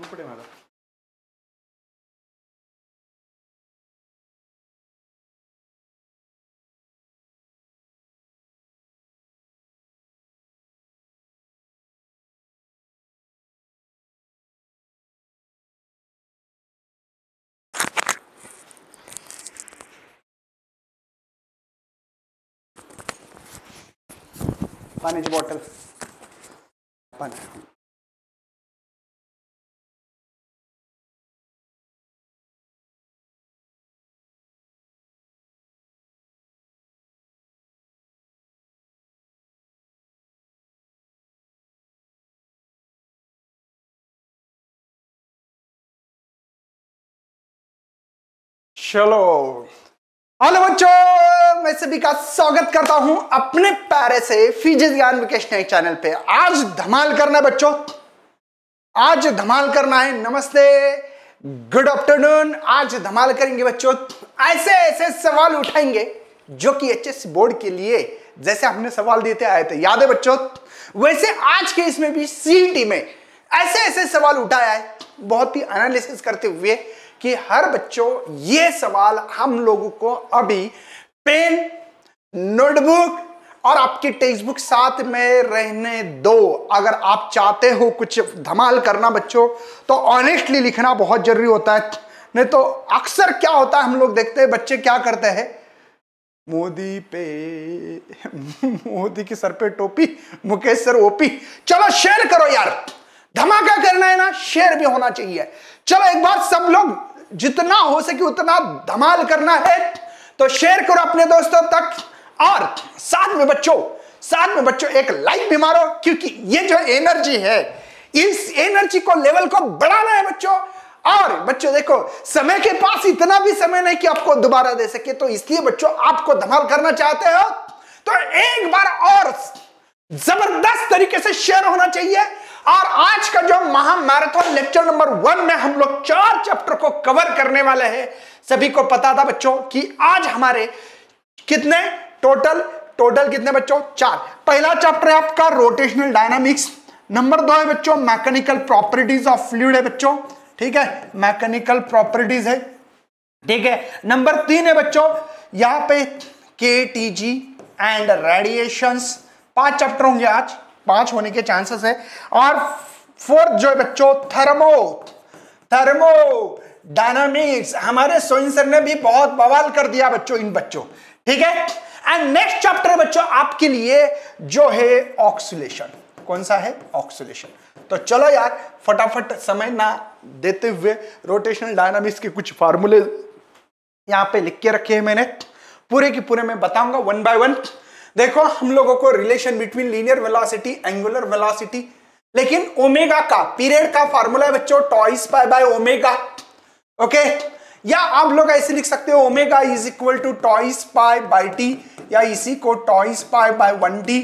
ಉನ್ಪಡೆ madam पानी की bottle पानी चलो हेलो बच्चों मैं सभी का स्वागत करता हूं अपने पैरे से फिजिक्स ज्ञान विकेशनरी चैनल पे आज धमाल करना है बच्चों आज धमाल करना है नमस्ते गुड आफ्टरनून आज धमाल करेंगे बच्चों ऐसे ऐसे सवाल उठाएंगे जो कि एच बोर्ड के लिए जैसे हमने सवाल देते आए थे याद है बच्चों वैसे आज के इसमें भी सी में ऐसे ऐसे सवाल उठाया है बहुत ही एनालिसिस करते हुए कि हर बच्चों ये सवाल हम लोगों को अभी पेन नोटबुक और आपकी टेक्स्ट बुक साथ में रहने दो अगर आप चाहते हो कुछ धमाल करना बच्चों तो ऑनेस्टली लिखना बहुत जरूरी होता है नहीं तो अक्सर क्या होता है हम लोग देखते हैं बच्चे क्या करते हैं मोदी पे मोदी के सर पे टोपी मुकेश सर ओपी चलो शेयर करो यार धमाका करना है ना शेयर भी होना चाहिए चलो एक बार सब लोग जितना हो सके उतना धमाल करना है तो शेयर करो अपने दोस्तों तक और साथ में बच्चों साथ में बच्चों एक लाइक भी मारो क्योंकि ये जो एनर्जी है इस एनर्जी को लेवल को बढ़ाना है बच्चों और बच्चों देखो समय के पास इतना भी समय नहीं कि आपको दोबारा दे सके तो इसलिए बच्चों आपको धमाल करना चाहते हो तो एक बार और जबरदस्त तरीके से शेयर होना चाहिए और आज का जो महामैराथन लेक्चर नंबर वन में हम लोग चार चैप्टर को कवर करने वाले हैं सभी को पता था बच्चों कि आज हमारे कितने टोटल टोटल कितने बच्चों चार पहला चैप्टर है आपका रोटेशनल डायनामिक्स नंबर दो है बच्चों मैकेनिकल प्रॉपर्टीज ऑफ फ्लूड है बच्चों ठीक है मैकेनिकल प्रॉपर्टीज है ठीक है नंबर तीन है बच्चों यहां पे के एंड रेडिएशंस पांच चैप्टर होंगे आज पांच होने के चांसेस है और फोर्थ जो है बच्चों थर्मो थर्मो डायनामिक्स हमारे सोइन सर ने भी बहुत बवाल कर दिया बच्चों इन बच्चों ठीक है एंड नेक्स्ट चैप्टर बच्चों आपके लिए जो है ऑक्सीलेशन कौन सा है ऑक्सीलेशन तो चलो यार फटाफट समय ना देते हुए रोटेशनल डायनामिक्स के कुछ फॉर्मूले यहां पे लिख के रखे हैं मैंने पूरे के पूरे मैं बताऊंगा वन बाय वन देखो हम लोगों को relation between linear velocity angular velocity लेकिन ओमेगा का पीरियड का फॉर्मूला बच्चों twice pi by omega okay या आप लोग ऐसे लिख सकते हो omega is equal to twice pi by T या इसी को twice pi by one T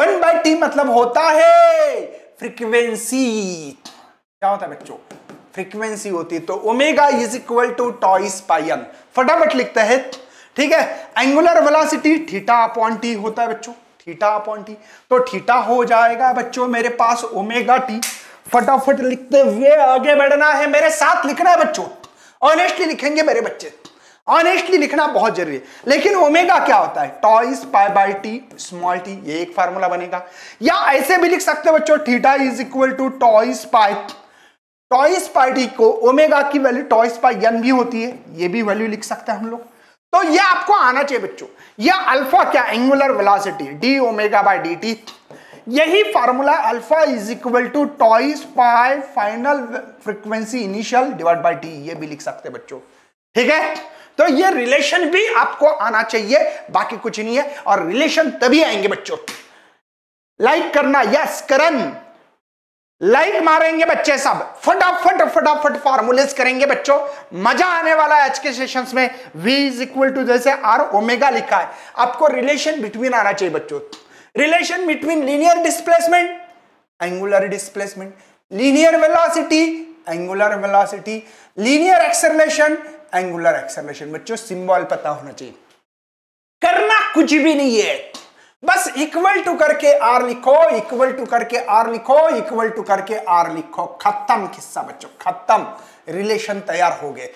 one by T मतलब होता है फ्रीक्वेंसी क्या होता है बच्चों फ्रीक्वेंसी होती है तो omega is equal to twice pi M फटाफट लिखते हैं ठीक है angular velocity theta upon T होता है बच्चों थीटा अपॉन टी तो थीटा हो जाएगा बच्चों मेरे पास ओमेगा टी फटाफट लिखते हुए आगे बढ़ना है मेरे साथ लिखना है बच्चों ऑनेस्टली लिखेंगे मेरे बच्चे ऑनेस्टली लिखना बहुत जरूरी है लेकिन ओमेगा क्या होता है twice pi by T small T ये एक फार्मूला बनेगा या ऐसे भी लिख सकते बच्चों theta is equal to twice pi twice pi T को ओमेगा की वैल्यू टॉइस पाई एन भी होती है ये भी वैल्यू लिख सकते हैं हम लोग तो ये आपको आना चाहिए बच्चों ये अल्फा क्या angular velocity D omega by D T यही formula alpha is equal to twice pi final frequency initial divide by T ये भी लिख सकते हैं बच्चों ठीक है तो ये रिलेशन भी आपको आना चाहिए बाकी कुछ नहीं है और रिलेशन तभी आएंगे बच्चों लाइक करना यस करण लाइक मारेंगे बच्चे सब फटाफट फटाफट फार्मूलेस करेंगे बच्चों मजा आने वाला है आज के सेशन में v इज इक्वल टू जैसे r ओमेगा लिखा है आपको रिलेशन बिटवीन आना चाहिए बच्चों relation between linear displacement angular displacement linear velocity angular velocity linear acceleration angular acceleration बच्चों सिंबल पता होना चाहिए करना कुछ भी नहीं है बस इक्वल टू करके आर लिखो इक्वल टू करके आर लिखो इक्वल टू करके आर लिखो खत्म किस्सा बच्चों खत्म रिलेशन तैयार हो गए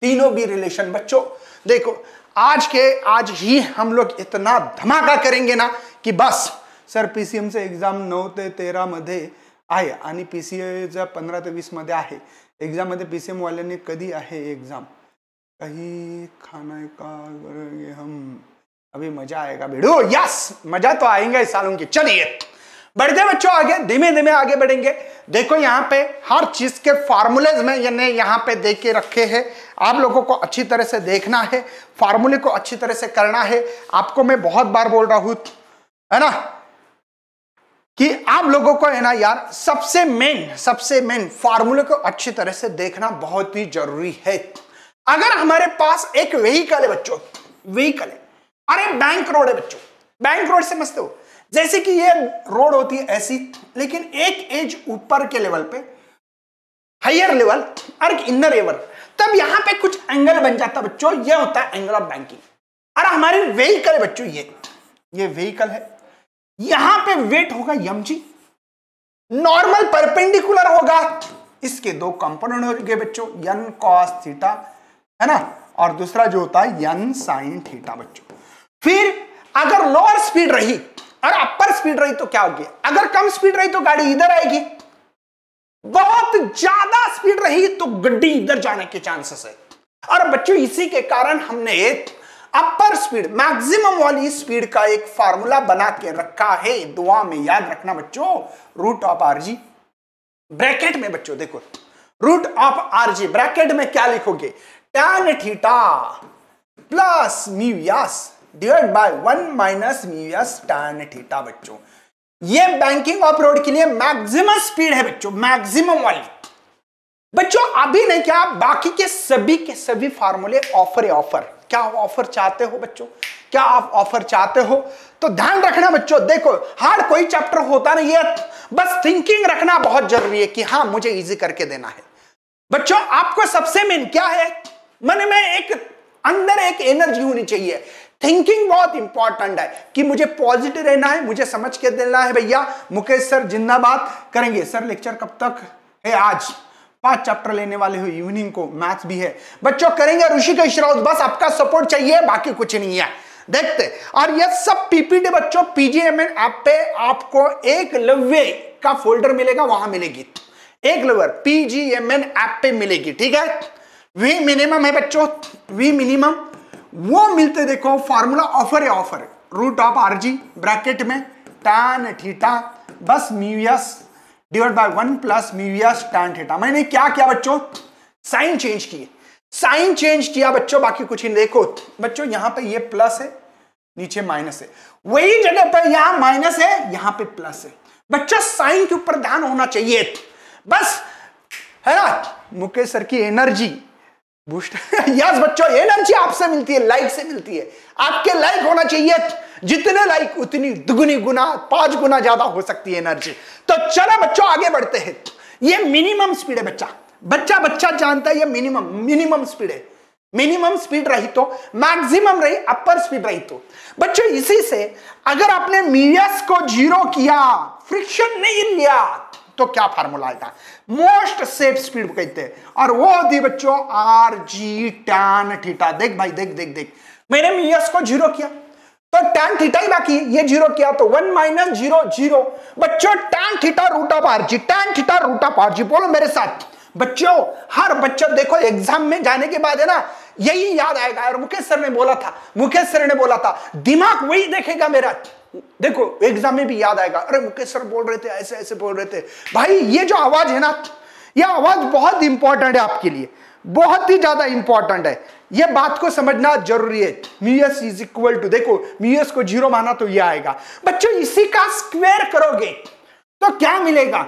तीनों भी रिलेशन बच्चों देखो आज के आज ही हम लोग इतना धमाका करेंगे ना कि बस सर पीसीएमचे एक्झाम नऊ ते तेरा मध्य आणि पीसीए सी पंद्रह तो वीस मध्य है एग्जाम मध्य पीसीएम वाले कभी है एग्जाम कहीं खाना का हम अभी मजा आएगा भेड़ो यस मजा तो आएगा इस सालों की चलिए बढ़ते बच्चों आगे धीमे धीमे आगे बढ़ेंगे देखो यहाँ पे हर चीज के फार्मूलेज में यानी यहाँ पे दे के रखे हैं आप लोगों को अच्छी तरह से देखना है फार्मूले को अच्छी तरह से करना है आपको मैं बहुत बार बोल रहा हूं है ना कि आप लोगों को है ना यार सबसे मेन सबसे मेन फार्मूले को अच्छी तरह से देखना बहुत ही जरूरी है अगर हमारे पास एक वेहीकल है बच्चों वेहीकल है अरे बैंक रोड है बच्चों बैंक रोड समझते हो जैसे कि ये रोड होती है ऐसी लेकिन एक एज ऊपर के लेवल पे हायर लेवल और इनर एवर तब यहां पे कुछ एंगल बन जाता बच्चों ये होता है एंगल ऑफ बैंकिंग और हमारी व्हीकल है बच्चों ये ये व्हीकल है यहां पे वेट होगा यम जी नॉर्मल परपेंडिकुलर होगा इसके दो कंपोनेंट हो गए बच्चों यन कॉस थीटा है ना और दूसरा जो होता है यन साइन थीटा बच्चों फिर अगर लोअर स्पीड रही और अपर स्पीड रही तो क्या होगी अगर कम स्पीड रही तो गाड़ी इधर आएगी बहुत ज्यादा स्पीड रही तो गड्डी इधर जाने के चांसेस है और बच्चों इसी के कारण हमने अपर स्पीड मैक्सिमम वाली स्पीड का एक फार्मूला बना के रखा है दुआ में याद रखना बच्चों रूट ऑफ आरजी ब्रैकेट में बच्चों देखो रूट ऑफ आरजी ब्रैकेट में क्या लिखोगे tan theta plus mu S divide by one minus mu S tan theta बच्चों ये बैंकिंग ऑफ रोड के लिए मैक्सिमम स्पीड है बच्चों मैक्सिमम वाली बच्चों अभी नहीं क्या बाकी के सभी के सभी फॉर्मूले ऑफर है ऑफर क्या आप ऑफर चाहते हो बच्चों क्या आप ऑफर चाहते हो तो ध्यान रखना बच्चों देखो हर कोई चैप्टर होता नहीं है बस थिंकिंग रखना बहुत जरूरी है कि हाँ मुझे इजी करके देना है बच्चों आपको सबसे मेन क्या है मन में एक अंदर एक एनर्जी होनी चाहिए थिंकिंग बहुत इंपॉर्टेंट है कि मुझे पॉजिटिव रहना है मुझे समझ के देना है भैया मुकेश सर जिंदाबाद करेंगे सर लेक्चर कब तक है आज पांच चैप्टर लेने वाले हो इवनिंग को मैथ्स भी है बच्चों करेंगे ऋषिकेश राउत बस आपका सपोर्ट चाहिए बाकी कुछ नहीं है देखते और ये सब पीपीटी बच्चों पीजीएम ऐप पे आपको एक लव्य का फोल्डर मिलेगा वहां मिलेगी एक लवर पीजीएमएन ऐप पे मिलेगी ठीक है वी मिनिमम है बच्चों वी मिनिमम वो मिलते देखो फार्मूला ऑफर है ऑफर root of R G bracket में टैन थीटा बस mu S divide by one plus mu S tan theta मैंने क्या किया बच्चों साइन चेंज किए साइन चेंज किया बच्चों बाकी कुछ ही देखो बच्चों यहां पे ये प्लस है नीचे माइनस है वही जगह पर यहां माइनस है यहां पे प्लस है बच्चों साइन के ऊपर ध्यान होना चाहिए बस है ना मुकेश सर की एनर्जी बूस्ट यस बच्चों एनर्जी आपसे मिलती है लाइक से मिलती है आपके लाइक होना चाहिए जितने लाइक उतनी दुगुनी गुना पांच गुना ज्यादा हो सकती है एनर्जी तो चलो बच्चों आगे बढ़ते हैं ये मिनिमम स्पीड है बच्चा बच्चा बच्चा जानता है ये मिनिमम मिनिमम स्पीड है मिनिमम स्पीड रही तो मैक्सिमम रही अपर स्पीड रही तो बच्चों इसी से अगर आपने मीडियस को जीरो किया फ्रिक्शन नहीं लिया तो क्या फार्मूला आएगा मोस्ट सेफ स्पीड कहते हैं और वो होती बच्चों आर जी टैन थीटा देख भाई देख देख देख मैंने मीएस को जीरो किया तो टैन थीटा ही बाकी ये जीरो किया तो वन माइनस जीरो जीरो बच्चों tan theta root of R G tan theta root of R G बोलो मेरे साथ बच्चों हर बच्चा देखो एग्जाम में जाने के बाद है ना यही याद आएगा और मुकेश सर ने बोला था मुकेश सर ने बोला था दिमाग वही देखेगा मेरा देखो एग्जाम में भी याद आएगा अरे मुकेश सर बोल रहे थे ऐसे ऐसे बोल रहे थे भाई ये जो आवाज है ना ये आवाज बहुत इंपॉर्टेंट है आपके लिए बहुत ही ज्यादा इंपॉर्टेंट है ये बात को समझना जरूरी है मीएस इज इक्वल टू देखो मीएस को जीरो माना तो ये आएगा बच्चों इसी का स्क्वेयर करोगे तो क्या मिलेगा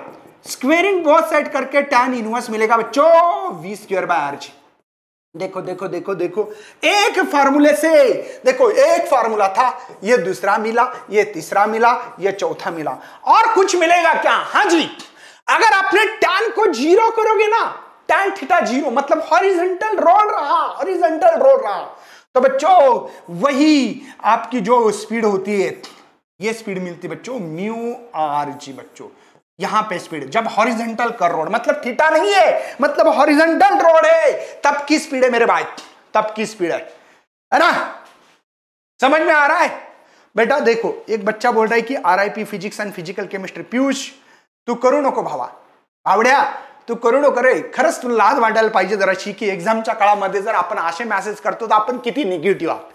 स्क्वेयरिंग बहुत सेट करके टैन इनवर्स मिलेगा बच्चों V square by R G देखो देखो देखो देखो एक फार्मूले से देखो एक फार्मूला था ये दूसरा मिला ये तीसरा मिला ये चौथा मिला और कुछ मिलेगा क्या हाँ जी अगर आपने टैन को जीरो करोगे ना टैन थीटा जीरो मतलब हॉरिजेंटल रोल रहा हॉरिजेंटल रोल रहा तो बच्चों वही आपकी जो स्पीड होती है ये स्पीड मिलती बच्चों म्यू आर जी बच्चों यहां पे स्पीड जब हॉरिजेंटल कर रोड मतलब थीटा नहीं है मतलब हॉरिजेंटल रोड है तब की स्पीड है मेरे भाई तब की स्पीड है ना समझ में आ रहा है बेटा देखो एक बच्चा बोल रहा है कि RIP physics and physical chemistry Piyush तू करू नको भावा आवड्या तू करू नको रे खरंच तुला लाज वाटायला पाहिजे जराशी की एक्झामच्या काळामध्ये जर आपण असे मेसेज करतो तर आपण किती निगेटिव्ह आहोत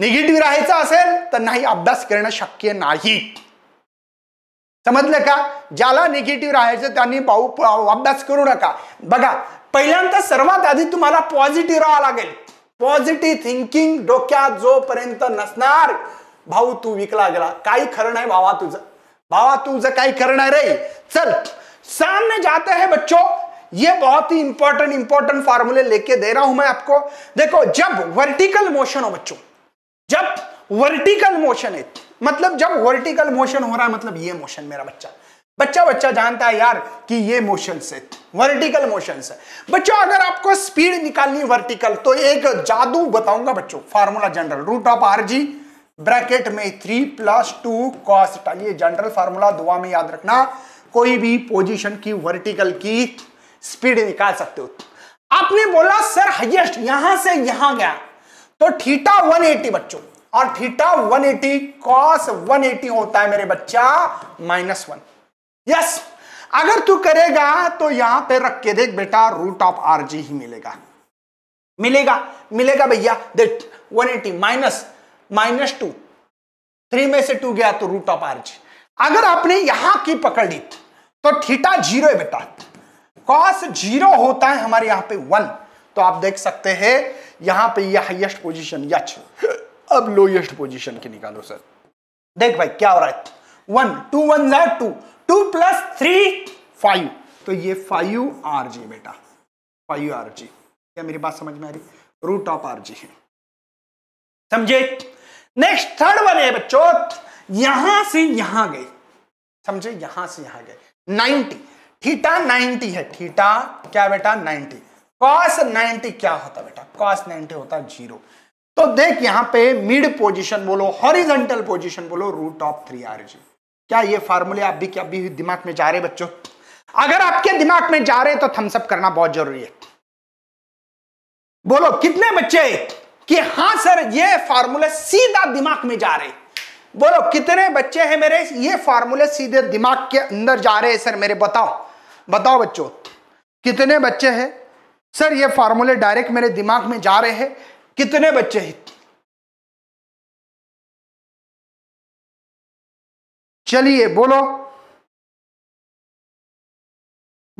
निगेटिव्ह राहायचं असेल तर नाही अभ्यास करणं शक्य नाही समझ का ज्यादा निगेटिव रहा त्यांनी अभ्यास करू ना बगा पहिल्यांदा सर्वात आधी तुम्हारा पॉजिटिव रहा लगे पॉजिटिव थिंकिंग डोक्यात जोपर्यंत नसणार भाऊ तू विकला गला काही खरं नाही भावा तुझ भावा तुझं काही खरं रे चल सामने जाते हैं बच्चों ये बहुत ही इंपॉर्टेंट इंपॉर्टेंट फार्मूले लेके दे रहा हूं मैं आपको देखो जब वर्टिकल मोशन हो बच्चों जब वर्टिकल मोशन है मतलब जब वर्टिकल मोशन हो रहा है मतलब ये मोशन मेरा बच्चा बच्चा बच्चा जानता है यार कि ये मोशन से वर्टिकल मोशन से बच्चों अगर आपको स्पीड निकालनी वर्टिकल तो एक जादू बताऊंगा बच्चों formula general root of R G bracket में थ्री प्लस टू कॉस्ट ये जनरल फार्मूला दुआ में याद रखना कोई भी पोजीशन की वर्टिकल की स्पीड निकाल सकते हो आपने बोला सर हाइएस्ट यहां से यहां गया तो थीटा वन बच्चों और थीटा 180 एटी कॉस 180 होता है मेरे बच्चा माइनस वन यस अगर तू करेगा तो यहां पे रख के देख बेटा रूट ऑफ आर जी ही मिलेगा मिलेगा मिलेगा भैया देख 180 eighty minus minus two three में से टू गया तो रूट ऑफ आर जी अगर आपने यहां की पकड़ ली तो थीटा जीरो है बेटा कॉस जीरो होता है हमारे यहां पे वन तो आप देख सकते हैं यहां पे यह हाइएस्ट पोजिशन यच अब लोएस्ट पोजीशन की निकालो सर देख भाई क्या हो रहा है one two one Z two two plus three five तो ये फाइव आर जी बेटा फाइव आर जी क्या मेरी बात समझ में आ रही रूट ऑफ आर जी है समझे नेक्स्ट थर्ड वन है बच्चों यहां से यहां गए समझे यहां से यहां गए नाइनटी थीटा नाइनटी है थीटा क्या बेटा नाइनटी कॉस नाइनटी क्या होता बेटा कॉस नाइनटी होता जीरो तो देख यहां पे मिड पोजीशन बोलो हॉरिजेंटल पोजीशन बोलो root of three R G क्या ये फार्मूले आप भी क्या भी दिमाग में जा रहे बच्चों अगर आपके दिमाग में जा रहे तो थम्सअप करना बहुत जरूरी है बोलो कितने बच्चे कि हां सर ये फार्मूले सीधा दिमाग में जा रहे बोलो कितने बच्चे हैं मेरे ये फार्मूले सीधे दिमाग के अंदर जा रहे हैं सर मेरे बताओ बताओ बच्चों कितने बच्चे हैं सर ये फार्मूले डायरेक्ट मेरे दिमाग में जा रहे हैं कितने बच्चे चलिए बोलो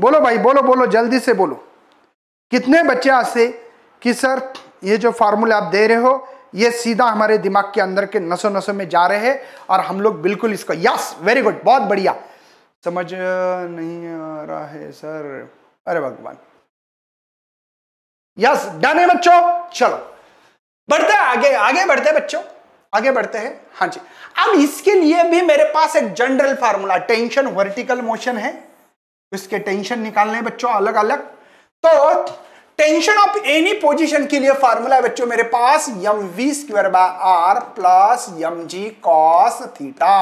बोलो भाई बोलो बोलो जल्दी से बोलो कितने बच्चे आज से कि सर ये जो फार्मूला आप दे रहे हो ये सीधा हमारे दिमाग के अंदर के नसों नसों में जा रहे हैं और हम लोग बिल्कुल इसको यस वेरी गुड बहुत बढ़िया समझ नहीं आ रहा है सर अरे भगवान यस डन है बच्चों चलो बढ़ते आगे आगे बढ़ते बच्चों आगे बढ़ते हैं हाँ जी अब इसके लिए भी मेरे पास एक general formula tension vertical motion है इसके टेंशन निकालने बच्चों अलग अलग तो टेंशन ऑफ एनी पोजीशन के लिए फार्मूला है बच्चों मेरे पास M V square by R plus M G cos theta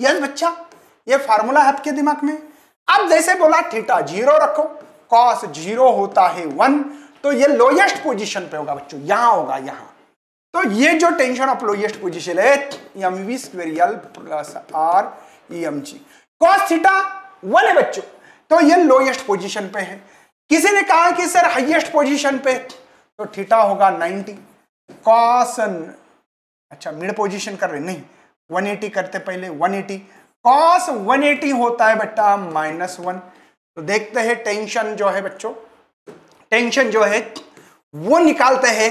yes बच्चा ये फार्मूला है आपके दिमाग में अब जैसे बोला थीटा जीरो रखो कॉस जीरो होता है वन तो ये लोएस्ट पोजीशन पे होगा बच्चों यहां होगा यहां तो ये जो टेंशन ऑफ लोएस्ट पोजिशन है प्लस आर ई थीटा वन बच्चों तो ये लोएस्ट पोजिशन पे है किसी ने कहा कि सर हाइएस्ट पोजिशन पे तो थीटा होगा 90 कॉस अच्छा मिड पोजिशन कर रहे नहीं 180 करते पहले 180 कॉस 180 होता है बेटा माइनस वन तो देखते हैं टेंशन जो है बच्चों टेंशन जो है वो निकालते हैं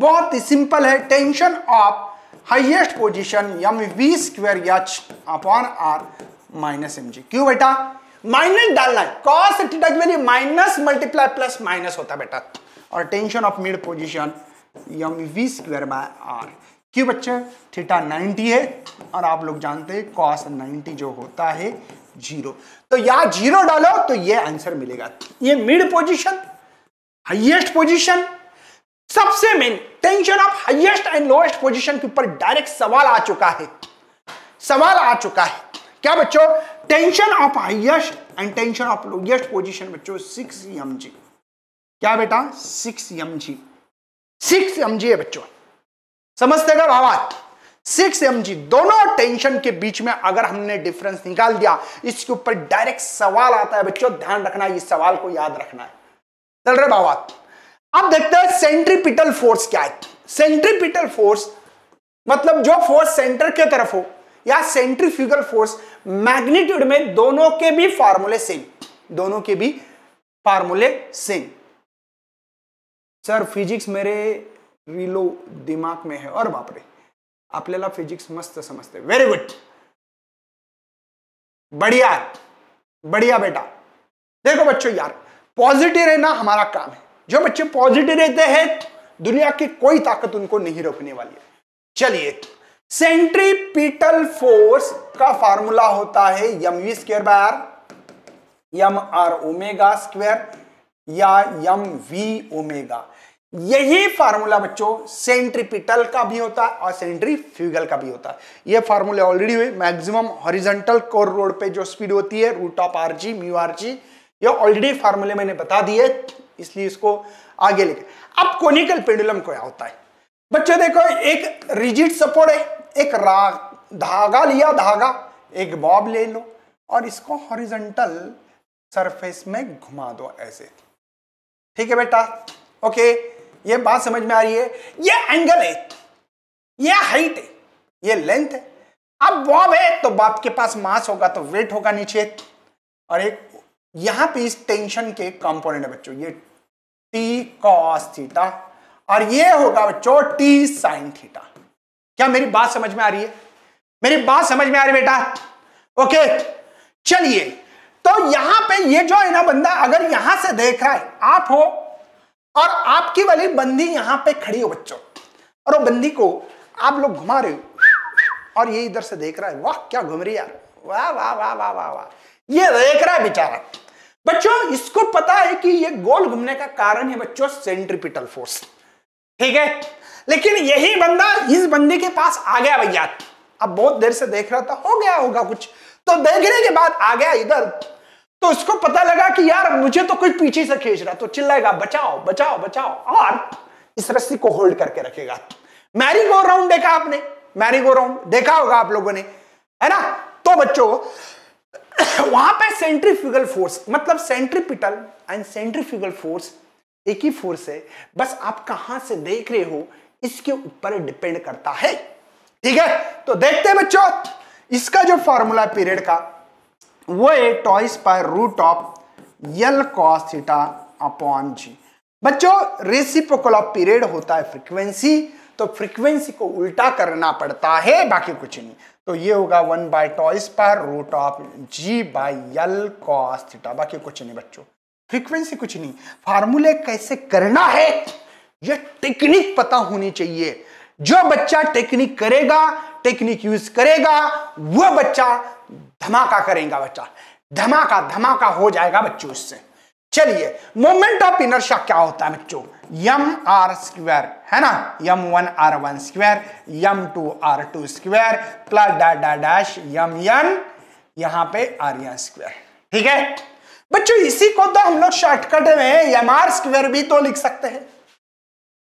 बहुत ही सिंपल है tension of highest position M V square H upon R minus M G क्यों बेटा माइनस डालना है कॉस थीटा की value minus multiply plus minus होता है बेटा और tension of mid position M V square by R क्यों बच्चे थीटा 90 है और आप लोग जानते हैं कॉस 90 जो होता है जीरो तो या जीरो डालो तो ये आंसर मिलेगा ये मिड पोजीशन हाइएस्ट पोजीशन सबसे main tension of highest and lowest position के ऊपर डायरेक्ट सवाल आ चुका है सवाल आ चुका है क्या बच्चों tension of highest and tension of lowest position बच्चों सिक्स एम जी क्या बेटा six M G six M G है बच्चों समझते का भावार्थ सिक्स एम जी दोनों टेंशन के बीच में अगर हमने डिफरेंस निकाल दिया इसके ऊपर डायरेक्ट सवाल आता है बच्चों ध्यान रखना ये सवाल को याद रखना है चल रहे भावार्थ अब देखते हैं सेंट्रीपिटल फोर्स क्या है सेंट्रीपिटल फोर्स मतलब जो फोर्स सेंटर के तरफ हो या सेंट्रीफ्यूगल फोर्स मैग्नीट्यूड में दोनों के भी फॉर्मूले सेम दोनों के भी फॉर्मूले सेम सर फिजिक्स मेरे रिलो दिमाग में है और बापरे अपने फिजिक्स मस्त समझते वेरी गुड बढ़िया बढ़िया बेटा देखो बच्चों यार पॉजिटिव रहना हमारा काम है जो बच्चे पॉजिटिव रहते हैं दुनिया की कोई ताकत उनको नहीं रोकने वाली है चलिए सेंट्रीपिटल फोर्स का फार्मूला होता है M V square by R M R omega square या यम वी ओमेगा यही फार्मूला बच्चों सेंट्रीपिटल का भी होता है और सेंट्रीफ्यूगल का भी होता है ये फार्मूले ऑलरेडी हुए मैक्सिमम हॉरिजेंटल कोर रोड पे जो स्पीड होती है root of R G mu R G ये ऑलरेडी फार्मूले मैंने बता दिए इसलिए इसको आगे लेके अब कोनिकल पेंडुलम क्या होता है बच्चे देखो एक रिजिड सपोर्ट है एक धागा लिया धागा एक बॉब ले लो और इसको हॉरिजेंटल सरफेस में घुमा दो ऐसे ठीक है बेटा ओके ये बात समझ में आ रही है ये एंगल है ये हाइट है ये लेंथ है अब बॉब है तो बॉब के पास मास होगा तो वेट होगा नीचे और एक यहां पे इस टेंशन के कंपोनेंट है बच्चों ये टी कॉस थीटा और ये होगा बच्चों टी साइन थीटा क्या मेरी बात समझ में आ रही है मेरी बात समझ में आ रही बेटा ओके चलिए तो यहां पे ये जो है ना बंदा अगर यहां से देख रहा है आप हो और आपकी वाली बंदी यहां पे खड़ी हो बच्चों और वो बंदी को आप लोग घुमा रहे हो और ये इधर से देख रहा है वाह क्या घूम रही है वाह वाह वाह वाह वाह वाह ये देख रहा है बेचारा बच्चों इसको पता है कि ये गोल घूमने का कारण है बच्चों सेंट्रिपिटल फोर्स ठीक है लेकिन यही बंदा इस बंदे के पास आ गया भैया अब बहुत देर से देख रहा था हो गया होगा कुछ तो देखने के बाद आ गया इधर तो उसको पता लगा कि यार मुझे तो कोई पीछे से खींच रहा तो चिल्लाएगा बचाओ बचाओ बचाओ और इस रस्सी को होल्ड करके रखेगा मैरी गो राउंड देखा आपने मैरी गो राउंड देखा होगा आप लोगों ने है ना तो बच्चों वहां पे सेंट्रीफ्यूगल फोर्स मतलब सेंट्रीपिटल एंड सेंट्रीफ्यूगल फोर्स एक ही फोर्स है बस आप कहां से देख रहे हो इसके ऊपर डिपेंड करता है ठीक है तो देखते हैं बच्चों इसका जो फॉर्मूला पीरियड का वो है टॉइस पर root of L cos theta upon G बच्चों रेसिपोकल ऑफ पीरियड होता है फ्रीक्वेंसी तो फ्रीक्वेंसी को उल्टा करना पड़ता है बाकी कुछ नहीं तो ये होगा वन बाय टॉइस पर root of G by L cos theta बाकी कुछ नहीं बच्चों फ्रीक्वेंसी कुछ नहीं फार्मूले कैसे करना है ये टेक्निक पता होनी चाहिए जो बच्चा टेक्निक करेगा टेक्निक यूज करेगा वो बच्चा धमाका करेगा बच्चा धमाका धमाका हो जाएगा बच्चों इससे चलिए मोमेंट ऑफ इनर्शिया क्या होता है बच्चों यम आर स्क्वायर है ना M one R one square M two R two square plus डा डा डैश यम यन यहां पे यन स्क्वायर ठीक है बच्चों इसी को तो हम लोग शॉर्टकट में यम आर स्क्वायर भी तो लिख सकते हैं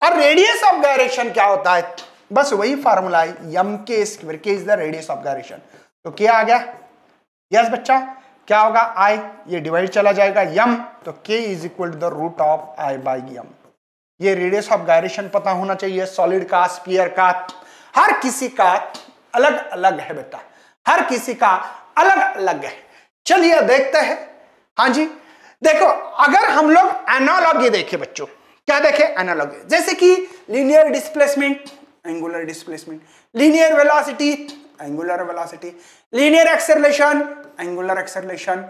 और रेडियस ऑफ गायरेक्शन क्या होता है बस वही फॉर्मूला है यम K square K is the radius of gyration तो क्या आ गया यस बच्चा क्या होगा आई ये डिवाइड चला जाएगा यम तो K is equal to the root of I by M ये रेडियस ऑफ गायरेशन पता होना चाहिए सॉलिड का स्पीयर का हर किसी का अलग अलग है बेटा हर किसी का अलग अलग है चलिए देखते हैं हाँ जी देखो अगर हम लोग एनोलॉगी देखे देखें बच्चों क्या देखें एनोलॉगी जैसे कि linear displacement angular displacement linear velocity angular velocity linear acceleration angular acceleration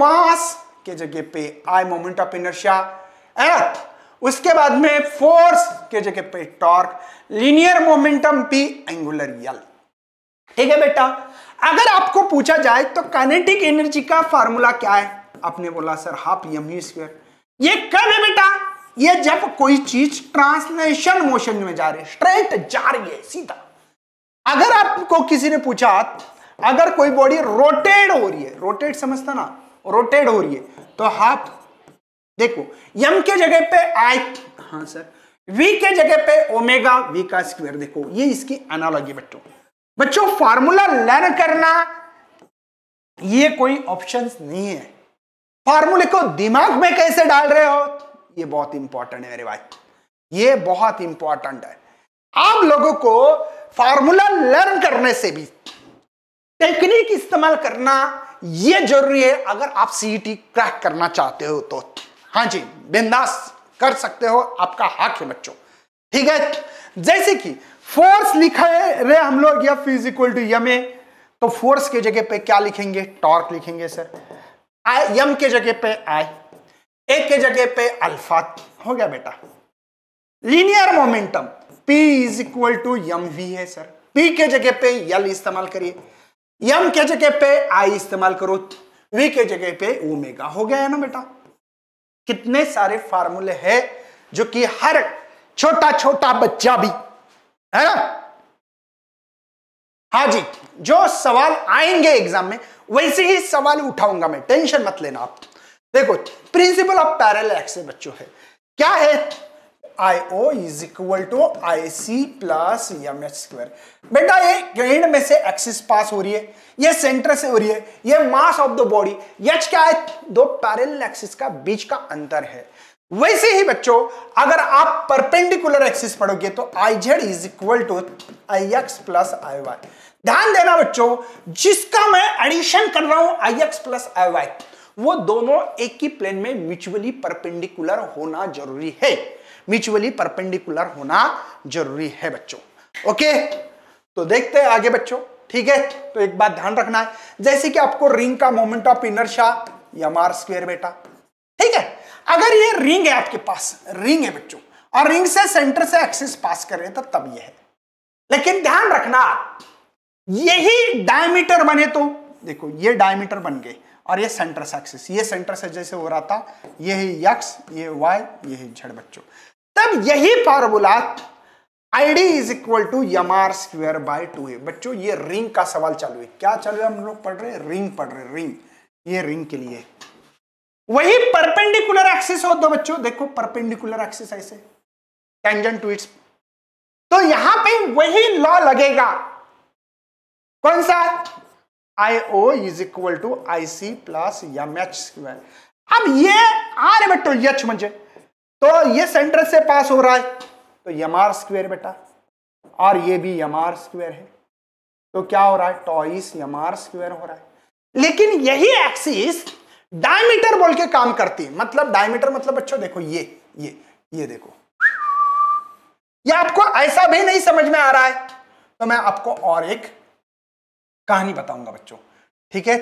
mass के जगह पे आई मोमेंट ऑफ इनर्शिया है उसके बाद में फोर्स के जगह पे torque linear momentum P angular L ठीक है बेटा अगर आपको पूछा जाए तो काइनेटिक एनर्जी का फॉर्मूला क्या है आपने बोला sir half M U square ये कब है बेटा ये जब कोई चीज ट्रांसलेशन मोशन में जा रही स्ट्रेट जा रही है सीधा अगर आपको किसी ने पूछा अगर कोई बॉडी रोटेट हो रही है रोटेट समझता ना रोटेट हो रही है तो हाफ देखो यम के जगह पे आई हाँ सर वी के जगह पे ओमेगा वी का स्क्वायर देखो ये इसकी एनालॉजी बच्चों बच्चों फार्मूला लर्न करना ये कोई ऑप्शन नहीं है फार्मूले को दिमाग में कैसे डाल रहे हो ये बहुत इंपॉर्टेंट है मेरे भाई ये बहुत इंपॉर्टेंट है आप लोगों को फार्मूला लर्न करने से भी टेक्निक इस्तेमाल करना ये जरूरी है अगर आप सीईटी क्रैक e करना चाहते हो तो हाँ जी बिंदास कर सकते हो आपका हक है बच्चों ठीक है जैसे कि फोर्स लिखा है रे हम लोग या फिज इक्वल टू यम तो फोर्स के जगह पे क्या लिखेंगे टॉर्क लिखेंगे सर आई यम के जगह पे आई ए के जगह पे अल्फा हो गया बेटा linear momentum P is equal to M V है सर पी के जगह पे यल इस्तेमाल करिए यम के जगह पे आई इस्तेमाल करो वी के जगह पे ओमेगा हो गया है ना बेटा कितने सारे फार्मूले हैं जो कि हर छोटा छोटा बच्चा भी है ना हाँ जी जो सवाल आएंगे एग्जाम में वैसे ही सवाल उठाऊंगा मैं टेंशन मत लेना आप देखो प्रिंसिपल ऑफ पैरल एक्स बच्चों है क्या है I O is equal to I C plus बेटा ये ग्रेड में से एक्सिस पास हो रही है ये सेंटर से हो रही है ये mass of the body H क्या है दो पैरेलल एक्सिस का बीच का अंतर है वैसे ही बच्चों अगर आप परपेंडिकुलर एक्सिस पढ़ोगे तो I Z is equal to I X plus I Y ध्यान देना बच्चों जिसका मैं एडिशन कर रहा हूं I X plus I Y वो दोनों एक ही प्लेन में म्यूचुअली परपेंडिकुलर होना जरूरी है म्यूचुअली परपेंडिकुलर होना जरूरी है बच्चों ओके तो देखते हैं आगे बच्चों ठीक है तो एक बात ध्यान रखना है जैसे कि आपको रिंग का moment of inertia M R square बेटा ठीक है अगर ये रिंग है आपके पास रिंग है बच्चों और रिंग से सेंटर से एक्सिस पास कर रहे हैं तो तब ये है लेकिन ध्यान रखना यही डायमीटर बने तो देखो ये डायमीटर बन गए और ये सेंटर से एक्सिस ये सेंटर से जैसे हो रहा था ये यक्स ये वाई ये झड़ बच्चों तब यही formula I D is equal to M R square by two ए बच्चों ये रिंग का सवाल चालू है क्या चालू है हम लोग पढ़ रहे हैं रिंग पढ़ रहे रिंग ये रिंग के लिए वही परपेंडिकुलर एक्सिस हो दो बच्चों देखो परपेंडिकुलर एक्सिस ऐसे टेंजेंट टू इट्स तो यहां पे वही लॉ लगेगा कौन सा I O is equal to I C plus M H square अब ये आर बेटो यच म्हणजे तो ये सेंटर से पास हो रहा है तो यमार आर स्क्वेयर बेटा और ये भी यमार आर स्क्वेयर है तो क्या हो रहा है टॉइस यमार आर स्क्वेयर हो रहा है लेकिन यही एक्सिस डायमीटर बोल के काम करती है मतलब डायमीटर मतलब बच्चों देखो ये ये ये देखो ये आपको ऐसा भी नहीं समझ में आ रहा है तो मैं आपको और एक कहानी बताऊंगा बच्चों ठीक है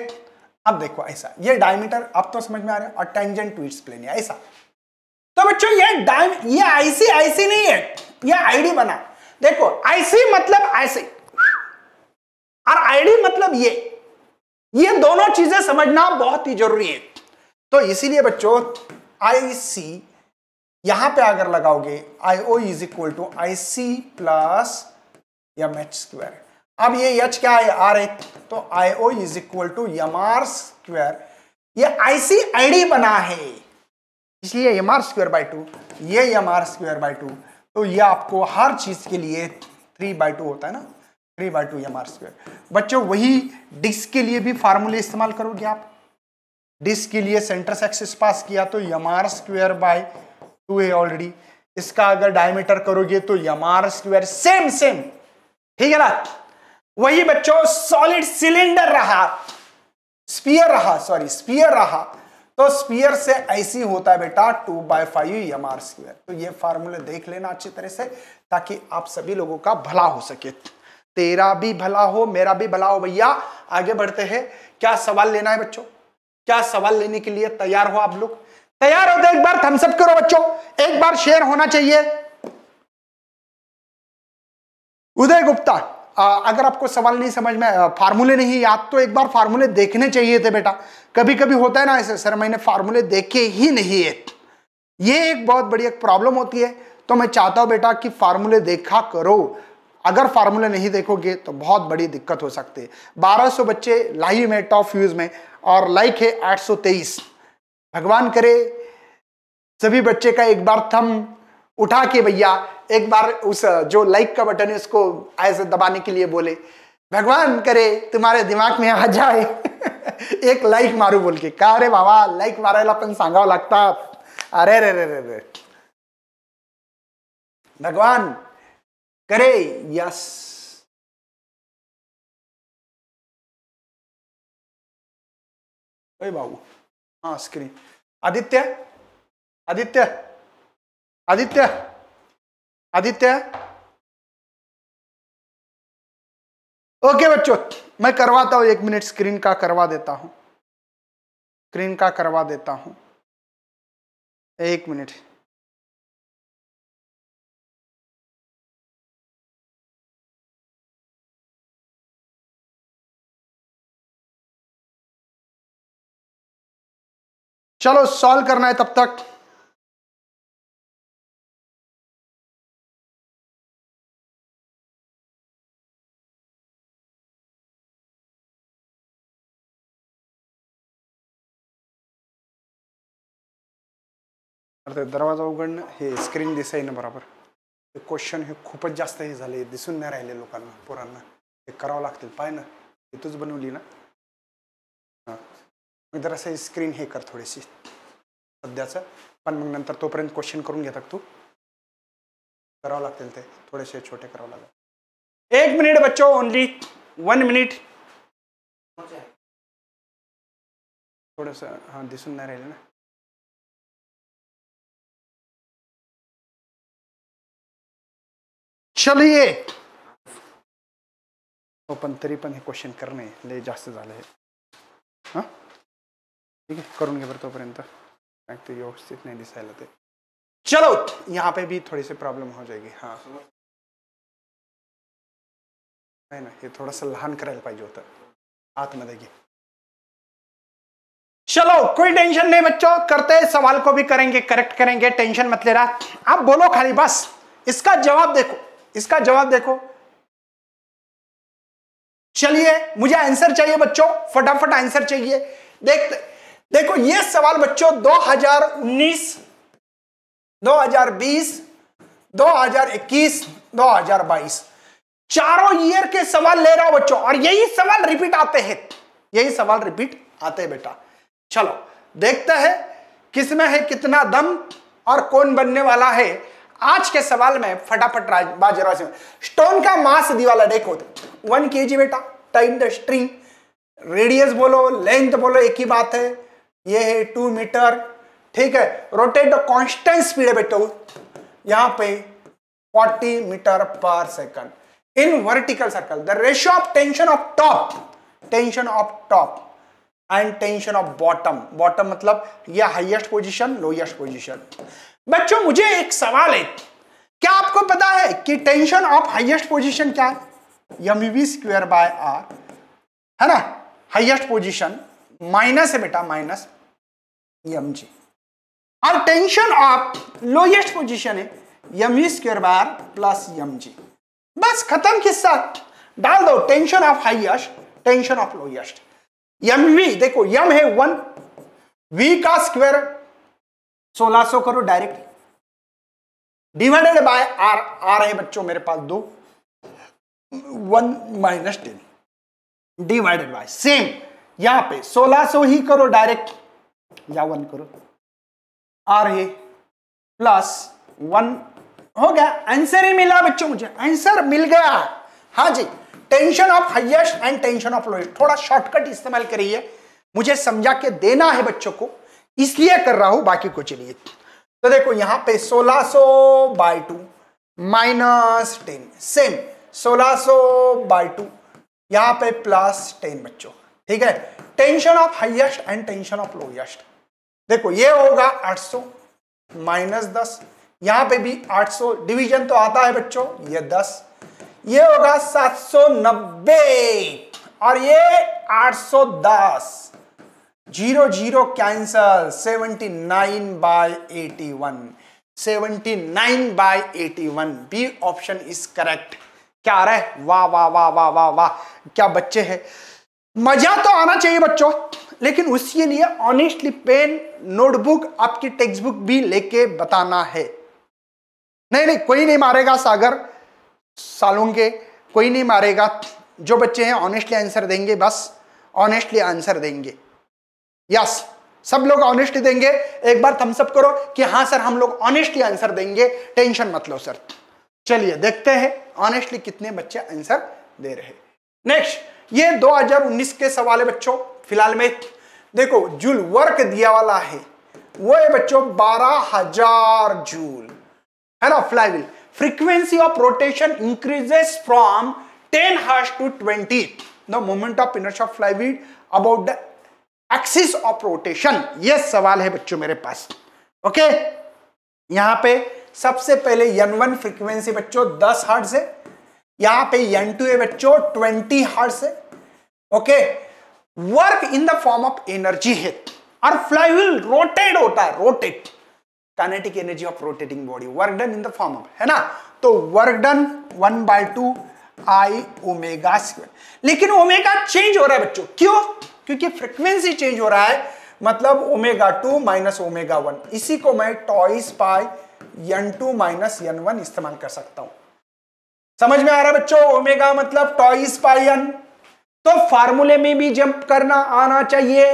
अब देखो ऐसा ये डायमीटर अब तो समझ में आ रहा है और टेंजेंट टू इट्स प्लेन ऐसा तो बच्चों ये डायम ये आईसी आईसी नहीं है ये आईडी बना देखो आईसी मतलब आईसी और आईडी मतलब ये ये दोनों चीजें समझना बहुत ही जरूरी है तो इसीलिए बच्चों आईसी यहां पे अगर लगाओगे I O is equal to I C plus M H square अब ये एच क्या है आर एच तो I O is equal to M R square ये आईसी आईडी बना है इसलिए M R square by two ये M R square by two तो ये आपको हर चीज़ के लिए थ्री बाई टू होता है ना three by two M R square बच्चों वही डिस्क के लिए भी फार्मूले इस्तेमाल करोगे आप डिस्क के लिए सेंटर से एक्सिस पास किया तो M R square by two है ऑलरेडी इसका अगर डायमीटर करोगे तो M R square same same ठीक है ना वही बच्चों सॉलिड सिलेंडर रहा स्पीयर रहा सॉरी स्पीयर रहा तो स्पीयर से ऐसी होता है बेटा two by five M R square तो ये फार्मूले देख लेना अच्छी तरह से ताकि आप सभी लोगों का भला हो सके तेरा भी भला हो मेरा भी भला हो भैया आगे बढ़ते हैं क्या सवाल लेना है बच्चों क्या सवाल लेने के लिए तैयार हो आप लोग तैयार हो तो एक बार थम्सअप करो बच्चों एक बार शेयर होना चाहिए उदय गुप्ता अगर आपको सवाल नहीं समझ में फार्मूले नहीं याद तो एक बार फार्मूले देखने चाहिए थे बेटा कभी कभी होता है ना ऐसे सर मैंने फार्मूले देखे ही नहीं है ये एक बहुत बड़ी एक प्रॉब्लम होती है तो मैं चाहता हूँ बेटा कि फार्मूले देखा करो अगर फार्मूले नहीं देखोगे तो बहुत बड़ी दिक्कत हो सकती है 1200 बच्चे लाइव है टॉप व्यूज में और लाइक है 823 भगवान करे सभी बच्चे का एक बार थम उठा के भैया एक बार उस जो लाइक का बटन है उसको ऐसे दबाने के लिए बोले भगवान करे तुम्हारे दिमाग में आ जाए एक लाइक मारू बोल के कहा रे बाबा लाइक मारा पण सांगावं लगता अरे रे रे रे रे भगवान करे यस बाबू हाँ स्क्रीन आदित्य आदित्य आदित्य आदित्य ओके बच्चों मैं करवाता हूं एक मिनट स्क्रीन का करवा देता हूं स्क्रीन का करवा देता हूं एक मिनट चलो सॉल्व करना है तब तक तर दरवाजा उघडणं हे स्क्रीन ना बरोबर ते क्वेश्चन हे खूपच जास्त हे झाले दिसून नाही राहिले लोकांना पोरांना ते करावं लागतील पाय ना हे तूच बनवली ना हां मग जरासं स्क्रीन हे कर थोडीशी सध्याचं पण मग नंतर तोपर्यंत क्वेश्चन करून घेतात तू करावं लागतील ते थोडेसे छोटे करावं लागेल एक मिनिट बच्चो ओनली वन मिनिट थोडंसं हां दिसून नाही राहिलं ना चलिए पण तरी पण क्वेश्चन करणे ले जास्त झालं ठीक है करून घे बरं तोपर्यंत काय व्यवस्थित नाही दिसायला ते चलो यहाँ पे भी थोड़ी सी प्रॉब्लम हो जाएगी हाँ है ना ये थोड़ा सा लहान करायला पाहिजे होतं आतमध्ये घे चलो कोई टेंशन नहीं बच्चों करते सवाल को भी करेंगे करेक्ट करेंगे टेंशन मत ले रहा आप बोलो खाली बस इसका जवाब देखो इसका जवाब देखो चलिए मुझे आंसर चाहिए बच्चों फटाफट आंसर चाहिए देख देखो ये सवाल बच्चों 2019 2020 2021 2022 चारों ईयर के सवाल ले रहा हूं बच्चों और यही सवाल रिपीट आते हैं यही सवाल रिपीट आते हैं बेटा चलो देखते हैं किसमें है कितना दम और कौन बनने वाला है आज के सवाल में फटाफट बाजी स्टोन का मास दीवाला देखो वन के जी बेटा टाइम द स्ट्रिंग रेडियस बोलो लेंथ बोलो एक ही बात है ये है टू मीटर ठीक है रोटेट कांस्टेंट स्पीड है बेटो यहां पे 40 मीटर पर second in vertical circle the ratio of tension of top tension of top and tension of bottom bottom मतलब यह हाइएस्ट पोजिशन लोएस्ट पोजिशन बच्चों मुझे एक सवाल है क्या आपको पता है कि टेंशन ऑफ हाईएस्ट पोजीशन क्या है M V square by R है ना हाईएस्ट पोजीशन माइनस है बेटा माइनस यम जी और टेंशन ऑफ लोएस्ट पोजीशन है M V square by R plus M G बस खत्म किस्सा डाल दो tension of highest tension of lowest M V देखो यम है वन वी का स्क्वायर सोलह करो डायरेक्ट डिवाइडेड बाय आर आ रहे बच्चों मेरे पास दो one minus ten divided by same यहां पे 1600 ही करो डायरेक्ट या वन करो आ रहे प्लस वन हो गया आंसर ही मिला बच्चों मुझे आंसर मिल गया हाँ जी tension of highest and tension of lowest थोड़ा शॉर्टकट इस्तेमाल करिए मुझे समझा के देना है बच्चों को इसलिए कर रहा हूं बाकी कुछ नहीं तो देखो यहां पे 1600 so by two minus ten same 1600 so by two यहां पे प्लस टेन बच्चों ठीक है tension of highest and tension of lowest देखो ये होगा 800 माइनस दस यहां पर भी 800 डिवीजन तो आता है बच्चों ये 10 ये होगा 790 और ये 810 zero zero cancel seventy nine by eighty one seventy nine by eighty one B option is correct क्या आ रहा है वाह वाह वाह वाह वाह वाह क्या बच्चे हैं मजा तो आना चाहिए बच्चों लेकिन उसके लिए ऑनेस्टली पेन नोटबुक आपकी टेक्स्ट बुक भी लेके बताना है नहीं नहीं कोई नहीं मारेगा सागर सालों के कोई नहीं मारेगा जो बच्चे हैं ऑनेस्टली आंसर देंगे बस ऑनेस्टली आंसर देंगे यस सब लोग ऑनेस्टली देंगे एक बार थम्सअप करो कि हाँ सर हम लोग ऑनेस्टली आंसर देंगे टेंशन मत लो सर चलिए देखते हैं ऑनेस्टली कितने बच्चे आंसर दे रहे नेक्स्ट ये 2019 के सवाल है बच्चों फिलहाल में देखो जूल वर्क दिया वाला है वो है बच्चों बारह हजार जूल है ना flywheel frequency of rotation increases from ten hertz to twenty the moment of inertia of flywheel about the axis of rotation ये सवाल है बच्चों मेरे पास ओके यहां पे सबसे पहले यन वन फ्रीक्वेंसी बच्चों दस हर्ट्ज से यहां पे यन टू है बच्चों ट्वेंटी हर्ट्ज से okay work in the form of energy है और फ्लाईव्हील रोटेट होता है rotate kinetic energy of rotating body work done in the form of है ना तो work done one by two I omega square लेकिन omega change हो रहा है बच्चों क्यों क्योंकि फ्रिक्वेंसी चेंज हो रहा है मतलब omega two minus omega one इसी को मैं twice pi N two minus N one इस्तेमाल कर सकता हूं समझ में आ रहा है बच्चों ओमेगा मतलब टॉइस पाई यन तो फार्मूले में भी जंप करना आना चाहिए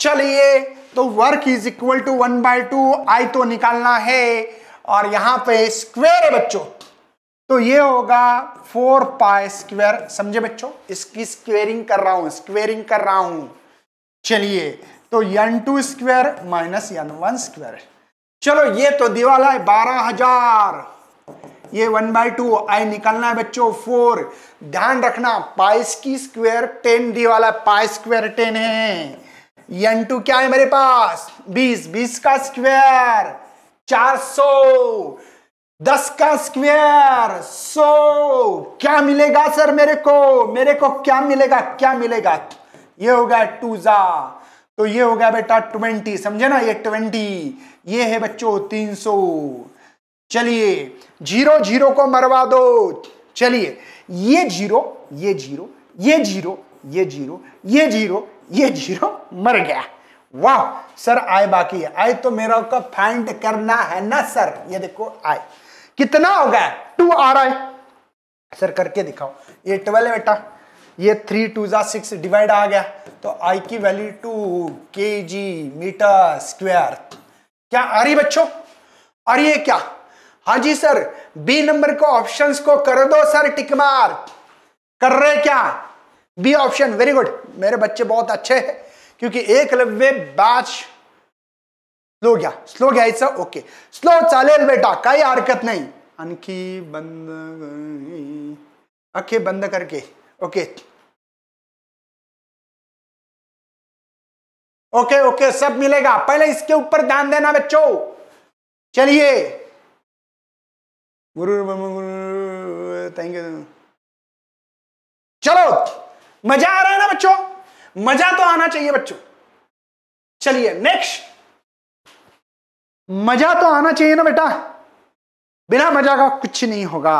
चलिए तो work is equal to one by two I तो निकालना है और यहां पे स्क्वेयर है बच्चों तो ये होगा फोर पाए स्क्वेयर समझे बच्चों इसकी स्क्वेयरिंग कर रहा हूं स्क्वेयरिंग कर रहा हूं चलिए तो N two square minus N one square चलो ये तो दिवाला है बारह हजार ये वन बाई टू आई निकलना है बच्चों फोर ध्यान रखना पाइस की स्क्वायर टेन डी वाला पाई स्क्वायर टेन है यन टू क्या है मेरे पास बीस बीस का स्क्वायर चार सौ दस का स्क्वायर सो क्या मिलेगा सर मेरे को मेरे को क्या मिलेगा क्या मिलेगा ये गया टूजा तो ये हो गया बेटा ट्वेंटी समझे ना ये ट्वेंटी ये है बच्चों तीन सौ चलिए जीरो जीरो को मरवा दो चलिए ये जीरो ये जीरो ये जीरो ये जीरो ये जीरो ये जीरो मर गया वाह सर आय बाकी है आए तो मेरा का फाइंड करना है ना सर ये देखो आय कितना हो गया टू आ रहा है सर करके दिखाओ ये ट्वेल्व बेटा ये थ्री टू जा सिक्स डिवाइड आ गया तो आई की वैल्यू टू के जी मीटर स्क्वायर क्या आ रही बच्चों आ रही है क्या हाँ जी सर बी नंबर को ऑप्शंस को कर दो सर टिक मार कर रहे क्या बी ऑप्शन वेरी गुड मेरे बच्चे बहुत अच्छे हैं क्योंकि एक लव्य बैच स्लो घ्या स्लो घ्यायचं ओके स्लो चालेल बेटा काही हरकत नाही आणखी बंद अखे बंद करके ओके ओके ओके सब मिलेगा पहले इसके ऊपर ध्यान देना बच्चों चलिए गुरु थैंक यू चलो मजा आ रहा है ना बच्चों मजा तो आना चाहिए बच्चों चलिए नेक्स्ट मजा तो आना चाहिए ना बेटा बिना मजा का कुछ नहीं होगा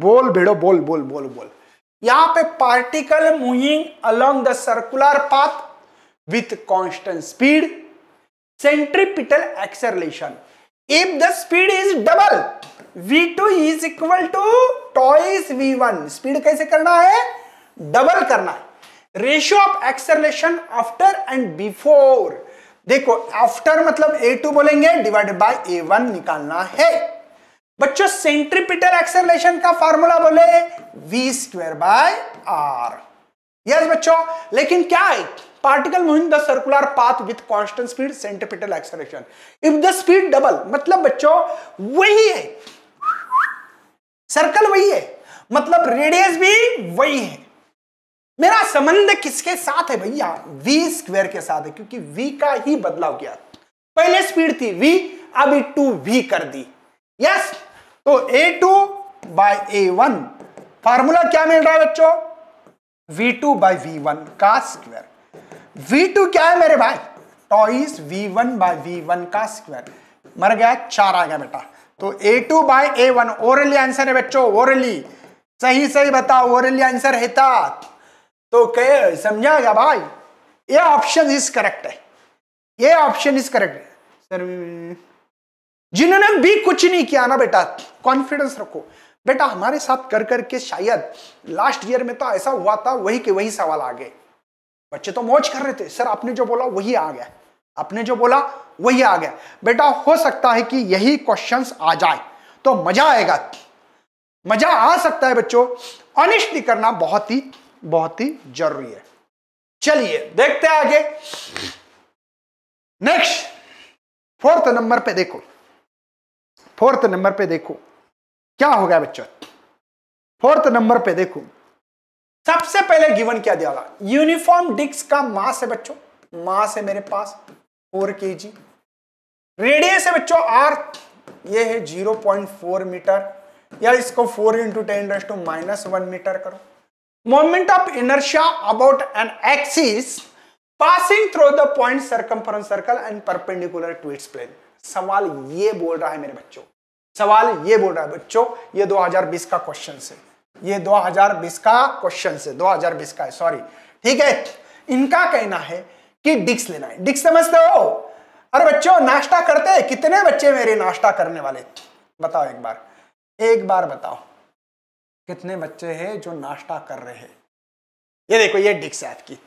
बोल भेड़ो बोल बोल बोल बोल यहां पे particle moving along the circular path with constant speed centripetal acceleration if the speed is double v2 equal to to V one speed कैसे करना है डबल करना है ratio of acceleration after and before देखो आफ्टर मतलब A two बोलेंगे divided by A one निकालना है बच्चों सेंट्रीपिटल एक्सेलरेशन का फॉर्मूला बोले V square by R yes बच्चों लेकिन क्या है particle moving the circular path with constant speed centripetal acceleration if the speed double मतलब बच्चों वही है सर्कल वही है मतलब रेडियस भी वही है मेरा संबंध किसके साथ है भैया वी स्क्वायर के साथ है क्योंकि वी का ही बदलाव किया पहले स्पीड थी वी अभी टू वी कर दी यस तो A two by A one formula क्या मिल रहा है बच्चों V two by V one का स्क्वायर वी टू क्या है मेरे भाई twice V one by V one का स्क्वायर मर गया चार आ गया बेटा तो A two by A one orally answer है बच्चों ओरली सही सही बताओ ओरली आंसर है था तो कह समझा गया भाई ये ऑप्शन इज करेक्ट है ये ऑप्शन इज करेक्ट है सर जिन्होंने भी कुछ नहीं किया ना बेटा कॉन्फिडेंस रखो बेटा हमारे साथ कर कर के शायद लास्ट ईयर में तो ऐसा हुआ था वही के वही सवाल आ गए बच्चे तो मौज कर रहे थे सर आपने जो बोला वही आ गया आपने जो बोला वही आ गया बेटा हो सकता है कि यही क्वेश्चन आ जाए तो मजा आएगा मजा आ सकता है बच्चों ऑनेस्टली करना बहुत ही बहुत ही जरूरी है चलिए देखते हैं आगे नेक्स्ट फोर्थ नंबर पे देखो फोर्थ नंबर पे देखो क्या हो गया बच्चों फोर्थ नंबर पे देखो सबसे पहले गिवन क्या दिया होगा यूनिफॉर्म डिस्क का मास है बच्चों मास है मेरे पास फोर के जी रेडियस है बच्चों आर ये है जीरो पॉइंट फोर मीटर या इसको four into ten raise to to minus one metre करो moment of inertia about an axis passing through the point circumference circle and perpendicular to its plane सवाल ये बोल रहा है मेरे बच्चों सवाल ये बोल रहा है बच्चों ये 2020 का क्वेश्चन है ये 2020 का क्वेश्चन है 2020 का है सॉरी ठीक है इनका कहना है कि डिक्स लेना है डिक्स समझते हो अरे बच्चों नाश्ता करते हैं कितने बच्चे मेरे नाश्ता करने वाले बताओ एक बार एक बार बताओ कितने बच्चे हैं जो नाश्ता कर रहे हैं ये देखो ये डिक्स ऐप की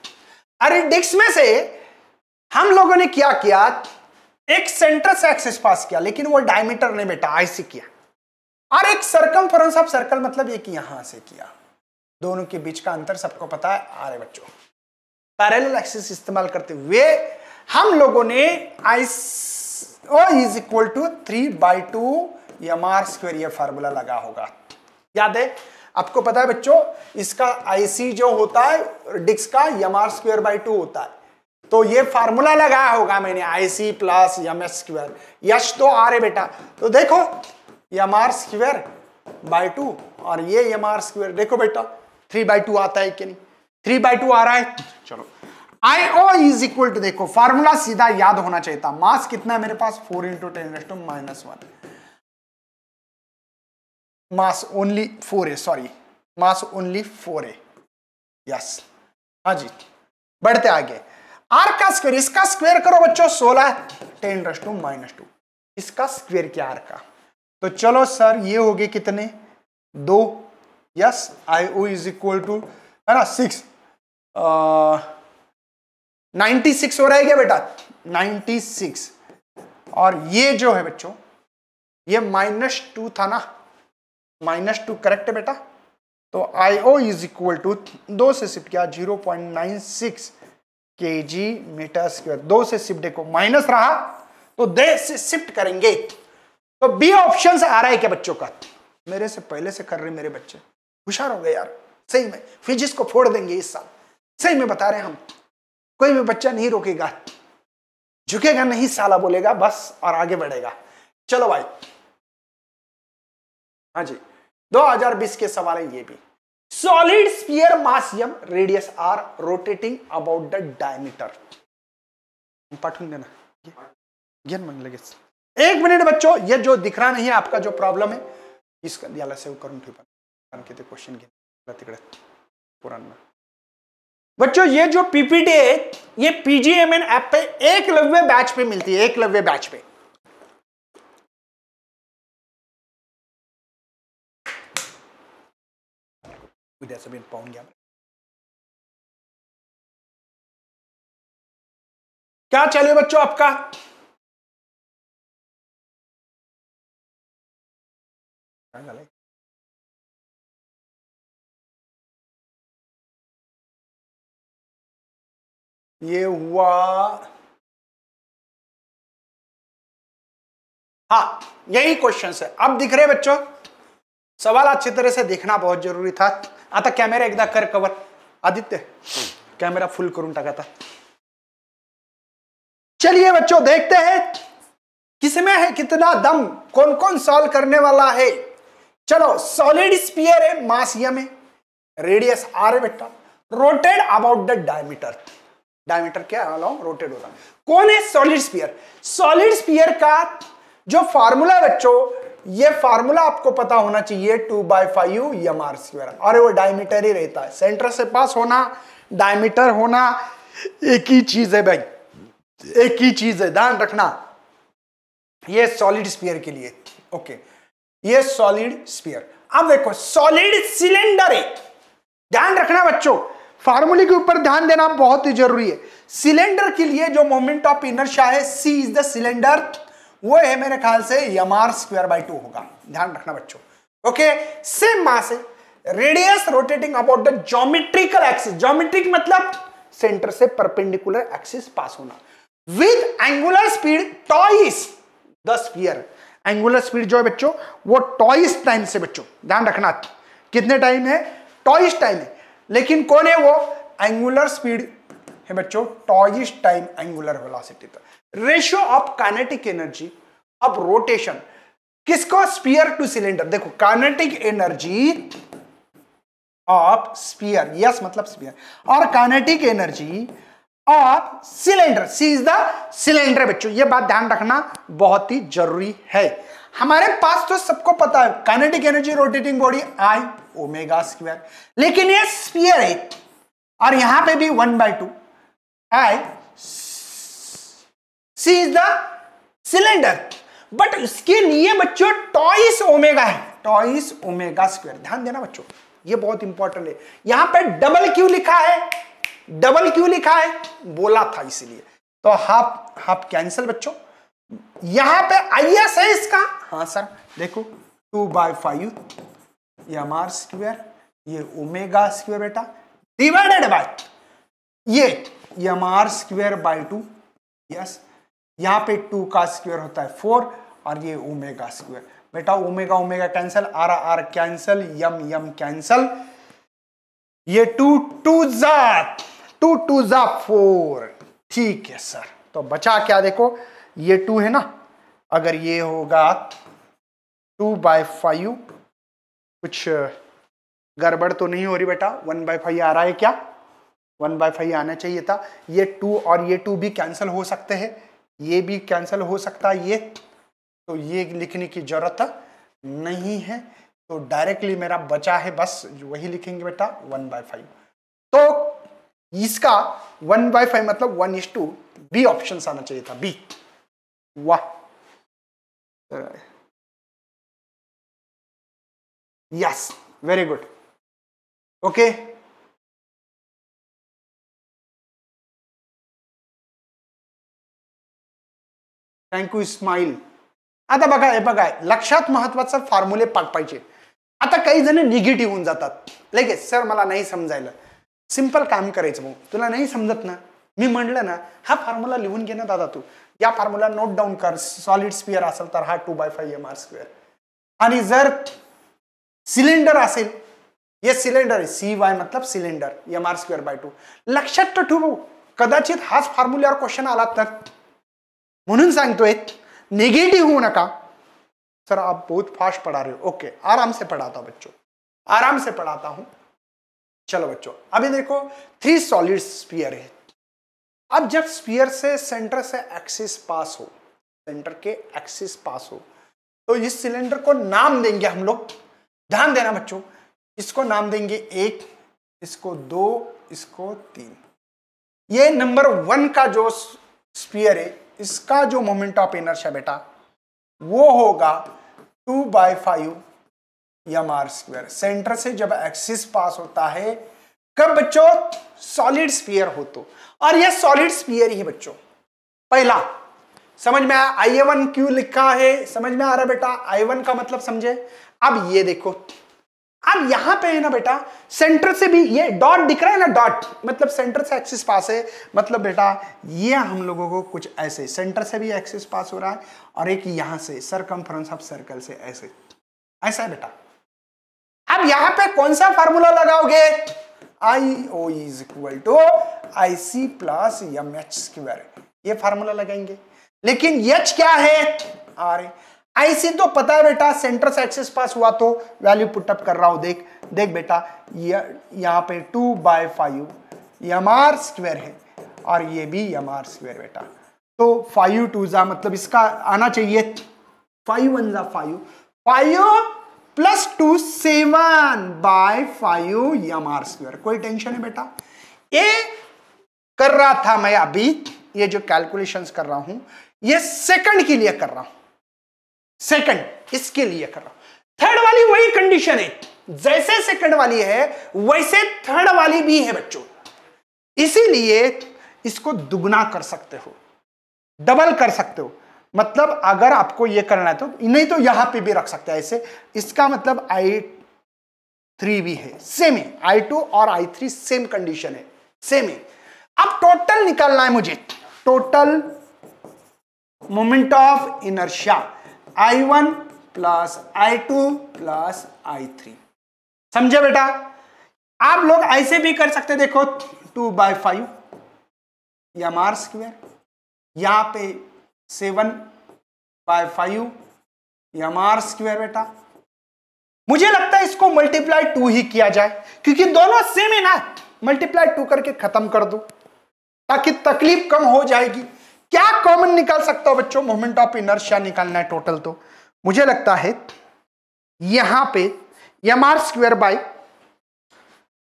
अरे डिक्स में से हम लोगों ने क्या किया एक सेंटर से एक्सिस पास किया लेकिन वो डायमीटर ने बेटा ऐसे किया और एक सर्कम ऑफ सर्कल मतलब ये कि यहां से किया दोनों के बीच का अंतर सबको पता है आ रहे बच्चों पैरेलल एक्सिस इस्तेमाल करते हुए हम लोगों ने आइस O is equal to three by two M R square यह फार्मूला लगा होगा याद है आपको पता है बच्चों इसका आईसी जो होता है डिक्स का M R square by two होता है तो ये फार्मूला लगाया होगा मैंने I C plus M S square yes तो आ रहे बेटा तो देखो M R square by two और ये यम आर स्क्वेयर देखो बेटा थ्री बाई टू आता है कि नहीं थ्री बाई टू आ रहा है चलो I O is equal to देखो फार्मूला सीधा याद होना चाहिए था मास कितना है मेरे पास four into ten minus one mass only four A sorry mass only four A yes हाँ जी बढ़ते आगे आर का स्क्वायर इसका स्क्वायर करो बच्चों सोलह ten raise to minus two इसका स्क्वायर क्या आर का तो चलो सर ये हो गए कितने दो yes I O is equal to है ना सिक्स नाइन्टी सिक्स हो रहा है क्या बेटा नाइन्टी सिक्स और ये जो है बच्चों ये माइनस टू था ना माइनस टू करेक्ट है बेटा तो I O is equal to दो से शिफ्ट किया जीरो पॉइंट नाइन सिक्स के जी मीटर स्क्वेयर दो से शिफ्ट देखो माइनस रहा तो दे से शिफ्ट करेंगे तो बी ऑप्शन आ रहा है क्या बच्चों का मेरे से पहले से कर रहे मेरे बच्चे होशियार हो गए यार सही में फिजिक्स को फोड़ देंगे इस साल सही में बता रहे हम कोई भी बच्चा नहीं रोकेगा झुकेगा नहीं साला बोलेगा बस और आगे बढ़ेगा चलो भाई हाँ जी 2020 के सवाल है ये भी solid sphere mass M radius R rotating about the diameter पाठूंग ना ज्ञान मन लगे एक मिनट बच्चों ये जो दिख रहा नहीं है आपका जो प्रॉब्लम है इसका याला सेव करून क्वेश्चन बच्चों ये जो पीपीटी है ये पीजीएमएन ऐप पे एक लव्य बैच पे मिलती है एक लव्य बैच पे उद्या सगळी पाहून घ्या क्या चले बच्चों आपका ये हुआ हाँ यही क्वेश्चन है अब दिख रहे बच्चों सवाल अच्छी तरह से देखना बहुत जरूरी था आता कैमेरा एकदा कर कवर आदित्य कैमेरा फुल करून टाका था चलिए बच्चों देखते हैं किसमें है कितना दम कौन कौन सॉल्व करने वाला है चलो सॉलिड स्पीयर है मास यम है रेडियस आर बेटा rotated about the diameter diameter क्या लॉन्ग रोटेड होता है कौन है सॉलिड स्पीयर सॉलिड स्पीयर का जो फार्मूला है बच्चों ये फार्मूला आपको पता होना चाहिए two by five M R square और वो डायमीटर ही रहता है सेंटर से पास होना डायमीटर होना एक ही चीज है भाई एक ही चीज है ध्यान रखना ये सॉलिड स्पीयर के लिए ओके ये सॉलिड स्पीयर अब देखो सॉलिड सिलेंडर है ध्यान रखना बच्चों फार्मूले के ऊपर ध्यान देना बहुत ही जरूरी है सिलेंडर के लिए जो मोमेंट ऑफ इनर्शिया है सी इज द सिलेंडर वो है मेरे ख्याल से M R square by two होगा ध्यान रखना बच्चों ओके सेम मास है radius rotating about the geometrical axis geometric मतलब सेंटर से परपेंडिकुलर एक्सिस पास होना with angular speed twice the sphere angular speed जो है बच्चों वो टॉइस टाइम से बच्चों ध्यान रखना कितने टाइम है टॉइस टाइम है लेकिन कौन है वो एंगुलर स्पीड है बच्चों टॉइस टाइम एंगुलर वेलोसिटी तक ratio of kinetic energy of rotation किसको स्पीयर टू सिलेंडर देखो kinetic energy of sphere yes मतलब स्पीयर और kinetic energy of cylinder C is the cylinder बच्चों ये बात ध्यान रखना बहुत ही जरूरी है हमारे पास तो सबको पता है kinetic energy rotating body I omega square लेकिन ये स्पीयर है और यहां पे भी one by two I C is the cylinder but इसके लिए बच्चों टॉइस ओमेगा है टॉइस ओमेगा स्क्वायर ध्यान देना बच्चों ये बहुत इंपॉर्टेंट है यहां पर डबल क्यू लिखा है डबल क्यू लिखा है बोला था इसलिए तो हाफ हाफ कैंसिल बच्चों यहां पे आई एस है इसका हाँ सर देखो टू बाई फाइव ये एम आर स्क्वेयर ये ओमेगा स्क्वेयर बेटा डिवाइडेड बाय ये M R square by two yes यहाँ पे टू का स्क्वायर होता है फोर और ये ओमेगा स्क्वायर बेटा omega omega cancel R R cancel M M cancel ये टू टू जा टू टू जा फोर ठीक है सर तो बचा क्या देखो ये टू है ना अगर ये होगा टू बाय फाइव कुछ गड़बड़ तो नहीं हो रही बेटा वन बाय फाइव आ रहा है क्या वन बाय फाइव आना चाहिए था ये टू और ये टू भी कैंसिल हो सकते हैं ये भी कैंसिल हो सकता है ये तो ये लिखने की ज़रूरत नहीं है तो डायरेक्टली मेरा बचा है बस वही लिखेंगे बेटा वन बाय फाइव तो इसका वन बाय फाइव मतलब one is two B option आना चाहिए था बी वाह yes very good okay thank you smile आता बघा हे बघा लक्षात महत्वाचं फॉर्म्युले पाहिजे आता काही जण निगेटिव्ह होऊन जातात लगेच सर मला नाही समजायला सिंपल काम करायचं भाऊ तुला नाही समजत ना मी म्हणलं ना हा फॉर्म्युला लिहून घे ना दादा तू या फॉर्म्युला नोट डाऊन कर सॉलिड स्पियर असेल तर हा two by five M R square आणि जर सिलेंडर असेल हे सिलेंडर आहे सी वाय मतलब cylinder M R square by two लक्षात ठेवू कदाचित हाच फॉर्म्युल्यावर क्वेश्चन आला तर म्हणून सांगतोय नेगेटिव होऊ नका सर आप बहुत फास्ट पढ़ा रहे हो ओके आराम से पढ़ाता हूं बच्चों आराम से पढ़ाता हूं चलो बच्चों अभी देखो थ्री सॉलिड स्पीयर है अब जब स्पीयर से सेंटर से एक्सिस पास हो सेंटर के एक्सिस पास हो तो इस सिलेंडर को नाम देंगे हम लोग ध्यान देना बच्चों इसको नाम देंगे एक इसको दो इसको तीन ये नंबर वन का जो स्पीयर है इसका जो मोमेंट ऑफ इनर्श है बेटा वो होगा two by five M R square centre से जब एक्सिस पास होता है कब बच्चों सॉलिड स्पीयर हो तो और यह सॉलिड स्पीयर ही बच्चों पहला समझ में आया आई ए वन क्यू लिखा है समझ में आ रहा बेटा आई वन का मतलब समझे अब ये देखो अब यहां पे है ना बेटा सेंटर से भी ये डॉट दिख रहा है ना डॉट मतलब सेंटर से एक्सिस पास है मतलब बेटा ये हम लोगों को कुछ ऐसे सेंटर से भी एक्सिस पास हो रहा है और एक यहां से सरकमफ्रेंस ऑफ सर्कल से ऐसे ऐसा है बेटा अब यहां पे कौन सा फॉर्मूला लगाओगे I O is equal to I C plus M H square ये फार्मूला लगाएंगे लेकिन यच क्या है आर आईसी तो पता है बेटा सेंटर से एक्सेस पास हुआ तो वैल्यू पुटअप कर रहा हूं देख देख बेटा यह यहाँ पे two by five M R square है और ये भी एम आर स्क्वेयर बेटा तो फाइव टू जा मतलब इसका आना चाहिए फाइव वन जा five five plus two seven by five M R square कोई टेंशन है बेटा ये कर रहा था मैं अभी ये जो कैलकुलेशंस कर रहा हूं ये सेकंड के लिए कर रहा हूं सेकंड इसके लिए कर रहा हूं थर्ड वाली वही कंडीशन है जैसे सेकंड वाली है वैसे थर्ड वाली भी है बच्चों इसीलिए इसको दुगना कर सकते हो डबल कर सकते हो मतलब अगर आपको यह करना है तो नहीं तो यहां पे भी रख सकते हैं ऐसे इसका मतलब आई थ्री भी है सेम है आई टू और आई थ्री सेम कंडीशन है सेम है अब टोटल निकालना है मुझे total moment of inertia I one plus I two plus I three समझे बेटा आप लोग ऐसे भी कर सकते देखो टू बाई फाइव या मार स्क्वेयर यहां पे सेवन बाय फाइव या मार स्क्वेयर बेटा मुझे लगता है इसको मल्टीप्लाई टू ही किया जाए क्योंकि दोनों सेम है ना मल्टीप्लाई टू करके खत्म कर दो ताकि तकलीफ कम हो जाएगी क्या कॉमन निकाल सकता हूं बच्चों मोमेंट ऑफ इनर्शिया निकालना है टोटल तो मुझे लगता है यहां पे M R square by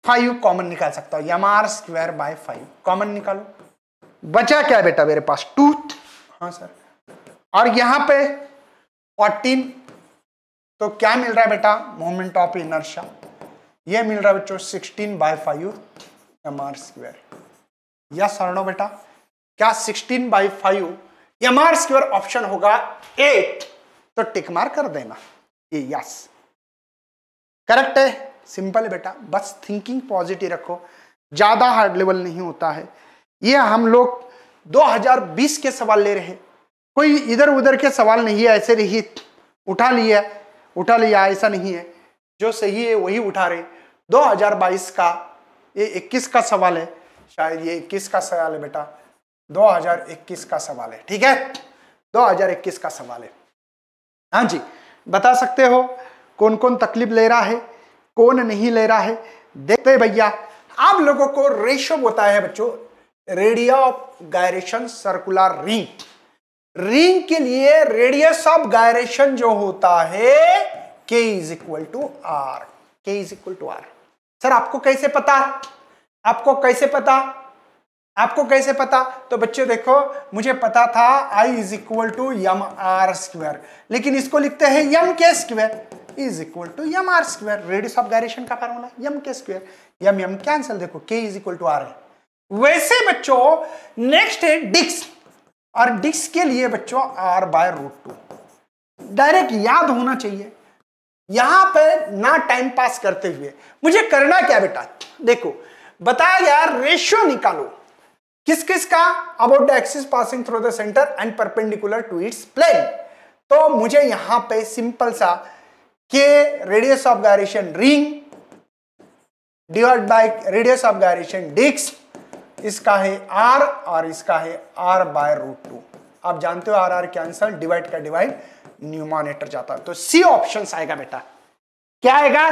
five common निकाल सकता हूं M R square by five common निकालो बचा क्या बेटा मेरे पास टू हाँ सर और यहां पे फोर्टीन तो क्या मिल रहा है बेटा मोमेंट ऑफ इनर्शिया ये मिल रहा है बच्चों sixteen by five M R square yes सरणो बेटा क्या 16 by five M R square option होगा एट तो टिक मार कर देना ये यस करेक्ट है सिंपल बेटा बस थिंकिंग पॉजिटिव रखो ज़्यादा हार्ड लेवल नहीं होता है ये हम लोग 2020 के सवाल ले रहे हैं कोई इधर उधर के सवाल नहीं है ऐसे रही उठा लिया उठा लिया ऐसा नहीं है जो सही है वही उठा रहे 2022 का ये 21 का सवाल है शायद ये 21 का सवाल है बेटा 2021 का सवाल है ठीक है 2021 का सवाल है हाँ जी बता सकते हो कौन कौन तकलीफ ले रहा है कौन नहीं ले रहा है देखते भैया आप लोगों को रेशो होता है बच्चों radio of gyration circular ring ring के लिए रेडियस ऑफ गायरेशन जो होता है K is equal to R K is equal to R sir आपको कैसे पता आपको कैसे पता आपको कैसे पता तो बच्चों देखो मुझे पता था I is equal to M R square लेकिन इसको लिखते हैं M K square is equal to M R square radius of direction का फार्मूला यम के स्क्वेयर यम यम कैंसिल देखो के इज इक्वल टू आर वैसे बच्चों नेक्स्ट है डिक्स और डिक्स के लिए बच्चों R by root two direct याद होना चाहिए यहां पर ना टाइम पास करते हुए मुझे करना क्या बेटा देखो बताया यार रेशियो निकालो किस किस का about the axis passing through the centre and perpendicular to its plane तो मुझे यहां पे सिंपल सा K radius of gyration ring divide by radius of gyration disc इसका है आर और इसका है आर बाय रूट टू आप जानते हो आर आर कैंसल डिवाइड का डिवाइड न्यूमानेटर जाता है तो सी ऑप्शन आएगा बेटा क्या आएगा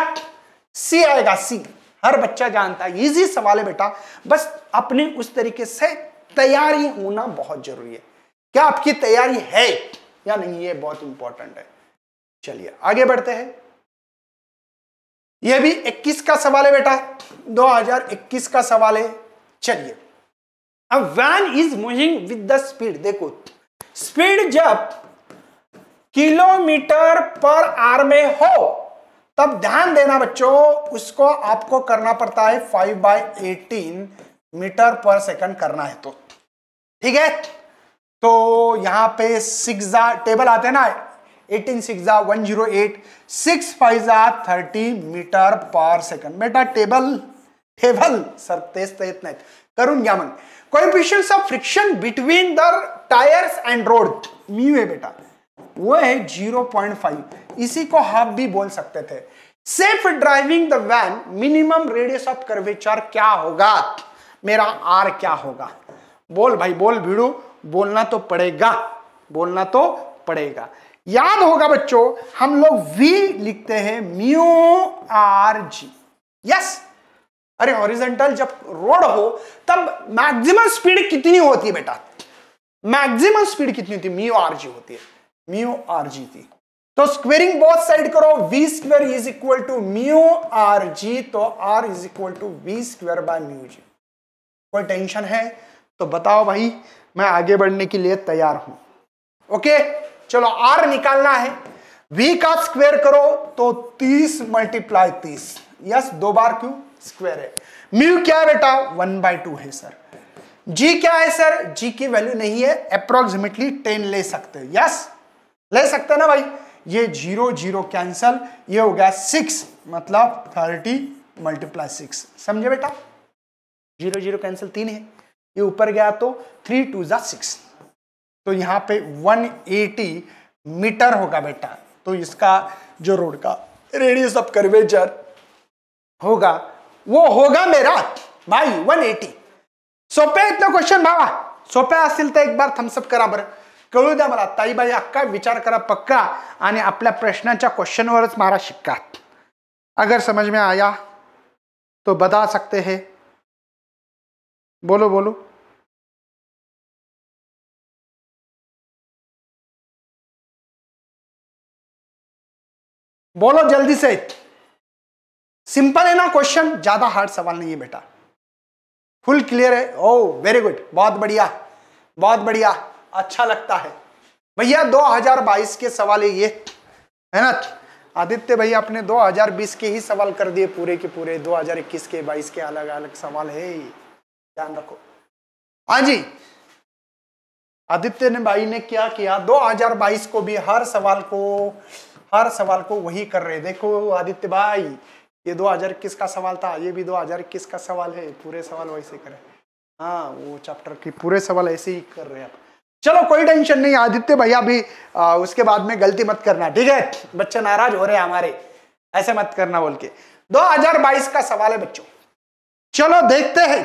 सी आएगा सी हर बच्चा जानता है इजी सवाल है बेटा बस अपने उस तरीके से तैयारी होना बहुत जरूरी है क्या आपकी तैयारी है या नहीं ये बहुत इंपॉर्टेंट है चलिए आगे बढ़ते हैं यह भी 21 का सवाल है बेटा 2021 का सवाल है चलिए अब van is moving with the speed देखो स्पीड जब किलोमीटर पर आर में हो तब ध्यान देना बच्चों उसको आपको करना पड़ता है फाइव बाई एटीन मीटर पर सेकंड करना है तो ठीक है तो यहां पे सिक्स टेबल आते हैं ना eighteen six one zero eight six five जा थर्टी मीटर पर सेकंड बेटा टेबल टेबल सर तेज तर येत नाहीत करून घ्या of friction between the tyres and road मी है बेटा वो है 0.5 इसी को हाफ भी बोल सकते थे safe driving the van minimum radius of curvature क्या होगा मेरा आर क्या होगा बोल भाई बोल भिड़ू बोलना तो पड़ेगा बोलना तो पड़ेगा याद होगा बच्चों हम लोग वी लिखते हैं म्यू आर जी यस अरे हॉरिजेंटल जब रोड हो तब मैक्सिमम स्पीड कितनी होती है बेटा मैक्सिमम स्पीड कितनी होती है म्यू आर जी होती है म्यू आर जी थी तो स्क्वेरिंग बोथ साइड करो V square is equal to mu R G तो R is equal to V square by mu G कोई टेंशन है तो बताओ भाई मैं आगे बढ़ने के लिए तैयार हूं ओके चलो आर निकालना है वी का स्क्वेयर करो तो तीस मल्टीप्लाई तीस यस दो बार क्यों स्क्वेयर है म्यू क्या बेटा वन बाय टू है सर जी क्या है सर जी की वैल्यू नहीं है अप्रोक्सीमेटली टेन ले सकते हो यस ले सकते हैं ना भाई ये जीरो जीरो कैंसल ये हो गया सिक्स मतलब थर्टी मल्टीप्लाई सिक्स समझे बेटा जीरो जीरो कैंसिल तीन है ये ऊपर गया तो थ्री टू जा सिक्स तो यहाँ पे वन एटी मीटर होगा बेटा तो इसका जो रोड का रेडियस ऑफ कर्वेचर होगा वो होगा मेरा भाई वन एटी सोपे इतना क्वेश्चन भावा सोपे असतील था एक बार थम्सअप करा बड़े कहू दया माला ताईबाई अक्का विचार करा पक्का अपने प्रश्न क्वेश्चन वरच मारा शिक्का अगर समझ में आया तो बता सकते हैं बोलो बोलो बोलो जल्दी से सिंपल है ना क्वेश्चन ज्यादा हार्ड सवाल नहीं है बेटा फुल क्लियर है ओ वेरी गुड बहुत बढ़िया बहुत बढ़िया अच्छा लगता है भैया 2022 के सवाल है ये है ना आदित्य भैया अपने 2020 के ही सवाल कर दिए पूरे के पूरे 2021 के 22 के अलग अलग सवाल है ध्यान रखो हाँ जी आदित्य ने भाई ने क्या किया 2022 को भी हर सवाल को हर सवाल को वही कर रहे देखो आदित्य भाई ये 2021 का सवाल था ये भी 2021 का सवाल है पूरे सवाल वैसे करें हाँ वो चैप्टर की पूरे सवाल ऐसे ही कर रहे हैं आप चलो कोई टेंशन नहीं आदित्य भैया भी आ, उसके बाद में गलती मत करना ठीक है बच्चे नाराज हो रहे हैं हमारे ऐसे मत करना बोल के 2022 का सवाल है बच्चों चलो देखते हैं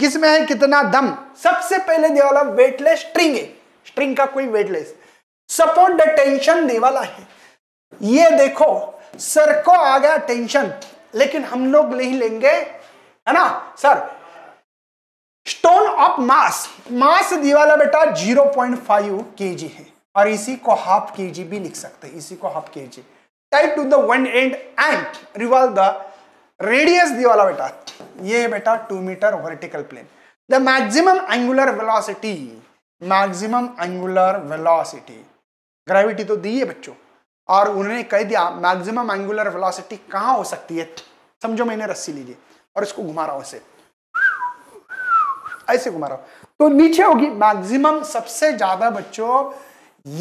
किसमें है कितना दम सबसे पहले देने वाला वेटलेस स्ट्रिंग है स्ट्रिंग का कोई वेटलेस सपोर्ट द टेंशन देवाला वाला है ये देखो सर को आ गया टेंशन लेकिन हम लोग नहीं लेंगे है ना sir stone of mass mass दीवाला बेटा 0.5 पॉइंट है और इसी को हाफ के जी भी लिख सकते हैं इसी को हाफ के G tight to the one end end revolve the radius दीवाला बेटा ये है बेटा two metre vertical plane the maximum angular velocity maximum angular velocity gravity तो दी है बच्चों और उन्होंने कह दिया मैक्सिमम एंगुलर वेलोसिटी कहाँ हो सकती है समझो मैंने रस्सी लीजिए और इसको घुमा रहा हूँ ऐसे घुमा रहा हूं तो नीचे होगी मैक्सिमम सबसे ज्यादा बच्चों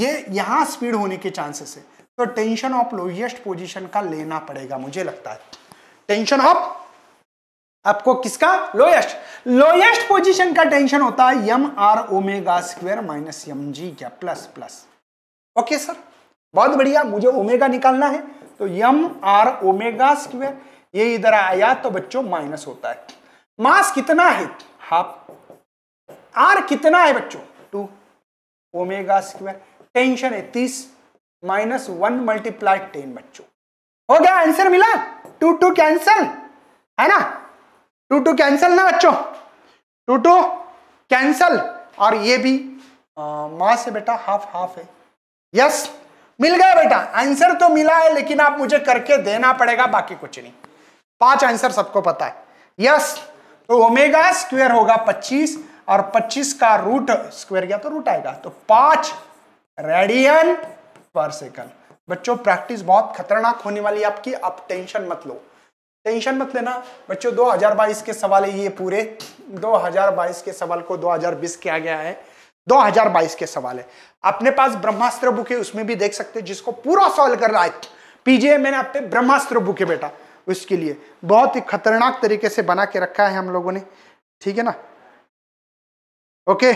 ये यहां स्पीड होने के चांसेस है तो टेंशन ऑफ लोएस्ट पोजीशन का लेना पड़ेगा मुझे लगता है टेंशन ऑफ आपको किसका लोएस्ट लोएस्ट पोजीशन का टेंशन होता है M R omega square minus M G क्या प्लस प्लस ओके सर बहुत बढ़िया मुझे ओमेगा निकालना है तो यम आर ओमेगा स्क्वायर ये इधर आया तो बच्चों माइनस होता है मास कितना है हाफ आर कितना है बच्चों टू ओमेगा स्क्वायर टेंशन है तीस माइनस वन मल्टीप्लाई टेन बच्चों हो गया आंसर मिला टू टू कैंसल है ना टू टू कैंसल ना बच्चों टू टू कैंसल और ये भी मास है बेटा हाफ हाफ है यस मिल गया बेटा आंसर तो मिला है लेकिन आप मुझे करके देना पड़ेगा बाकी कुछ नहीं पांच आंसर सबको पता है यस तो ओमेगा स्क्वायर होगा 25 और 25 का रूट स्क्वायर गया तो रूट आएगा तो पांच रेडियन पर सेकंड बच्चों प्रैक्टिस बहुत खतरनाक होने वाली है आपकी आप टेंशन मत लो टेंशन मत लेना बच्चों 2022 के सवाल है ये पूरे 2022 के सवाल को 2020 किया गया है 2022 के सवाल है अपने पास ब्रह्मास्त्र बुक है उसमें भी देख सकते हैं जिसको पूरा सॉल्व करना है पीजे मैंने आप पे ब्रह्मास्त्र बुक है बेटा उसके लिए बहुत ही खतरनाक तरीके से बना के रखा है हम लोगों ने ठीक है ना ओके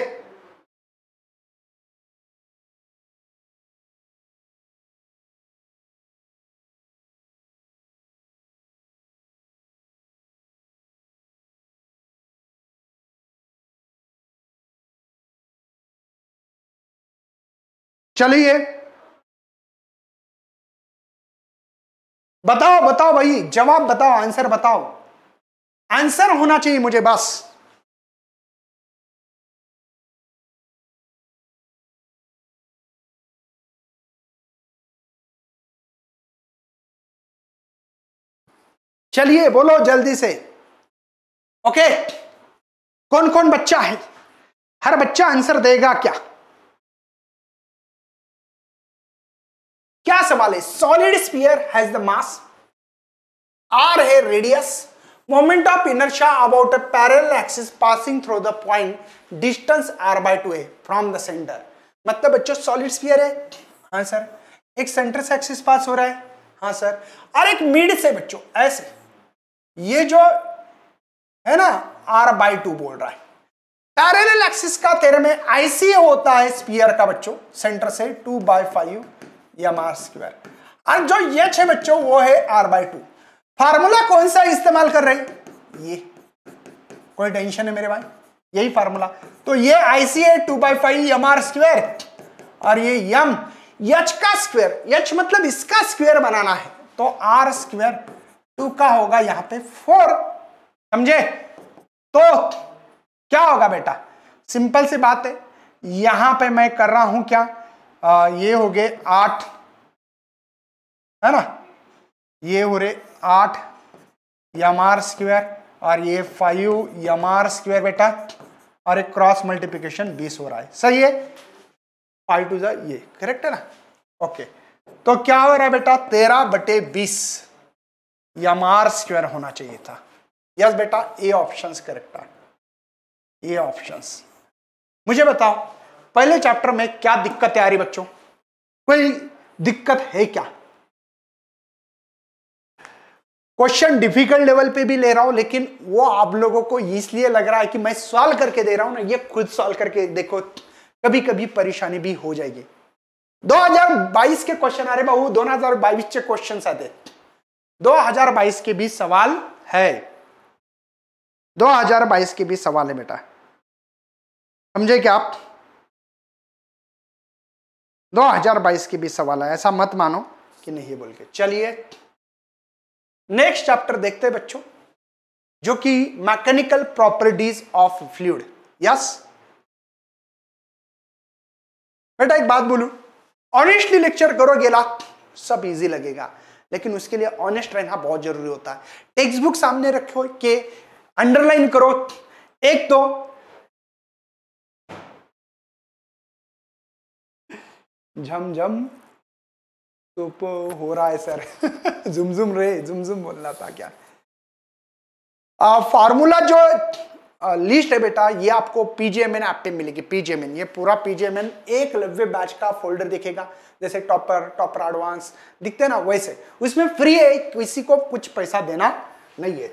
चलिए बताओ बताओ भाई जवाब बताओ आंसर बताओ आंसर होना चाहिए मुझे बस चलिए बोलो जल्दी से ओके कौन कौन बच्चा है हर बच्चा आंसर देगा क्या क्या सवाल है solid sphere has the mass R है radius moment of inertia about a parallel axis passing through the point distance R by two A from the centre मतलब बच्चों सॉलिड स्पीयर है हाँ सर एक सेंटर से एक्सिस पास हो रहा है हाँ सर और एक मिड से बच्चों ऐसे ये जो है ना आर बाय टू बोल रहा है पैरेलल एक्सिस का तेरे में आईसीए होता है स्पीयर का बच्चों सेंटर से टू बाय फाइव ये हमारा स्क्वायर और जो ये है बच्चों वो है आर बाई टू फार्मूला कौन सा इस्तेमाल कर रहे ये कोई टेंशन है मेरे भाई यही फार्मूला तो ये आईसी है two by five M R square और ये यम यच का स्क्वेयर यच मतलब इसका स्क्वेयर बनाना है तो आर स्क्वेयर टू का होगा यहां पे फोर समझे तो क्या होगा बेटा सिंपल सी बात है यहां पे मैं कर रहा हूं क्या आ, ये हो गए आठ है ना ये हो रहे आठ यम आर स्क्वायर और ये फाइव यम आर स्क्वायर बेटा और एक क्रॉस मल्टीप्लिकेशन बीस हो रहा है सही है फाइव टू जा ये करेक्ट है ना ओके तो क्या हो रहा है बेटा तेरह बटे बीस यम आर स्क्वायर होना चाहिए था यस बेटा ए ऑप्शंस करेक्ट है ए ऑप्शंस मुझे बताओ पहले चैप्टर में क्या दिक्कतें आ रही बच्चों कोई दिक्कत है क्या क्वेश्चन डिफिकल्ट लेवल पे भी ले रहा हूं लेकिन वो आप लोगों को इसलिए लग रहा है कि मैं सॉल्व करके दे रहा हूं ना ये खुद सॉल्व करके देखो कभी कभी परेशानी भी हो जाएगी 2022 के क्वेश्चन आ रहे बाबू 2022 के क्वेश्चन आते 2022 के भी सवाल है 2022 के भी सवाल है बेटा समझे क्या आप 2022 के भी सवाल है ऐसा मत मानो कि नहीं बोल के चलिए नेक्स्ट चैप्टर देखते हैं बच्चों जो कि mechanical properties of fluid yes बेटा एक बात बोलू ऑनेस्टली लेक्चर करोगे गेला सब इजी लगेगा लेकिन उसके लिए ऑनेस्ट रहना बहुत जरूरी होता है टेक्स्ट बुक सामने रखो के अंडरलाइन करो एक तो झमझम धूप हो रहा है सर झुमझुम रे झुमझुम बोलना था क्या फार्मूला जो लिस्ट है बेटा ये आपको पीजीएमएन ऐप पे मिलेगी पीजीएमएन ये पूरा पीजीएमएन एक लव्य बैच का फोल्डर दिखेगा जैसे टॉपर टॉपर एडवांस दिखते ना वैसे उसमें फ्री है किसी को कुछ पैसा देना नहीं है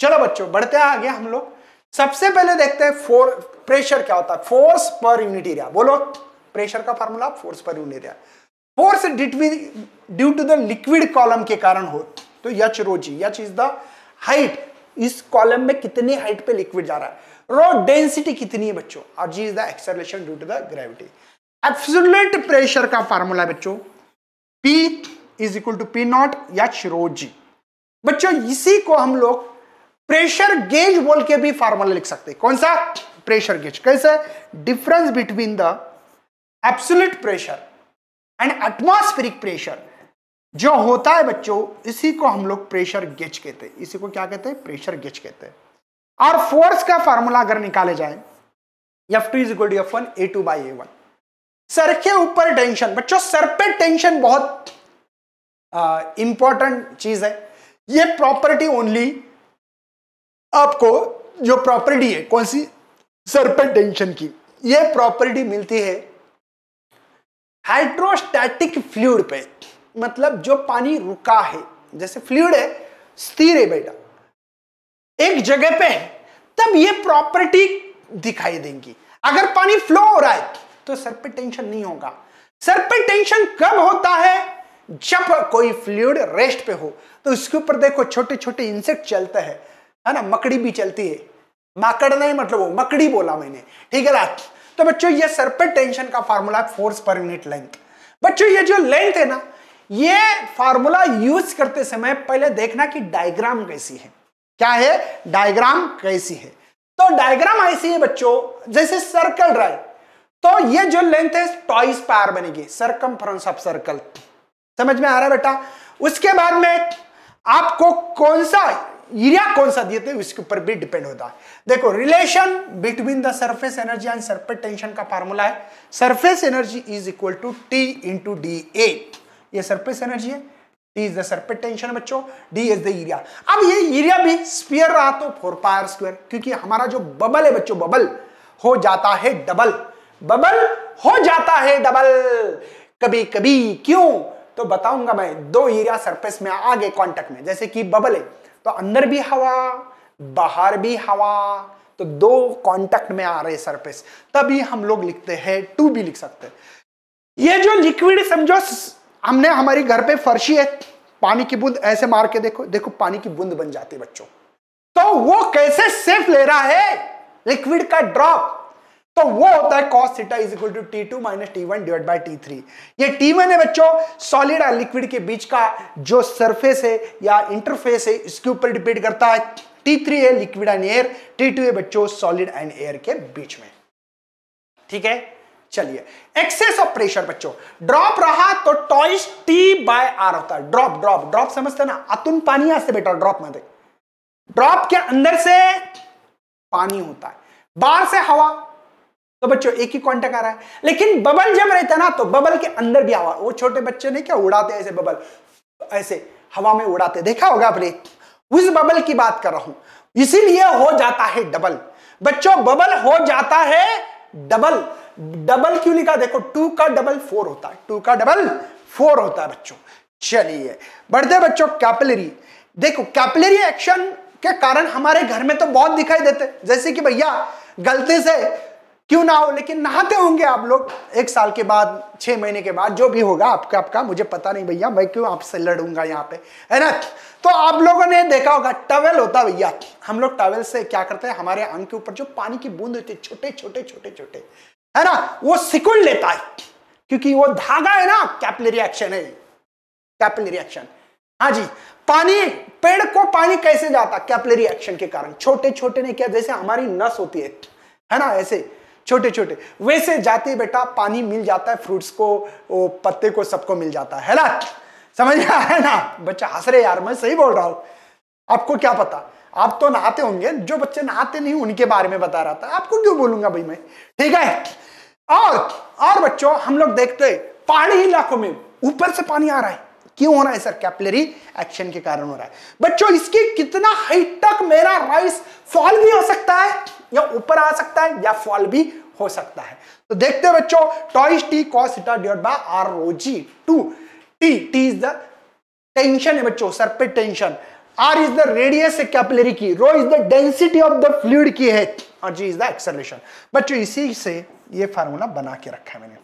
चलो बच्चों बढ़ते हैं आगे हम लोग सबसे पहले देखते हैं फोर प्रेशर क्या होता है फोर्स पर यूनिट एरिया बोलो प्रेशर का फॉर्मूला फोर्स पर यूनिट है force due to the liquid column के कारण हो तो H rho G H is the height इस कॉलम में कितने हाइट पे लिक्विड जा रहा है रो डेंसिटी कितनी है बच्चों और G is the acceleration due to the gravity absolute pressure का फॉर्मूला है बच्चों P is equal to P naught या रो जी बच्चों इसी को हम लोग प्रेशर गेज बोल के भी फॉर्मूला लिख सकते हैं कौन सा प्रेशर गेज कैसे difference between the absolute pressure and atmospheric pressure जो होता है बच्चों इसी को हम लोग प्रेशर गेच कहते हैं इसी को क्या कहते हैं प्रेशर गेच कहते हैं और फोर्स का फॉर्मूला अगर निकाले जाए F two is equal F one A two by A one sir के ऊपर टेंशन बच्चों सर पे टेंशन बहुत इंपॉर्टेंट चीज है ये प्रॉपर्टी ओनली आपको जो प्रॉपर्टी है कौन सी सर पे टेंशन की ये प्रॉपर्टी मिलती है हाइड्रोस्टैटिक फ्लूड पे मतलब जो पानी रुका है जैसे फ्लूड है स्थिर है बेटा एक जगह पे है तब ये प्रॉपर्टी दिखाई देंगी अगर पानी फ्लो हो रहा है तो सर पे टेंशन नहीं होगा सर पे टेंशन कब होता है जब कोई फ्लूड रेस्ट पे हो तो इसके ऊपर देखो छोटे छोटे इंसेक्ट चलते हैं है ना मकड़ी भी चलती है माकड़ नहीं मतलब वो मकड़ी बोला मैंने ठीक है ना तो बच्चों ये सर सरपेट टेंशन का फॉर्मूला है फोर्स पर यूनिट लेंथ बच्चों ये जो लेंथ है ना ये फॉर्मूला यूज करते समय पहले देखना कि डायग्राम कैसी है क्या है डायग्राम कैसी है तो डायग्राम ऐसी है बच्चों जैसे सर्कल रहे तो ये जो लेंथ है टॉइस पार बनेगी सरकम ऑफ सर्कल समझ में आ रहा है बेटा उसके बाद में आपको कौन सा एरिया कौन सा दिए थे उसके ऊपर भी डिपेंड होता है देखो relation between the surface energy and surface tension का फार्मूला है surface energy is equal to T into D A ये सरफेस एनर्जी है T is the surface tension बच्चों डी इज द एरिया अब ये एरिया भी स्पीयर रहा तो फोर पायर स्क्वायर क्योंकि हमारा जो बबल है बच्चों बबल हो जाता है डबल बबल हो जाता है डबल कभी कभी क्यों तो बताऊंगा मैं दो एरिया सरफेस में आगे कांटेक्ट में जैसे कि बबल है तो अंदर भी हवा बाहर भी हवा तो दो कांटेक्ट में आ रहे सरफेस तभी हम लोग लिखते हैं टू भी लिख सकते हैं ये जो लिक्विड समझो हमने हमारी घर पे फर्शी है पानी की बूंद ऐसे मार के देखो देखो पानी की बूंद बन जाती है बच्चों तो वो कैसे सेफ ले रहा है लिक्विड का ड्रॉप तो वो होता है cos theta is equal to t2 minus t1 divided by t3. ये t1 है बच्चों सॉलिड और लिक्विड के बीच का जो सरफेस है या इंटरफेस है इसके ऊपर डिपेंड करता है t3 है लिक्विड एंड एयर t2 है बच्चों सॉलिड एंड एयर के बीच में ठीक है चलिए एक्सेस ऑफ प्रेशर बच्चों ड्रॉप रहा तो टॉइस टी बाय आर होता है ड्रॉप ड्रॉप ड्रॉप समझते ना अतुन पानी से बेटा ड्रॉप में ड्रॉप के अंदर से पानी होता है बाहर से हवा तो बच्चों एक ही कांटेक्ट आ रहा है लेकिन बबल जब रहता है ना तो बबल के अंदर भी हवा वो छोटे बच्चे नहीं क्या उड़ाते ऐसे बबल ऐसे हवा में उड़ाते देखा होगा आपने उस बबल की बात कर रहा हूं इसीलिए हो जाता है डबल बच्चों बबल हो जाता है डबल डबल क्यों लिखा देखो टू का डबल फोर होता है टू का डबल फोर होता है बच्चों चलिए बढ़ते बच्चों कैपिलरी देखो कैपिलरी एक्शन के कारण हमारे घर में तो बहुत दिखाई देते जैसे कि भैया गलती से क्यों ना हो लेकिन नहाते होंगे आप लोग एक साल के बाद छह महीने के बाद जो भी होगा आपका आपका मुझे पता नहीं भैया मैं क्यों आपसे लड़ूंगा यहाँ पे है ना तो आप लोगों ने देखा होगा टवेल होता भैया हम लोग टवेल से क्या करते हैं हमारे अंग के ऊपर जो पानी की बूंद होती है छोटे छोटे छोटे छोटे है ना वो सिकुड़ लेता है क्योंकि वो धागा है ना कैपिलरी एक्शन है कैपिलरी एक्शन हाँ जी पानी पेड़ को पानी कैसे जाता कैपिलरी एक्शन के कारण छोटे छोटे ने क्या जैसे हमारी नस होती है है ना ऐसे छोटे छोटे वैसे जाते बेटा पानी मिल जाता है फ्रूट्स को वो पत्ते को सबको मिल जाता है ना समझ में आया ना बच्चा हंस रहे यार मैं सही बोल रहा हूँ आपको क्या पता आप तो नहाते होंगे जो बच्चे नहाते नहीं उनके बारे में बता रहा था आपको क्यों बोलूंगा भाई मैं ठीक है और और बच्चों हम लोग देखते पहाड़ी इलाकों में ऊपर से पानी आ रहा है क्यों हो रहा है सर कैपिलरी एक्शन के कारण हो रहा है बच्चों इसकी कितना हाइट तक मेरा राइस फॉल भी हो सकता है या ऊपर आ सकता है या फॉल भी हो सकता है तो देखते हैं बच्चों twice T cos theta divide by R O G two T T is the tension है बच्चों सर पे tension R is the radius capillary की rho is the density of the fluid की है और जी इज द एक्सलेशन बच्चों इसी से ये फार्मूला बना के रखा है मैंने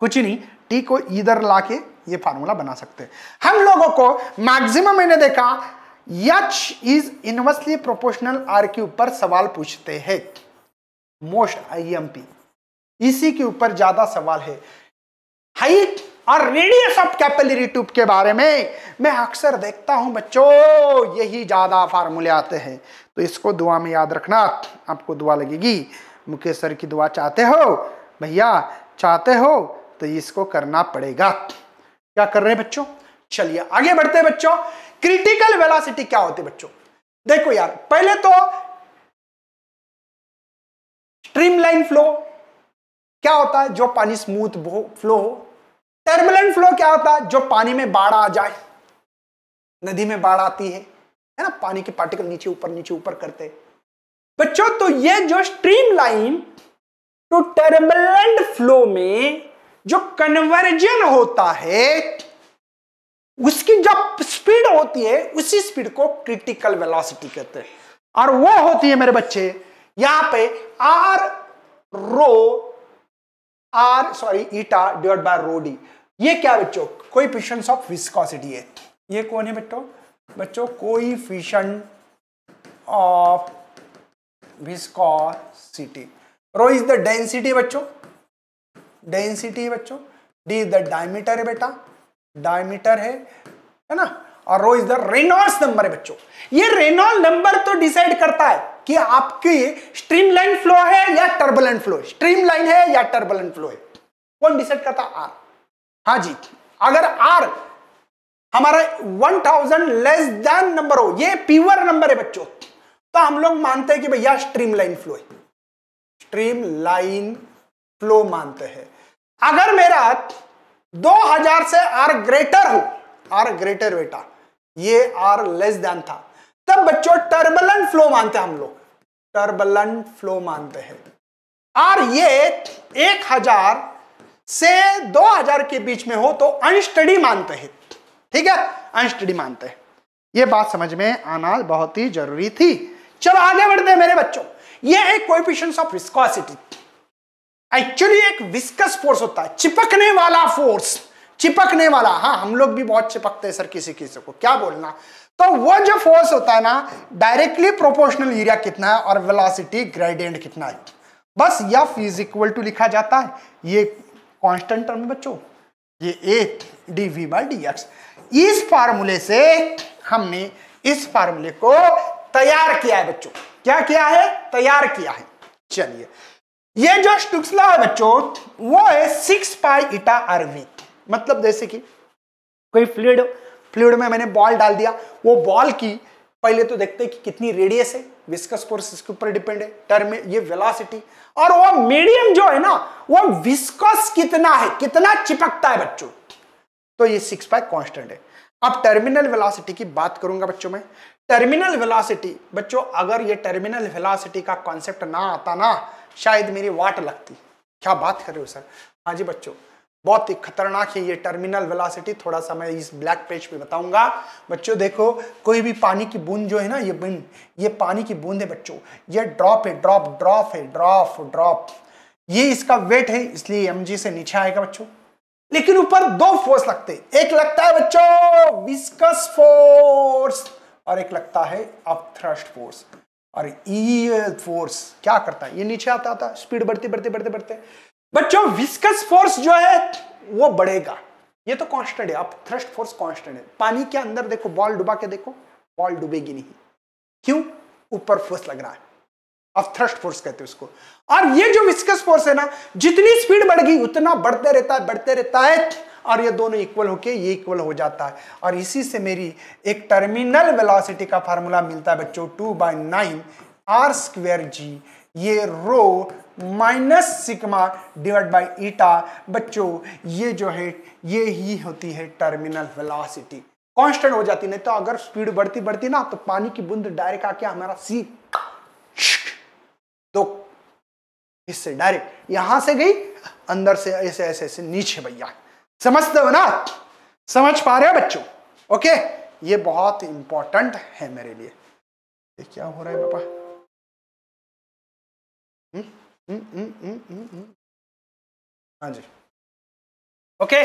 कुछ नहीं टी को इधर लाके ये फार्मूला बना सकते हैं हम लोगों को मैक्सिमम मैंने देखा H is inversely proportional R के ऊपर सवाल पूछते हैं मोस्ट आईएमपी इसी के ऊपर ज्यादा सवाल है हाइट और रेडियस ऑफ कैपिलरी ट्यूब के बारे में मैं अक्सर देखता हूं बच्चों यही ज्यादा फार्मूले आते हैं तो इसको दुआ में याद रखना आपको दुआ लगेगी मुकेश सर की दुआ चाहते हो भैया चाहते हो तो इसको करना पड़ेगा क्या कर रहे हैं बच्चों चलिए आगे बढ़ते हैं बच्चों क्रिटिकल वेलासिटी क्या होती है बच्चों देखो यार पहले तो स्ट्रीमलाइन फ्लो क्या होता है जो पानी स्मूथ फ्लो हो टर्बुलेंट फ्लो क्या होता है जो पानी में बाढ़ आ जाए नदी में बाढ़ आती है है ना पानी के पार्टिकल नीचे ऊपर नीचे ऊपर करते बच्चों तो ये जो स्ट्रीमलाइन टू तो टर्बुलेंट फ्लो में जो कन्वर्जन होता है उसकी जब स्पीड होती है उसी स्पीड को क्रिटिकल वेलोसिटी कहते हैं और वो होती है मेरे बच्चे यहां पे R rho R sorry eta divide by rho D ये क्या बच्चों कोई ऑफ विस्कोसिटी है ये कौन है बच्चों बच्चों कोई of viscosity rho is the density बच्चों डेंसिटी है बच्चों डी इज द डायमीटर है बेटा डायमीटर है है ना और rho is the Reynolds number है बच्चों ये रेनॉल्ड नंबर तो डिसाइड करता है कि आपकी स्ट्रीमलाइन फ्लो है या टर्बुलेंट फ्लो स्ट्रीमलाइन है या टर्बुलेंट फ्लो है कौन डिसाइड करता आर हाँ जी अगर आर हमारा 1000 लेस देन नंबर हो ये प्योर नंबर है बच्चों तो हम लोग मानते हैं कि भैया स्ट्रीमलाइन फ्लो है स्ट्रीमलाइन फ्लो मानते हैं अगर मेरा 2000 से आर ग्रेटर हो आर ग्रेटर बेटा ये आर लेस देन था तब बच्चों टर्बलेंट फ्लो मानते हैं हम लोग टर्बलेंट फ्लो मानते हैं और ये 1000 से 2000 के बीच में हो तो अनस्टडी मानते हैं ठीक है अनस्टडी मानते हैं ये बात समझ में आना बहुत ही जरूरी थी चलो आगे बढ़ते हैं मेरे बच्चों ये एक कोएफिशिएंट्स ऑफ विस्कोसिटी एक्चुअली एक विस्कस फोर्स होता है चिपकने वाला फोर्स चिपकने वाला हाँ हम लोग भी बहुत चिपकते हैं सर किसी किसी को क्या बोलना तो वो जो फोर्स होता है ना डायरेक्टली प्रोपोर्शनल एरिया कितना है और वेलोसिटी ग्रेडियंट कितना है बस यफ इज इक्वल टू लिखा जाता है ये कांस्टेंट टर्म बच्चों ये A D V by D X इस फार्मूले से हमने इस फार्मूले को तैयार किया है बच्चों क्या किया है तैयार किया है चलिए ये जो स्टुक्सला है बच्चों वो है सिक्स पाई इटा अरविट मतलब जैसे कि कोई फ्लूड फ्लूड में मैंने बॉल डाल दिया वो बॉल की पहले तो देखते हैं कि कितनी रेडियस है विस्कस फोर्स इसके ऊपर डिपेंड है टर्म ये वेलोसिटी और वो मीडियम जो है ना वो विस्कस कितना है कितना चिपकता है बच्चों तो ये सिक्स पाई कॉन्स्टेंट है अब टर्मिनल वेलोसिटी की बात करूंगा बच्चों में टर्मिनल वेलोसिटी बच्चों अगर ये टर्मिनल वेलोसिटी का कॉन्सेप्ट ना आता ना शायद मेरी वाट लगती क्या बात कर रहे हो सर हाँ जी बच्चों बहुत ही खतरनाक है ये टर्मिनल वेलोसिटी थोड़ा सा मैं इस ब्लैक पेज पे बताऊंगा बच्चों देखो कोई भी पानी की बूंद जो है ना ये बिन ये पानी की बूंद है बच्चों ये ड्रॉप है ड्रॉप ड्रॉप है ड्रॉप ड्रॉप ये इसका वेट है इसलिए एम से नीचे आएगा बच्चों लेकिन ऊपर दो फोर्स लगते एक लगता है बच्चों विस्कस फोर्स और एक लगता है अपथ्रस्ट फोर्स और ये फोर्स क्या करता है ये नीचे आता आता स्पीड बढ़ती बढ़ती बढ़ते बढ़ते बच्चों विस्कस फोर्स जो है वो बढ़ेगा ये तो कांस्टेंट है आप थ्रस्ट फोर्स कांस्टेंट है पानी के अंदर देखो बॉल डुबा के देखो बॉल डूबेगी नहीं क्यों ऊपर फोर्स लग रहा है अब थ्रस्ट फोर्स कहते हैं उसको और ये जो विस्कस फोर्स है ना जितनी स्पीड बढ़ गई उतना बढ़ते रहता है बढ़ते रहता है और ये दोनों इक्वल होके ये इक्वल हो जाता है और इसी से मेरी एक टर्मिनल वेलोसिटी का फार्मूला मिलता है बच्चों two by nine R square G ये rho minus sigma divide by eta बच्चों ये जो है ये ही होती है टर्मिनल वेलोसिटी कांस्टेंट हो जाती नहीं तो अगर स्पीड बढ़ती बढ़ती ना तो पानी की बूंद डायरेक्ट आके हमारा सी दो इससे डायरेक्ट यहां से गई अंदर से ऐसे ऐसे ऐसे नीचे भैया समझते हो ना समझ पा रहे हो बच्चों ओके ये बहुत इंपॉर्टेंट है मेरे लिए ये क्या हो रहा है पापा हम्म, हम्म, हम्म, हाँ जी ओके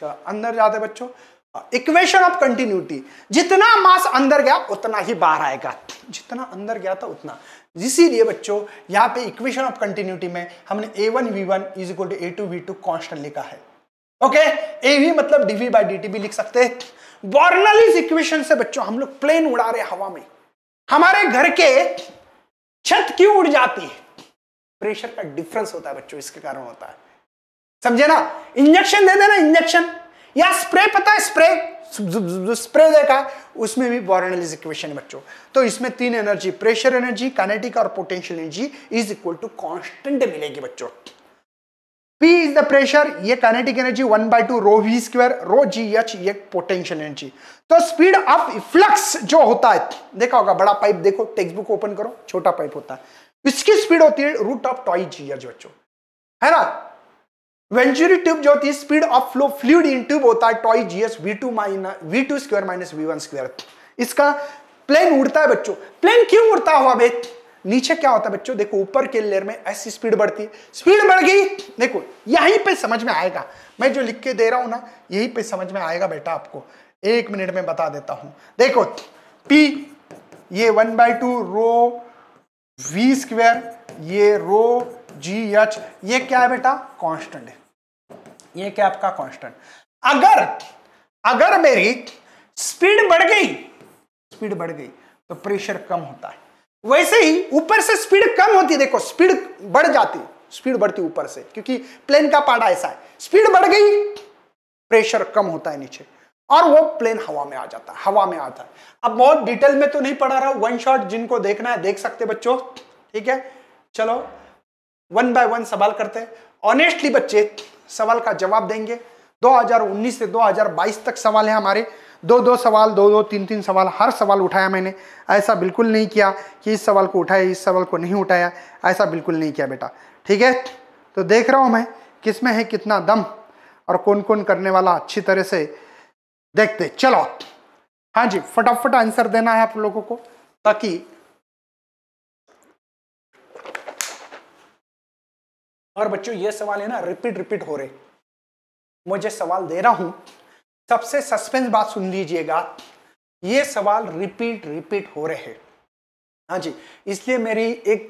चलो अंदर जाते बच्चों इक्वेशन ऑफ कंटिन्यूटी जितना मास अंदर गया उतना ही बाहर आएगा जितना अंदर गया था उतना इसीलिए बच्चों यहां पे इक्वेशन ऑफ कंटिन्यूटी में हमने A one V one is equal to A two V two constant लिखा है ओके ए भी मतलब डीवी बाई डी भी लिख सकते हैं बॉर्नलिस इक्वेशन से बच्चों हम लोग प्लेन उड़ा रहे हवा में हमारे घर के छत क्यों उड़ जाती है प्रेशर का डिफरेंस होता है बच्चों इसके कारण होता है समझे ना इंजेक्शन दे देना इंजेक्शन या स्प्रे पता है स्प्रे स्प्रे देखा उसमें भी बॉर्नलिस इक्वेशन बच्चों तो इसमें तीन एनर्जी प्रेशर एनर्जी कैनेटिक और potential energy is equal to constant मिलेगी बच्चों P इज द प्रेशर ये kinetic energy one by two rho we square rho G H ये पोटेंशियल एनर्जी तो स्पीड ऑफ फ्लक्स जो होता है देखा होगा बड़ा पाइप देखो टेक्स बुक ओपन करो छोटा पाइप होता है इसकी स्पीड होती है root of twice G H बच्चों है ना वेंचुरी ट्यूब जो होती है speed of flow fluid in tube होता है twice G S V two minus V two square minus V one square इसका प्लेन उड़ता है बच्चों प्लेन क्यों उड़ता हुआ बेट नीचे क्या होता है बच्चों देखो ऊपर के लेयर में ऐसी स्पीड बढ़ती है स्पीड बढ़ गई देखो यहीं पे समझ में आएगा मैं जो लिख के दे रहा हूं ना यहीं पे समझ में आएगा बेटा आपको एक मिनट में बता देता हूं देखो पी ये one by two rho V square ये रो जी एच ये क्या है बेटा कॉन्स्टेंट है ये क्या आपका कॉन्स्टेंट अगर अगर मेरी स्पीड बढ़ गई स्पीड बढ़ गई तो प्रेशर कम होता है वैसे ही ऊपर से स्पीड कम होती है देखो स्पीड बढ़ जाती स्पीड बढ़ती ऊपर से क्योंकि प्लेन का पाड़ा ऐसा है स्पीड बढ़ गई प्रेशर कम होता है नीचे और वो प्लेन हवा में आ जाता है हवा में आता है अब बहुत डिटेल में तो नहीं पढ़ा रहा वन शॉट जिनको देखना है देख सकते बच्चों ठीक है चलो वन बाय वन सवाल करते हैं ऑनेस्टली बच्चे सवाल का जवाब देंगे 2019 से 2022 तक सवाल है हमारे दो दो सवाल दो दो तीन तीन सवाल हर सवाल उठाया मैंने ऐसा बिल्कुल नहीं किया कि इस सवाल को उठाया इस सवाल को नहीं उठाया ऐसा बिल्कुल नहीं किया बेटा ठीक है तो देख रहा हूँ मैं किस में है कितना दम और कौन कौन करने वाला अच्छी तरह से देखते चलो हाँ जी फटाफट आंसर देना है आप लोगों को ताकि और बच्चों ये सवाल है ना रिपीट रिपीट हो रहे मुझे सवाल दे रहा हूं सबसे सस्पेंस बात सुन लीजिएगा ये सवाल रिपीट रिपीट हो रहे हैं हाँ जी इसलिए मेरी एक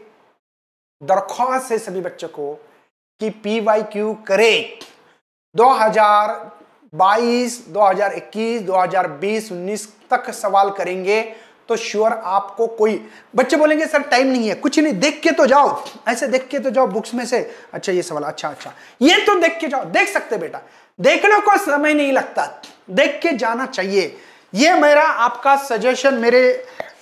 दरख्वास्त है सभी बच्चों को कि पी वाई क्यू इक्कीस 2022, 2021, 2020, 19 तक सवाल करेंगे तो श्योर आपको कोई बच्चे बोलेंगे सर टाइम नहीं है कुछ नहीं देख के तो जाओ ऐसे देख के तो जाओ बुक्स में से अच्छा ये सवाल अच्छा अच्छा ये तो देख के जाओ देख सकते बेटा देखने को समय नहीं लगता देख के जाना चाहिए ये मेरा आपका सजेशन मेरे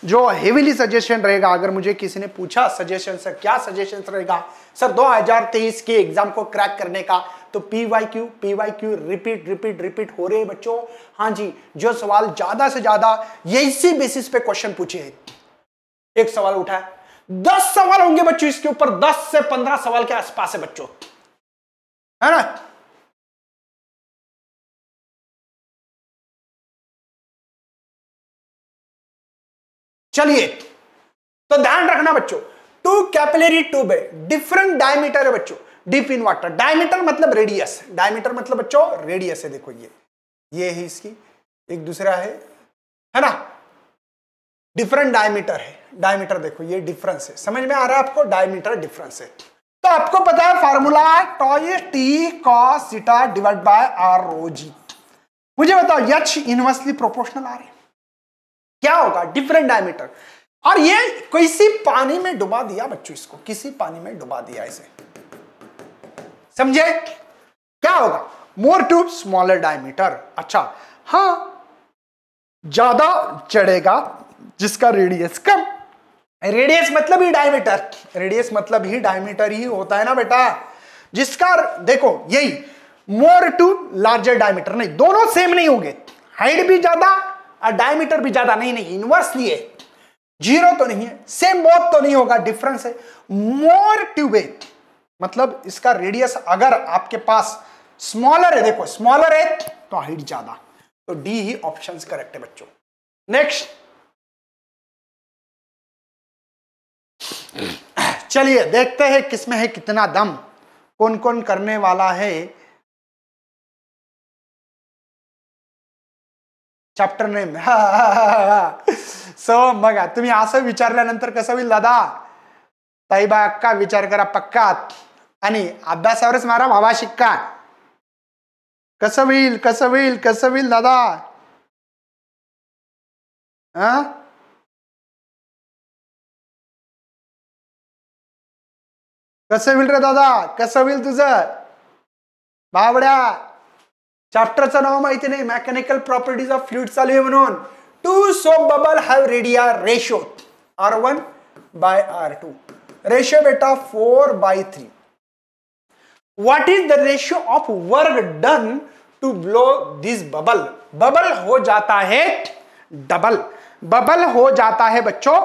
जो हेविली सजेशन रहेगा अगर मुझे किसी ने पूछा सजेशन सर क्या सजेशन रहेगा सर 2023 के एग्जाम को क्रैक करने का तो P Y Q P Y Q repeat repeat repeat हो रहे हैं बच्चों हाँ जी जो सवाल ज्यादा से ज्यादा ये इसी बेसिस पे क्वेश्चन पूछे हैं एक सवाल उठा है दस सवाल होंगे बच्चों इसके ऊपर दस से पंद्रह सवाल के आसपास है बच्चों है ना चलिए तो ध्यान रखना बच्चों टू कैपिलरी ट्यूब है डिफरेंट डायमीटर है बच्चों डीप इन वाटर डायमीटर मतलब रेडियस डायमीटर मतलब बच्चों रेडियस है देखो ये ये है इसकी एक दूसरा है है ना डिफरेंट डायमीटर है डायमीटर देखो ये डिफरेंस है समझ में आ रहा है आपको डायमीटर डिफरेंस है तो आपको पता है formula twice T cos theta divide by R rho G मुझे बताओ यच इनवर्सली प्रोपोर्शनल आ रहे क्या होगा डिफरेंट डायमीटर और ये किसी पानी में डुबा दिया बच्चों इसको किसी पानी में डुबा दिया इसे समझे क्या होगा मोर ट्यूब स्मॉलर डायमीटर अच्छा हाँ ज्यादा चढ़ेगा जिसका रेडियस कम रेडियस मतलब ही डायमीटर रेडियस मतलब ही डायमीटर ही होता है ना बेटा जिसका देखो यही मोर टू लार्जर डायमीटर नहीं दोनों सेम नहीं होंगे हाइट भी ज्यादा और डायमीटर भी ज्यादा नहीं नहीं इनवर्स है जीरो तो नहीं है सेम बहुत तो नहीं होगा डिफरेंस है मोर ट्यूबेट मतलब इसका रेडियस अगर आपके पास स्मॉलर है देखो स्मॉलर है तो हाइट ज्यादा तो डी ही ऑप्शन करेक्ट है बच्चों नेक्स्ट चलिए देखते हैं किसमें है कितना दम कौन कौन करने वाला है चैप्टर नेम सो बघा तुम्हें विचार विचारल्यानंतर कसं होईल दादा ताईबा अक्का विचार करा पक्का आणि अभ्यासावरच मारा भावा शिक्का कसं होईल कसं होईल कसं होईल दादा हा कसं होईल रे दादा कसं होईल तुझं बावड्या चॅप्टरचं नाव माहिती नाही मेकॅनिकल प्रॉपर्टीज ऑफ फ्लुइड चालू आहे म्हणून two soap bubble have radii ratio R one by R two ratio बेटा four by three what is the ratio of work done to blow this bubble bubble हो जाता है double bubble हो जाता है बच्चों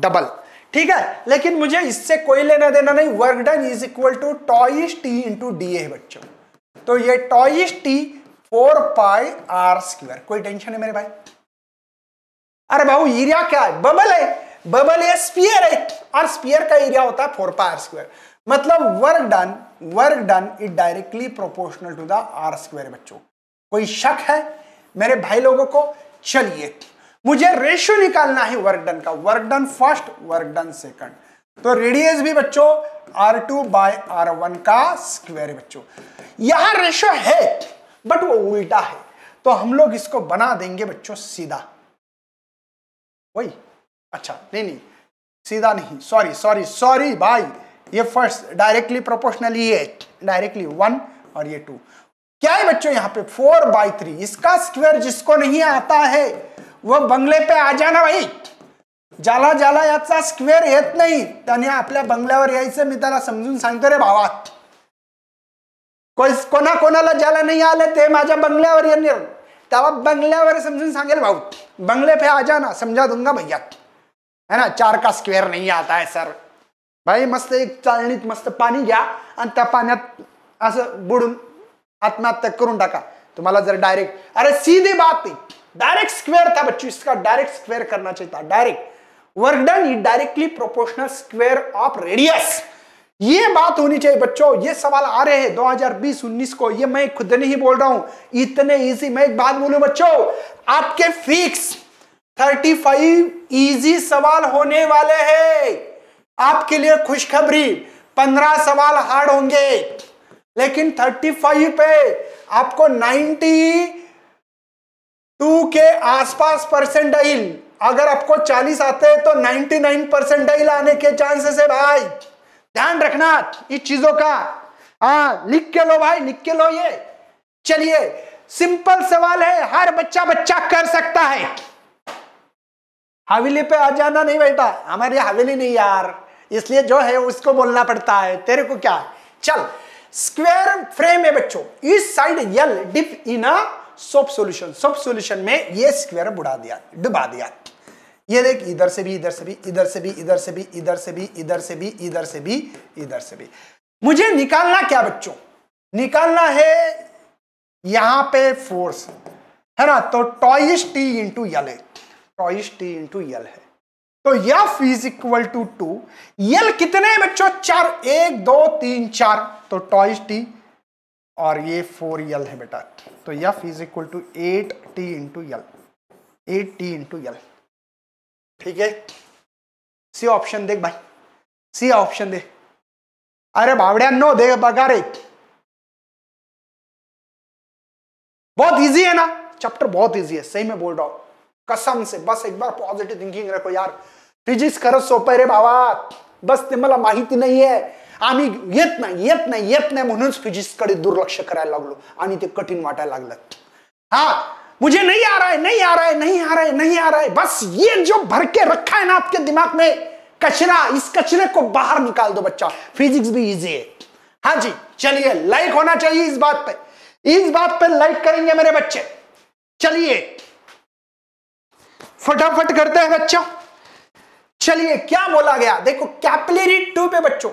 डबल ठीक है लेकिन मुझे इससे कोई लेना देना नहीं work done is equal to twice T into D A बच्चों तो ये twice T four pi R square कोई टेंशन है मेरे भाई अरे भाऊ एरिया क्या है बबल है बबल या स्पीयर है और स्पीयर का एरिया होता है फोर पाई आर स्क्वायर मतलब work done work done is directly proportional to the R square बच्चों कोई शक है मेरे भाई लोगों को चलिए मुझे रेशियो निकालना है वर्क डन का work done first work done second तो रेडियस भी बच्चों R two by R one का स्क्वायर बच्चों यहां रेशियो है बट वो उल्टा है तो हम लोग इसको बना देंगे बच्चों सीधा वही अच्छा नहीं नहीं सीधा नहीं सॉरी सॉरी सॉरी भाई ये फर्स्ट डायरेक्टली प्रोपोर्शनल ये डायरेक्टली वन और ये टू क्या है बच्चों यहाँ पे फोर बाई थ्री इसका स्क्वायर जिसको नहीं आता है वो बंगले पे आ जाना भाई जाला जाला याचा स्क्वेअर येत नाही त्याने आपल्या बंगल्यावर यायचं मी त्याला समजून सांगतो रे भावा कोणा कोणाला ज्याला नाही आलं ते माझ्या बंगल्यावर येणार त्याला बंगल्यावर समजून सांगेल भाऊ बंगले पे आ जाना समजा दूंगा भैया है ना चार का स्क्वेयर नहीं आता है सर भाई मस्त एक चाळणीत मस्त पाणी घ्या आणि त्या पाण्यात असं बुडून आत्महत्या करून टाका तुम्हाला जर डायरेक्ट अरे सीधी बात नाही डायरेक्ट स्क्वेयर था बच्चों इसका डायरेक्ट स्क्वेयर करना चाहिए था direct work done is directly proportional square of radius ये बात होनी चाहिए बच्चों ये सवाल आ रहे हैं 2020-19 को ये मैं खुद नहीं बोल रहा हूं इतने इजी मैं एक बात बोलू बच्चों आपके फिक्स थर्टी फाइव ईजी सवाल होने वाले हैं आपके लिए खुशखबरी पंद्रह सवाल हार्ड होंगे लेकिन थर्टी फाइव पे आपको नाइन्टी टू के आसपास डाइल अगर आपको चालीस आते हैं तो नाइन्टी नाइन डाइल आने के चांसेस है भाई ध्यान रखना इस चीजों का हाँ लिख के लो भाई लिख के लो ये चलिए सिंपल सवाल है हर बच्चा बच्चा कर सकता है हवेली पे आ जाना नहीं बेटा हमारी हवेली नहीं यार इसलिए जो है उसको बोलना पड़ता है तेरे को क्या चल स्क्वायर फ्रेम है बच्चों इस side L dip in a soap solution soap solution में ये स्क्वायर बुढ़ा दिया डुबा दिया ये देख इधर से भी इधर से भी इधर से भी इधर से भी इधर से भी इधर से भी इधर से भी इधर से भी मुझे निकालना क्या बच्चों निकालना है यहां पे फोर्स है ना तो टॉइस टी इंटू यल है टॉइस टी इंटू यल है तो F is equal to two L कितने बच्चों चार एक दो तीन चार तो टॉइस टी और ये फोर यल है बेटा तो F is equal to eight T into L eight T into L ठीक है सी ऑप्शन देख भाई सी ऑप्शन दे अरे बावड़िया नो दे बगा रे बहुत इजी है ना चैप्टर बहुत इजी है सही में बोल रहा हूं कसम से बस एक बार पॉजिटिव थिंकिंग रखो यार फिजिक्स खरंच सोपे रे बाबा बस ते मला माहिती नाहीये आम्ही येत नाही येत नाही येत नाही म्हणून फिजिक्स कडे दुर्लक्ष करायला लागलो आणि ते कठीण वाटायला लागलं हा मुझे नहीं आ रहा है नहीं आ रहा है नहीं आ रहा है नहीं आ रहा है बस ये जो भर के रखा है ना आपके दिमाग में कचरा इस कचरे को बाहर निकाल दो बच्चा फिजिक्स भी इजी है हाँ जी चलिए लाइक होना चाहिए इस बात पे इस बात पे लाइक करेंगे मेरे बच्चे चलिए फटाफट करते हैं बच्चों चलिए क्या बोला गया देखो कैपिलरी ट्यूब है बच्चों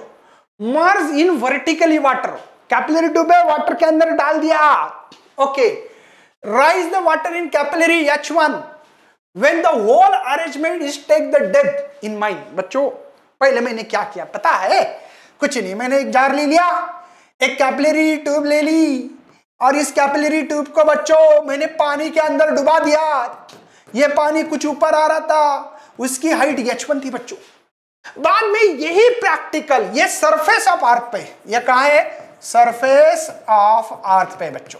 merge in vertically water capillary tube है वाटर के अंदर डाल दिया okay rise the water in capillary H one when the whole arrangement is take the depth in mind बच्चों पहले मैंने क्या किया पता है कुछ नहीं मैंने एक जार ले लिया एक कैपिलरी ट्यूब ले ली और इस कैपिलरी ट्यूब को बच्चों मैंने पानी के अंदर डुबा दिया ये पानी कुछ ऊपर आ रहा था उसकी हाइट एच थी बच्चों बाद में यही प्रैक्टिकल ये सरफेस ऑफ अर्थ पे ये कहा है सरफेस ऑफ अर्थ पे बच्चों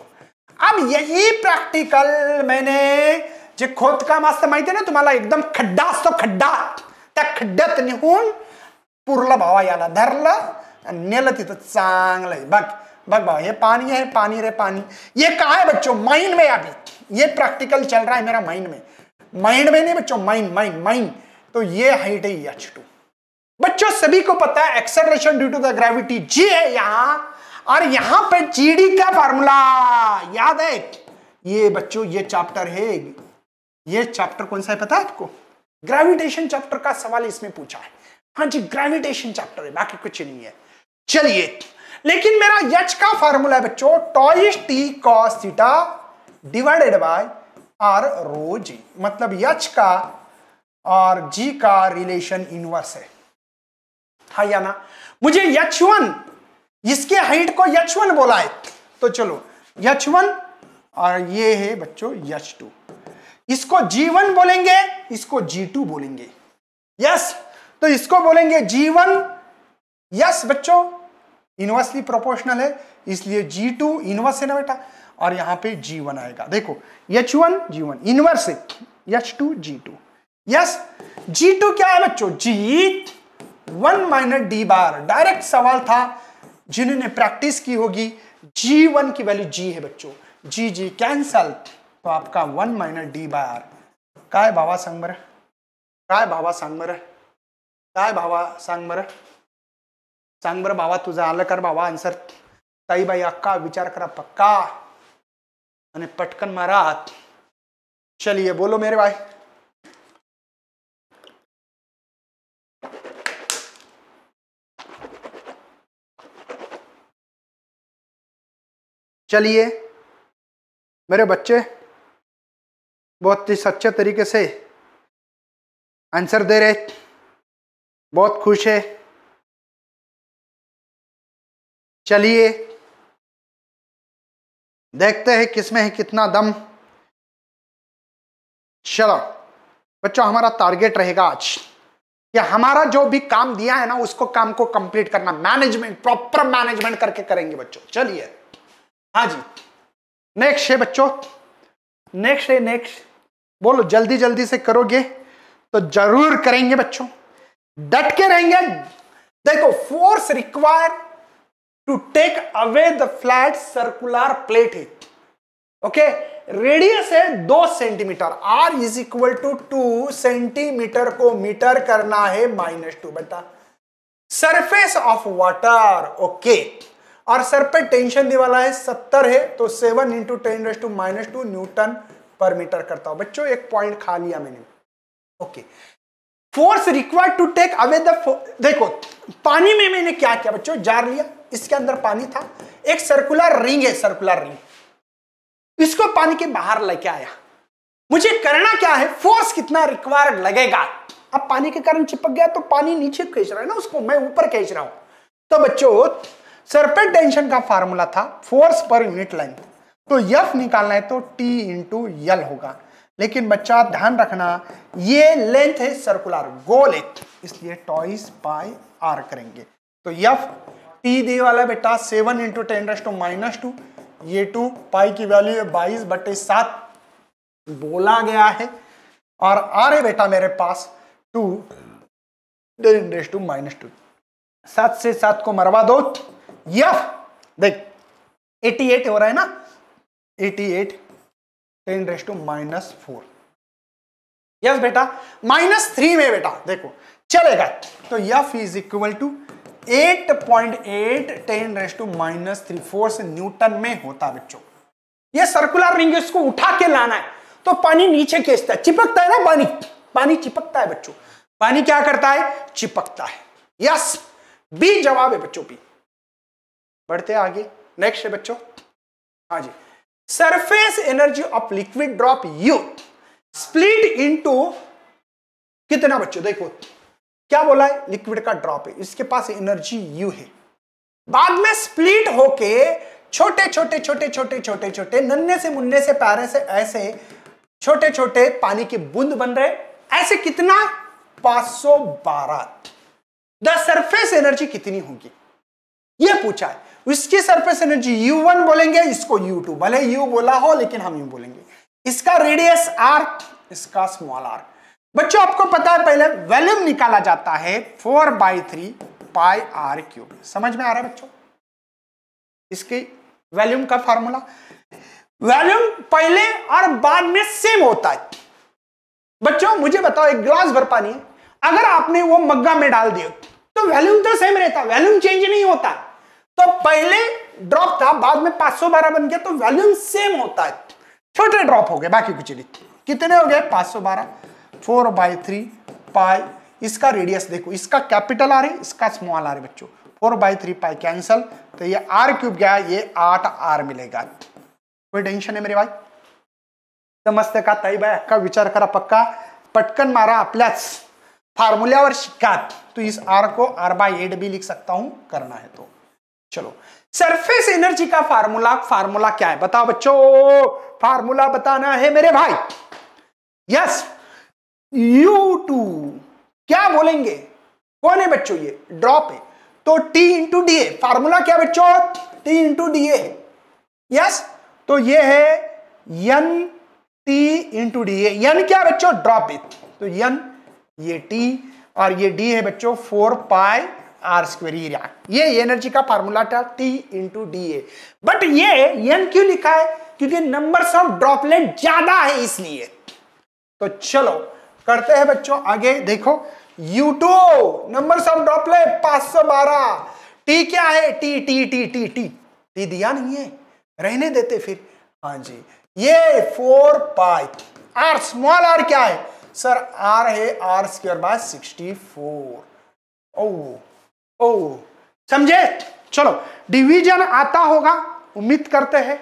अब यही प्रैक्टिकल मैंने खोद का असतं माइते ना तुम्हारा एकदम खड्डा तो खड्डा तक खड्डत निघून पुरलं भावा याला धरलं नेलं तो चांगलंय बघ बघ भाव ये पानी है पानी रे पानी ये कहा है बच्चों माइंड में अभी ये प्रैक्टिकल चल रहा है मेरा माइंड में माइंड में नहीं बच्चों माइंड माइंड माइंड तो ये हाइट है एच टू बच्चों सभी को पता है acceleration due to the gravity G है यहां और यहां पे जीडी का फॉर्मूला याद है ये बच्चों ये चैप्टर है ये चैप्टर कौन सा है पता है आपको ग्रेविटेशन चैप्टर का सवाल इसमें पूछा है हाँ जी ग्रेविटेशन चैप्टर है बाकी कुछ नहीं है चलिए लेकिन मेरा यच का फॉर्मूला है बच्चों twice T cos theta divided by R rho जी मतलब यच का और जी का रिलेशन इनवर्स है हा या ना मुझे यच वन इसके हाइट को यच वन बोला है तो चलो यच वन और ये है बच्चों यच टू इसको जी वन बोलेंगे इसको जी टू बोलेंगे यस तो इसको बोलेंगे जी वन यस बच्चों इनवर्सली प्रोपोर्शनल है इसलिए जी टू इनवर्स है ना बेटा और यहाँ पे जी वन आएगा देखो H one G one inverse H two G two yes G two क्या है बच्चों G one minus D bar direct सवाल था जिन्होंने प्रैक्टिस की होगी जी वन की वैल्यू जी है बच्चों जी जी कैंसल तो आपका वन माइनस डी बार काय भावा सांग बरं काय भावा सांग बरं काय भावा सांग बरं सांग भावा तुझा आल कर भावा ताई भाई अक्का विचार करा पक्का अने पटकन મારા હાથ चलिए बोलो मेरे भाई चलिए मेरे बच्चे बहुत ही सच्चे तरीके से आंसर दे रहे बहुत खुश है चलिए देखते हैं किसमें है कितना दम चलो बच्चों हमारा टारगेट रहेगा आज कि हमारा जो भी काम दिया है ना उसको काम को कंप्लीट करना मैनेजमेंट प्रॉपर मैनेजमेंट करके करेंगे बच्चों चलिए हाँ जी नेक्स्ट है बच्चों नेक्स्ट है नेक्स्ट बोलो जल्दी जल्दी से करोगे तो जरूर करेंगे बच्चों डट के रहेंगे देखो force require to take away the flat circular plate heat okay radius है दो centimetre R is equal to two centimetre को मीटर करना है माइनस टू बेटा सरफेस ऑफ वाटर ओके और सर पे टेंशन दी वाला है सत्तर है तो seven into ten race to minus two newton per metre करता हूं बच्चों एक पॉइंट खा लिया मैंने okay okay. Force required to take away the देखो पानी में मैंने क्या किया बच्चों जार लिया इसके अंदर पानी था एक सर्कुलर रिंग है सर्कुलर रिंग इसको पानी के बाहर लेके आया मुझे करना क्या है फोर्स कितना रिक्वायर्ड लगेगा अब पानी के कारण चिपक गया तो पानी नीचे खींच रहा है ना उसको मैं ऊपर खींच रहा हूं तो बच्चों सरपेट टेंशन का फॉर्मूला था फोर्स पर यूनिट लेंथ तो यफ निकालना है तो टी इंटू यल होगा लेकिन बच्चा ध्यान रखना ये लेंथ है सर्कुलर गोल इसलिए टॉइस बाय आर करेंगे तो यफ टी दे वाला बेटा seven into ten raise to minus two ये टू पाई की वैल्यू है बाईस बटे सात बोला गया है और आर है बेटा मेरे पास two ten race to minus two सात से सात को मरवा दो यफ देख 88 हो रहा है ना 88 ten race to minus four yes बेटा माइनस थ्री में बेटा देखो चलेगा तो F is equal to eight point eight ten race to minus three force newton में होता बच्चों ये सर्कुलर रिंग इसको उठा के लाना है तो पानी नीचे खींचता है चिपकता है ना पानी पानी चिपकता है बच्चों पानी क्या करता है चिपकता है यस बी जवाब है बच्चों बी बढ़ते आगे नेक्स्ट है बच्चों हाँ जी surface energy of liquid drop U split into कितना बच्चों देखो क्या बोला है लिक्विड का ड्रॉप है इसके पास एनर्जी यू है बाद में स्प्लिट होके छोटे छोटे छोटे छोटे छोटे छोटे नन्हे से मुन्ने से प्यारे से ऐसे छोटे छोटे पानी के बूंद बन रहे ऐसे कितना 512 द सरफेस एनर्जी कितनी होगी यह पूछा है उसकी सरफेस एनर्जी U1 बोलेंगे इसको यू टू भले यू बोला हो लेकिन हम यू बोलेंगे इसका रेडियस आर इसका स्मॉल आर बच्चों आपको पता है पहले वॉल्यूम निकाला जाता है four by three pi R cube समझ में आ रहा है बच्चों इसके वॉल्यूम का फॉर्मूला वॉल्यूम पहले और बाद में सेम होता है बच्चों मुझे बताओ एक ग्लास भर पानी अगर आपने वो मग्गा में डाल दिया तो वॉल्यूम तो सेम रहता वॉल्यूम चेंज नहीं होता तो पहले ड्रॉप था बाद में 512 बन गया तो वॉल्यूम सेम होता है छोटे ड्रॉप हो गए बाकी कुछ नहीं कितने हो गए 512 फोर बाई थ्री पाई इसका रेडियस देखो इसका कैपिटल आ रही इसका स्मॉल आ रही बच्चों four by three pi cancel तो ये आर क्यूब गया ये आठ आर मिलेगा कोई टेंशन है मेरे भाई समजते का ताई भाई अक्का विचार करा पक्का पटकन मारा आपल्याच फार्मूल्यावर शिक्षा तो इस आर को आर बाय एट भी लिख सकता हूं करना है तो चलो सरफेस एनर्जी का फार्मूला फार्मूला क्या है बताओ बच्चों फार्मूला बताना है मेरे भाई यस यू टू क्या बोलेंगे कौन है बच्चों ये ड्रॉप है तो T into D A formula क्या बच्चों T into D A yes तो ये है N T into D A N क्या बच्चों ड्रॉप है तो यन ये टी और ये डी है बच्चों four pi R square area ये एनर्जी का फार्मूला था T into D A but ये एन क्यों लिखा है क्योंकि नंबर ऑफ ड्रॉपलेट ज्यादा है इसलिए तो चलो करते हैं बच्चों आगे देखो U two number of droplet पांच सौ बारह टी क्या है T T T T T T दिया नहीं है रहने देते फिर हाँ जी ये four pi R small R क्या है सर आर है आर स्क्र बाय सिक्सटी फोर ओ ओ समझे चलो डिवीजन आता होगा उम्मीद करते हैं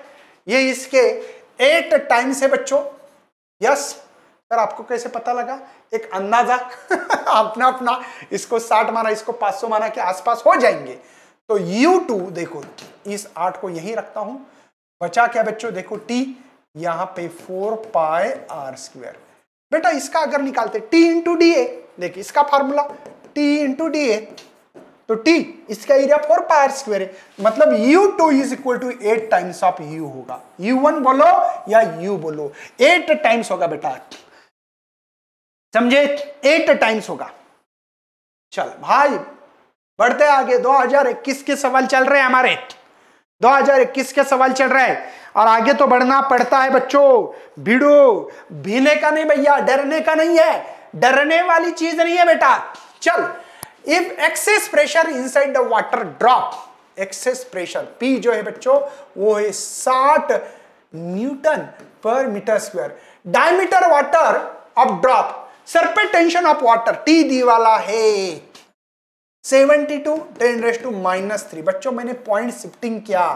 ये इसके एट टाइम्स है बच्चों यस सर आपको कैसे पता लगा एक अंदाजा अपना अपना इसको साठ माना इसको पांच सौ माना के आसपास हो जाएंगे तो यू टू देखो इस आठ को यहीं रखता हूं बचा क्या बच्चों देखो टी यहां पे फोर पाए आर स्क्वेयर बेटा इसका अगर निकालते टी इंटू डी ए देखिए इसका formula T into D A तो टी इसका एरिया फोर पायर स्क्वेयर है मतलब U two is equal to eight times of U होगा यू वन बोलो या यू बोलो एट टाइम्स होगा बेटा समझे एट टाइम्स होगा चल भाई बढ़ते आगे 2021 के सवाल चल रहे हैं हमारे 2021 के सवाल चल रहे हैं और आगे तो बढ़ना पड़ता है बच्चों भिड़ो भीने का नहीं भैया डरने का नहीं है डरने वाली चीज नहीं है बेटा चल if excess pressure inside the water drop excess pressure P जो है बच्चों वो है साठ newton per metre square diameter water of drop surface tension of water T दी वाला है 72 two ten race to minus three बच्चों मैंने पॉइंट शिफ्टिंग किया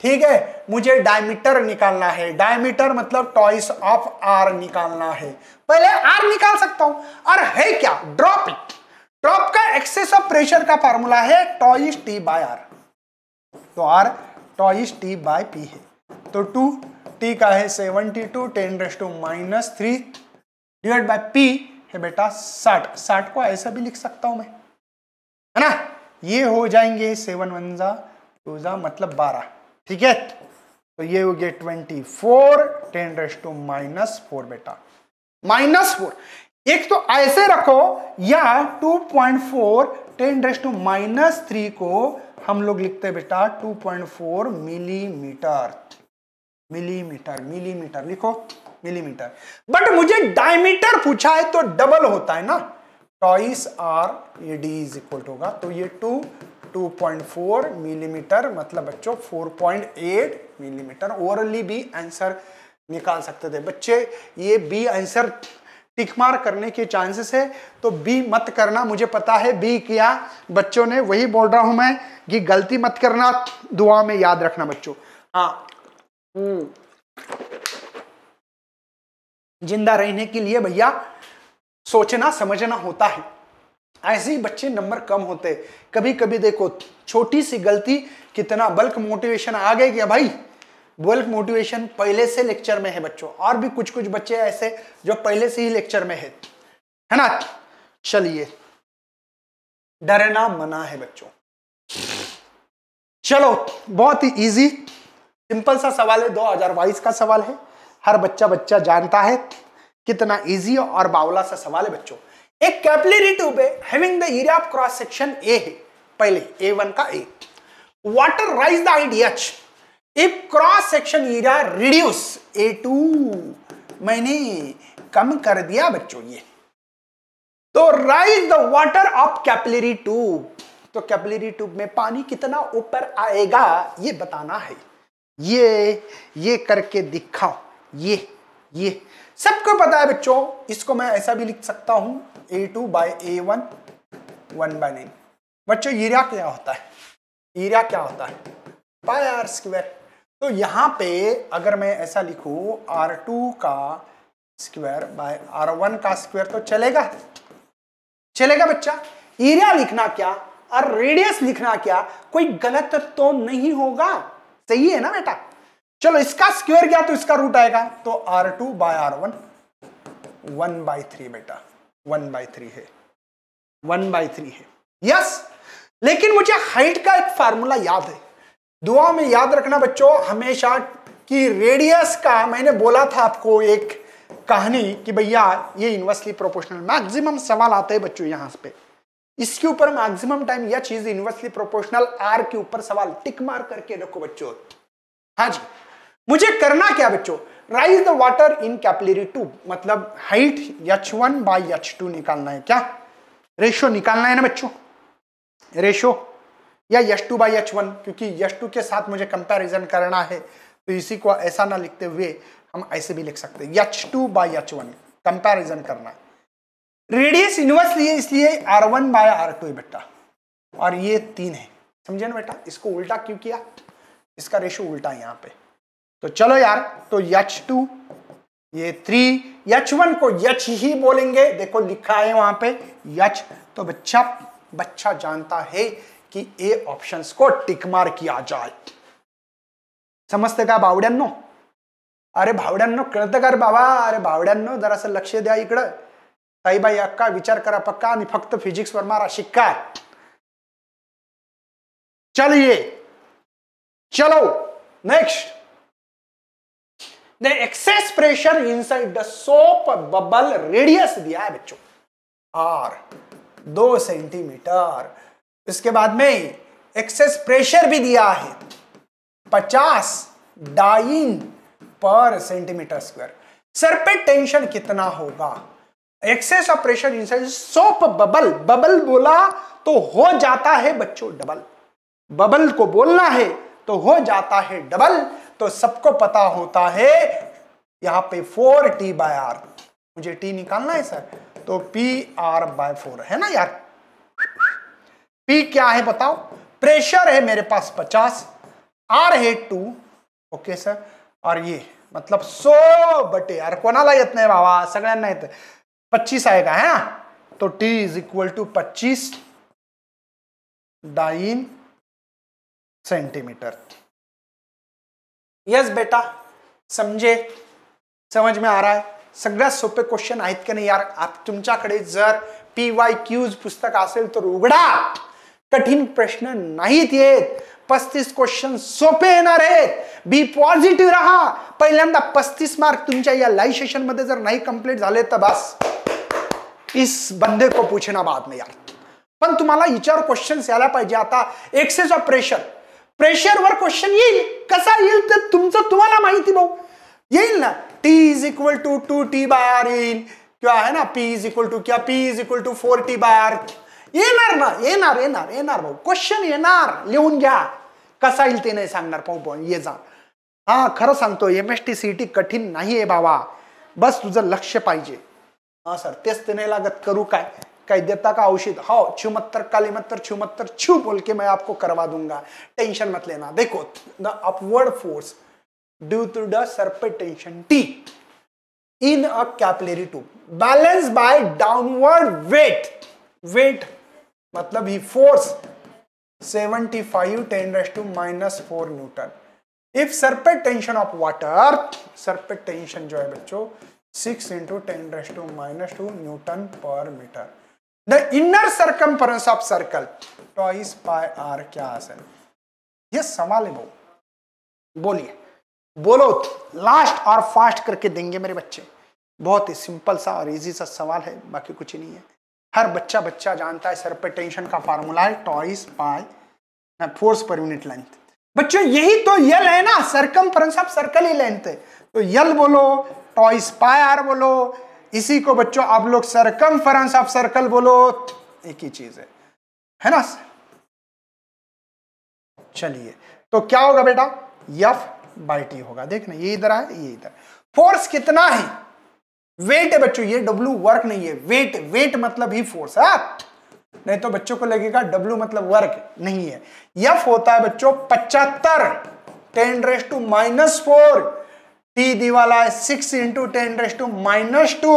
ठीक है मुझे डायमीटर निकालना है डायमीटर मतलब टॉइस ऑफ आर निकालना है पहले आर निकाल सकता हूं और है क्या ड्रॉप इट टॉप का एक्सेस ऑफ प्रेशर का फॉर्मूला है टॉइस टी बाय आर तो R twice T by P है तो टू टी का है seventy two ten race to minus three divide by P है बेटा साठ साठ को ऐसा भी लिख सकता हूं मैं है ना ये हो जाएंगे सेवन वन जा टू जा मतलब बारह ठीक है तो ये हो गया twenty four ten race to minus four बेटा माइनस फोर एक तो ऐसे रखो या 2.4 point four ten raise to minus three को हम लोग लिखते हैं बेटा 2.4 मिलीमीटर मिलीमीटर मिलीमीटर लिखो मिलीमीटर बट मुझे डायमीटर पूछा है तो डबल होता है ना टॉइस आर ये डी इज इक्वल होगा तो ये टू 2.4 मिलीमीटर mm, मतलब बच्चों 4.8 मिलीमीटर ओवरली भी आंसर निकाल सकते थे बच्चे ये बी आंसर टिकमार करने के चांसेस है तो बी मत करना मुझे पता है बी किया बच्चों ने वही बोल रहा हूं मैं कि गलती मत करना दुआ में याद रखना बच्चों हाँ हम्म। जिंदा रहने के लिए भैया सोचना समझना होता है ऐसे ही बच्चे नंबर कम होते कभी कभी देखो छोटी सी गलती कितना बल्क मोटिवेशन आ गए क्या भाई वेल्फ मोटिवेशन पहले से लेक्चर में है बच्चों और भी कुछ कुछ बच्चे ऐसे जो पहले से ही लेक्चर में है है ना चलिए डरना मना है बच्चों चलो बहुत ही इजी सिंपल सा सवाल है दो हजार बाईस का सवाल है हर बच्चा बच्चा जानता है कितना इजी और बावला सा सवाल है बच्चों एक कैपिलरी ट्यूब है area of cross section A है पहले ए वन का A water rise the idea if cross section area reduce A two मैंने कम कर दिया बच्चों ये तो rise the water of capillary tube तो कैपिलरी ट्यूब में पानी कितना ऊपर आएगा ये बताना है ये ये करके दिखाओ ये ये सबको पता है बच्चों इसको मैं ऐसा भी लिख सकता हूं A two by A one one by nine बच्चों एरिया क्या होता है एरिया क्या होता है पाई आर स्क्वायर तो यहाँ पे अगर मैं ऐसा लिखू आर टू का स्क्वायर बाय आर वन का स्क्वायर तो चलेगा चलेगा बच्चा एरिया लिखना क्या और रेडियस लिखना क्या कोई गलत तो नहीं होगा सही है ना बेटा चलो इसका स्क्वायर क्या तो इसका रूट आएगा तो R two by R one one by three बेटा वन बाय थ्री है वन बाई थ्री है यस लेकिन मुझे हाइट का एक फार्मूला याद है दुआ में याद रखना बच्चों हमेशा कि रेडियस का मैंने बोला था आपको एक कहानी कि भैया ये इन्वर्सली प्रोपोर्शनल मैक्सिमम सवाल आते हैं बच्चों यहां पे इसके ऊपर मैक्सिमम टाइम यह चीज इन्वर्सली प्रोपोर्शनल आर के ऊपर सवाल टिक मार करके रखो बच्चों हाँ जी मुझे करना क्या बच्चों rise the water in capillary two मतलब height H one by H two निकालना है क्या रेशो निकालना है ना बच्चों रेशो या H two by H one क्योंकि यश टू के साथ मुझे कंपैरिजन करना है तो इसी को ऐसा ना लिखते हुए हम ऐसे भी लिख सकते हैं H two by H one comparison करना रेडियस इनवर्स लिए इसलिए R one by R two बेटा और ये तीन है समझे ना बेटा इसको उल्टा क्यों किया इसका रेशो उल्टा है यहाँ पे तो चलो यार तो यच टू ये थ्री यच वन को यच ही बोलेंगे देखो लिखा है वहां पे यच तो बच्चा बच्चा जानता है कि ए ऑप्शन को टिकमार किया जाए समझते का बावड्यांनो अरे भावड़ो कहते कर बाबा अरे भावड्यांनो जरा लक्ष इकड़ साई बाई अक्का विचार करा पक्का फक्त फिजिक्स फिजिक्सवर मारा शिक्का चलिए चलो next the excess pressure inside the soap bubble radius दिया है बच्चों आर दो सेंटीमीटर इसके बाद में एक्सेस प्रेशर भी दिया है 50 dyne per centimetre square sir पे टेंशन कितना होगा excess of pressure inside soap bubble bubble बोला तो हो जाता है बच्चों डबल बबल को बोलना है तो हो जाता है डबल तो सबको पता होता है यहां पे फोर टी बाय आर मुझे टी निकालना है सर तो पी आर बाय फोर है ना यार पी क्या है बताओ प्रेशर है मेरे पास 50 आर है टू ओके सर और ये मतलब सो बटे यार को बाबा सग पच्चीस आएगा है तो टी इज इक्वल टू पच्चीस डाइन सेंटीमीटर यस बेटा समझे समझ में आ रहा है सगळ्यात सोपे क्वेश्चन आहेत का नहीं यार तुम्हारे जर पी वाई क्यूज पुस्तक आल तो उगड़ा कठिन प्रश्न नहीं थे पस्तीस क्वेश्चन सोपे बी पॉजिटिव रहा पैलदा पस्तीस मार्क तुमच्या लाइव सेशन मध्य जर नहीं कंप्लीट झाले तर बस इस बंदे को पूछना बाद में यार पण तुम्हाला विचार क्वेश्चन्स आता एक्सेस ऑफ प्रेशर प्रेशर वर क्वेश्चन कसा येईल तर तुमचं तुम्हाला माहिती ना T is equal to two T bar येईल किंवा आहे ना पी इज इक्वल टू क्या P is equal to four T bar येणार ना येणार येणार येणार भाऊ क्वेश्चन येणार लिहून घ्या कसा येईल ते नाही सांगणार पाहू ये जा हा खरं सांगतो M S T C T कठीण नाही आहे बाबा बस तुझं लक्ष पाहिजे हा सर तेच ते नाही लागत करू काय काय देता का औषध हो छुमत्तर कालिमत्तर छुमत्तर छू बोल के मैं आपको करवा दूंगा टेंशन मत लेना देखो the upward force due to the surface tension T in a capillary tube balanced by downward weight weight मतलब ही force 75 five ten race to minus four newton if surface tension of water surface tension जो है बच्चों 6 into ten race to minus two newton per metre the inner circum of circle twice pi R क्या आसन ये सवाल है वो बोलिए बोलो लास्ट और फास्ट करके देंगे मेरे बच्चे बहुत ही सिंपल सा और इजी सा सवाल है बाकी कुछ नहीं है हर बच्चा बच्चा जानता है सर पे टेंशन का फॉर्मूला है टॉइस पाई फोर्स पर यूनिट लेंथ बच्चों यही तो यल है ना सरकम ऑफ सर्कल ही लेंथ है तो यल बोलो टॉइस आर बोलो इसी को बच्चों आप लोग सरकम ऑफ सर्कल बोलो एक ही चीज है है ना चलिए तो क्या होगा बेटा यफ बाई टी होगा देखना ये इधर आए ये इधर फोर्स कितना है वेट है बच्चों ये W वर्क नहीं है वेट वेट मतलब ही फोर्स है हाँ? नहीं तो बच्चों को लगेगा W मतलब वर्क नहीं है यफ होता है बच्चों पचहत्तर ten race to minus four टी दी वाला है six into ten race to minus two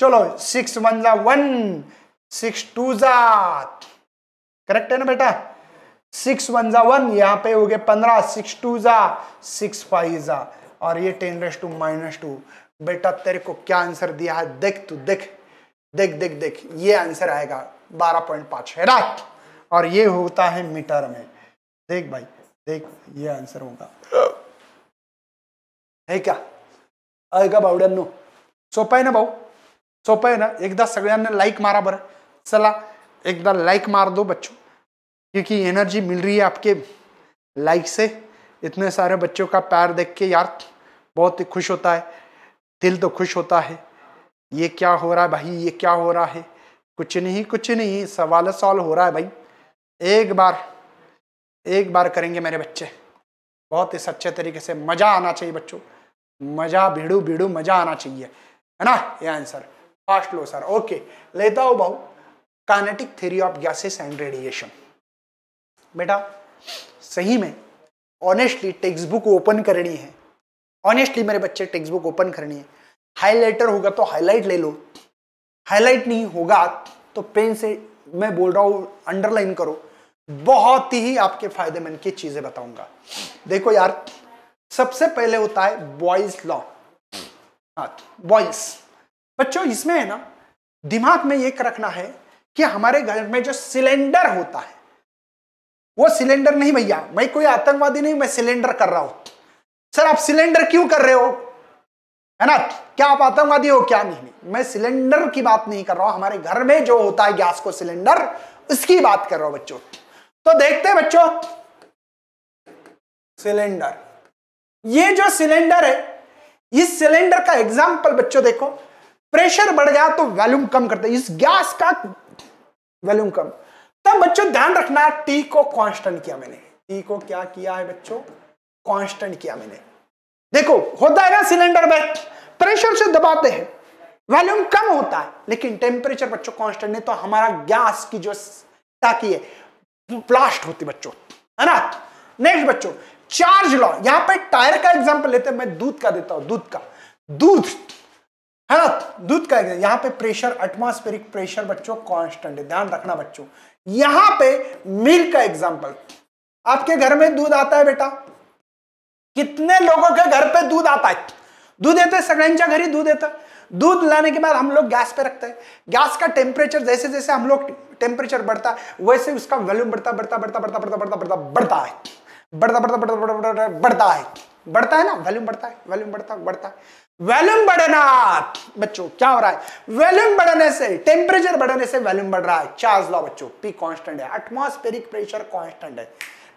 चलो सिक्स वन जा वन सिक्स टू जा करेक्ट है ना बेटा सिक्स वन जा वन यहां पे हो गए पंद्रह सिक्स टू जा सिक्स फाइव जा और ये ten race to minus two बेटा तेरे को क्या आंसर दिया है देख तू देख देख देख देख ये आंसर आएगा बारह पॉइंट पांच है रात और ये होता है मीटर में देख भाई देख ये आंसर होगा हे का अगा बावड्यांनो सोपं है ना भाऊ सोपं है ना एकदा सग लाइक मारा बर चला एकदा लाइक मार दो बच्चों क्योंकि एनर्जी मिल रही है आपके लाइक से इतने सारे बच्चों का प्यार देख के यार बहुत ही खुश होता है दिल तो खुश होता है ये क्या हो रहा है भाई ये क्या हो रहा है कुछ नहीं कुछ नहीं सवाल सॉल्व हो रहा है भाई एक बार एक बार करेंगे मेरे बच्चे बहुत ही सच्चे तरीके से मज़ा आना चाहिए बच्चों मज़ा भिड़ू भिड़ू मज़ा आना चाहिए है ना ये आंसर फास्ट लो सर ओके लेता हो भाऊ kinetic theory of gases and radiation बेटा सही में ऑनेस्टली टेक्स्ट बुक ओपन करनी है ऑनेस्टली मेरे बच्चे टेक्स्ट बुक ओपन करनी है हाईलाइटर होगा तो हाईलाइट ले लो हाईलाइट नहीं होगा तो पेन से मैं बोल रहा हूँ अंडरलाइन करो बहुत ही आपके फायदेमंद की चीजें बताऊंगा देखो यार सबसे पहले होता है बॉयज लॉ हाँ बॉयज बच्चों इसमें है ना दिमाग में एक रखना है कि हमारे घर में जो सिलेंडर होता है वो सिलेंडर नहीं भैया मैं कोई आतंकवादी नहीं मैं सिलेंडर कर रहा हूं सर आप सिलेंडर क्यों कर रहे हो है ना क्या आप आतंकवादी हो क्या नहीं, मैं सिलेंडर की बात नहीं कर रहा हूं हमारे घर में जो होता है गैस को सिलेंडर उसकी बात कर रहा हूं बच्चों तो देखते हैं बच्चों सिलेंडर ये जो सिलेंडर है इस सिलेंडर का एग्जाम्पल बच्चों देखो प्रेशर बढ़ गया तो वैल्यूम कम करते इस गैस का वैल्यूम कम तब बच्चों ध्यान रखना टी को कॉन्स्टेंट किया मैंने टी को क्या किया है बच्चों कांस्टेंट किया मैंने देखो होता है ना सिलेंडर में प्रेशर से दबाते हैं वॉल्यूम कम होता है लेकिन टेम्परेचर बच्चों कांस्टेंट नहीं तो हमारा गैस की जो ताकि है ब्लास्ट होती बच्चों है ना नेक्स्ट बच्चों चार्ज लॉ यहां पे टायर का एग्जांपल लेते हैं मैं दूध का देता हूं दूध का दूध है ना दूध का यहां पे प्रेशर एटमॉस्फेरिक प्रेशर बच्चों कांस्टेंट है ध्यान रखना बच्चों यहां पे मिल्क का एग्जाम्पल आपके घर में दूध आता है बेटा कितने लोगों के घर पे दूध आता है दूध येतं सगळ्यांच्या घरी दूध देता दूध लाने के बाद हम लोग गैस पे रखते हैं गैस का टेम्परेचर जैसे जैसे हम लोग टेम्परेचर बढ़ता है वैसे उसका वॉल्यूम बढ़ता बढ़ता बढ़ता बढ़ता बढ़ता बढ़ता बढ़ता बढ़ता है बढ़ता बढ़ता बढ़ता बढ़ता बढ़ता बढ़ता है बढ़ता है ना वॉल्यूम बढ़ता है वॉल्यूम बढ़ता बढ़ता है वॉल्यूम बढ़ना बच्चों क्या हो रहा है वॉल्यूम बढ़ने से टेम्परेचर बढ़ने से वॉल्यूम बढ़ रहा है चार्ज लॉ बच्चों पी कांस्टेंट है एटमॉस्फेरिक प्रेशर कांस्टेंट है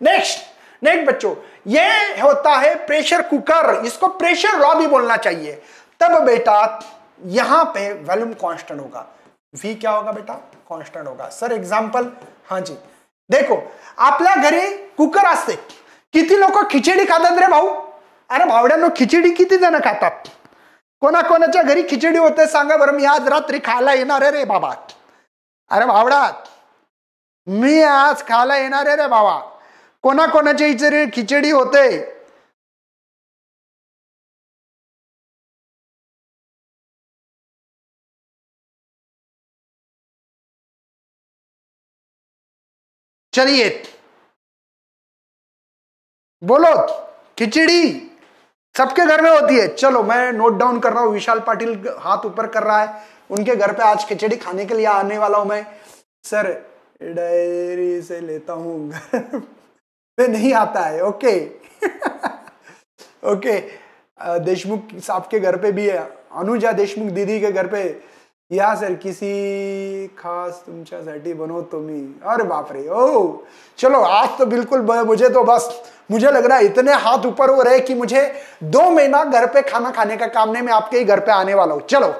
नेक्स्ट नेक्स्ट बच्चों ये होता है प्रेशर कुकर इसको प्रेशर रॉ भी बोलना चाहिए तब बेटा यहां पे वॉल्यूम कांस्टेंट होगा वी क्या होगा बेटा कांस्टेंट होगा सर एग्जांपल हाँ जी देखो आपल्या घरे कुकर आते किती लोग खिचडी खातात रे भाऊ अरे भावड्यांनो खिचडी किती जण खातात कोणा कोणाच्या घरी खिचडी होते सांगा बर मैं आज रि खाला रे बाबा अरे भावडा मी आज खाला रे बाबा कोणाकोणाच्या इचरी खिचडी होते चलिए बोलो खिचड़ी सबके घर में होती है चलो मैं नोट डाउन कर रहा हूं विशाल पाटिल हाथ ऊपर कर रहा है उनके घर पे आज खिचड़ी खाने के लिए आने वाला हूं मैं सर डायरी से लेता हूं पे नहीं आता है ओके ओके देशमुख साहब के घर पे भी है अनुजा देशमुख दीदी के घर पे या सर किसी खास तुमच्यासाठी बनो तुम्ही अरे बाप रे ओ चलो आज तो बिल्कुल मुझे तो बस मुझे लग रहा है इतने हाथ ऊपर हो रहे कि मुझे दो महीना घर पे खाना खाने का काम नहीं मैं आपके ही घर पे आने वाला हूँ चलो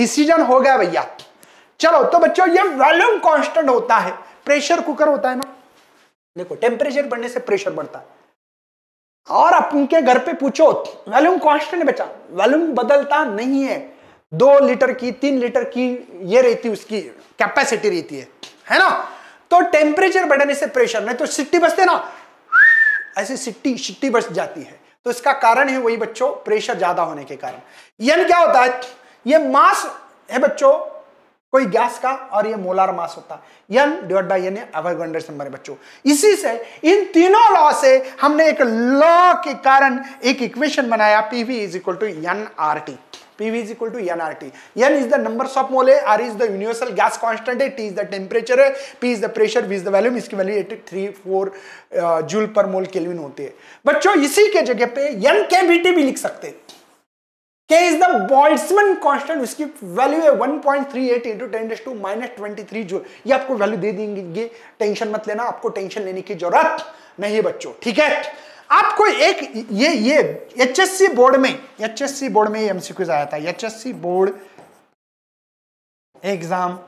डिसीजन हो गया भैया चलो तो बच्चों ये वॉल्यूम कांस्टेंट होता है प्रेशर कुकर होता है ना देखो टेम्परेचर बढ़ने से प्रेशर बढ़ता है और अपने घर पे पूछो वैल्यूम कांस्टेंट बचा वॉल्यूम बदलता नहीं है दो लीटर की तीन लीटर की ये रहती उसकी कैपेसिटी रहती है है ना तो टेम्परेचर बढ़ने से प्रेशर नहीं तो सिट्टी बसते ना ऐसी सिट्टी सिट्टी बस जाती है तो इसका कारण है वही बच्चों प्रेशर ज्यादा होने के कारण यन क्या होता है ये मास है बच्चों कोई गैस का और ये मोलार मास होता है n divide by N ever number है बच्चों इसी से इन तीनों लॉ से हमने एक लॉ के कारण एक इक्वेशन बनाया PV is equal to N R T PV is equal to nRT. N is the number of mole, R is the universal gas constant, T is the temperature, P is the pressure, V is the volume. इसकी value 834 joule per mole kelvin होती है बच्चों इसी के जगह पे N के भी लिख सकते हैं K is the Boltzmann constant उसकी वैल्यू है 1.38 point three eight into ten to minus twenty जो ये आपको वैल्यू दे देंगे टेंशन मत लेना आपको टेंशन लेने की जरूरत नहीं है बच्चों ठीक है आपको एक ये ये एच एस सी बोर्ड में एच एस सी बोर्ड में एमसीक्यूज आया था H S C board exam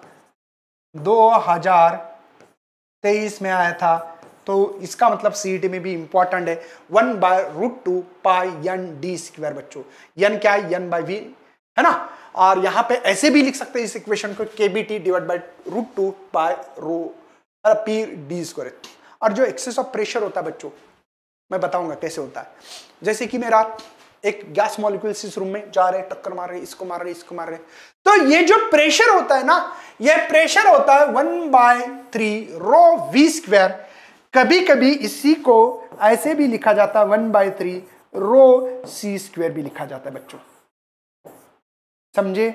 तेईस में आया था तो इसका मतलब सीईटी में भी इंपॉर्टेंट है one by root two pi n d square बच्चों यन क्या है यन बाय वी है ना और यहाँ पे ऐसे भी लिख सकते हैं इस इक्वेशन को k B T divide by root two pi rho P d square और जो एक्सेस ऑफ प्रेशर होता है बच्चों मैं बताऊंगा कैसे होता है जैसे कि मेरा एक गैस मॉलिक्यूल्स इस रूम में जा रहे टक्कर मार रहे इसको मार रहे इसको मार रहे तो ये जो प्रेशर होता है ना ये प्रेशर होता है one by three rho we square कभी कभी इसी को ऐसे भी लिखा जाता है one by three rho c square भी लिखा जाता है बच्चों समझे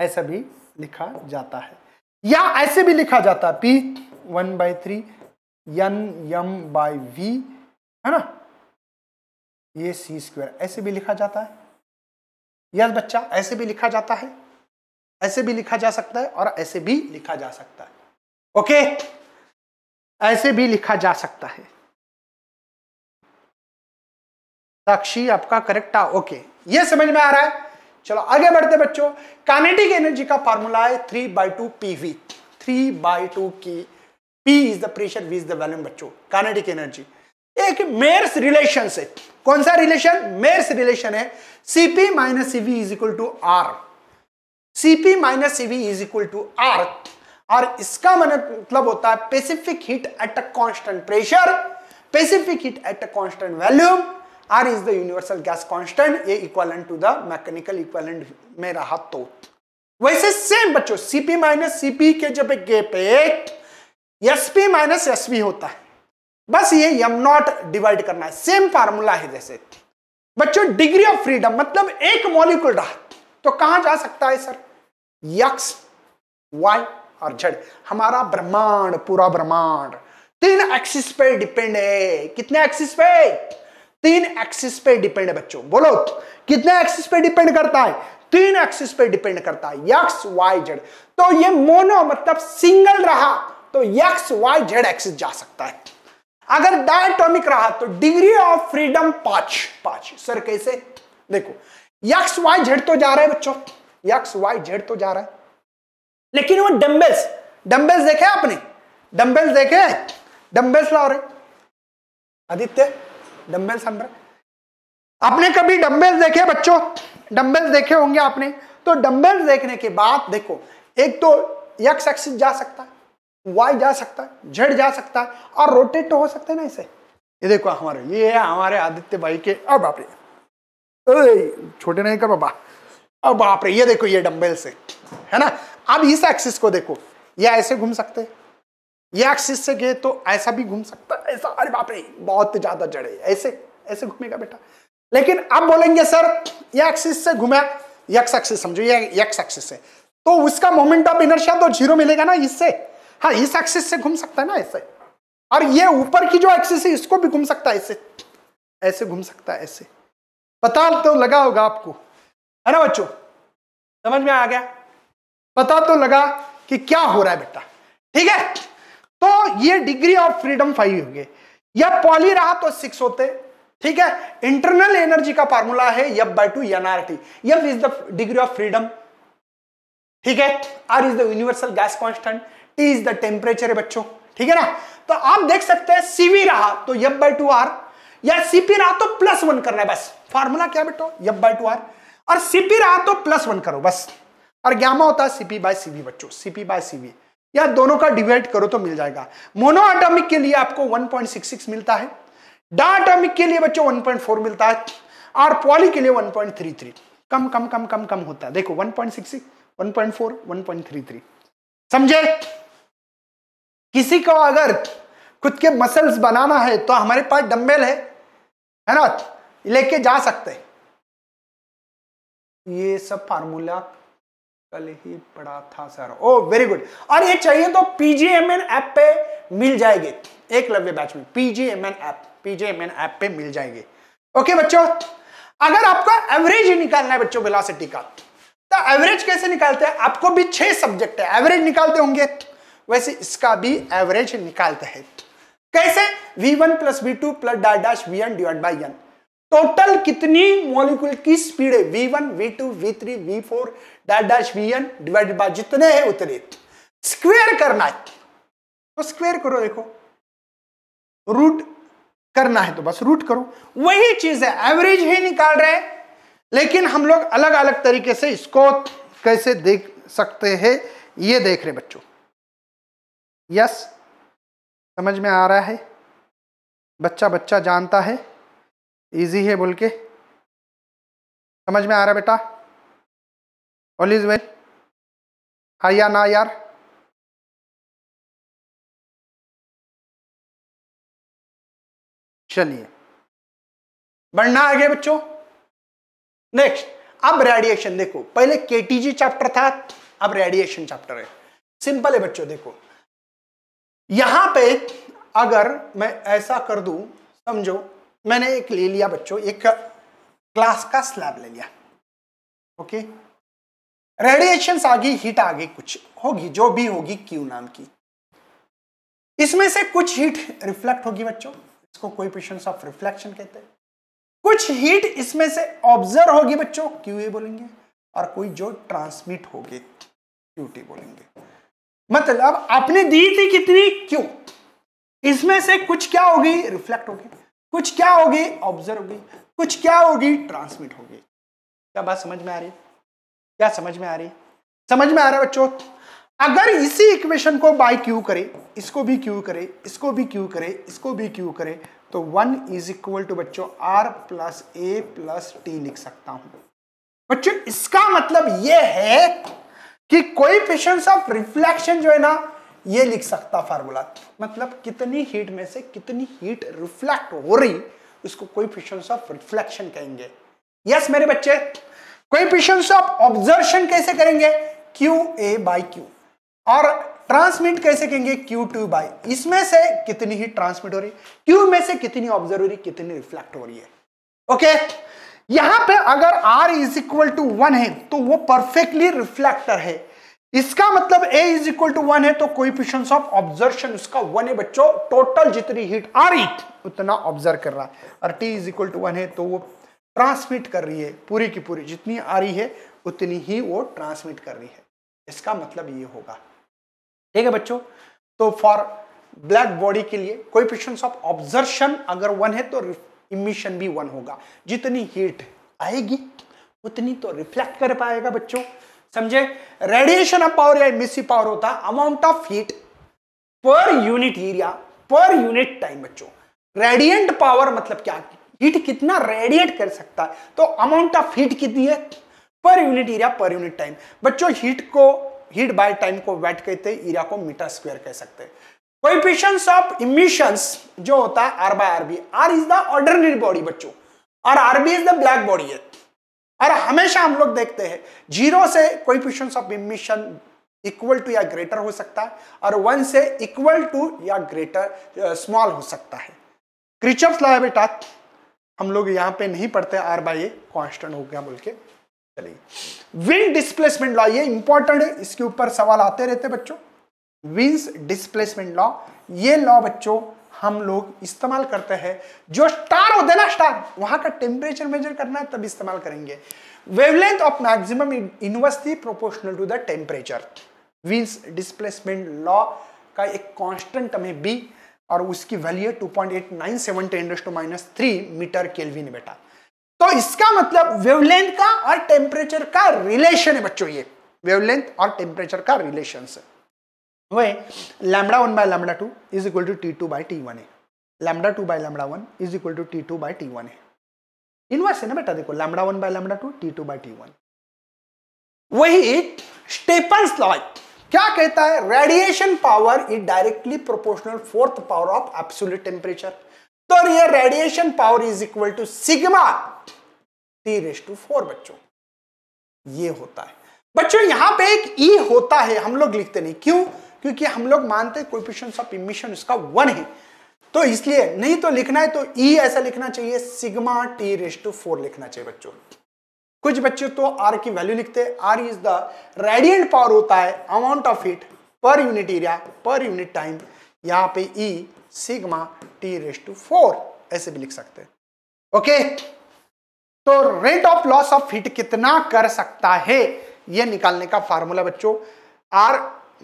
ऐसा भी लिखा जाता है या ऐसे भी लिखा जाता है P one by three N M by V है ना ये सी स्क्वेयर ऐसे भी लिखा जाता है यस बच्चा ऐसे भी लिखा जाता है ऐसे भी लिखा जा सकता है और ऐसे भी लिखा जा सकता है ओके ऐसे भी लिखा जा सकता है साक्षी आपका करेक्ट आ ओके ये समझ में आ रहा है चलो आगे बढ़ते बच्चों काइनेटिक एनर्जी का फॉर्मूला है three by two P V three by two की P is the pressure V is the volume बच्चों काइनेटिक एनर्जी एक मेर्स रिलेशन से कौन सा रिलेशन मेयर्स रिलेशन है CP minus CV is equal to R CP minus CV is equal to R और इसका मतलब होता है specific heat at a constant pressure specific heat at a constant volume are is the universal gas constant ये equal to the mechanical equal में रहा तो वैसे सेम बच्चों सीपी माइनस सीपी के जब एक गेप एट एसपी माइनस एस होता है बस ये एम नॉट डिवाइड करना है सेम फार्मूला है जैसे बच्चों डिग्री ऑफ फ्रीडम मतलब एक मॉलिक्यूल रहा तो कहां जा सकता है सर यक्स वाई और जड़ हमारा ब्रह्मांड पूरा ब्रह्मांड तीन एक्सिस पे डिपेंड है कितने एक्सिस पे तीन एक्सिस पे डिपेंड है बच्चों बोलो कितने एक्सिस पे डिपेंड करता है तीन एक्सिस पे डिपेंड करता है यक्स वाई जड़ तो ये मोनो मतलब सिंगल रहा तो यक्स वाई जड़ एक्सिस जा सकता है अगर डायटोमिक रहा तो डिग्री ऑफ फ्रीडम पांच पांच सर कैसे देखो यक्स वाई जड़ तो जा रहा है बच्चों यक्स वाई जड़ तो जा रहा है लेकिन वो डम्बेल्स डम्बेल्स देखे आपने डम्बेल्स देखे डम्बेल्स ला रहे आदित्य डम्बेल्स हम आपने कभी डम्बेल्स देखे बच्चों डम्बेल्स देखे होंगे आपने तो डम्बेल्स देखने के बाद देखो एक तो यक्स एक्सिस जा सकता है वाई जा सकता है जेड जा सकता है और रोटेट तो हो सकता है ना इसे ये देखो हमारे ये है हमारे आदित्य भाई के अब आप छोटे नहीं कर बाबा अब आप ये देखो ये डम्बेल्स से है ना अब इस एक्सिस को देखो ये ऐसे घूम सकते ये एक्सिस से गए तो ऐसा भी घूम सकता है ऐसा अरे बाप रे बहुत ज्यादा जड़े ऐसे ऐसे घूमेगा बेटा लेकिन अब बोलेंगे सर ये एक्सिस से घूमा यक्स एक्सिस समझो ये यक्स एक्सिस से तो उसका मोमेंट ऑफ इनर्शिया तो जीरो मिलेगा ना इससे हाँ इस एक्सिस से घूम सकता है ना ऐसे और ये ऊपर की जो एक्सिस है इसको भी घूम सकता है ऐसे ऐसे घूम सकता है ऐसे पता तो लगा होगा आपको है ना बच्चों समझ में आ गया पता तो लगा कि क्या हो रहा है बेटा ठीक है तो ये डिग्री ऑफ फ्रीडम फाइव हो गए यह पॉली रहा तो सिक्स होते ठीक है इंटरनल एनर्जी का फॉर्मूला है f by two N R T f is the degree of freedom ठीक है R is the universal gas constant T is the temperature है बच्चों ठीक है ना तो आप देख सकते हैं सीवी रहा तो यफ बाई टू आर या सीपी रहा तो प्लस वन करना है बस फॉर्मूला क्या बेटो यफ बाई टू आर और सीपी रहा तो प्लस वन करो बस और गामा होता है सीपी बाय सीवी बच्चों सीपी बाय सीवी या दोनों का डिवाइड करो तो मिल जाएगा मोनो एटॉमिक के लिए आपको 1.66 मिलता है डा एटॉमिक के लिए बच्चों 1.4 मिलता है और पॉली के लिए 1.33 कम कम कम कम कम होता है देखो 1.66 1.4 1.33 समझे किसी को अगर खुद के मसल्स बनाना है तो हमारे पास डम्बेल है है ना लेके जा सकते हैं ये सब फार्मूला कल ही पढ़ा था सर ओ वेरी गुड और ये चाहिए तो पीजीएमएन ऐप पे मिल जाएगी एक लव्य बैच में पीजीएमएन ऐप पीजीएमएन ऐप पे मिल जाएगी ओके बच्चों अगर आपका एवरेज ही निकालना है बच्चों वेलोसिटी का तो एवरेज कैसे निकालते हैं आपको भी छह सब्जेक्ट है एवरेज निकालते होंगे वैसे इसका भी एवरेज निकालते हैं कैसे v1 one plus we two plus डा dash v n divide by n total कितनी मॉलिक्यूल की स्पीड है v1 v2 v3 v4 डैट dash b n divided by जितने हैं उतने स्क्वेयर करना है तो स्क्वेयर करो देखो रूट करना है तो बस रूट करो वही चीज है एवरेज ही निकाल रहे हैं लेकिन हम लोग अलग अलग तरीके से इसको कैसे देख सकते हैं ये देख रहे बच्चों यस समझ में आ रहा है बच्चा बच्चा जानता है इजी है बोल के समझ में आ रहा है बेटा ऑल इज वेल हाँ या ना यार चलिए बढ़ना आगे बच्चों नेक्स्ट अब रेडिएशन देखो पहले केटीजी चैप्टर था अब रेडिएशन चैप्टर है सिंपल है बच्चों देखो यहां पे अगर मैं ऐसा कर दू समझो मैंने एक ले लिया बच्चों एक क्लास का स्लैब ले लिया ओके रेडिएशन आ गई हीट आ गई कुछ होगी जो भी होगी क्यू नाम की इसमें से कुछ हीट रिफ्लेक्ट होगी बच्चों इसको कोई ऑफ रिफ्लेक्शन कहते हैं कुछ हीट इसमें से ऑब्जर्व होगी बच्चों क्यू ए बोलेंगे और कोई जो ट्रांसमिट होगी क्यू टी बोलेंगे मतलब आपने दी थी कितनी क्यू इसमें से कुछ क्या होगी रिफ्लेक्ट होगी कुछ क्या होगी ऑब्जर्व होगी कुछ क्या होगी ट्रांसमिट होगी क्या बात समझ में आ रही है क्या समझ में आ रही समझ में आ रहा है बच्चों अगर इसी इक्वेशन को बाय क्यू करे इसको भी क्यू करे इसको भी क्यू करे इसको भी क्यू करे तो वन इज इक्वल टू बच्चों R plus A plus T लिख सकता हूं बच्चों इसका मतलब यह है कि कोई पेशेंस ऑफ रिफ्लेक्शन जो है ना ये लिख सकता फार्मूला मतलब कितनी हीट में से कितनी हीट रिफ्लेक्ट हो रही उसको कोएफिशिएंट्स ऑफ रिफ्लेक्शन कहेंगे यस मेरे बच्चे कोएफिशिएंट्स ऑफ ऑब्जर्वेशन कैसे करेंगे क्यू ए बाई क्यू और ट्रांसमिट कैसे कहेंगे क्यू टू बाई इसमें से कितनी ही ट्रांसमिट हो रही क्यू में से कितनी ऑब्जर्व हो रही कितनी रिफ्लेक्ट हो रही है ओके okay? यहां पे अगर R is equal to one है तो वो परफेक्टली रिफ्लेक्टर है इसका मतलब A is equal to one है तो कोई कोइफिशियंट ऑफ ऑब्जर्वेशन उसका वन है बच्चों टोटल जितनी हीट आ रही उतना ऑब्जर्व कर रहा है और T is equal to one है तो वो ट्रांसमिट कर रही है पूरी की पूरी जितनी आ रही है उतनी ही वो ट्रांसमिट कर रही है इसका मतलब ये होगा ठीक है बच्चों तो फॉर ब्लैक बॉडी के लिए कोई ऑफ ऑब्जर्शन अगर वन है तो इमिशन भी वन होगा जितनी हीट आएगी उतनी तो रिफ्लेक्ट कर पाएगा बच्चों समझे रेडिएशन ऑफ पावर या मिसी पावर होता है amount of heat per unit area per unit time बच्चों रेडिएंट पावर मतलब क्या हीट कितना रेडिएट कर सकता है तो अमाउंट ऑफ हीट कितनी है per unit area per unit time बच्चों हीट को हीट बाय टाइम को वेट कहते हैं एरिया को मीटर स्क्वायर कह सकते हैं कोइफिशियंट्स ऑफ इमिशंस जो होता है R by RB R is the ordinary body बच्चों और RB is the black body है और हमेशा हम लोग देखते हैं जीरो से coefficients of emission equal to या ग्रेटर हो सकता है और वन से इक्वल टू या ग्रेटर स्मॉल हो सकता है क्रिचअप्स लाया बेटा हम लोग यहां पे नहीं पढ़ते आर बाई ए कॉन्स्टेंट हो गया बोल के चलिए विंड डिस्प्लेसमेंट लॉ ये इंपॉर्टेंट है इसके ऊपर सवाल आते रहते बच्चों विंस डिस्प्लेसमेंट लॉ ये लॉ बच्चों हम लोग इस्तेमाल करते हैं जो स्टार होते ना स्टार वहां का टेम्परेचर मेजर करना है तब इस्तेमाल करेंगे wavelength of maximum inversely proportional to the temperature Wien's displacement law का एक कांस्टेंट हमें बी और उसकी वैल्यू है seven ten to minus three metre kelvin बेटा तो इसका मतलब वेवलेंथ का और टेम्परेचर का रिलेशन है बच्चों ये वेवलेंथ और टेम्परेचर का रिलेशन है वही lambda one by lambda two is equal to T two by T one है lambda two by lambda one is equal to T two by T one है इनवर्स है ना बेटा देखो lambda one by lambda two T two by T one वही staples law क्या कहता है radiation power is directly proportional fourth power of absolute temperature तो ये radiation power is equal to sigma T raise to four बच्चों ये होता है बच्चों यहां पे एक ई e होता है हम लोग लिखते नहीं क्यों क्योंकि हम लोग मानते हैं ऑफ इमिशन इसका वन है तो इसलिए नहीं तो लिखना है तो ई e ऐसा लिखना चाहिए sigma T raise to four लिखना चाहिए बच्चों कुछ बच्चे तो आर की वैल्यू लिखते हैं R is the radiant power होता है amount of heat per unit area per unit time यहाँ पे E sigma T raise to four ऐसे भी लिख सकते हैं ओके तो rate of loss of heat कितना कर सकता है यह निकालने का फार्मूला बच्चों आर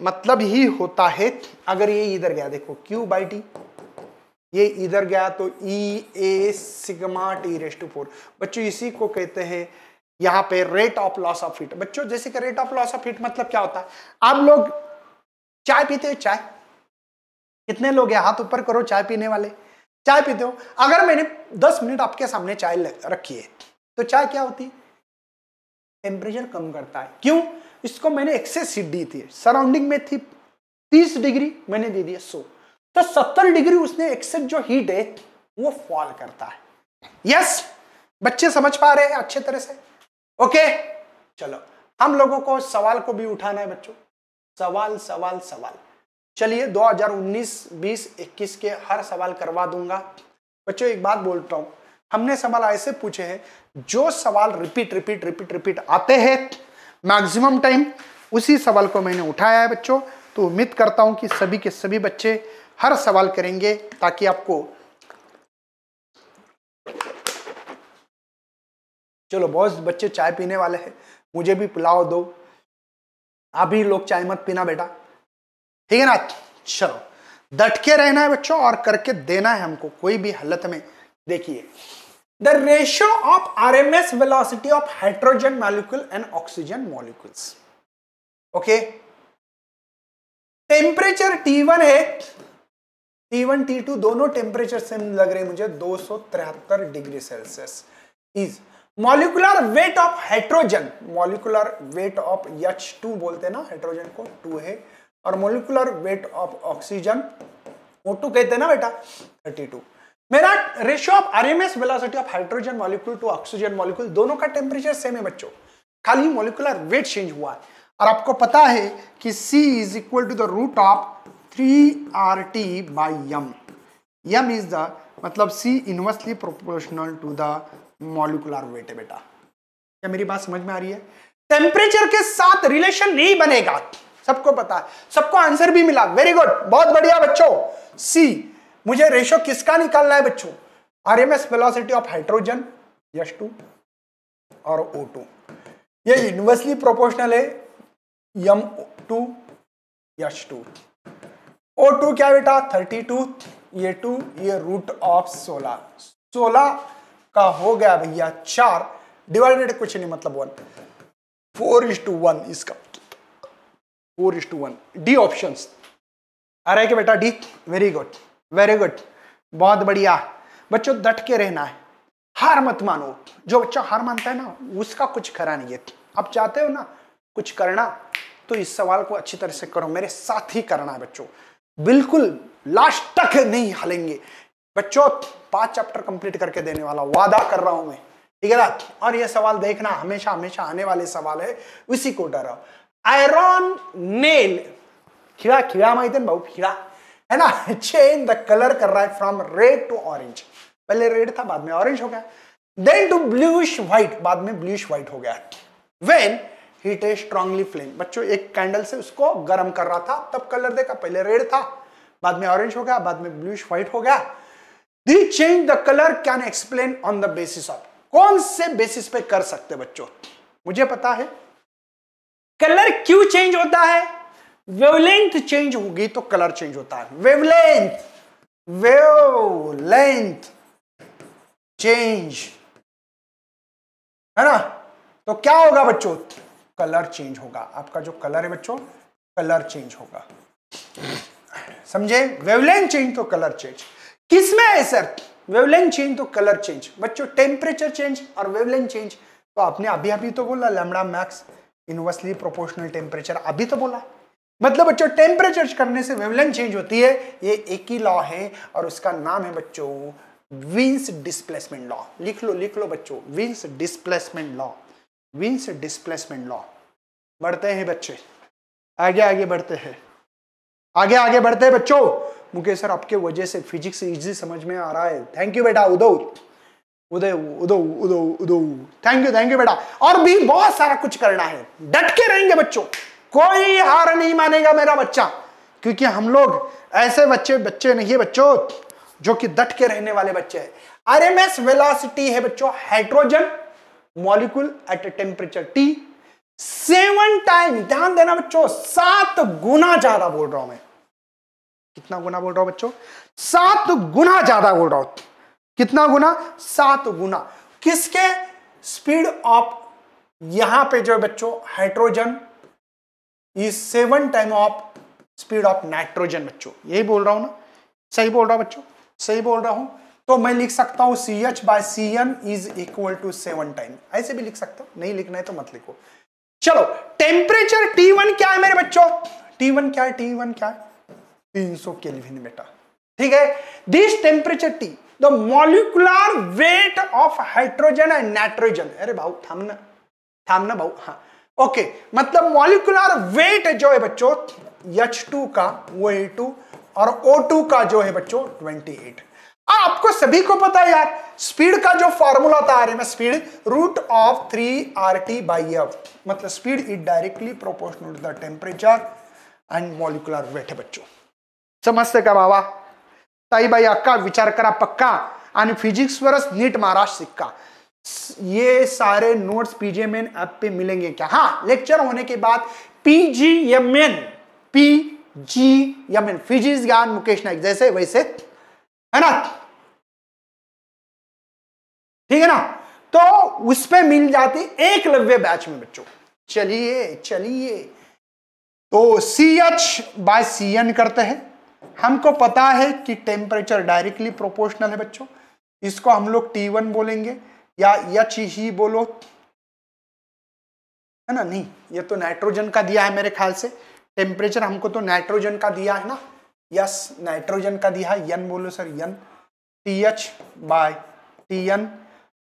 मतलब ही होता है अगर ये इधर गया देखो क्यू बाई टी ये इधर गया तो E A sigma T raise to four बच्चों इसी को कहते हैं यहां पे rate of loss of heat बच्चों जैसे कि rate of loss of heat मतलब क्या होता है आप लोग चाय पीते हो चाय कितने लोग हैं हाथ ऊपर करो चाय पीने वाले चाय पीते हो अगर मैंने दस मिनट आपके सामने चाय रखी है तो चाय क्या होती है टेम्परेचर कम करता है क्यों इसको मैंने एक्सेस हिट दी थी सराउंडिंग में थी तीस डिग्री मैंने दे दिया सो तो सत्तर डिग्री उसने एक्सेस जो हीट है वो फॉल करता है यस बच्चे समझ पा रहे हैं अच्छे तरह से ओके चलो हम लोगों को सवाल को भी उठाना है बच्चों सवाल सवाल सवाल चलिए 2019 20 21 के हर सवाल करवा दूंगा बच्चों एक बात बोलता हूं हमने सवाल ऐसे पूछे हैं जो सवाल रिपीट रिपीट रिपीट रिपीट आते हैं मैक्सिमम टाइम उसी सवाल को मैंने उठाया है बच्चों तो उम्मीद करता हूं कि सभी के सभी बच्चे हर सवाल करेंगे ताकि आपको चलो बहुत बच्चे चाय पीने वाले हैं मुझे भी पिलाओ दो आप ही लोग चाय मत पीना बेटा ठीक है ना चलो डट के रहना है बच्चों और करके देना है हमको कोई भी हालत में देखिए the ratio of R M S velocity of hydrogen molecule and oxygen molecules okay temperature T one है टी वन टी टू दोनों टेम्परेचर सेम लग रहे मुझे दो सौ degree Celsius is molecular weight of hydrogen molecular weight of H two बोलते ना hydrogen को टू है और molecular weight of oxygen O two कहते ना बेटा थर्टी टू मेरा ratio of RMS velocity of hydrogen molecule to oxygen molecule दोनों का टेम्परेचर सेम है बच्चों खाली मॉलिकुलर वेट चेंज हुआ है और आपको पता है कि C is equal to the root of three R T by M M is the मतलब C inversely proportional to the molecular weight है बेटा क्या मेरी बात समझ में आ रही है टेम्परेचर के साथ रिलेशन नहीं बनेगा सबको पता है सबको आंसर भी मिला वेरी गुड बहुत बढ़िया बच्चों सी मुझे रेशो किसका निकालना है बच्चों R M S velocity of hydrogen H two और ओ टू ये यूनिवर्सली प्रोपोर्शनल है M two H two O two क्या बेटा थर्टी टू ये टू ये रूट ऑफ सोलह सोलह का हो गया भैया चार डिवाइडेड कुछ नहीं मतलब one four is to one इसका four is to one D option आ रहा है कि बेटा D very good very good बहुत बढ़िया बच्चों डट के रहना है हार मत मानो जो बच्चा हार मानता है ना उसका कुछ खरा नहीं है आप चाहते हो ना कुछ करना तो इस सवाल को अच्छी तरह से करो मेरे साथ ही करना है बच्चों बिल्कुल लास्ट तक नहीं हलेंगे बच्चों पांच चैप्टर कंप्लीट करके देने वाला वादा कर रहा हूं मैं ठीक है ना और ये सवाल देखना हमेशा हमेशा आने वाले सवाल है उसी को डर आयरन नेल खिड़ा खिड़ा दिन भाऊ खिड़ा है ना चेंज द कलर कर रहा है फ्रॉम रेड टू ऑरेंज पहले रेड था बाद में ऑरेंज हो गया देन टू ब्लूश व्हाइट बाद में ब्लूश व्हाइट हो गया when heat a strongly flame बच्चों एक कैंडल से उसको गर्म कर रहा था तब कलर देखा पहले रेड था बाद में ऑरेंज हो गया बाद में ब्लूश व्हाइट हो गया the change the colour can explain on the basis of कौन से बेसिस पे कर सकते बच्चों मुझे पता है कलर क्यों चेंज होता है वेवलेंथ चेंज होगी तो कलर चेंज होता है वेवलेंथ वेवलेंथ चेंज है ना तो क्या होगा बच्चों कलर चेंज होगा आपका जो कलर है बच्चों कलर चेंज होगा समझे वेवलेंथ चेंज तो कलर चेंज किसमें है सर वेवलेंथ चेंज तो कलर चेंज बच्चों टेम्परेचर चेंज और वेवलेंथ चेंज तो आपने अभी अभी तो बोला lambda max inversely proportional temperature अभी तो बोला मतलब बच्चों टेम्परेचर करने से वेवलेंथ चेंज होती है ये एक ही लॉ है और उसका नाम है बच्चों विंस डिस्प्लेसमेंट लॉ लिख लो लिख लो बच्चों Wien's displacement law Wien's displacement law बढ़ते हैं बच्चे आगे आगे बढ़ते हैं आगे आगे बढ़ते हैं बच्चों मुकेश सर आपके वजह से फिजिक्स इजी समझ में आ रहा है थैंक यू बेटा उदो उदय उदो उदो उदो थैंक यू थैंक यू बेटा और भी बहुत सारा कुछ करना है डट के रहेंगे बच्चों कोई हार नहीं मानेगा मेरा बच्चा क्योंकि हम लोग ऐसे बच्चे बच्चे नहीं है बच्चों जो कि डट के रहने वाले बच्चे हैं आरएमएस वेलोसिटी है बच्चों hydrogen molecule at a temperature T seven time ध्यान देना बच्चों सात गुना ज्यादा बोल रहा हूं मैं कितना गुना बोल रहा हूं बच्चों सात गुना ज्यादा बोल रहा हूं कितना गुना सात गुना किसके स्पीड ऑफ यहां पे जो है बच्चों hydrogen is seven time of speed of nitrogen बच्चों यही बोल रहा हूं ना सही बोल रहा हूं बच्चों सही बोल रहा हूं तो मैं लिख सकता हूं C H by C N is equal to seven time ऐसे भी लिख सकता हूं नहीं लिखना है तो मत लिखो चलो टेम्परेचर टी वन क्या है मेरे बच्चों टी वन क्या है टी वन क्या है 300 केल्विन बेटा ठीक है this temperature T the molecular weight of hydrogen and nitrogen अरे भाऊ थामना थामना भाऊ हाँ ओके मतलब मॉलिकुलर वेट जो है बच्चों H2 का वो A2 और O2 का जो है बच्चों 28 आ, हाँ, आपको सभी को पता है यार स्पीड का जो फॉर्मूला था R M speed root of three R T by F मतलब speed is directly proportional to the temperature and molecular weight है बच्चों समजतं का बाबा ताईबाई अक्का विचार करा पक्का आणि फिजिक्सवरच नीट मारा सिक्का ये सारे नोट्स पीजीएमएन ऐप पे मिलेंगे क्या हाँ लेक्चर होने के बाद पीजीएमएन पी जी यमन फिजिक्स ज्ञान मुकेश नाइक जैसे वैसे है ना ठीक है ना तो उस पर मिल जाती एक लव्य बैच में बच्चों चलिए चलिए तो C H by C N करते हैं हमको पता है कि टेम्परेचर डायरेक्टली प्रोपोर्शनल है बच्चों इसको हम लोग टी वन बोलेंगे या एच ही बोलो है ना नहीं ये तो नाइट्रोजन का दिया है मेरे ख्याल से टेम्परेचर हमको तो नाइट्रोजन का दिया है ना यस नाइट्रोजन का दिया है यन बोलो sir N T H by T N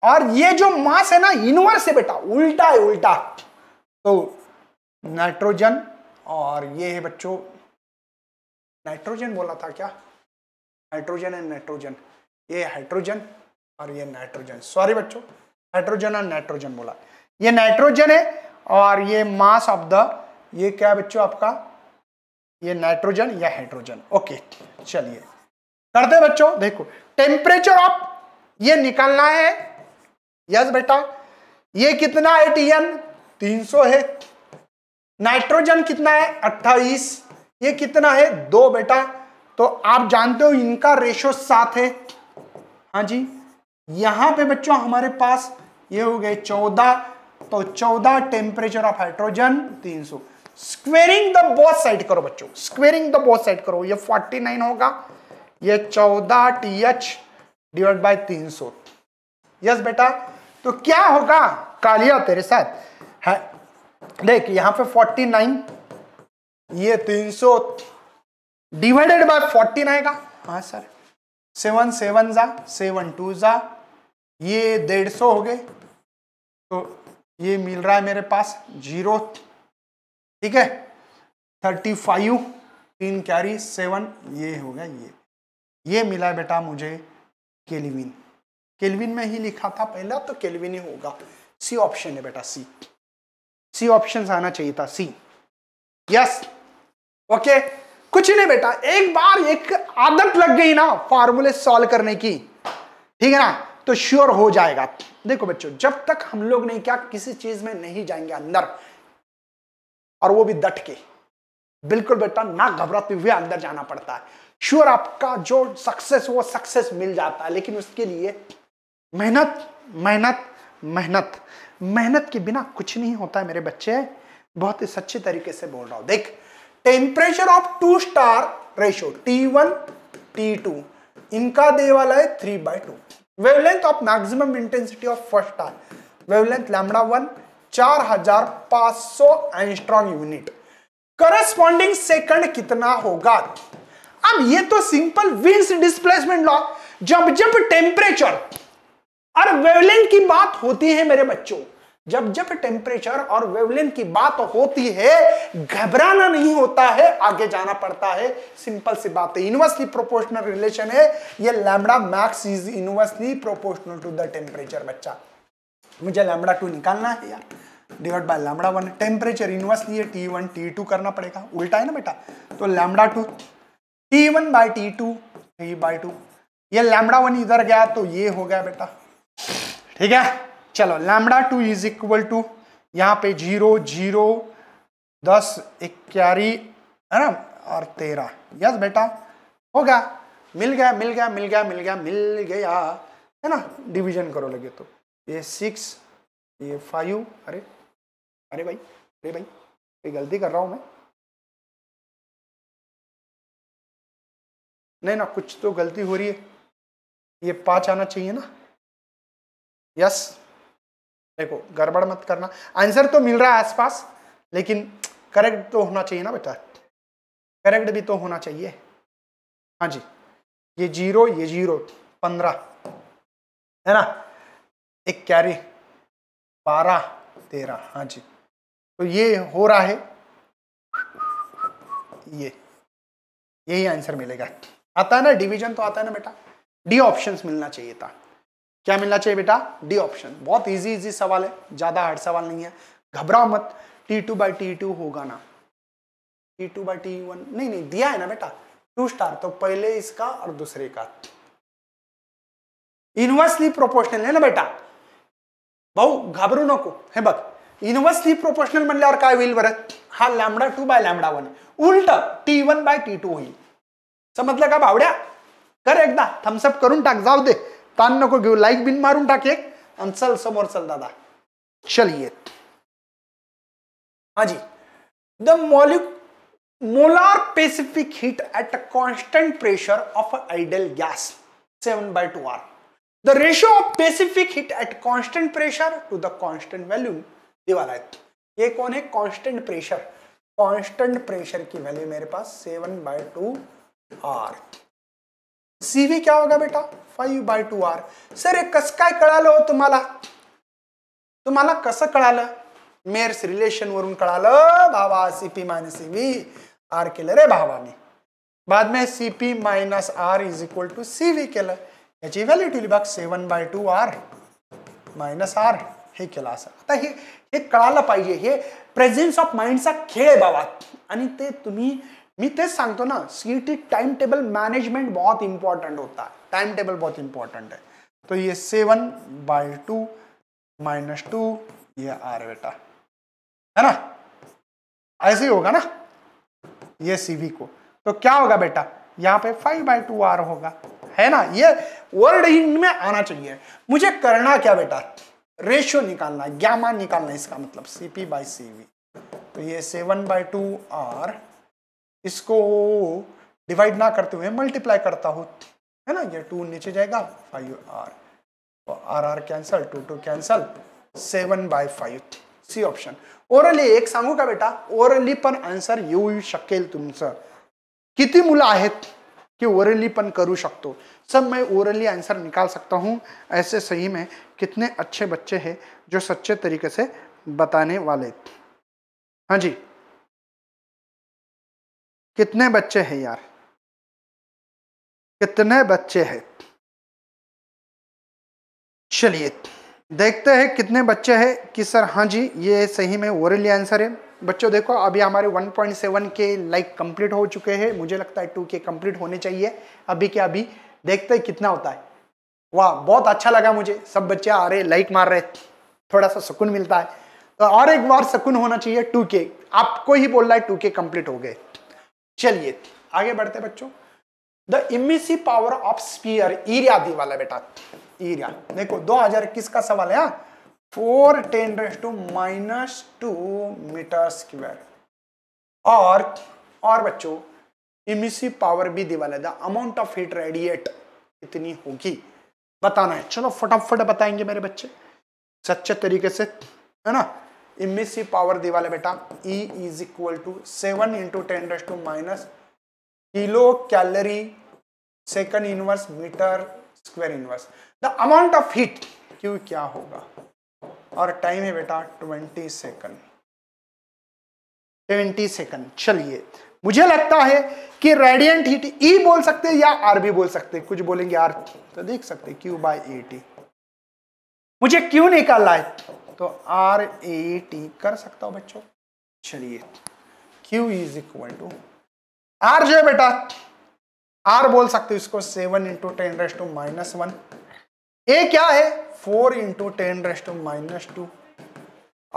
और ये जो मास है ना इनवर्स है बेटा उल्टा है उल्टा तो नाइट्रोजन और ये है बच्चों नाइट्रोजन बोला था क्या हाइड्रोजन एंड नाइट्रोजन ये हाइड्रोजन और ये नाइट्रोजन सॉरी बच्चों हाइड्रोजन और नाइट्रोजन बोला ये नाइट्रोजन है और ये मास ऑफ द ये क्या बच्चों आपका ये नाइट्रोजन या हाइड्रोजन ओके चलिए करते बच्चों देखो टेम्परेचर ऑफ ये निकालना है यस बेटा ये कितना है टीएन 300 है नाइट्रोजन कितना है अट्ठाईस ये कितना है दो बेटा तो आप जानते हो इनका रेशो सात है हाँ जी यहां पे बच्चों हमारे पास ये हो गए चौदह तो चौदह टेम्परेचर ऑफ हाइड्रोजन तीन सौ स्क्वेरिंग द बोथ साइड करो बच्चों स्क्वेरिंग द बोथ साइड करो ये फोर्टी नाइन होगा ये चौदह टी एच डिवाइड बाई तीन सौ यस बेटा तो क्या होगा कालिया तेरे साथ है देख यहां पे फोर्टी नाइन ये तीन सौ डिवाइडेड बाय फोर्टीन आएगा हाँ सर सेवन सेवन जा सेवन टू जा ये डेढ़ सौ हो गए तो ये मिल रहा है मेरे पास जीरो ठीक है थर्टी फाइव तीन कैरी सेवन ये हो गया ये ये मिला बेटा मुझे केलविन केलविन में ही लिखा था पहला तो केलविन ही होगा सी ऑप्शन है बेटा सी सी ऑप्शन आना चाहिए था सी यस yes. ओके कुछ नहीं बेटा एक बार एक आदत लग गई ना फार्मूले सॉल्व करने की ठीक है ना तो श्योर हो जाएगा देखो बच्चों जब तक हम लोग नहीं क्या किसी चीज में नहीं जाएंगे अंदर और वो भी डट के बिल्कुल बेटा ना घबराते हुए अंदर जाना पड़ता है श्योर आपका जो सक्सेस वो सक्सेस मिल जाता है लेकिन उसके लिए मेहनत मेहनत मेहनत मेहनत के बिना कुछ नहीं होता है मेरे बच्चे बहुत ही सच्चे तरीके से बोल रहा हूं देख temperature of two star ratio T one T two इनका दे वाला है three by two wavelength of maximum intensity of first star wavelength lambda one चार हजार पांच सौ यूनिट करस्पॉन्डिंग सेकंड कितना होगा अब ये तो सिंपल विंस डिस्प्लेसमेंट लॉ जब जब टेम्परेचर और वेवलेंथ की बात होती है मेरे बच्चों जब जब टेम्परेचर और वेवलेंथ की बात होती है घबराना नहीं होता है आगे जाना पड़ता है सिंपल सी बात है इनवर्सली प्रोपोर्शनल रिलेशन है ये lambda max is inversely proportional to the temperature बच्चा मुझे लैमडा टू निकालना है यार divide by lambda one temperature inversely है टी वन टी टू करना पड़ेगा उल्टा है ना बेटा तो lambda two T one by T two three by two ये लैमडा वन इधर गया तो ये हो गया बेटा ठीक है चलो lambda two is equal to यहाँ पे जीरो जीरो दस इक्यारी है ना और तेरह यस बेटा हो गया मिल गया मिल गया मिल गया मिल गया मिल गया है ना डिवीजन करो लगे तो ये सिक्स ये फाइव अरे अरे भाई अरे भाई ये गलती कर रहा हूँ मैं नहीं ना कुछ तो गलती हो रही है ये पाँच आना चाहिए ना यस देखो गड़बड़ मत करना आंसर तो मिल रहा है आसपास लेकिन करेक्ट तो होना चाहिए ना बेटा करेक्ट भी तो होना चाहिए हाँ जी ये जीरो ये जीरो पंद्रह है ना एक कैरी बारह तेरह हाँ जी तो ये हो रहा है ये यही आंसर मिलेगा आता है ना डिवीजन तो आता है ना बेटा डी ऑप्शंस मिलना चाहिए था क्या मिलना चाहिए बेटा डी ऑप्शन बहुत इजी इजी सवाल है ज्यादा हार्ड सवाल नहीं है घबरा मत T two by T two होगा ना T two by T one नहीं नहीं दिया है ना बेटा टू स्टार तो पहले इसका और दूसरे का इनवर्सली प्रोपोर्शनल है ना बेटा भा घबरू नको है बग इनवर्सली प्रोपोर्शनल म्हणल्यावर का होईल बरं हा lambda two by lambda one उल्ट T one by T two होईल समझ का भावड्या कर एकदा थम्सअप करून टाक जाऊ दे तान नको घे लाइक बिन मार्ग टाके चल समोर चल दादा चलिए हाँ जी the mol molar specific heat at a constant pressure of a gas seven by two R the ratio of specific heat at constant pressure to the constant value ये वाला है ये कौन है कॉन्स्टेंट प्रेशर कॉन्स्टेंट प्रेशर की value मेरे पास seven by two R CV क्या होगा बेटा five by two R sir एक कस का कड़ा हो तुम्हाला तुम्हाला कसं कळालं मेर्स रिलेशन वरुण कड़ा भावा C P minus C V R केलं रे ने बाद में CP minus R is equal to C V केलं याची व्हॅल्यू लिहिली बघ seven by two R minus R के केलं असं आता हे कड़ा कळालं पाहिजे हे प्रेझेन्स ऑफ माइंडचा खेळ बाबा आणि ते तुम्ही मी तेच सांगतो ना सी टी टाइम टेबल मैनेजमेंट बहुत इंपॉर्टेंट होता है टाइम टेबल बहुत इंपॉर्टेंट है तो ये seven by two minus two ये आर बेटा है ना ऐसे ही होगा ना ये सीवी को तो क्या होगा बेटा यहाँ पे फाइव बाई टू आर होगा है ना ये वर्ड इन में आना चाहिए मुझे करना क्या बेटा रेशियो निकालना ग्यामा निकालना इसका मतलब सीपी बाई सीवी तो ये सेवन बाई टू आर इसको डिवाइड ना करते हुए मल्टीप्लाई करता हूँ है ना ये टू नीचे जाएगा फाइव आर और R R cancel two two cancel seven by five C option orally एक सामू का बेटा ओरली पन आंसर यू शकेल सर किती मुलं आहेत कि ओरली पन करू शकतो सब मैं ओरली आंसर निकाल सकता हूँ ऐसे सही में कितने अच्छे बच्चे हैं जो सच्चे तरीके से बताने वाले हाँ जी कितने बच्चे हैं यार कितने बच्चे हैं चलिए देखते हैं कितने बच्चे हैं कि सर हाँ जी ये सही में ओरली आंसर है बच्चों देखो अभी हमारे 1.7 के लाइक कंप्लीट हो चुके हैं मुझे लगता है 2 के कंप्लीट होने चाहिए अभी के अभी देखते हैं कितना होता है वाह बहुत अच्छा लगा मुझे सब बच्चे आ रहे लाइक मार रहे थोड़ा सा सुकून मिलता है तो और एक बार सुकून होना चाहिए के आपको ही बोल रहा है के कंप्लीट हो गए चलिए आगे बढ़ते बच्चों the emissive power of sphere area दी वाला बेटा ईरिया देखो दो हजार इक्कीस का सवाल है four ten race to minus two metre square और और बच्चों इमिसी पावर भी दी वाला the amount of heat radiate इतनी होगी बताना है चलो फटाफट बताएंगे मेरे बच्चे सच्चे तरीके से है ना इनमें से पावर दी वाला बेटा E is equal to seven into ten raise to minus kilo calorie second inverse metre square inverse the amount of heat Q क्या होगा और टाइम है बेटा ट्वेंटी सेकंड ट्वेंटी सेकंड चलिए मुझे लगता है कि रेडियंट हीट ई बोल सकते हैं या आर भी बोल सकते हैं कुछ बोलेंगे आर तो देख सकते क्यू बाई ए टी मुझे क्यों निकालना है तो आर ए टी कर सकता हूँ बच्चों चलिए Q is equal to R जो है बेटा आर बोल सकते हो इसको seven into ten race to minus one A क्या है four into ten race to minus two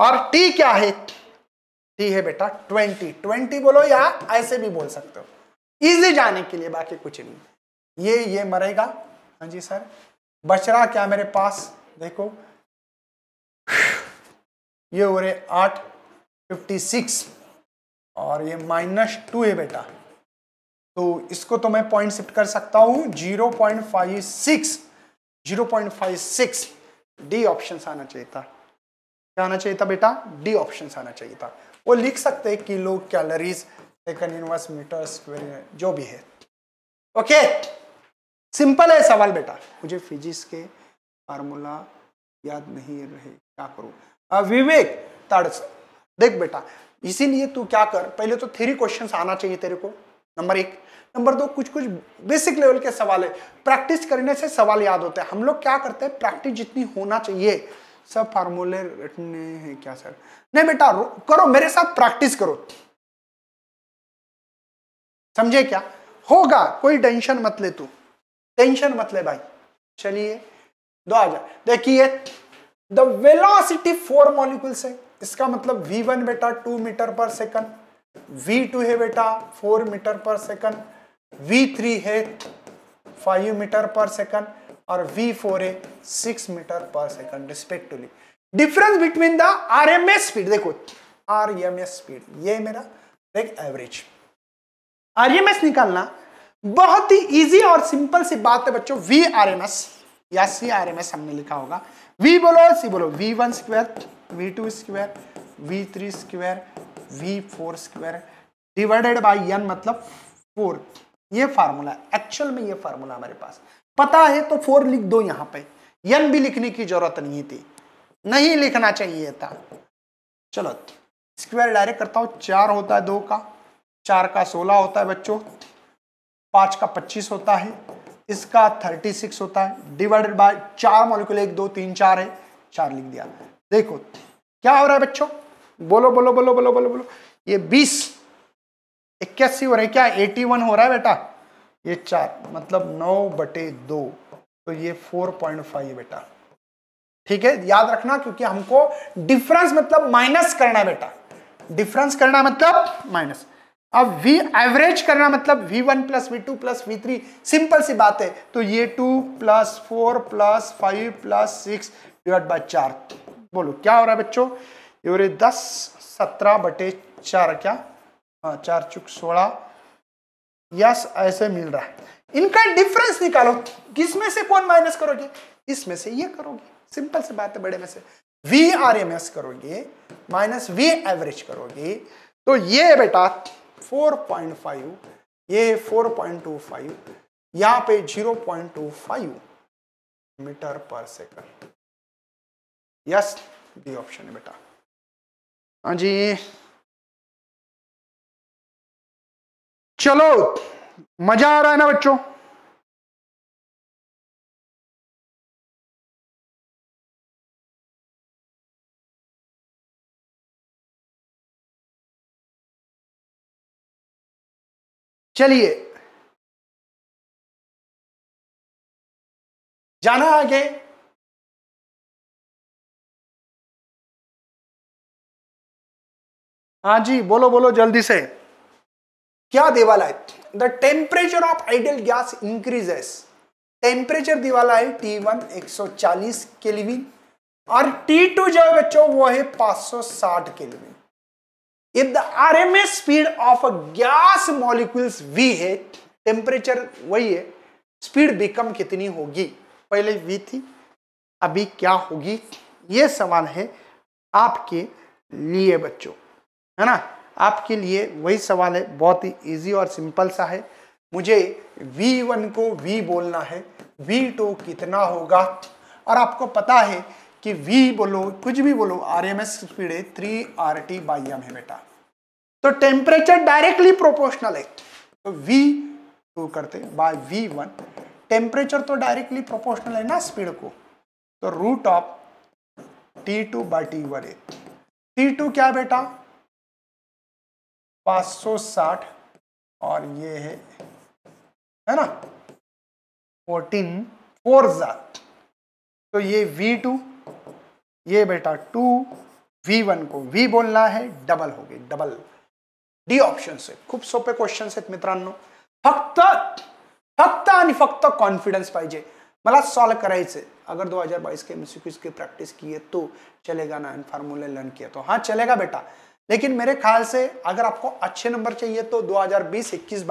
और टी क्या है टी है बेटा ट्वेंटी ट्वेंटी बोलो या ऐसे भी बोल सकते हो इजी जाने के लिए बाकी कुछ नहीं ये ये मरेगा हाँ जी सर बच रहा क्या मेरे पास देखो ये हो रहे आठ फिफ्टी सिक्स और ये माइनस टू है बेटा तो इसको तो मैं पॉइंट शिफ्ट कर सकता हूँ zero point five six zero point five six D option आना चाहिए था क्या आना चाहिए था बेटा डी ऑप्शन आना चाहिए था वो लिख सकते हैं kilo calories second inverse metre square जो भी है ओके सिंपल है सवाल बेटा मुझे फिजिक्स के फार्मूला याद नहीं रहे क्या करूँ विवेक तड़स देख बेटा इसीलिए तू क्या कर पहले तो थ्री क्वेश्चन आना चाहिए तेरे को नंबर एक नंबर दो कुछ कुछ बेसिक लेवल के सवाल है प्रैक्टिस करने से सवाल याद होते हैं हम लोग क्या करते हैं प्रैक्टिस जितनी होना चाहिए सब फार्मूले रटने हैं क्या सर नहीं बेटा करो मेरे साथ प्रैक्टिस करो समझे क्या होगा कोई टेंशन मत ले तू टेंशन मत ले भाई चलिए दो आ जाए देखिए द वेलोसिटी फोर मॉलिक्यूल्स है इसका मतलब वी वन बेटा टू मीटर पर सेकंड वी टू है बेटा फोर मीटर पर सेकंड वी थ्री है फाइव मीटर पर सेकंड और वी फोर है सिक्स मीटर पर second respectively difference between the R M S speed देखो आर एम एस स्पीड ये मेरा एक एवरेज आर एम एस निकालना बहुत ही इजी और सिंपल सी बात है बच्चों वी आर एम एस या सी आर एम एस हमने लिखा होगा वी बोलो सी बोलो V one square V two square V three square V four square divided by N मतलब फोर ये फार्मूला एक्चुअल में ये फार्मूला हमारे पास पता है तो फोर लिख दो यहां पे एन भी लिखने की जरूरत नहीं थी नहीं लिखना चाहिए था चलो स्क्वायर डायरेक्ट करता हूं चार होता है दो का चार का सोलह होता है बच्चों पांच का पच्चीस होता है इसका 36 होता है डिवाइडेड बाय चार मॉलिक्यूल एक दो तीन चार है चार लिख दिया देखो क्या हो रहा है बच्चों बोलो बोलो बोलो बोलो बोलो बोलो ये बीस इक्यासी हो रहा है क्या एटी वन हो रहा है बेटा ये चार मतलब नौ बटे दो तो ये फोर पॉइंट फाइव बेटा ठीक है याद रखना क्योंकि हमको डिफरेंस मतलब माइनस करना है बेटा डिफरेंस करना मतलब माइनस अब v एवरेज करना मतलब v1 one plus we two plus V three simple सी बात है तो ये two plus four plus five plus six divide by चार बोलो क्या हो रहा है बच्चों ये हो रहे दस सत्रह बटे चार क्या हाँ चार चुक सोलह यस ऐसे मिल रहा है इनका डिफरेंस निकालो किस में से कौन माइनस करोगे इसमें से ये करोगे सिंपल सी बात है बड़े में से वी आर एम एस करोगे माइनस वी एवरेज करोगे तो ये बेटा 4.5 ये 4.25 यहां पे 0.25 मीटर पर सेकंड यस बी ऑप्शन है बेटा हाँ जी चलो मजा आ रहा है ना बच्चों चलिए जाना आगे हाँ जी बोलो बोलो जल्दी से क्या है the temperature of ideal gas increases temperature दिवाला है टी वन एक सौ चालीस केलिविन और टी टू जो है बच्चों वो है पांच सौ साठ kelvin If the RMS speed of a gas molecules v है टेम्परेचर वही है स्पीड बिकम कितनी होगी पहले v थी अभी क्या होगी ये सवाल है आपके लिए बच्चों है ना आपके लिए वही सवाल है बहुत ही इजी और सिंपल सा है मुझे v1 को v बोलना है v2 कितना होगा और आपको पता है कि वी बोलो कुछ भी बोलो आर एम एस स्पीड है three R T by M है बेटा तो टेम्परेचर डायरेक्टली प्रोपोर्शनल है तो वी टू तो करते बाय V वन टेम्परेचर तो डायरेक्टली प्रोपोर्शनल है ना स्पीड को तो root of T two by T one है टी टू क्या बेटा 560 और ये है है ना 14 फोर जार तो ये V2 ये बेटा टू वी वन को वी बोलना है डबल हो गई डबल डी ऑप्शन से खूब सोपे क्वेश्चन से मित्रांनो फक्त फक्त आणि फक्त कॉन्फिडन्स पाहिजे मला सॉल्व करायचे अगर 2022 के एमसीक्यूज की प्रैक्टिस किए तो चलेगा ना इन फार्मूले लर्न किया तो हाँ चलेगा बेटा लेकिन मेरे ख्याल से अगर आपको अच्छे नंबर चाहिए तो 2020 हजार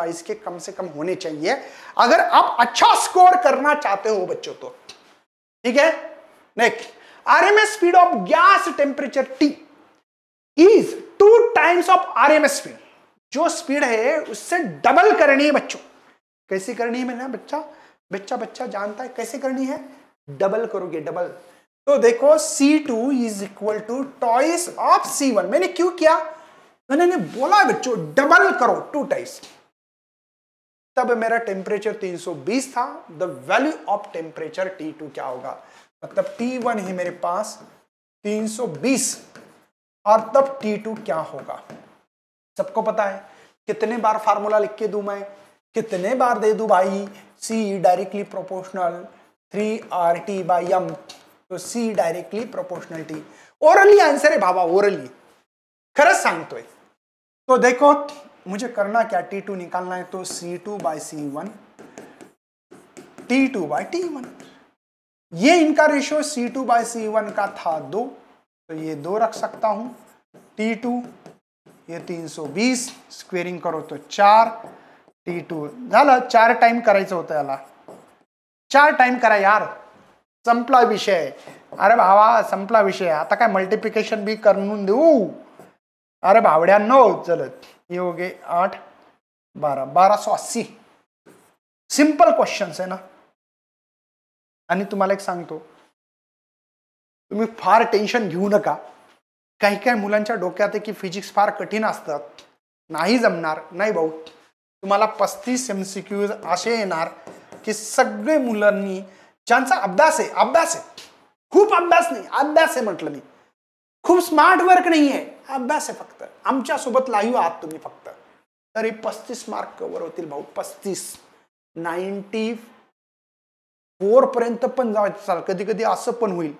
22 के कम से कम होने चाहिए अगर आप अच्छा स्कोर करना चाहते हो बच्चों तो ठीक है next RMS speed of gas temperature T is two times of RMS speed. जो स्पीड है उससे डबल करनी है बच्चों कैसे करनी है मैंने बच्चा बच्चा बच्चा जानता है कैसे करनी है डबल करोगे डबल तो देखो C2 two is equal to twice of C1 मैंने क्यों किया मैंने बोला बच्चों डबल करो टू टाइम्स तब मेरा टेम्परेचर 320 था the value of temperature T2 क्या होगा मतलब T1 है मेरे पास 320 और तब T2 क्या होगा सबको पता है कितने बार फार्मूला लिख के दू मैं कितने बार दे दू भाई C directly proportional three R T by M तो C directly proportional T orally answer है भाबा ओरली खरंच सांगतोय तो देखो मुझे करना क्या टी टू निकालना है तो C two by C one T two by T one ये इनका ratio C two by C one का था दो तो ये दो रख सकता हूँ टी टू ये 320 स्क्वेरिंग करो तो चार टी टू चार टाइम होता है याला चार टाइम करा यार संपला विषय अरे भावा संपला विषय आता का मल्टिप्लिकेशन भी कर अरे अरे भावड्यांनो चलत ये हो गए आठ बारह बारह सौ अस्सी सिंपल क्वेश्चन है ना आणि तुम्हाला एक सांगतो तुम्ही फार टेन्शन घेऊ नका काही काही मुलांच्या डोक्यात आहे की फिजिक्स फार कठीण असतात नाही जमणार नाही भाऊ तुम्हाला पस्तीस एम सी क्यूज असे येणार की सगळे मुलांनी ज्यांचा अभ्यास आहे अभ्यास आहे खूप अभ्यास नाही अभ्यास आहे म्हटलं मी खूप स्मार्ट वर्क नाही आहे अभ्यास आहे फक्त आमच्यासोबत लाईव्ह आहात तुम्ही फक्त तरी पस्तीस मार्क कव्हर होतील भाऊ पस्तीस नाईन्टी फोरपर्यंत पर्यत कधी कधी होईल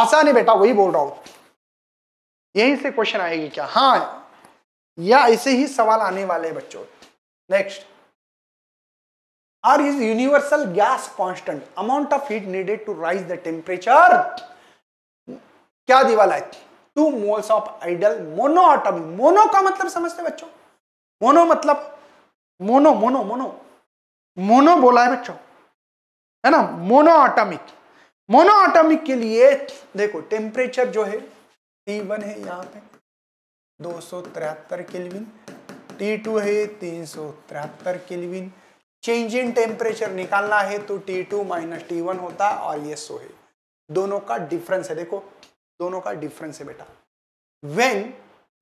आसान बेटा वही बोल रहा हूं यही से क्वेश्चन आएगी क्या हाँ या ऐसे ही सवाल आने वाले हैं बच्चों next R is universal gas constant amount of heat needed to raise the temperature क्या दीवाल है two moles of ideal monoatomic mono का मतलब समझते बच्चों मोनो मतलब मोनो मोनो मोनो मोनो बोला है बच्चों है ना मोनो ऑटोमिक मोनो ऑटोमिक के लिए देखो टेम्परेचर जो है टी वन है यहाँ पे दो सौ तिहत्तर केल्विन टी टू है तीन सौ तिहत्तर केल्विन चेंज इन टेम्परेचर निकालना है तो T two minus T one होता और ये सो है दोनों का डिफरेंस है देखो दोनों का डिफरेंस है बेटा when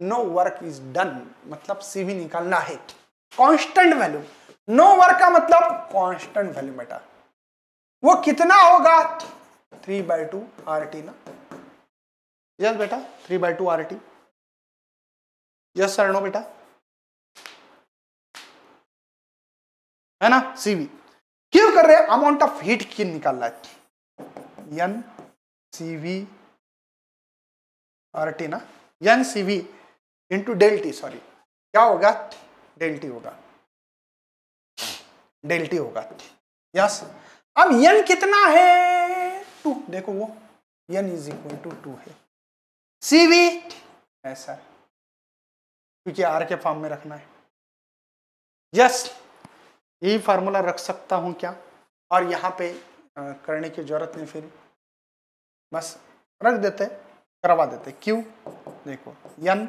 no work is done मतलब सी निकालना है कॉन्स्टेंट वैल्यू नो वर्क का मतलब कांस्टेंट वैल्यू बेटा वो कितना होगा three by two R T ना यस बेटा three by two R T yes sir no बेटा है ना सीवी क्यों कर रहे हैं अमाउंट ऑफ हीट की निकाल रहा है N C V R T ना N C V into delta T sorry क्या होगा डेल्टी होगा डेल्टी होगा यस अब यन कितना है टू देखो वो N is equal to two है सी वी ऐसा है क्योंकि आर के फॉर्म में रखना है यस यही फार्मूला रख सकता हूं क्या और यहां पे करने की जरूरत नहीं फिर बस रख देते करवा देते क्यू देखो N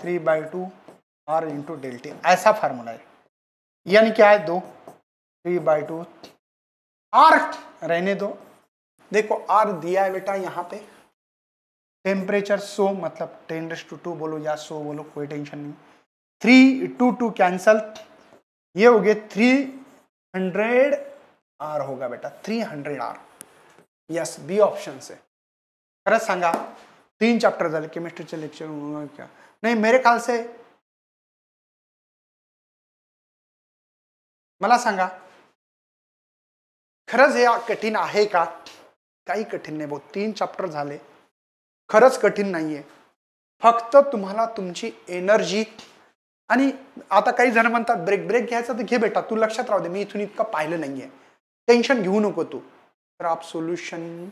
three by two R into delta T ऐसा फार्मूला है यानी क्या है दो थ्री बाई टू आर रहने दो देखो आर दिया है बेटा यहाँ पे टेम्परेचर सो मतलब टेन रेस टू टू बोलो या सो बोलो कोई टेंशन नहीं थ्री टू टू कैंसल ये हो गए थ्री हंड्रेड आर होगा बेटा three hundred R yes B option से खरंच संगा तीन चॅप्टर केमिस्ट्री से लेक्चर क्या नहीं मेरे ख्याल से मला सांगा खरंच हे कठीण आहे का काही कठीण नाही भाऊ तीन चॅप्टर झाले खरंच कठीण नाही आहे फक्त तुम्हाला तुमची एनर्जी आणि आता काही जण म्हणतात ब्रेक ब्रेक घ्यायचा तर घे बेटा तू लक्षात राहू दे मी इथून इतकं पाहिलं नाही आहे टेन्शन घेऊ नको तू तर आप सोल्युशन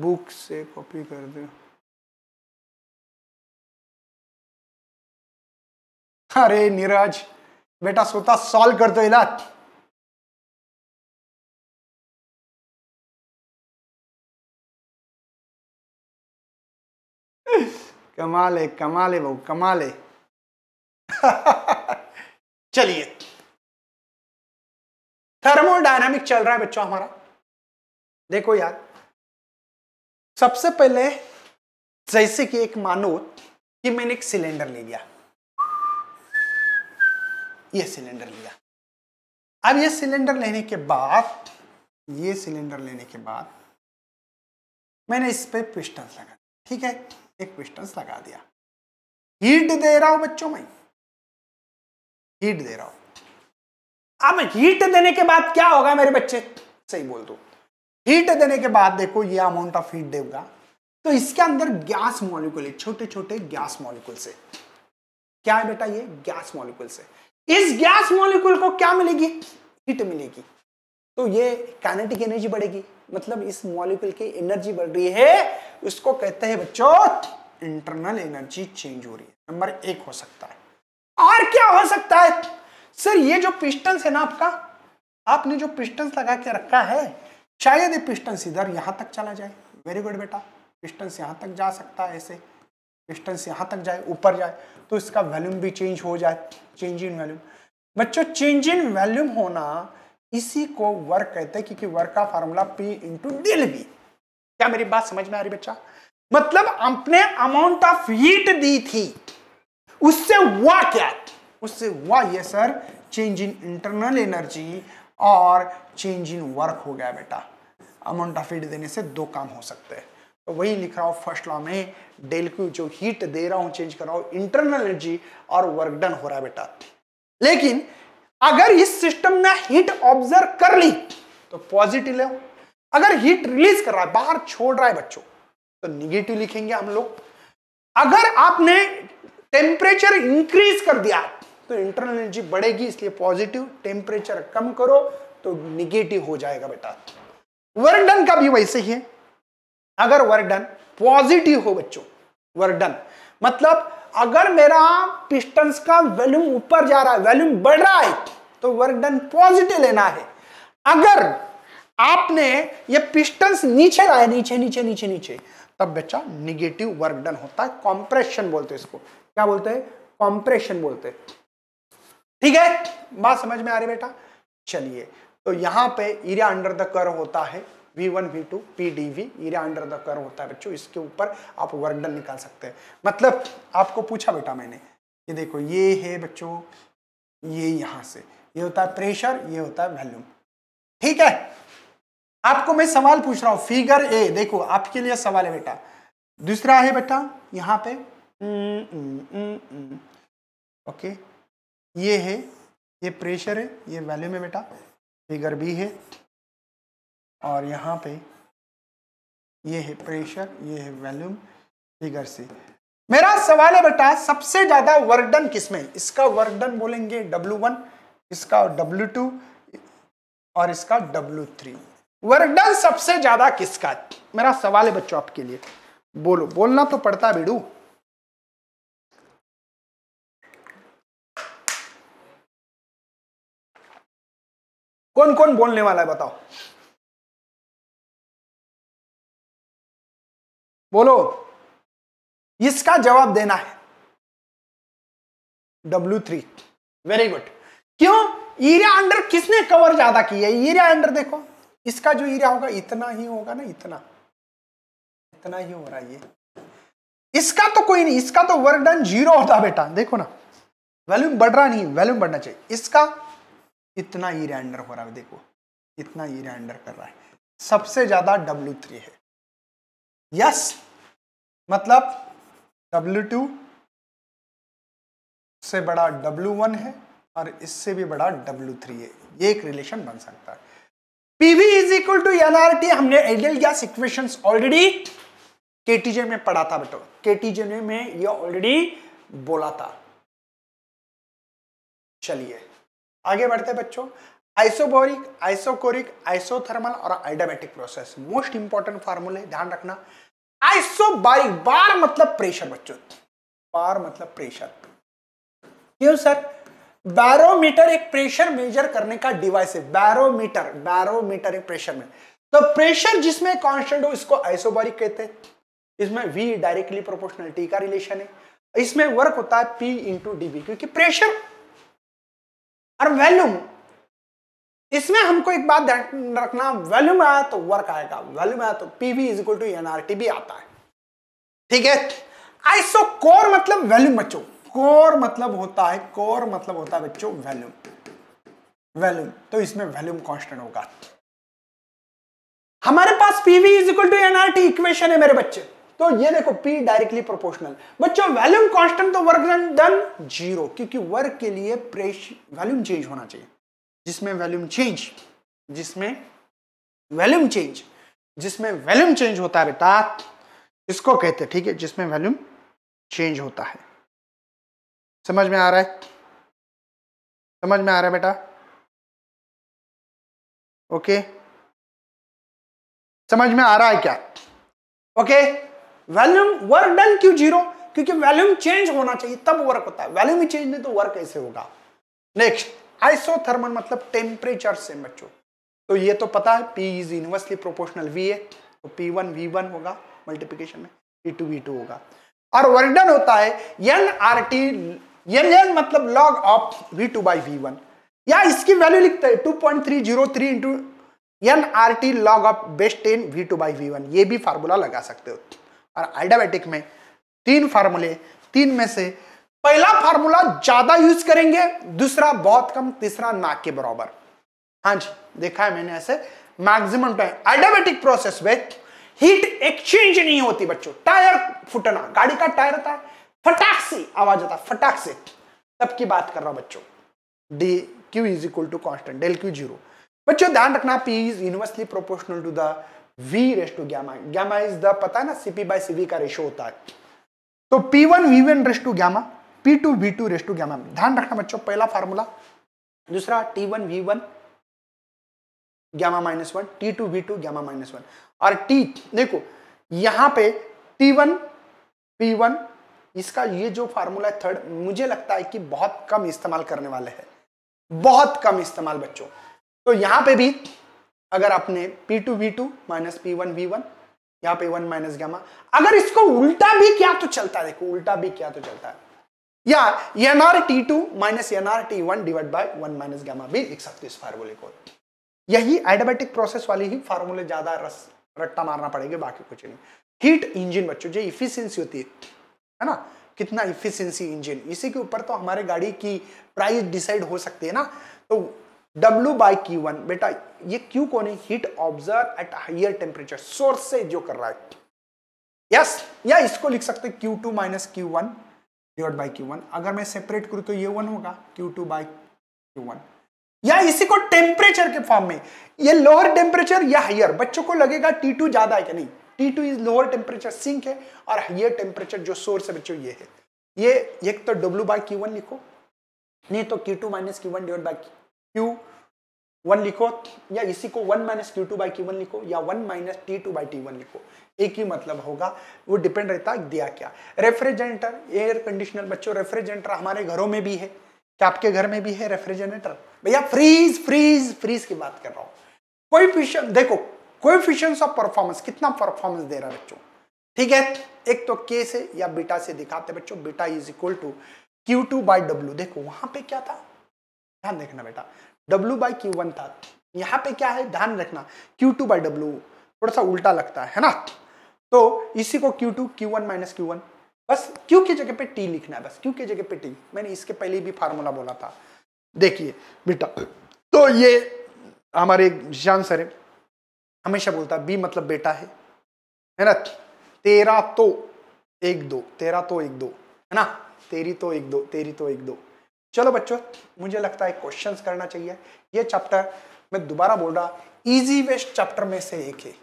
बुक से कॉपी कर दे अरे नीरज बेटा सोता सॉल्व कर दो इला कमाले कमाले बहू कमाले चलिए थर्मोडायनामिक चल रहा है बच्चों हमारा देखो यार सबसे पहले जैसे कि एक मानो कि मैंने एक सिलेंडर ले लिया ये सिलेंडर लिया अब ये सिलेंडर लेने के बाद ये सिलेंडर लेने के बाद मैंने इस पर पिस्टन्स लगा ठीक है एक पिस्टन्स लगा दिया हीट दे रहा हूं बच्चों में हीट दे रहा हूं अब हीट देने के बाद क्या होगा मेरे बच्चे सही बोल दो हीट देने के बाद देखो ये अमाउंट ऑफ हीट देगा तो इसके अंदर गैस मॉलिक्यूल है छोटे छोटे गैस मॉलिक्यूल से क्या है बेटा ये गैस मॉलिक्यूल से इस गैस मॉलिक्यूल को क्या मिलेगी हीट मिलेगी तो ये काइनेटिक एनर्जी बढ़ेगी मतलब इस मॉलिक्यूल की एनर्जी बढ़ रही है उसको कहते हैं बच्चों इंटरनल एनर्जी चेंज हो रही है नंबर एक हो सकता है और क्या हो सकता है सर ये जो पिस्टन है ना आपका आपने जो पिस्टन लगा के रखा है शायद ये पिस्टन इधर यहां तक चला जाए वेरी गुड बेटा पिस्टन यहां तक जा सकता है ऐसे डिस्टेंस यहाँ तक जाए ऊपर जाए तो इसका वैल्यूम भी चेंज हो जाए चेंज इन वैल्यूम बच्चों चेंज इन वैल्यूम होना इसी को वर्क कहते हैं क्योंकि वर्क का formula P into del B क्या मेरी बात समझ में आ रही बच्चा मतलब अपने अमाउंट ऑफ हीट दी थी उससे हुआ क्या उससे हुआ ये sir change in internal energy और चेंज इन वर्क हो गया बेटा अमाउंट ऑफ हीट देने से दो काम हो सकते हैं तो वही लिख रहा हूँ फर्स्ट लॉ में डेल क्यू जो हीट दे रहा हूँ चेंज कर रहा हूँ इंटरनल एनर्जी और वर्क डन हो रहा है बेटा लेकिन अगर इस सिस्टम ने हीट ऑब्जर्व कर ली तो पॉजिटिव है अगर हीट रिलीज कर रहा है बाहर छोड़ रहा है बच्चों तो निगेटिव लिखेंगे हम लोग अगर आपने टेम्परेचर इंक्रीज कर दिया तो इंटरनल एनर्जी बढ़ेगी इसलिए पॉजिटिव टेम्परेचर कम करो तो निगेटिव हो जाएगा बेटा वर्क डन का भी वैसे ही है अगर वर्क डन पॉजिटिव हो बच्चों वर्क डन मतलब अगर मेरा पिस्टन्स का वॉल्यूम ऊपर जा रहा है वॉल्यूम बढ़ रहा है तो वर्क डन पॉजिटिव लेना है अगर आपने ये पिस्टन्स नीचे लाए नीचे नीचे नीचे नीचे तब बच्चा निगेटिव वर्क डन होता है कॉम्प्रेशन बोलते हैं इसको क्या बोलते हैं कॉम्प्रेशन बोलते हैं ठीक है बात समझ में आ रही बेटा चलिए तो यहां पे एरिया अंडर द कर होता है V1, V2, we area under the कर होता है बच्चों इसके ऊपर आप वर्क डन निकाल सकते हैं मतलब आपको पूछा बेटा मैंने ये देखो ये है बच्चों ये यहाँ से ये होता है प्रेशर ये होता है वैल्यूम ठीक है आपको मैं सवाल पूछ रहा हूँ फिगर ए देखो आपके लिए सवाल है बेटा दूसरा है बेटा यहाँ पे न, न, न, ओके ये है ये प्रेशर है ये वैल्यूम है बेटा फिगर बी है और यहाँ पे ये है प्रेशर ये है वैल्यूम फिगर से मेरा सवाल है बेटा सबसे ज्यादा वर्कडन किसमें इसका वर्कडन बोलेंगे डब्ल्यू वन इसका डब्ल्यू टू और इसका डब्ल्यू थ्री वर्कडन सबसे ज्यादा किसका मेरा सवाल है बच्चों आपके लिए बोलो बोलना तो पड़ता बेडू कौन कौन बोलने वाला है बताओ बोलो इसका जवाब देना है डब्ल्यू थ्री वेरी गुड क्यों ईरिया अंडर किसने कवर ज्यादा किया है अंडर देखो इसका जो एरिया होगा इतना ही होगा ना इतना इतना ही हो रहा है ये इसका तो कोई नहीं इसका तो वर्क डन जीरो होता बेटा देखो ना वैल्यूम बढ़ रहा नहीं वैल्यूम बढ़ना चाहिए इसका इतना ईरिया अंडर हो रहा है देखो इतना ईरिया अंडर कर रहा है सबसे ज्यादा डब्ल्यू थ्री है यस मतलब W2 से बड़ा W1 है और इससे भी बड़ा W3 है ये एक रिलेशन बन सकता है PV is equal to NRT हमने ideal gas equations already KTG में पढ़ा था बेटो केटीजे में ये ऑलरेडी बोला था चलिए आगे बढ़ते बच्चों आइसोबोरिक आइसोकोरिक आइसोथर्मल और आइडामेटिक प्रोसेस मोस्ट इंपॉर्टेंट फॉर्मूले ध्यान रखना बार मतलब प्रेशर बच्चों बार मतलब प्रेशर क्यों सर बैरोमीटर एक प्रेशर मेजर करने का डिवाइस है बैरोमीटर बैरोमीटर एक प्रेशर में तो प्रेशर जिसमें कांस्टेंट हो इसको आइसोबारिक कहते हैं इसमें वी डायरेक्टली प्रोपोर्शनल टी का रिलेशन है इसमें वर्क होता है पी इंटू डीबी क्योंकि प्रेशर और वैल्यूम इसमें हमको एक बात रखना वैल्यूम आया तो वर्क आएगा वैल्यूम आया तो PV is equal to NRT भी आता है ठीक है आईसो कोर मतलब वैल्यूम बच्चों कोर मतलब होता है कोर मतलब होता है बच्चों वैल्यूम वैल्यूम तो इसमें वैल्यूम कॉन्स्टेंट होगा हमारे पास PV is equal to NRT equation है मेरे बच्चे तो ये देखो P डायरेक्टली प्रोपोर्शनल बच्चों वैल्यूम कांस्टेंट तो वर्क डन जीरो क्योंकि वर्क के लिए प्रेश वैल्यूम चेंज होना चाहिए जिसमें वैल्यूम चेंज जिसमें वैल्यूम चेंज जिसमें वैल्यूम चेंज होता है बेटा इसको कहते हैं ठीक है जिसमें वैल्यूम चेंज होता है समझ में आ रहा है समझ में आ रहा है बेटा ओके समझ में आ रहा है क्या ओके वैल्यूम वर्क डन क्यों जीरो क्योंकि वैल्यूम चेंज होना चाहिए तब वर्क होता है वैल्यूम ही चेंज नहीं तो वर्क कैसे होगा नेक्स्ट आइसोथर्मल मतलब टेम्परेचर से बच्चों तो ये तो पता है P is universally proportional V ए तो पी वन वी वन होगा मल्टीप्लीकेशन में पी टू वी टू होगा और वर्डन होता है N R T N N मतलब log of V two by V one या इसकी वैल्यू लिखते हैं two point three zero three into N R T log of base ten V two by V one ये भी formula लगा सकते हो और आइडाबेटिक में तीन फार्मूले तीन में से पहला फार्मूला ज्यादा यूज करेंगे दूसरा बहुत कम तीसरा ना के बराबर हाँ जी देखा है मैंने ऐसे मैक्सिमम टाइम एडोमेटिक प्रोसेस में हीट एक्सचेंज नहीं होती बच्चों टायर फुटना गाड़ी का टायर होता है फटाक से आवाज आता है फटाक से तब की बात कर रहा हूं बच्चों D Q is equal to constant del Q zero बच्चों ध्यान रखना P is universally proportional to the V raise to gamma gamma is the पता है ना सीपी बाय सीवी का रेशो होता है तो P one V one raise to gamma P two V two raise to gamma ध्यान रखना बच्चों पहला फार्मूला दूसरा T one V one gamma minus one T two V to gamma minus one और टी देखो यहां पे टी वन पी वन इसका ये जो फार्मूला है थर्ड मुझे लगता है कि बहुत कम इस्तेमाल करने वाले हैं बहुत कम इस्तेमाल बच्चों तो यहां पे भी अगर आपने P two V two minus P one V one यहां पर वन माइनस गैमा अगर इसको उल्टा भी क्या तो चलता है देखो उल्टा भी क्या तो चलता है या N R T two minus N R T one divide by one minus gamma बी लिख सकते हो इस फार्मूले को यही एडबेटिक प्रोसेस वाले ही फार्मूले ज्यादा रस रट्टा मारना पड़ेगा बाकी कुछ नहीं हीट इंजन बच्चों जो इफिशियंसी होती है है ना कितना इफिशियंसी इंजन इसी के ऊपर तो हमारे गाड़ी की प्राइस डिसाइड हो सकती है ना तो W बाई की वन बेटा ये Q कौन है heat observe at higher temperature source से जो कर रहा है यस yes, या इसको लिख सकते Q two minus Q one divide by Q one अगर मैं सेपरेट करूं तो ये वन होगा Q two by Q one या इसी को टेम्परेचर के फॉर्म में ये लोअर टेम्परेचर या हाइयर बच्चों को लगेगा टी टू ज्यादा है कि नहीं T two is lower temperature sink है और हाइयर टेम्परेचर जो सोर्स है बच्चों ये है ये एक तो डब्ल्यू बाई क्यू वन लिखो नहीं तो Q two minus Q one divide by Q one लिखो या इसी को one minus Q two by Q one लिखो या one minus T two by T one लिखो एक ही मतलब होगा वो डिपेंड रहता है दिया क्या रेफ्रिजरेटर एयर कंडीशनर बच्चों रेफ्रिजरेटर हमारे घरों में भी है क्या आपके घर में भी है रेफ्रिजरेटर भैया फ्रीज फ्रीज फ्रीज की बात कर रहा हूं कोई फिशन देखो कोई कोएफिशिएंट्स ऑफ परफॉर्मेंस कितना परफॉर्मेंस दे रहा है बच्चों ठीक है एक तो के से या बीटा से दिखाते बच्चों beta is equal to Q two by W देखो वहां पे क्या था ध्यान देखना बेटा डब्ल्यू बाई क्यू वन था यहाँ पे क्या है ध्यान रखना क्यू टू बाई डब्ल्यू थोड़ा सा उल्टा लगता है ना तो इसी को Q2 Q1 माइनस वन बस Q की जगह पे T लिखना है बस Q की जगह पे T मैंने इसके पहले भी फार्मूला बोला था देखिए बेटा तो ये हमारे जान सर है हमेशा बोलता बी मतलब बेटा है है ना तेरा तो एक दो तेरा तो एक दो है ना तेरी तो एक दो तेरी तो एक दो चलो बच्चों मुझे लगता है क्वेश्चंस करना चाहिए ये चैप्टर मैं दोबारा बोल रहा इजी वेस्ट चैप्टर में से एक है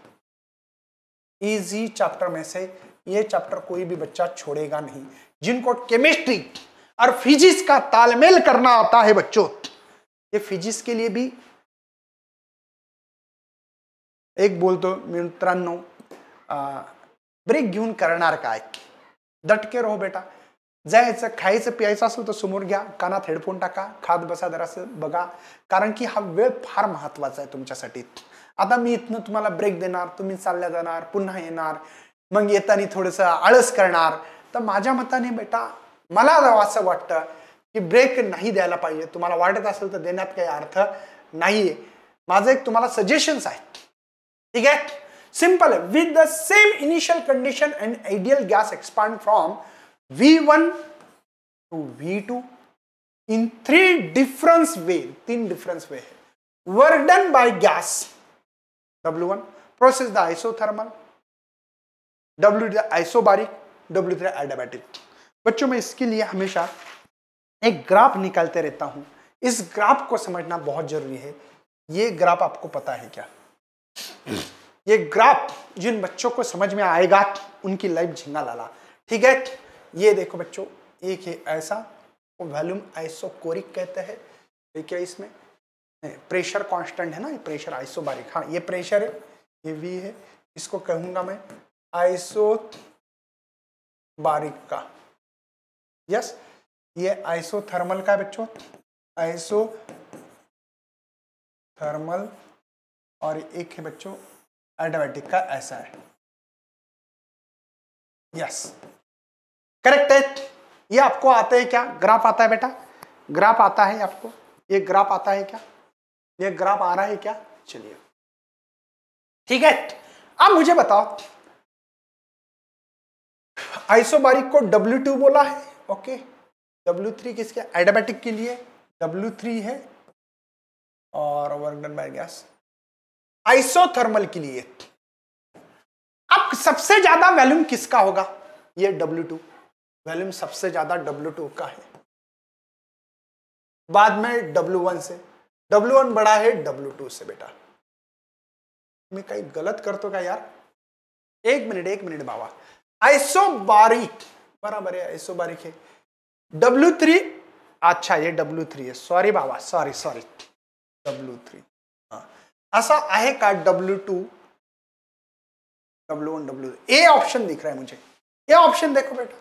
इजी चैप्टर में से ये चैप्टर कोई भी बच्चा छोड़ेगा नहीं जिनको केमिस्ट्री और फिजिक्स का तालमेल करना आता है बच्चों ये फिजिक्स के लिए भी एक बोल तो मित्रांनो ब्रेक घून घेऊन करणार काय दटके रहो बेटा जायचं खायचं प्यायचं असेल तर समोर घ्या काना हेडफोन टाका खाद बसा जरासं बगा कारण की हा वे फार महत्वाचार है तुमच्यासाठी आता मी इथनं तुम्हाला ब्रेक देणार तुम्ही चालल्या जाणार पुन्हा येणार मग येताना थोडंसं आळस करणार तर माझ्या मताने बेटा मला असं वाटतं की ब्रेक नाही द्यायला पाहिजे तुम्हाला वाटत असेल तर देण्यात काही अर्थ नाहीये माझं एक तुम्हाला सजेशन्स आहे ठीक आहे सिंपल आहे with the same initial condition and ideal gas expand from V one to V two in three difference way तीन डिफरन्स वे है work by gas W1. Process the isothermal. W2 isobaric. W3 adiabatic. बच्चों मैं इसके लिए हमेशा एक graph निकालते रहता हूं इस ग्राफ को समझना बहुत जरूरी है ये ग्राफ आपको पता है क्या ये ग्राफ जिन बच्चों को समझ में आएगा उनकी लाइफ झिंगा लाला ठीक है ये देखो बच्चों एक है ऐसा वॉल्यूम आइसोकोरिक कहते हैं ठीक है इसमें प्रेशर कांस्टेंट है ना ये प्रेशर आइसोबारिक हाँ ये प्रेशर है ये वी है इसको कहूँगा मैं आइसो बारिक का यस ये आइसोथर्मल का बच्चों आइसो थर्मल और एक है बच्चों एडवेटिक का ऐसा है यस करेक्ट है ये आपको आता है क्या ग्राफ आता है बेटा ग्राफ आता है आपको ये ग्राफ आता है क्या ये ग्राफ आ रहा है क्या चलिए ठीक है अब मुझे बताओ आइसोबारिक को W2 बोला है ओके W3 किसके एडमेटिक के लिए W3 है और वर्गन बाय गैस आइसोथर्मल के लिए अब सबसे ज्यादा वैल्यूम किसका होगा ये W2 वैल्यूम सबसे ज्यादा W2 का है बाद में W1 से डब्ल्यू वन बड़ा है डब्ल्यू टू से बेटा मैं कहीं गलत कर तो क्या यार एक मिनट एक मिनट बाबा आइसो बारीक बराबर है आइसो बारीक है डब्ल्यू थ्री अच्छा ये डब्ल्यू थ्री है सॉरी बाबा सॉरी सॉरी डब्ल्यू थ्री ऐसा आहे का W two W one W A option दिख रहा है मुझे ए ऑप्शन देखो बेटा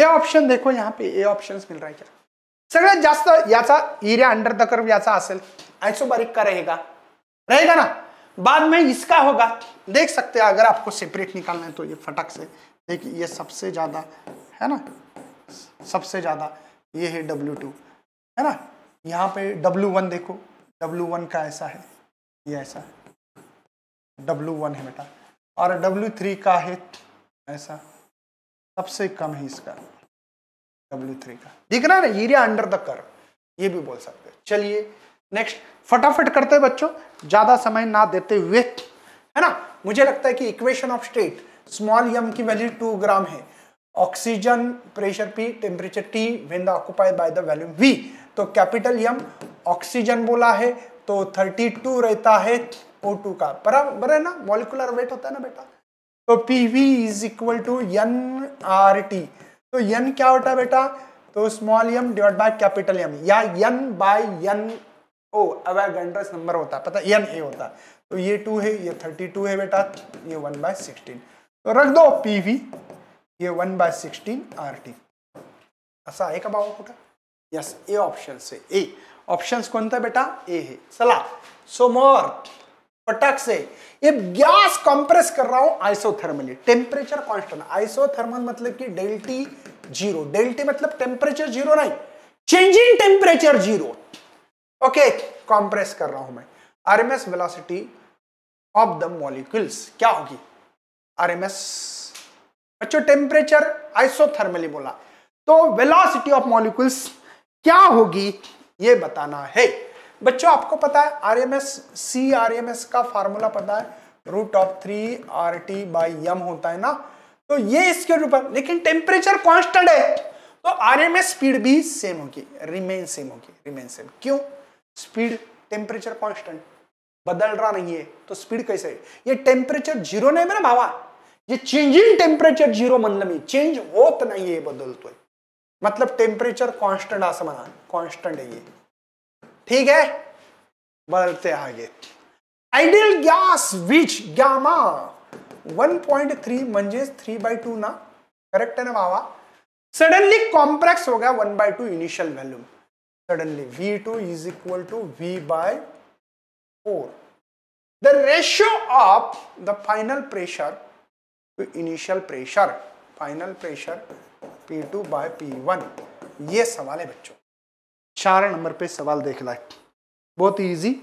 ए ऑप्शन देखो यहाँ पे ए ऑप्शन मिल रहा है क्या सगळ्यात जास्त याचा एरिया अंडर द कर्व याचा असेल आइसोबारिक का रहेगा रहेगा ना बाद में इसका होगा देख सकते हैं अगर आपको सेपरेट निकालना है तो ये फटक से देखिए ये सबसे ज़्यादा है ना सबसे ज़्यादा ये है डब्ल्यू टू है ना यहाँ पे डब्ल्यू वन देखो डब्ल्यू वन का ऐसा है ये ऐसा है डब्ल्यू वन है बेटा और डब्ल्यू थ्री का है ऐसा सबसे कम है इसका डब्ल्यू थ्री का दिख रहा है ना एरिया अंडर द कर ये भी बोल सकते हैं चलिए नेक्स्ट फटाफट करते हैं बच्चों ज़्यादा समय ना देते हुए है ना मुझे लगता है कि equation of state small M की वैल्यू टू ग्राम है oxygen pressure P temperature T when the occupied by the value V तो कैपिटल यम ऑक्सीजन बोला है तो 32 रहता है O2 का बराबर है ना मॉलिकुलर वेट होता है ना बेटा तो P V is equal to N R T तो यन क्या होता है बेटा तो small M divide by capital M या यन बाय यन ओ अवेगेंड्रस नंबर होता है पता यन ए होता है तो ये टू है ये थर्टी टू है बेटा ये वन बाय सिक्सटीन तो रख दो पी वी ये one by sixteen R T ऐसा है का कुटा यस ए ऑप्शन से ए ऑप्शन कौन था बेटा ए है सलाह सो मोर पटक से ये गैस कंप्रेस कर रहा हूं आइसोथर्मली टेम्परेचर कॉन्स्टेंट आइसोथर्मल मतलब कि डेल्टी जीरो डेल्टी मतलब टेम्परेचर जीरो नहीं changing temperature zero okay compress कर रहा हूं मैं RMS velocity of the molecules क्या होगी आरएमएस बच्चों टेम्परेचर आइसोथर्मली बोला तो वेलोसिटी ऑफ मॉलिक्यूल्स क्या होगी ये बताना है बच्चों आपको पता है R M S C R M S का फार्मूला पता है root of three R T by M होता है ना तो ये इसके ऊपर लेकिन टेम्परेचर कॉन्स्टेंट है तो आर एम एस स्पीड भी सेम होगी रिमेन सेम होगी रिमेन सेम क्यों स्पीड टेम्परेचर कॉन्स्टेंट बदल रहा नहीं है तो स्पीड कैसे है ये टेम्परेचर झिरो नाही बरं भावा ये चेंजिंग टेम्परेचर जीरो मतलब चेंज होत नहीं है बदलतोय मतलब टेम्परेचर कॉन्स्टंट आसमान म्हणा है ये ठीक है बढ़ते आगे आइडियल गैस विच गामा 1.3 मंजे 3 बाई टू ना करेक्ट है ना बाबा सडनली कॉम्प्लेक्स हो गया 1 by two initial value suddenly V two is equal to V by four of the final pressure to initial pressure final pressure P two p2 P one ये सवाल है बच्चों चार नंबर पे सवाल देख ला बहुत इजी ईजी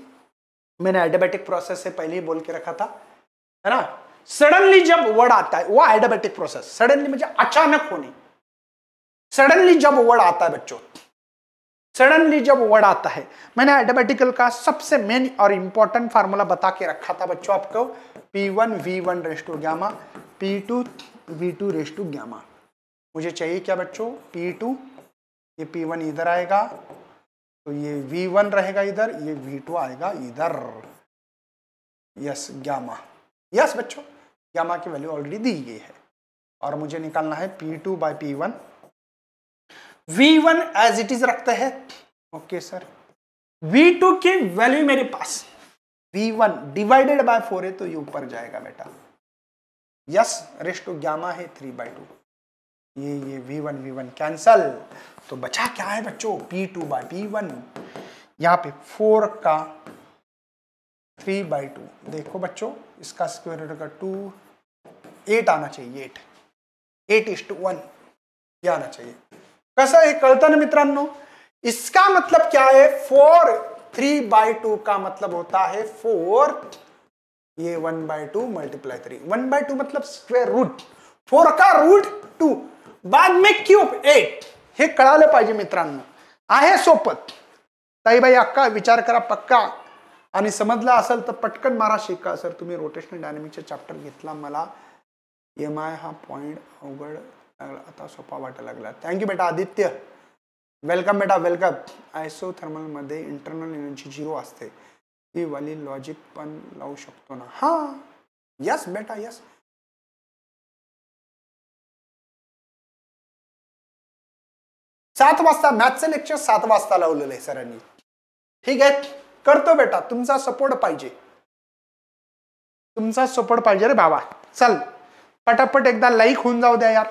मैंने एडबेटिक प्रोसेस से पहले ही बोल के रखा था है ना सडनली जब वर्ड आता है वो एडाबेटिक प्रोसेस सडनली मुझे अचानक होने सडनली जब वर्ड आता है बच्चों सडनली जब वर्ड आता है मैंने एडाबेटिकल का सबसे मेन और इंपॉर्टेंट फार्मूला बता के रखा था बच्चों आपको P one V one raise to gamma P two V two raise to gamma मुझे चाहिए क्या बच्चों पी टू ये पी वन इधर आएगा तो ये V1 रहेगा इधर ये V2 आएगा इधर यस ग्यामा यस बच्चों ग्यामा की वैल्यू ऑलरेडी दी गई है और मुझे निकालना है P2 two by P one V one as it is रखते हैं ओके सर V2 की वैल्यू मेरे पास V1 डिवाइडेड बाय फोर है तो ये ऊपर जाएगा बेटा यस रेस्ट टू ग्यामा है थ्री बाई टू ये ये V1 V1 कैंसल तो बचा क्या है बच्चों P2 two by P one यहाँ पे फोर का थ्री बाई टू देखो बच्चों इसका स्क्वायर रूट का टू एट आना चाहिए eight eight is to one ये आना चाहिए कैसा हे कलता ना मित्रों इसका मतलब क्या है फोर थ्री बाई टू का मतलब होता है फोर ये one by two multiply three one by two मतलब स्क्वायर रूट फोर का रूट टू बाद में क्यूब एट हे कळालं पाहिजे मित्रांनो आहे सोपत ताईबाई अक्का विचार करा पक्का आणि समजला असेल तर पटकन मारा शिका सर तुम्ही रोटेशनल डायनॅमिकचा चॅप्टर घेतला मला एम आय हा पॉईंट अवघड आता सोपा वाटायला लागला थँक्यू बेटा आदित्य वेलकम बेटा वेलकम आयसो थर्मलमध्ये इंटरनल एनर्जी झिरो असते ती वाली लॉजिक पण लावू शकतो ना हा यस बेटा यस सात वाजता मॅथचं लेक्चर सात वाजता लावलेलं आहे सरांनी ठीक आहे करतो बेटा तुमचा सपोर्ट पाहिजे तुमचा सपोर्ट पाहिजे रे बाबा चल पटापट एकदा लाईक होऊन जाऊ द्या यार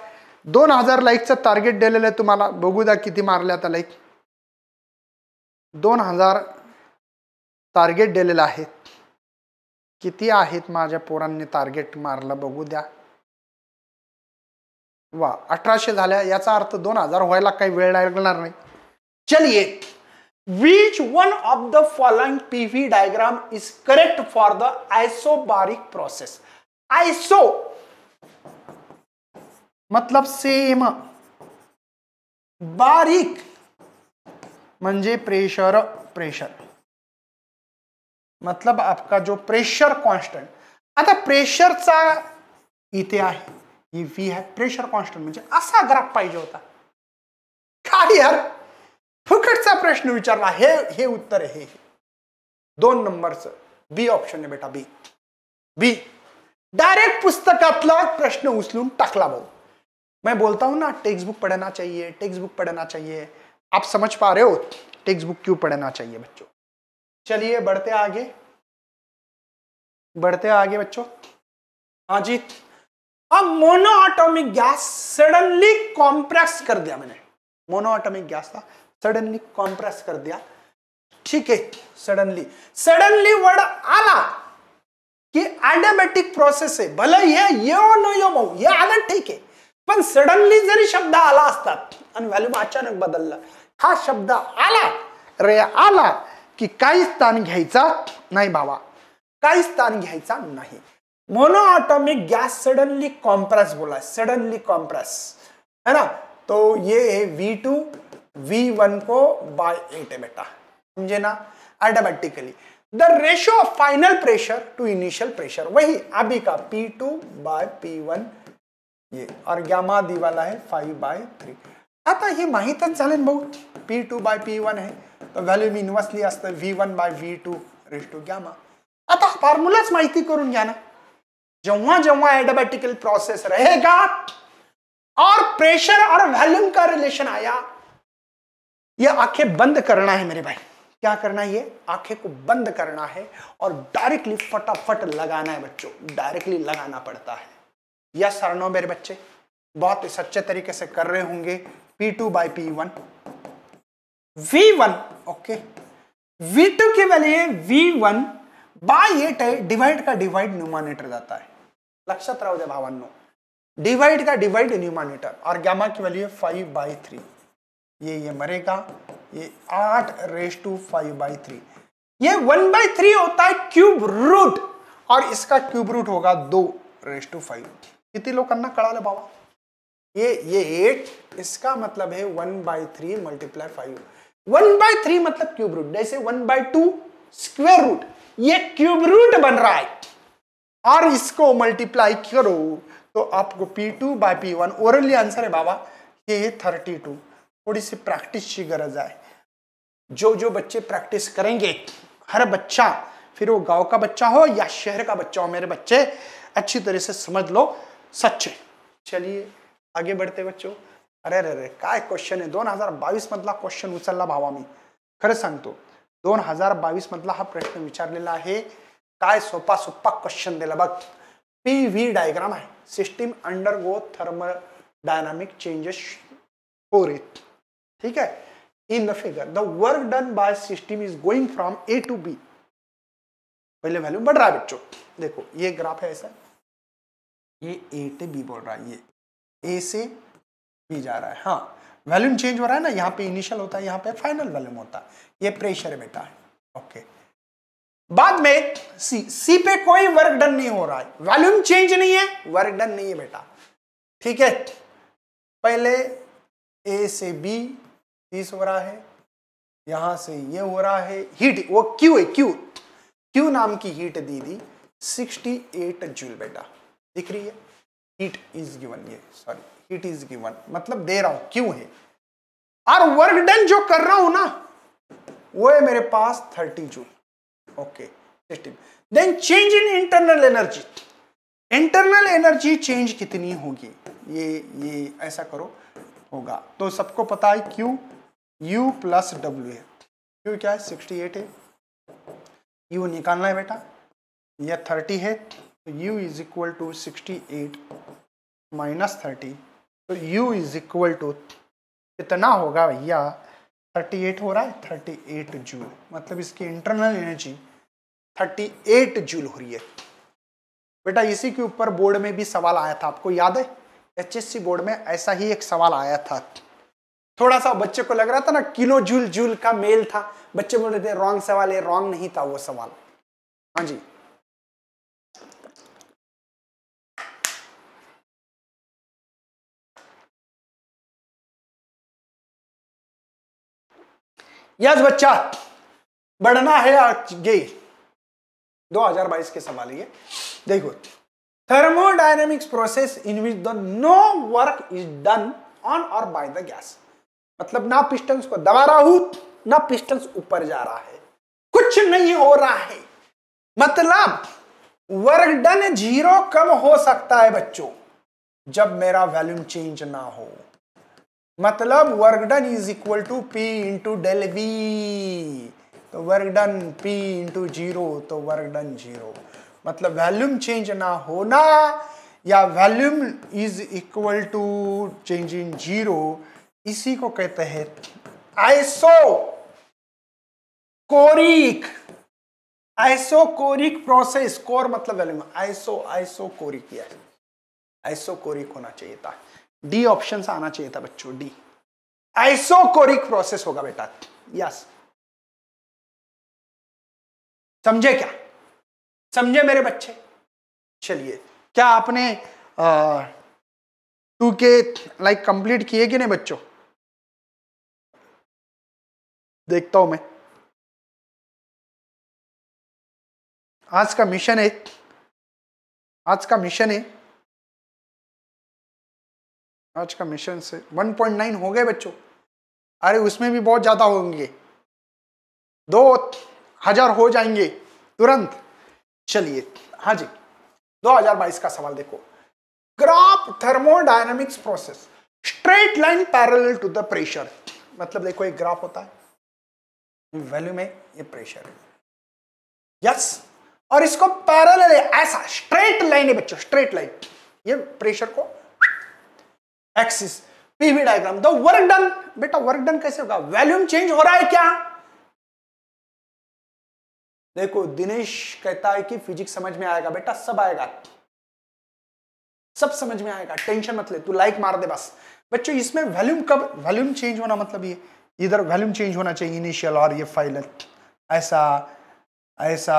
दोन हजार लाईकचं टार्गेट दिलेलं आहे तुम्हाला बघू द्या किती मारले आता लाईक दोन हजार टार्गेट दिलेलं आहे किती आहेत माझ्या पोरांनी टार्गेट मारलं बघू द्या वा अठराशे झाल्या याचा अर्थ दोन हजार व्हायला काही वेळ लागणार नाही चलिए which one of the following P V diagram is correct for the isobaric process आयसो मतलब सेम बारीक म्हणजे प्रेशर प्रेशर मतलब आपका जो प्रेशर कॉन्स्टंट आता प्रेशरचा इथे आहे वी हॅव प्रेशर कॉन्स्टंट म्हणजे असा ग्राफ पाहिजे होता काय यार फुकटचा प्रश्न विचारला हे हे उत्तर हे दोन नंबरचं बी ऑप्शन आहे बेटा बी बी डायरेक्ट पुस्तकातला प्रश्न उचलून टाकला भाऊ मैं बोलता हूं ना टेक्स्ट बुक पढ़ना चाहिए टेक्स्ट बुक पढ़ना चाहिए आप समझ पा रहे हो टेक्स्ट बुक क्यों पढ़ना चाहिए बच्चों चलिए बढ़ते आगे बढ़ते आगे बच्चों हाँ जी अब मोनोआटोमिक गैस सडनली कॉम्प्रेस कर दिया मैंने मोनोआटोमिक गैस था सडनली कॉम्प्रेस कर दिया ठीक है सडनली सडनली वर्ड आला कि ॲडॅमॅटिक प्रोसेस आहे भले हे यो न यो भाऊ ठीक आहे पण सडनली जरी शब्द आला असतात आणि व्हॅल्यू अचानक बदलला हा शब्द आला रे आला की काही स्थान घ्यायचा नाही बाबा काही स्थान घ्यायचा नाही मोनोआटोमिक गैस सडनली कॉम्प्रेस बोला सडनली कॉम्प्रेस है ना तो ये वी टू वी वन को बाय एट है बेटा समझे ना automatically the ratio of final pressure to initial pressure वही अभी का P two by P one ये और दी वाला है फाइव बाय थ्री आता हे माहीतच झाले ना भाऊ P two by P one है तो वैल्यू इन्व्हर्सली असतं V one by V two raise to gamma आता फॉर्मुलाच माहिती करून घ्या ना जेव्हा जहां एडबेटिकल प्रोसेस रहेगा और प्रेशर और वैल्यूम का रिलेशन आया ये आंखें बंद करना है मेरे भाई क्या करना है ये आंखें को बंद करना है और डायरेक्टली फटाफट लगाना है बच्चों डायरेक्टली लगाना पड़ता है यस सर नो मेरे बच्चे बहुत ही सच्चे तरीके से कर रहे होंगे P two by P one V one okay V two की value V one by eight divide का डिवाइड न्यूमानेटर जाता है लक्षात राहू द्या भावांनो डिवाइड का डिवाइड न्यूमानेटर और गॅमा की वैल्यू है फाइव बाई थ्री ये ये मरेगा ये आठ raise to five by three ये वन बाई थ्री होता है क्यूब रूट और इसका क्यूब रूट होगा दो रेस टू फाइव लोग करना कड़ा ले बाबा ये ये एट इसका मतलब है one by three multiply five one by three मतलब क्यूब रूट जैसे one by two square root ये क्यूब रूट बन रहा है और इसको मल्टीप्लाई करो तो आपको P two by P one orally answer है बाबा के थर्टी टू थोड़ी सी प्रैक्टिस की गरज है जो जो बच्चे प्रैक्टिस करेंगे हर बच्चा फिर वो गांव का बच्चा हो या शहर का बच्चा हो मेरे बच्चे अच्छी तरह से समझ लो सच्चे चलिए आगे बढ़ते बच्चों अरे अरे अरे का क्वेश्चन है दोन हजार बाईस मतला क्वेश्चन उचलला भावा मी खरं सांगतो दोन हजार बाईस मतला हा प्रश्न लेला है काय सोपा सोपा क्वेश्चन दिला बघ पी व्ही डायग्राम आहे system undergo thermal dynamic changes for it ठीक आहे in the figure the work done by system is going from A to B पहले वैल्यू बढ़ रहा है बच्चों देखो ये ग्राफ है ऐसा ये ए टू बी बोल रहा है ये ए से बी जा रहा है हाँ वैल्यूम चेंज हो रहा है ना यहाँ पे इनिशियल होता है यहाँ पे फाइनल वैल्यूम होता है ये प्रेशर बेटा है ओके okay. बाद में सी सी पे कोई वर्क डन नहीं हो रहा है वॉल्यूम चेंज नहीं है वर्क डन नहीं है बेटा ठीक है पहले ए से बी तीस हो रहा है यहां से ये हो रहा है हीट वो क्यू है क्यू क्यू नाम की हीट दी दी 68 जूल बेटा दिख रही है हीट इज गिवन ये सॉरी हीट इज गिवन मतलब दे रहा हूं क्यू है और वर्क डन जो कर रहा हूं ना वो है मेरे पास 30 joule okay system then change in internal energy internal energy change कितनी होगी ये ये ऐसा करो होगा तो सबको पता है क्यू यू प्लस डब्ल्यू है क्यू क्या है सिक्सटी एट है यू निकालना है बेटा यह थर्टी है तो U is equal to sixty eight minus thirty तो यू इज इक्वल टू कितना होगा भैया थर्टी एट हो रहा है थर्टी एट जूल मतलब इसकी internal energy thirty eight joule हो रही है बेटा इसी के ऊपर बोर्ड में भी सवाल आया था आपको याद है एचएससी बोर्ड में ऐसा ही एक सवाल आया था थोड़ा सा बच्चे को लग रहा था ना किलो जूल जूल का मेल था बच्चे बोल रहे थे रॉन्ग सवाल है रॉन्ग नहीं था वो सवाल हाँ जी यस बच्चा बढ़ना है आगे 2022 के सवाल ये देखो thermodynamics process in which the no work is done on और बाय द गैस मतलब ना पिस्टन्स को दबा रहा हूं ना पिस्टन्स ऊपर जा रहा है कुछ नहीं हो रहा है मतलब वर्क डन जीरो कम हो सकता है बच्चों जब मेरा वैल्यूम चेंज ना हो मतलब work done is equal to P into del V तो work done P into zero तो वर्क डन जीरो मतलब वैल्यूम चेंज ना होना या volume is equal to change in zero इसी को कहते हैं आइसो कोरिक कोरिक प्रोसेस कोर मतलब volume iso iso isochoric होना चाहिए था डी ऑप्शन आना चाहिए था बच्चों डी आइसोकोरिक प्रोसेस होगा बेटा यस समझे क्या समझे मेरे बच्चे चलिए क्या आपने टू के लाइक कंप्लीट किए कि नहीं बच्चों देखता हूं मैं आज का मिशन है आज का मिशन है आज का मिशन से 1.9 हो गए बच्चों अरे उसमें भी बहुत ज़्यादा होंगे दो हजार हो जाएंगे तुरंत चलिए हाँ जी 2022 का सवाल देखो graph thermodynamics process straight line parallel to the pressure मतलब देखो एक ग्राफ होता है वैल्यू में ये प्रेशर यस और इसको पैरल ऐसा स्ट्रेट लाइन है बच्चों स्ट्रेट लाइन ये प्रेशर को axis PV diagram the work done बेटा वर्क डन कैसे होगा वैल्यूम चेंज हो रहा है क्या देखो दिनेश कहता है कि फिजिक्स समझ में आएगा बेटा सब आएगा सब समझ में आएगा टेंशन मत ले तू लाइक मार दे बस बच्चों इसमें वैल्यूम कब वैल्यूम चेंज होना मतलब ये इधर वैल्यूम चेंज होना चाहिए इनिशियल और ये फाइनल ऐसा ऐसा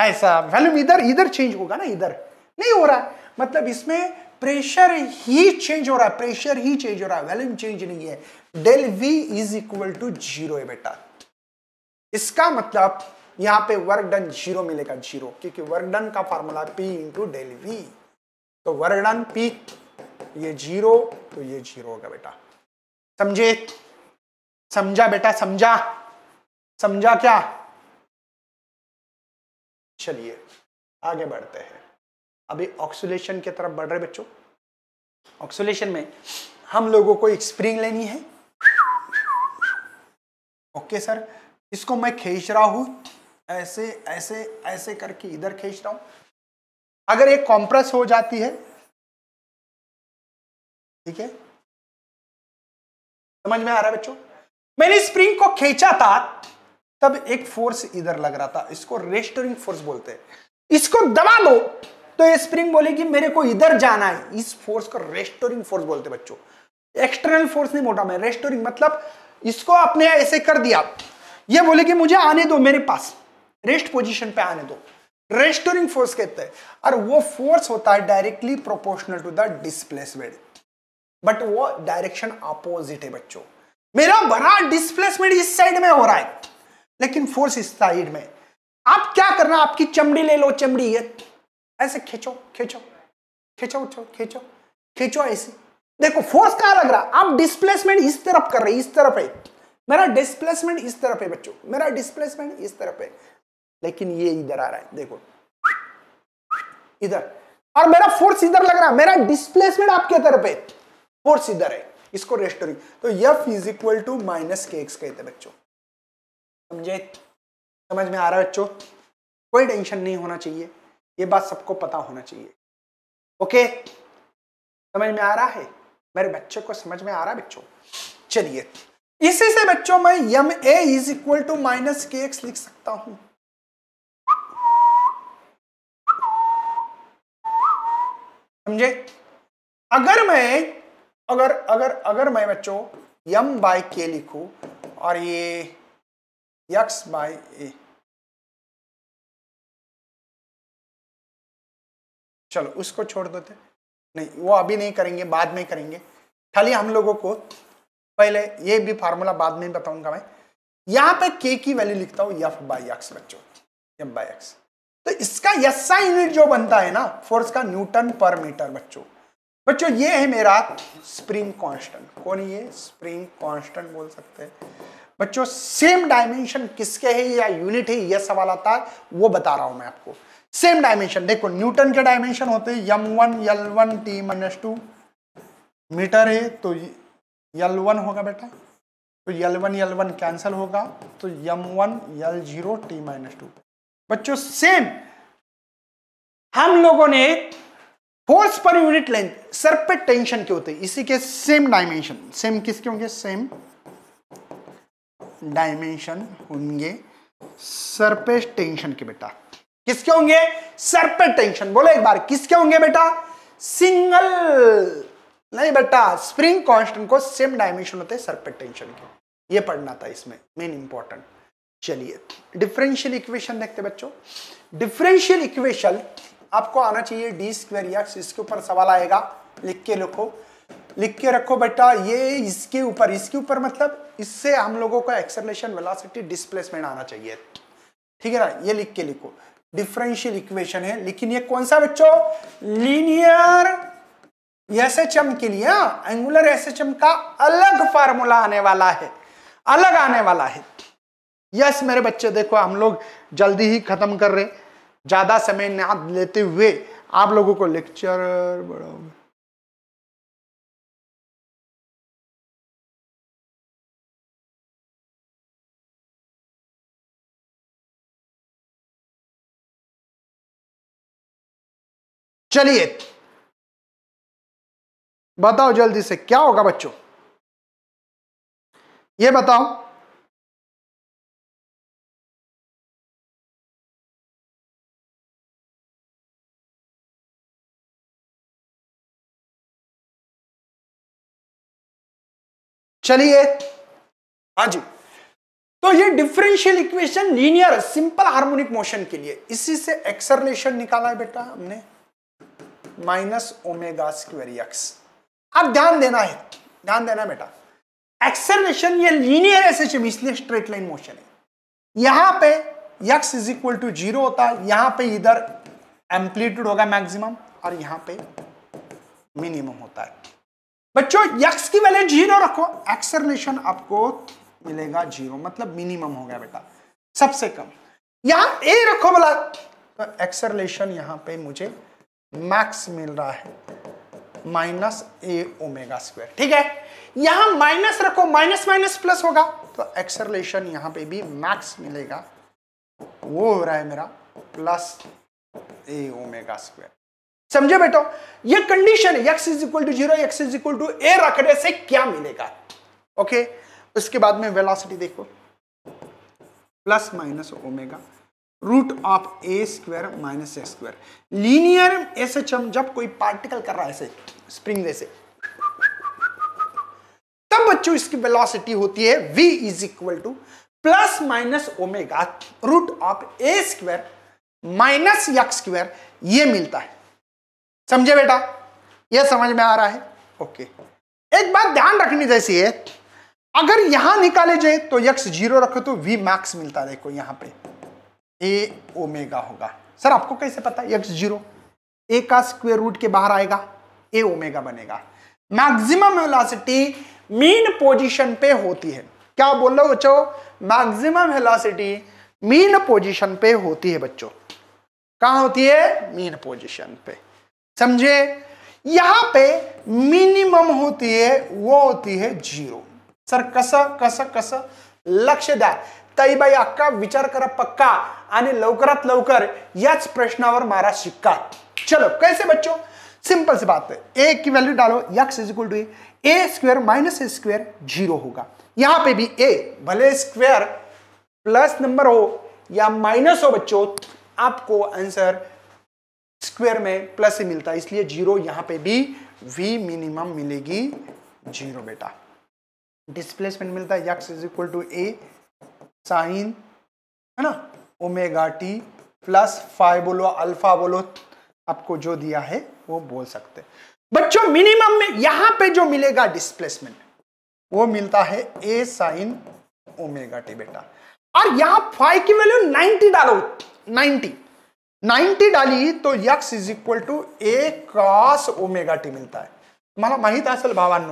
ऐसा वैल्यूम इधर इधर चेंज होगा ना इधर नहीं हो रहा मतलब इसमें प्रेशर ही चेंज हो रहा है प्रेशर ही चेंज हो रहा है वैल्यूम चेंज नहीं है del V is equal to zero बेटा इसका मतलब यहां पे वर्क डन जीरो मिलेगा जीरो क्योंकि वर्क डन का formula P into del V तो वर्क डन पी ये जीरो तो ये जीरो होगा बेटा समझे समझा बेटा समझा समझा क्या चलिए आगे बढ़ते हैं अभी ऑक्सीलेशन की तरफ बढ़ रहे बच्चों ऑक्सीलेशन में हम लोगों को एक स्प्रिंग लेनी है ओके सर इसको मैं खींच रहा हूं ऐसे ऐसे ऐसे करके इधर खींच रहा हूं अगर ये कॉम्प्रेस हो जाती है ठीक है समझ में आ रहा है बच्चों मैंने स्प्रिंग को खींचा था तब एक फोर्स इधर लग रहा था इसको रेस्टोरिंग फोर्स बोलते हैं इसको दबा दो तो ये स्प्रिंग बोलेगी मेरे को इधर जाना है इस फोर्स को रेस्टोरिंग फोर्स बोलते बच्चों एक्सटर्नल फोर्स नहीं मोटा मैं रेस्टोरिंग मतलब इसको आपने ऐसे कर दिया ये बोले कि मुझे आने दो मेरे पास रेस्ट पोजीशन पे आने दो रेस्टोरिंग फोर्स कहते हैं और वो फोर्स होता है directly proportional to the displacement but वो डायरेक्शन अपोजिट है बच्चों मेरा भरा डिस्प्लेसमेंट इस साइड में हो रहा है लेकिन फोर्स इस साइड में आप क्या करना आपकी चमड़ी ले लो चमड़ी ये ऐसे खींचो खींचो खींचो उठो खींचो खींचो ऐसे देखो फोर्स क्या लग रहा आप डिस्प्लेसमेंट इस तरफ कर रहे इस तरफ है मेरा डिस्प्लेसमेंट इस तरफ है बच्चों मेरा डिस्प्लेसमेंट इस तरफ है लेकिन ये इधर आ रहा है देखो इधर और मेरा फोर्स इधर लग रहा है मेरा डिस्प्लेसमेंट आपके तरफ है फोर्स इधर है इसको रेस्टोरिंग तो F is equal to minus K X कहते बच्चों समझे समझ में आ रहा है बच्चों कोई टेंशन नहीं होना चाहिए ये बात सबको पता होना चाहिए ओके समझ में आ रहा है मेरे बच्चे को समझ में आ रहा है बच्चों चलिए इसी से बच्चों मैं M A is equal to minus K X लिख सकता हूं समझे अगर मैं अगर अगर अगर मैं बच्चों यम बाय के लिखू और ये यक्स बाय ए चलो उसको छोड़ देते नहीं वो अभी नहीं करेंगे बाद में करेंगे खाली हम लोगों को पहले ये भी फार्मूला बाद में बताऊंगा मैं यहाँ पे के की वैल्यू लिखता हूँ यफ बाई एक्स बच्चों यफ बाई एक्स तो इसका यस्सा यूनिट जो बनता है ना फोर्स का न्यूटन पर मीटर बच्चों बच्चों ये है मेरा स्प्रिंग कांस्टेंट कौन ये स्प्रिंग कांस्टेंट बोल सकते हैं बच्चों सेम डायमेंशन किसके है या यूनिट है यह सवाल आता है वो बता रहा हूं मैं आपको सेम डायमेंशन देखो न्यूटन के डायमेंशन होते M one L one T minus two metre है तो यल वन होगा बेटा तो L one L one cancel होगा तो M one L zero T minus two बच्चों सेम हम लोगों ने फोर्स पर यूनिट लेंथ सर पे टेंशन के होते इसी के सेम डायमेंशन सेम किसके होंगे सेम डायमेंशन होंगे सरपेस टेंशन के बेटा किसके होंगे सर्पेट टेंशन बोलो एक बार किसके होंगे बेटा सिंगल नहीं बेटा स्प्रिंग कांस्टेंट को सेम डायमेंशन होते हैं सर्पेट टेंशन के ये पढ़ना था इसमें मेन इंपॉर्टेंट चलिए डिफरेंशियल इक्वेशन देखते बच्चों डिफरेंशियल इक्वेशन आपको आना चाहिए डी स्क्वेयर या इसके ऊपर सवाल आएगा लिख के लिखो लिख के रखो बेटा ये इसके ऊपर इसके ऊपर मतलब इससे हम लोगों को एक्सेलेशन वेलोसिटी डिस्प्लेसमेंट आना चाहिए ठीक है ना ये लिख के लिखो डिफरेंशियल इक्वेशन है लेकिन ये कौन सा बच्चों लीनियर एस एच एम के लिए एंगुलर एस एच एम का अलग फार्मूला आने वाला है अलग आने वाला है यस मेरे बच्चे देखो हम लोग जल्दी ही खत्म कर रहे ज्यादा समय ना लेते हुए आप लोगों को लेक्चर बढ़ाओगे चलिए बताओ जल्दी से क्या होगा बच्चों ये बताओ चलिए हाँ जी तो ये differential equation linear simple harmonic motion के लिए इसी से एक्सरलेशन निकाला है बेटा हमने माइनस ओमेगा स्क्वेर एक्स अब ध्यान देना है ध्यान देना बेटा एक्सेलरेशन ये लीनियर एसेशन इसलिए स्ट्रेट लाइन मोशन है यहां पे X is equal to zero होता है यहां पे इधर एम्पलीट्यूड होगा मैक्सिमम और यहां पे मिनिमम होता है बच्चों यक्स की वैल्यू जीरो रखो एक्सेलरेशन आपको मिलेगा जीरो मतलब मिनिमम हो गया बेटा सबसे कम यहां ए रखो बोला तो एक्सेलरेशन यहां पे मुझे मैक्स मिल रहा है माइनस ए ओमेगा स्क्वायर ठीक है यहां माइनस रखो माइनस माइनस प्लस होगा तो एक्सरलेशन यहां पे भी मैक्स मिलेगा वो हो रहा है मेरा प्लस ए ओमेगा स्क्वायर समझे बेटो ये कंडीशन है is equal to zero X is equal to A रखने से क्या मिलेगा ओके उसके बाद में वेलोसिटी देखो plus minus omega root of A square minus A square linear ऐसे जब कोई पार्टिकल कर रहा है ऐसे स्प्रिंग जैसे तब बच्चों इसकी वेलोसिटी होती है v is equal to plus minus omega root of A square minus X square ये मिलता है समझे बेटा ये समझ में आ रहा है ओके एक बात ध्यान रखनी जैसी है अगर यहां निकाले जाए तो यक्स जीरो रखो तो वी मैक्स मिलता है देखो यहां पे ए ओमेगा होगा सर आपको कैसे पता एक्स जीरो ए का स्क्वेयर रूट के बाहर आएगा ए ओमेगा बनेगा मैक्सिमम वेलोसिटी मीन पोजीशन पे होती है क्या बोल रहे हो बच्चों मैक्सिमम वेलोसिटी मीन पोजीशन पे होती है बच्चों कहा होती है मीन पोजीशन पे समझे यहां पे मिनिमम होती है वो होती है जीरो सर कस कस कस लक्ष्य ताईबाई अक्का विचार करा पक्का आणि लवकरात लवकर याच प्रश्नावर मारा शिक्का चलो कैसे बच्चों सिंपल सी बात है ए की वैल्यू डालो X is equal to A square minus A square zero होगा यहां पे भी ए भले स्क्वेयर प्लस नंबर हो या माइनस हो बच्चों आपको आंसर स्क्वेयर में प्लस ही मिलता है इसलिए जीरो यहां पे भी वी मिनिमम मिलेगी जीरो बेटा डिस्प्लेसमेंट मिलता है X is equal to A sine है ना ओमेगा टी प्लस फाइव बोलो अल्फा बोलो आपको जो दिया है वो बोल सकते बच्चों मिनिमम में यहां पे जो मिलेगा डिस्प्लेसमेंट वो मिलता है ए साइन ओमेगा टी बेटा और यहां फाइव की वैल्यू 90 डालो 90 90 डाली तो X is equal to A cross omega T मिलता है मला महित असल भावान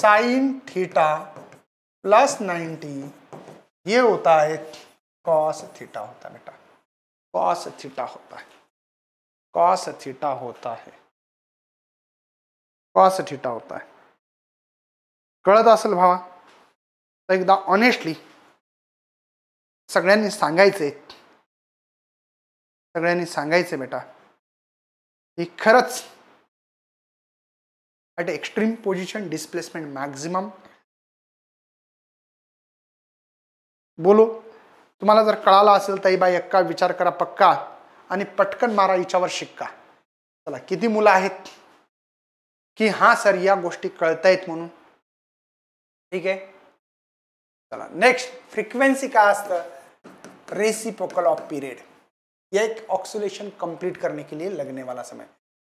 साइन थीटा प्लस नाइनटी ये होता है कॉस थीटा होता है बेटा कॉस थीटा होता है कॉस थीटा होता है कॉस थीटा होता है कहत असल भावा तो एकदा ऑनेस्टली सगळ्यांनी सांगायचे सगळ्यांनी सांगायचे बेटा ही खरच at extreme position displacement maximum बोलो तुम्हारा जर कला असेल तर बाई अक्का विचार करा पक्का पटकन मारा हिच्यावर शिक्का चला कि मुल आहेत की हां सर या गोष्टी कहता है मनु ठीक है चला नेक्स्ट फ्रिक्वेन्सी का रेसिपोकल ऑफ पीरियड यह एक ऑक्सीलेशन कंप्लीट करने के लिए लगने वाला समय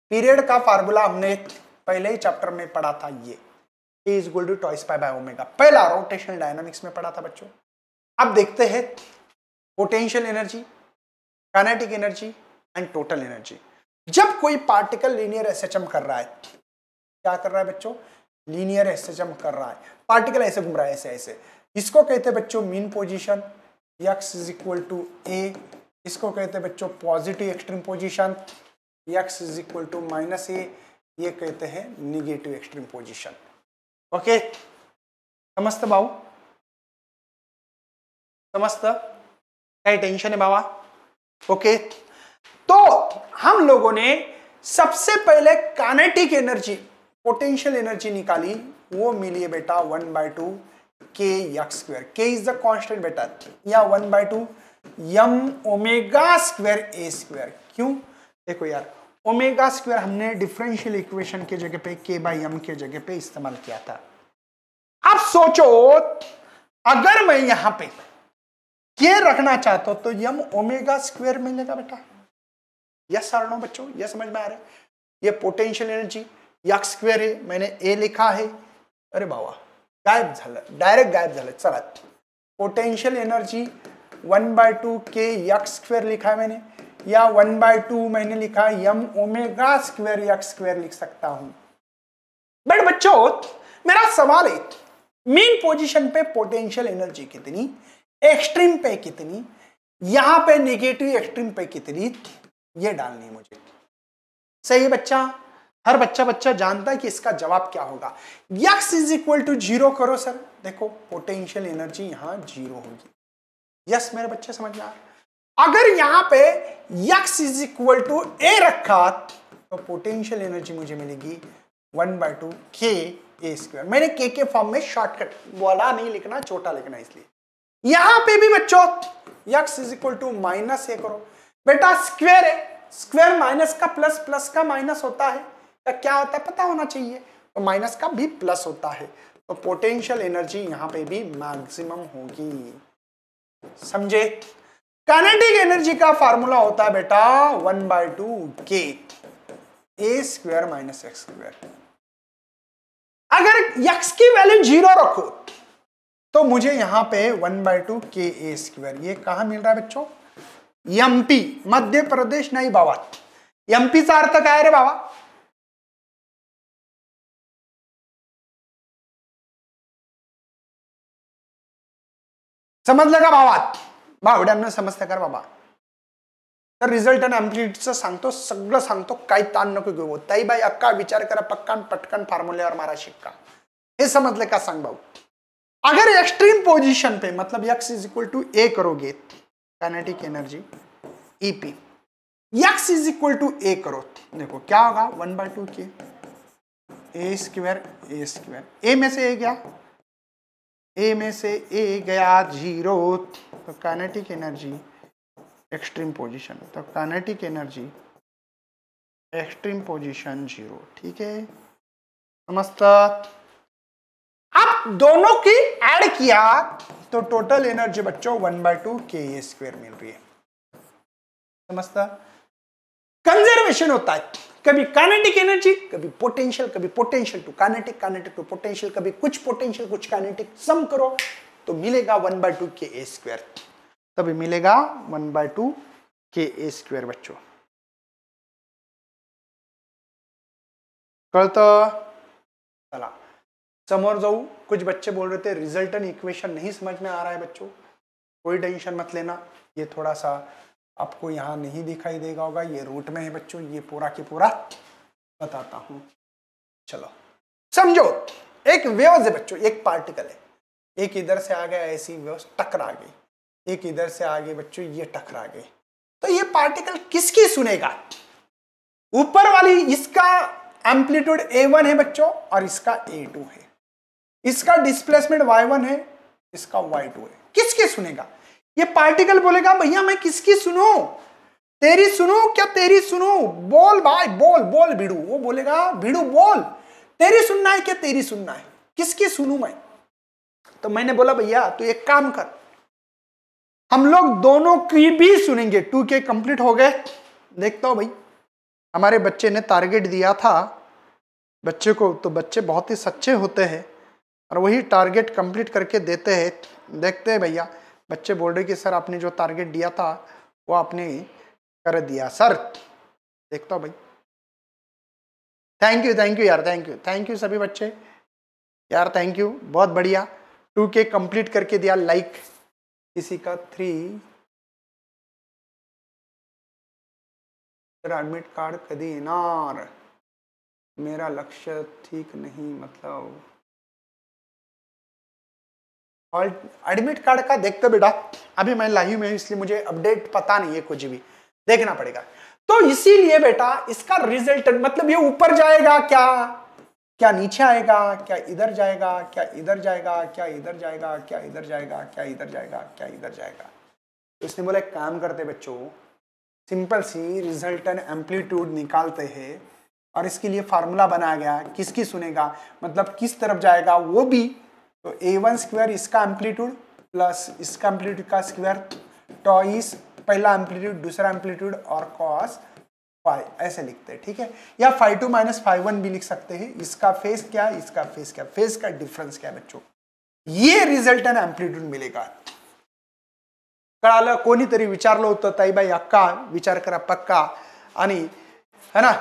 पीरियड का फार्मूला हमने पहले ही चैप्टर में पढ़ा था ये is equal to twice pi by omega पहला रोटेशनल डायनामिक्स में पढ़ा था बच्चों अब देखते हैं potential energy kinetic energy and total energy जब कोई पार्टिकल लीनियर एसएचएम कर रहा है क्या कर रहा है बच्चों लीनियर एसएचएम कर रहा है पार्टिकल ऐसे घूम रहा है ऐसे ऐसे इसको कहते हैं बच्चों mean position X is equal to A इसको कहते हैं बच्चों positive extreme position X is equal to minus A ये कहते हैं निगेटिव एक्सट्रीम पोजिशन ओके समझते भाऊ समजतं कहीं टेंशन है बाबा ओके तो हम लोगों ने सबसे पहले कानेटिक एनर्जी पोटेंशियल एनर्जी निकाली वो मिली है बेटा one by two K X square K is the constant बेटा या one by two M omega square A square क्यों देखो यार ओमेगा स्क्वायर हमने डिफरेंशियल इक्वेशन के जगह पे के बाई एम के जगह पे इस्तेमाल किया था अब सोचो अगर मैं यहां पे के रखना चाहते हो तो यम ओमेगा स्क्वायर मिलेगा बेटा यस आर नो बच्चों यह समझ में आ रहा है ये पोटेंशियल एनर्जी यक्स स्क्वायर है मैंने ए लिखा है अरे बाबा गायब डायरेक्ट गायब झालं चला potential energy one by two K X square लिखा है मैंने या वन बाय टू मैंने लिखा M omega square X square लिख सकता हूं बट बच्चों मेरा सवाल एक मेन पोजीशन पे पोटेंशियल एनर्जी कितनी एक्सट्रीम पे कितनी यहां पे नेगेटिव एक्सट्रीम पे कितनी ये डालनी है मुझे सही बच्चा हर बच्चा बच्चा जानता है कि इसका जवाब क्या होगा X is equal to zero करो सर देखो पोटेंशियल एनर्जी यहां जीरो होगी यस मेरे बच्चे समझ में आ अगर यहां पे X is equal to A रखा तो पोटेंशियल एनर्जी मुझे मिलेगी one by two K A square मैंने के के फॉर्म में शॉर्टकट वाला नहीं लिखना छोटा लिखना इसलिए यहां पे भी बच्चों X is equal to minus ये करो बेटा स्क्वेयर है स्क्वायर माइनस का प्लस प्लस का माइनस होता है तो क्या होता है पता होना चाहिए तो माइनस का भी प्लस होता है तो पोटेंशियल एनर्जी यहां पे भी मैक्सिमम होगी समझे कैनेटिक एनर्जी का फार्मूला होता है बेटा one by two K A square minus X square अगर यक्स की वैल्यू जीरो रखो तो मुझे यहां पे one by two K A square ये कहा मिल रहा है बच्चों एमपी मध्य प्रदेश नहीं बाबा एमपी का अर्थ क्या है रे बाबा समजलं का भावात भावड्यांना समझते कर बाबा तो रिजल्ट आणि अँप्लिट्यूडचं सांगतो सगळं सांगतो काही ताण नको घेऊ बाई अक्का विचार करा पक्का पटकन फॉर्म्युल्यावर मारा शिक्का हे समजलं का संग भाऊ अगर एक्सट्रीम पोजीशन पे मतलब X is equal to A करोगे kinetic energy EP X is equal to A करो देखो क्या होगा one by two K A square A square ए में से ए गया ए में से ए गया जीरो तो काइनेटिक एनर्जी एक्सट्रीम पोजीशन तो kinetic energy extreme position zero ठीक है समझता अब दोनों की ऐड किया तो टोटल एनर्जी बच्चों one by two K A square मिल रही है समझता कंजर्वेशन होता है कभी कानेटिक एनर्जी कभी पोटेंशियल कभी potential to kinetic kinetic to potential कभी कुछ पोटेंशियल कुछ कानेटिक सम करो तो मिलेगा one by two K A square तभी मिलेगा one by two K A square बच्चों तो चला समर जाऊ कुछ बच्चे बोल रहे थे रिजल्टन इक्वेशन नहीं समझ में आ रहा है बच्चों कोई टेंशन मत लेना ये थोड़ा सा आपको यहाँ नहीं दिखाई देगा होगा ये रूट में है बच्चों ये पूरा के पूरा बताता हूँ चलो समझो एक व्यवस्थ है बच्चों एक पार्टिकल है एक इधर से आ गया ऐसी व्यवस्था टकरा गई एक इधर से आ गए बच्चों ये टकरा गए तो ये पार्टिकल किसकी सुनेगा ऊपर वाली इसका एम्पलीट्यूड ए वन है बच्चों और इसका ए टू है इसका डिस्प्लेसमेंट वन है इसका वाई टू है किसकी सुनेगा ये पार्टिकल बोलेगा भैया मैं किसकी सुनू तेरी सुनू क्या तेरी सुनू बोल भाई बोल बोल भिड़ू वो बोलेगा भिड़ू बोल तेरी सुनना है क्या तेरी सुनना है किसकी सुनू मैं तो मैंने बोला भैया तू एक काम कर हम लोग दोनों की भी सुनेंगे टू के कंप्लीट हो गए देखता हूं भाई हमारे बच्चे ने टारगेट दिया था बच्चे को तो बच्चे बहुत ही सच्चे होते हैं और वही टारगेट कंप्लीट करके देते हैं देखते हैं भैया बच्चे बोल रहे कि सर आपने जो टारगेट दिया था वो आपने कर दिया सर देखता हूँ भाई थैंक यू थैंक यू यार थैंक यू थैंक यू सभी बच्चे यार थैंक यू बहुत बढ़िया टू के कंप्लीट करके दिया लाइक किसी का थ्री एडमिट कार्ड कभी इनार मेरा लक्ष्य ठीक नहीं मतलब और एडमिट कार्ड का देखते बेटा अभी मैं लाइव में इसलिए मुझे अपडेट पता नहीं है कुछ भी देखना पड़ेगा तो इसीलिए बेटा इसका रिजल्ट मतलब ये ऊपर जाएगा क्या क्या नीचे आएगा क्या इधर जाएगा क्या इधर जाएगा क्या इधर जाएगा क्या इधर जाएगा क्या इधर जाएगा क्या इधर जाएगा तो इसने बोला काम करते बच्चों सिंपल सी रिजल्ट एम्पलीट्यूड निकालते हैं और इसके लिए फार्मूला बनाया गया किसकी सुनेगा मतलब किस तरफ जाएगा वो भी तो ए वन स्क्वायर इसका एम्पलीट्यूड प्लस इसका एम्पलीट्यूड का स्क्वायर टॉइस पहला एम्पलीट्यूड दूसरा एम्पलीट्यूड और कॉस फाइव ऐसे लिखते हैं ठीक है या phi two minus five one भी लिख सकते हैं इसका फेस क्या है इसका फेस क्या फेस का डिफरेंस क्या है बच्चों ये रिजल्टन एम्पलीट्यूड मिलेगा कड़ा को विचार लो तो होतं भाई अक्का विचार करा पक्का है ना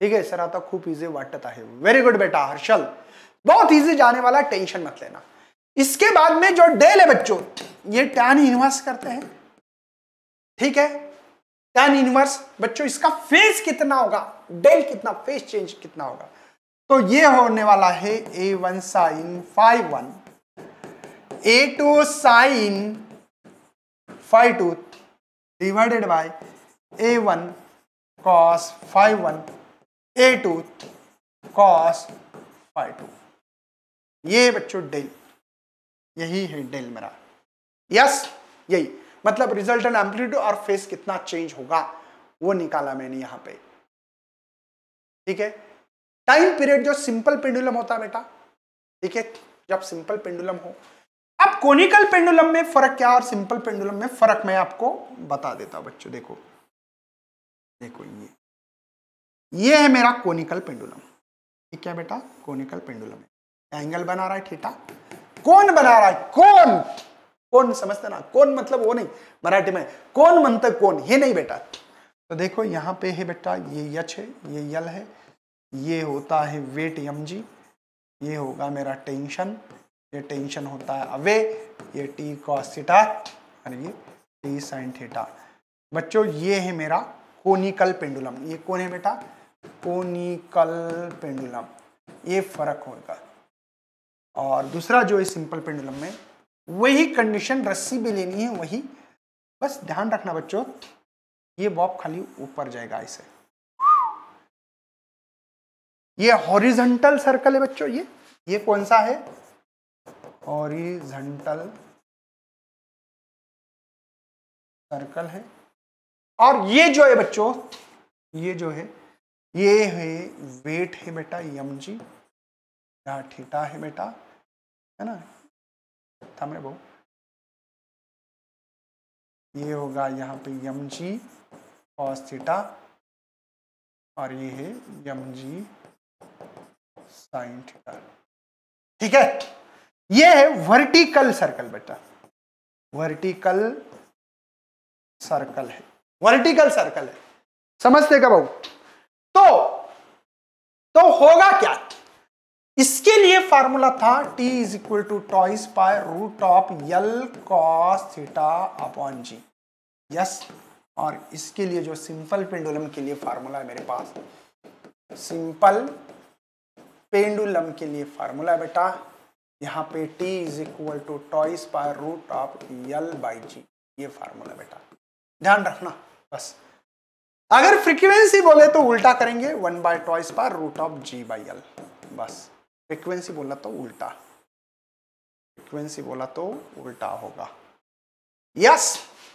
ठीक है सर आता खूब इजी वाटत है वेरी गुड बेटा हर्षल बहुत इजी जाने वाला टेंशन मत लेना इसके बाद में जो डेल है बच्चों ये टैन इनवर्स करते हैं ठीक है टैन इनवर्स बच्चों इसका फेस कितना होगा डेल कितना फेस चेंज कितना होगा तो ये होने वाला है A one sine phi one A two sine phi two divided by A one cos five one A two cos phi two ये बच्चों डेल यही है डेल मेरा यस यही मतलब रिजल्टेंट एम्पलीट्यूड और फेस कितना चेंज होगा वो निकाला मैंने यहां पे ठीक है टाइम पीरियड जो सिंपल पेंडुलम होता है बेटा ठीक है जब सिंपल पेंडुलम हो अब कोनिकल पेंडुलम में फर्क क्या और सिंपल पेंडुलम में फर्क मैं आपको बता देता हूं बच्चों देखो देखो ये ये है मेरा कोनिकल पेंडुलम ठीक है बेटा कोनिकल पेंडुलम एंगल बना रहा है ठीटा कौन बना रहा है कौन कौन समझते ना कौन मतलब वो नहीं मराठी में कौन मंत्र कौन ये नहीं बेटा तो देखो यहाँ पे है बेटा ये यच है ये यल है ये होता है वेट एम जी ये होगा मेरा टेंशन ये टेंशन होता है अवे ये टी कॉस थीटा और ये टी साइन थीटा बच्चों ये है मेरा कोनिकल पेंडुलम ये कौन है बेटा कोनिकल पेंडुलम ये फर्क होगा और दूसरा जो है सिंपल पेंडुलम में वही कंडीशन रस्सी भी लेनी है वही बस ध्यान रखना बच्चों ये बॉब खाली ऊपर जाएगा इसे ये हॉरिजेंटल सर्कल है बच्चों ये ये कौन सा है हॉरिजेंटल सर्कल है और ये जो है बच्चों ये जो है ये है वेट है बेटा यम जी यहाँ ठीटा है बेटा है ना मैं वो ये होगा यहाँ पे यम जी कॉस थीटा और ये है यम जी साइन थीटा ठीक है ये है वर्टिकल सर्कल बेटा वर्टिकल सर्कल है वर्टिकल सर्कल है समझते का भाई तो तो होगा क्या इसके लिए फार्मूला था t is equal to twice by root of L cos theta upon G yes और इसके लिए जो सिंपल पेंडुलम के लिए फार्मूला है मेरे पास सिंपल पेंडुलम के लिए फार्मूला है बेटा यहां पे t is equal to twice by root of L by G ये फार्मूला बेटा ध्यान रखना बस अगर फ्रीक्वेंसी बोले तो उल्टा करेंगे वन बाय टॉइस पर root of G by L बस फ्रीक्वेंसी बोला तो उल्टा फ्रीक्वेंसी बोला तो उल्टा होगा यस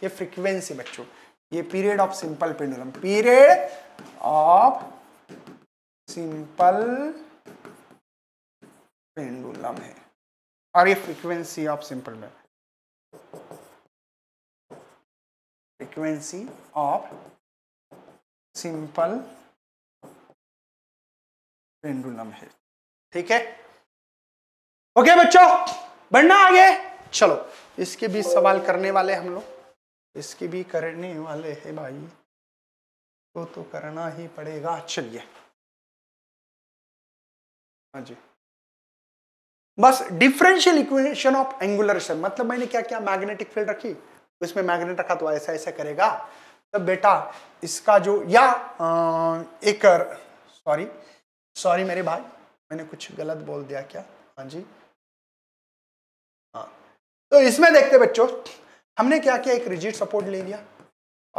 ये फ्रीक्वेंसी बच्चों ये period of simple pendulum period of simple pendulum है और ये फ्रीक्वेंसी ऑफ सिंपल में फ्रीक्वेंसी ऑफ सिंपल पेंडुलम है ठीक है ओके बच्चों बढ़ना आगे चलो इसके भी सवाल करने वाले हम लोग इसके भी करने वाले है भाई तो तो करना ही पड़ेगा चलिए हाँ जी बस डिफरेंशियल इक्वेशन ऑफ एंगुलर मतलब मैंने क्या क्या मैग्नेटिक फील्ड रखी इसमें मैग्नेट रखा तो ऐसा ऐसा करेगा तो बेटा इसका जो या एक सॉरी सॉरी मेरे भाई मैंने कुछ गलत बोल दिया क्या हाँ जी हाँ तो इसमें देखते बच्चों हमने क्या किया एक रिजिट सपोर्ट ले लिया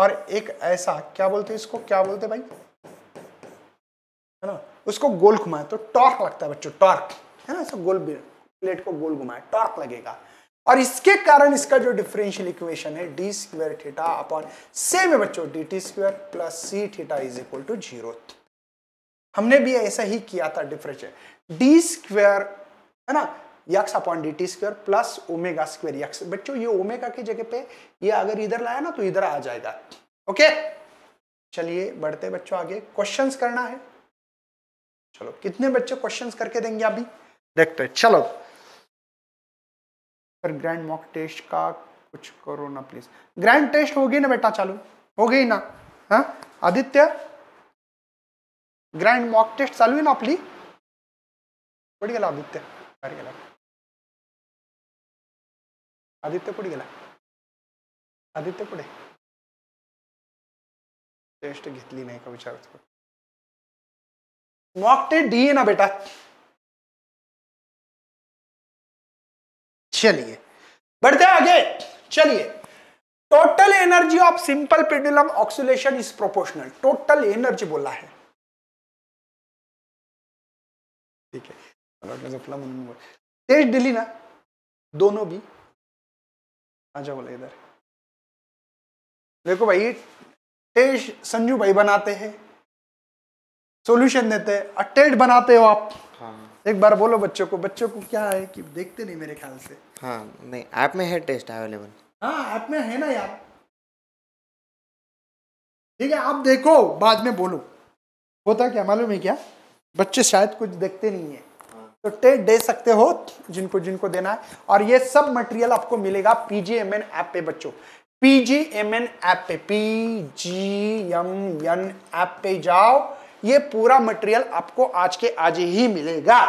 और एक ऐसा क्या बोलते हैं इसको क्या बोलते भाई है ना उसको गोल घुमाए तो टॉर्क लगता है बच्चों टॉर्क है ना ऐसा गोल प्लेट को गोल घुमाए टॉर्क लगेगा और इसके कारण इसका जो डिफरेंशियल इक्वेशन है D square theta upon same है बच्चों D T square plus C theta is equal to zero हमने भी ऐसा ही किया था डिफरेंशियल डी स्क्वेयर है ना X upon D T square plus omega square X बच्चों ये ओमेगा की जगह पे ये अगर इधर लाया ना तो इधर आ जाएगा ओके चलिए बढ़ते बच्चों आगे क्वेश्चंस करना है चलो कितने बच्चे क्वेश्चंस करके देंगे अभी देखते चलो पर ग्रैंड मॉक टेस्ट का कुछ करो ना प्लीज ग्रैंड टेस्ट हो गई ना बेटा चालू हो गई ना हाँ? आदित्य ग्रैंड मॉक टेस्ट चालू है ना आपली कुठे गेला आदित्य बाहेर आदित्य कुछ गला आदित्य कुछ टेस्ट घेतली नाही का विचारत मॉक टेस्ट डी है ना बेटा चलिए बढ़ते आगे चलिए total energy of simple pendulum oscillation is proportional total energy बोला है ठीक है तो तेज दिली ना दोनों भी आजा बोले इधर देखो भाई टेज संजू भाई बनाते हैं सॉल्यूशन देते हैं टेट बनाते हो आप हाँ। एक बार बोलो बच्चों को बच्चों को क्या है कि देखते नहीं मेरे ख्याल से हाँ नहीं ऐप में है टेस्ट अवेलेबल हाँ ऐप में है ना यार ठीक है आप देखो बाद में बोलो होता क्या मालूम है क्या बच्चे शायद कुछ देखते नहीं है तो टेस्ट दे सकते हो जिनको जिनको देना है और ये सब मटेरियल आपको मिलेगा पीजीएमएन ऐप पे बच्चों पीजीएमएन ऐप पे P G M N app पे जाओ ये पूरा मटेरियल आपको आज के आज ही मिलेगा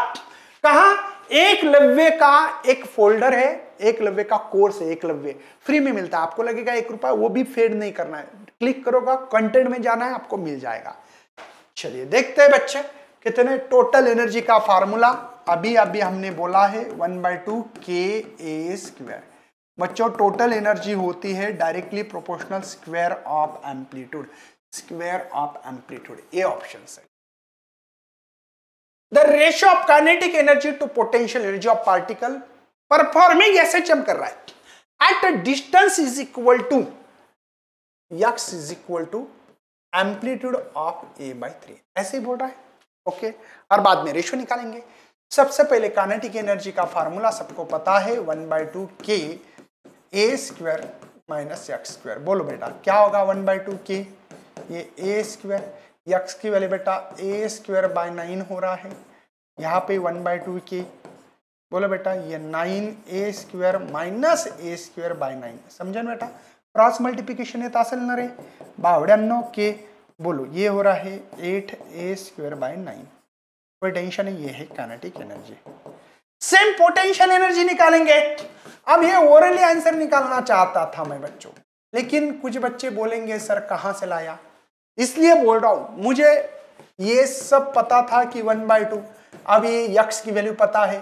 कहा एक लव्य का एक फोल्डर है एक लव्य का कोर्स है एक लव्य फ्री में मिलता है आपको लगेगा एक रुपया वो भी फेड नहीं करना है क्लिक करोगा कंटेंट में जाना है आपको मिल जाएगा चलिए देखते हैं बच्चे कितने टोटल एनर्जी का फार्मूला अभी अभी हमने बोला है one by two K A square बच्चों टोटल एनर्जी होती है directly proportional square of amplitude square of amplitude A option है the ratio of kinetic energy to potential energy of particle performing S H M कर रहा है at a distance is equal to X is equal to amplitude of A by three ऐसे ही बोल रहा है okay okay? और बाद में रेशियो निकालेंगे सबसे पहले काइनेटिक एनर्जी का फार्मूला सबको पता है one by two K A square minus X square बोलो बेटा क्या होगा वन बाई टू के ये ए स्क्वेयर यक्स की वैल्यू बेटा ए स्क्वेयर बाय नाइन हो रहा है यहाँ पे वन बाय टू की बोलो बेटा ये nine A square minus A square by nine समझे ना बेटा क्रॉस मल्टीप्लिकेशन ये असेल ना रे बावड्याण्णव के बोलो ये हो रहा है eight A square by nine कोई टेंशन नहीं ये है kinetic energy same potential energy निकालेंगे अब ये ओरली आंसर निकालना चाहता था मैं बच्चों लेकिन कुछ बच्चे बोलेंगे सर कहाँ से लाया इसलिए बोल रहा हूँ मुझे ये सब पता था कि वन बाय टू अब ये यक्स की वैल्यू पता है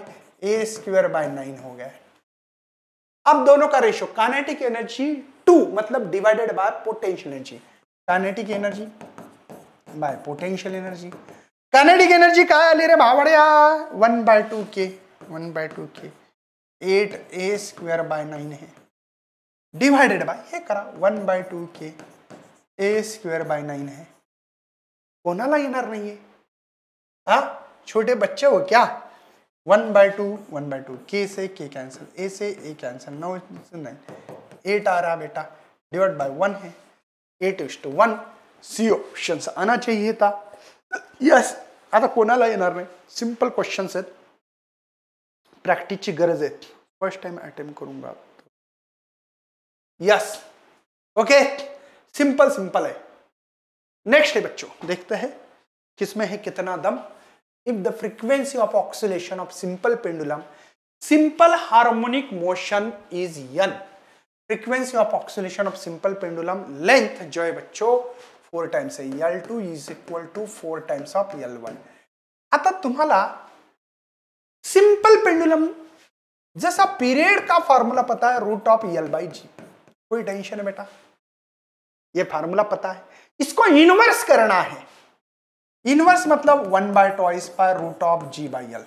ए स्क्वेयर बाय नाइन हो गया अब दोनों का रेशो कानेटिक एनर्जी टू मतलब divided by potential energy kinetic energy by potential energy kinetic energy कहा ले रहे भावड्या one by two K one by two K eight A square by nine है डिवाइडेड बाय ये करा one by two K A square by nine है कोणाला येणार नाहीये हा छोटे बच्चे हो क्या one by two one by two K से के कैंसिल ए से ए कैंसिल नौ नाइन एट आ रहा बेटा डिवाइड बाय वन है eight is to one C option आना चाहिए था यस आता कोणाला येणार नाही सिम्पल क्वेश्चन्स आहेत प्रॅक्टिसची गरज आहे फर्स्ट टाइम अटेम्प्ट करून बघा यस ओके सिंपल सिंपल है नेक्स्ट है बच्चों देखते हैं किसमें है कितना दम if the frequency of oscillation of simple pendulum simple harmonic motion is N frequency of oscillation of simple pendulum length जो है बच्चों फोर टाइम्स है L two is equal to four times of L one आता तुम्हारा simple pendulum जैसा period का formula पता है root of L by G कोई टेंशन है बेटा ये फार्मूला पता है इसको इनवर्स करना है इनवर्स मतलब वन बाय टॉइस पर root of G by L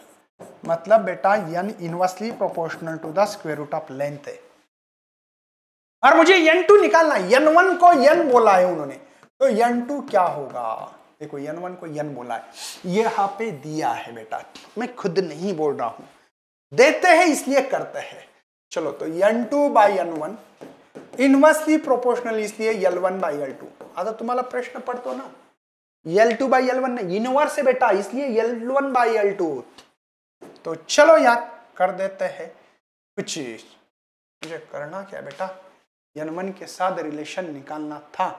मतलब बेटा N inversely proportional to the square root of length है और मुझे यन टू निकालना यन वन को यन बोला है उन्होंने तो यन टू क्या होगा देखो यन वन को यन बोला है ये यहाँ पे दिया है बेटा मैं खुद नहीं बोल रहा हूं देते हैं इसलिए करते हैं चलो तो N two by N one inversely proportional इसलिए L one by L two आता तुम्हारा प्रश्न पडतो ना L two by L one नहीं इनवर्स है बेटा इसलिए L one by L two तो चलो यार कर देते हैं कुछ मुझे करना क्या बेटा यल वन के साथ रिलेशन निकालना था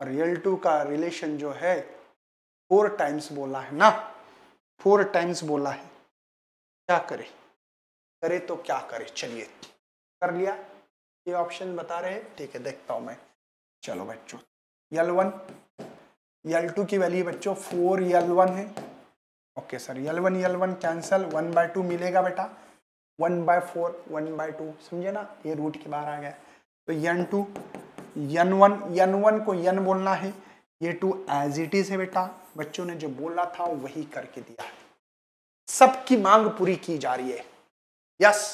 और यल टू का रिलेशन जो है फोर टाइम्स बोला है ना फोर टाइम्स बोला है क्या करे करे तो क्या करे चलिए कर लिया ये ऑप्शन बता रहे हैं ठीक है देखता हूँ मैं चलो बच्चों यल वन यल टू की वैल्यू बच्चों फोर यल वन है okay sir L one L one cancel one by two मिलेगा बेटा one by four one by two समझे ना ये रूट के बाहर आ गया तो N two N one N one को यन बोलना है ये टू एज इट इज है बेटा बच्चों ने जो बोला था वही करके दिया है सबकी मांग पूरी की जा रही है यस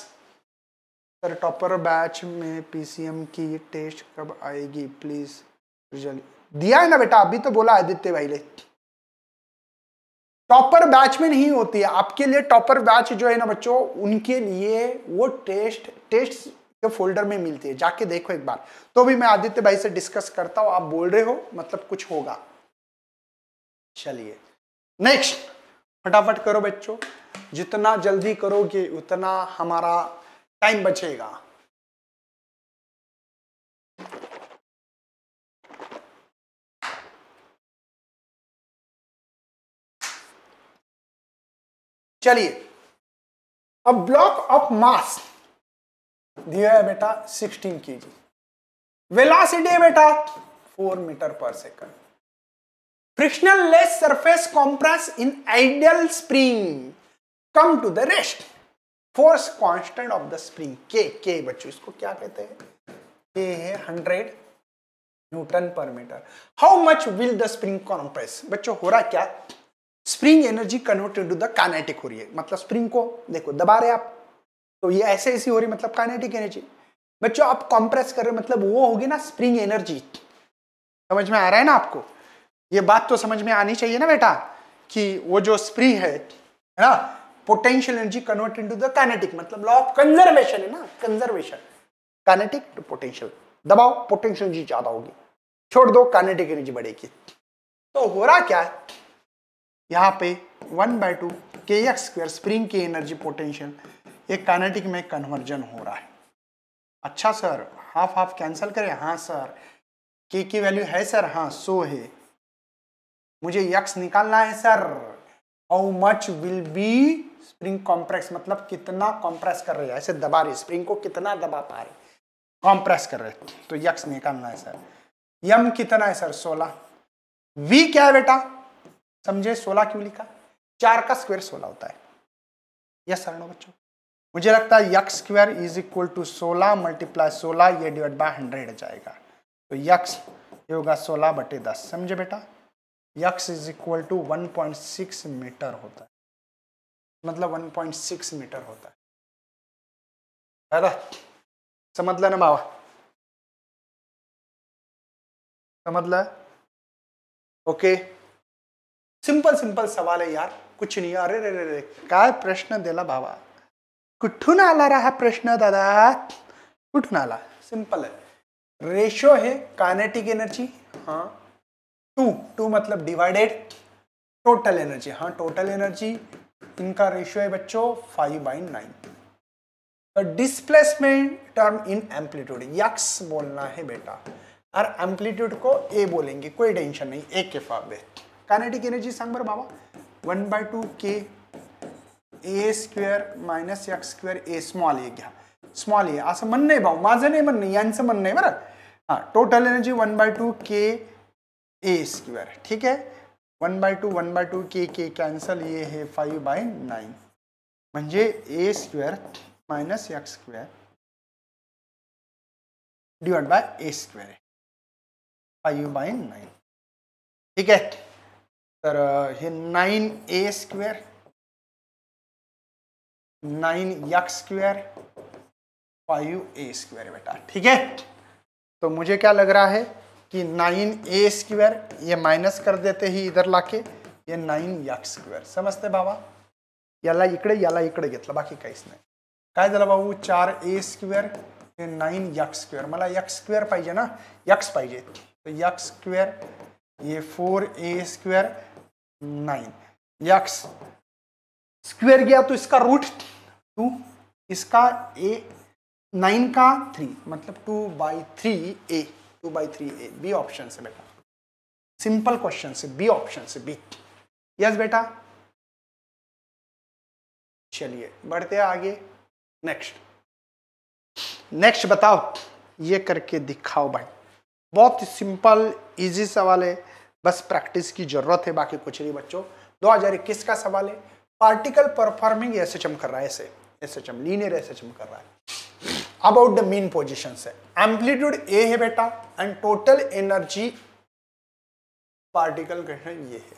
सर टॉपर बैच में पीसीएम की टेस्ट कब आएगी प्लीज रिजल्ट दिया है ना बेटा अभी तो बोला आदित्य भाई ने टॉपर बैच में नहीं होती है आपके लिए टॉपर बैच जो है ना बच्चों उनके लिए वो टेस्ट टेस्ट के फोल्डर में मिलती है जाके देखो एक बार तो भी मैं आदित्य भाई से डिस्कस करता हूं आप बोल रहे हो मतलब कुछ होगा चलिए नेक्स्ट फटाफट करो बच्चों जितना जल्दी करोगे उतना हमारा टाइम बचेगा चलिए अब ब्लॉक ऑफ मास दिया है बेटा 16 के जी वेलासिटी है बेटा 4 मीटर पर second frictional less surface compress in ideal spring come to the rest force constant of the spring K K बच्चों इसको क्या कहते हैं के है hundred newton per meter how much will the spring compress बच्चों हो रहा क्या spring energy convert into the kinetic हो रही है मतलब स्प्रिंग को देखो दबा रहे आप तो ये ऐसे ऐसी हो रही मतलब कानेटिक एनर्जी बच्चों आप कॉम्प्रेस कर रहे मतलब वो होगी ना स्प्रिंग एनर्जी समझ में आ रहा है ना आपको ये बात तो समझ में आनी चाहिए ना बेटा कि वो जो स्प्रिंग है ना potential energy convert into the kinetic मतलब लॉ ऑफ कंजर्वेशन है ना कंजर्वेशन काइनेटिक टू पोटेंशियल दबाओ पोटेंशियल एनर्जी ज्यादा होगी छोड़ दो काइनेटिक एनर्जी बढ़ेगी तो हो रहा क्या है यहां पे one by two K X square spring की एनर्जी पोटेंशियल एक काइनेटिक में कन्वर्जन हो रहा है अच्छा सर हाफ हाफ कैंसिल करें हाँ सर के की वैल्यू है सर हाँ सो है मुझे यक्स निकालना है sir how much will be spring compress मतलब कितना कॉम्प्रेस कर रही है ऐसे दबा रही स्प्रिंग को कितना दबा पा रही कॉम्प्रेस कर रहे तो यक्स निकालना है सर यम कितना है सर सोलह वी क्या है बेटा समझे सोलह क्यों लिखा चार का स्क्वायर सोलह होता है यस सर नो बच्चों मुझे लगता है X square is equal to सोलह मल्टीप्लाई सोलह ये डिवाइड बाय हंड्रेड जाएगा तो यक्स ये होगा सोलह बटे दस समझे बेटा X is equal to one point six meter होता है मतलब 1.6 मीटर होता है समझ समजलं ना समझ ला ओके सिंपल सिंपल सवाल है यार कुछ नहीं अरे रे रे रे काय प्रश्न दिला बाबा कुठून आला रहा है प्रश्न दादा कुठून आला सिंपल है रेशो है कानेटिक एनर्जी हाँ टू टू मतलब डिवाइडेड टोटल एनर्जी हाँ टोटल एनर्जी इनका रेशियो है बच्चों five by nine displacement term in amplitude X बोलना है बेटा और एम्पलीट्यूड को ए बोलेंगे कोई टेंशन नहीं ए के फावे काइनेटिक एनर्जी संग बाबा one by two K A square minus X square A small A घ्या स्मॉल ए असं मन नहीं भाऊ माझं नहीं मन नहीं यांचं मन नहीं बर हाँ total energy one by two K A square ठीक है one by two one by two K K cancel ये है फाइव बाय नाइन मजे A square minus X square divide by A square five by nine ठीक है तो हे nine A square nine X square five A square बेटा ठीक है तो मुझे क्या लग रहा है कि नाइन ए स्क्वायर ये माइनस कर देते ही इधर लाके ये नाइन एक्स स्क्वायर समझते बाबा याला इकडे याला इकडे घेतलं बाकी काहीच नाही काय झालं चार ए स्क्वेअर हे नाईन यक्स स्क्वेअर मला यक्स पाइजे पाहिजे ना यक्स पाहिजे तो यक्स स्क्वेअर ये four A square nine X square गया तो इसका रूट टू इसका ए नाइन का थ्री मतलब two by three A two by three A B option से बेटा सिंपल क्वेश्चन से बी ऑप्शन से बी यस बेटा चलिए बढ़ते हैं आगे नेक्स्ट नेक्स्ट बताओ ये करके दिखाओ भाई बहुत सिंपल इजी सवाल है बस प्रैक्टिस की जरूरत है बाकी कुछ नहीं बच्चों 2021 का सवाल है particle performing S H M कर रहा है ऐसे S H M linear S H M कर रहा है अबाउट द mean पोजिशन है एम्पलीट्यूड ए है बेटा and total energy particle condition ये है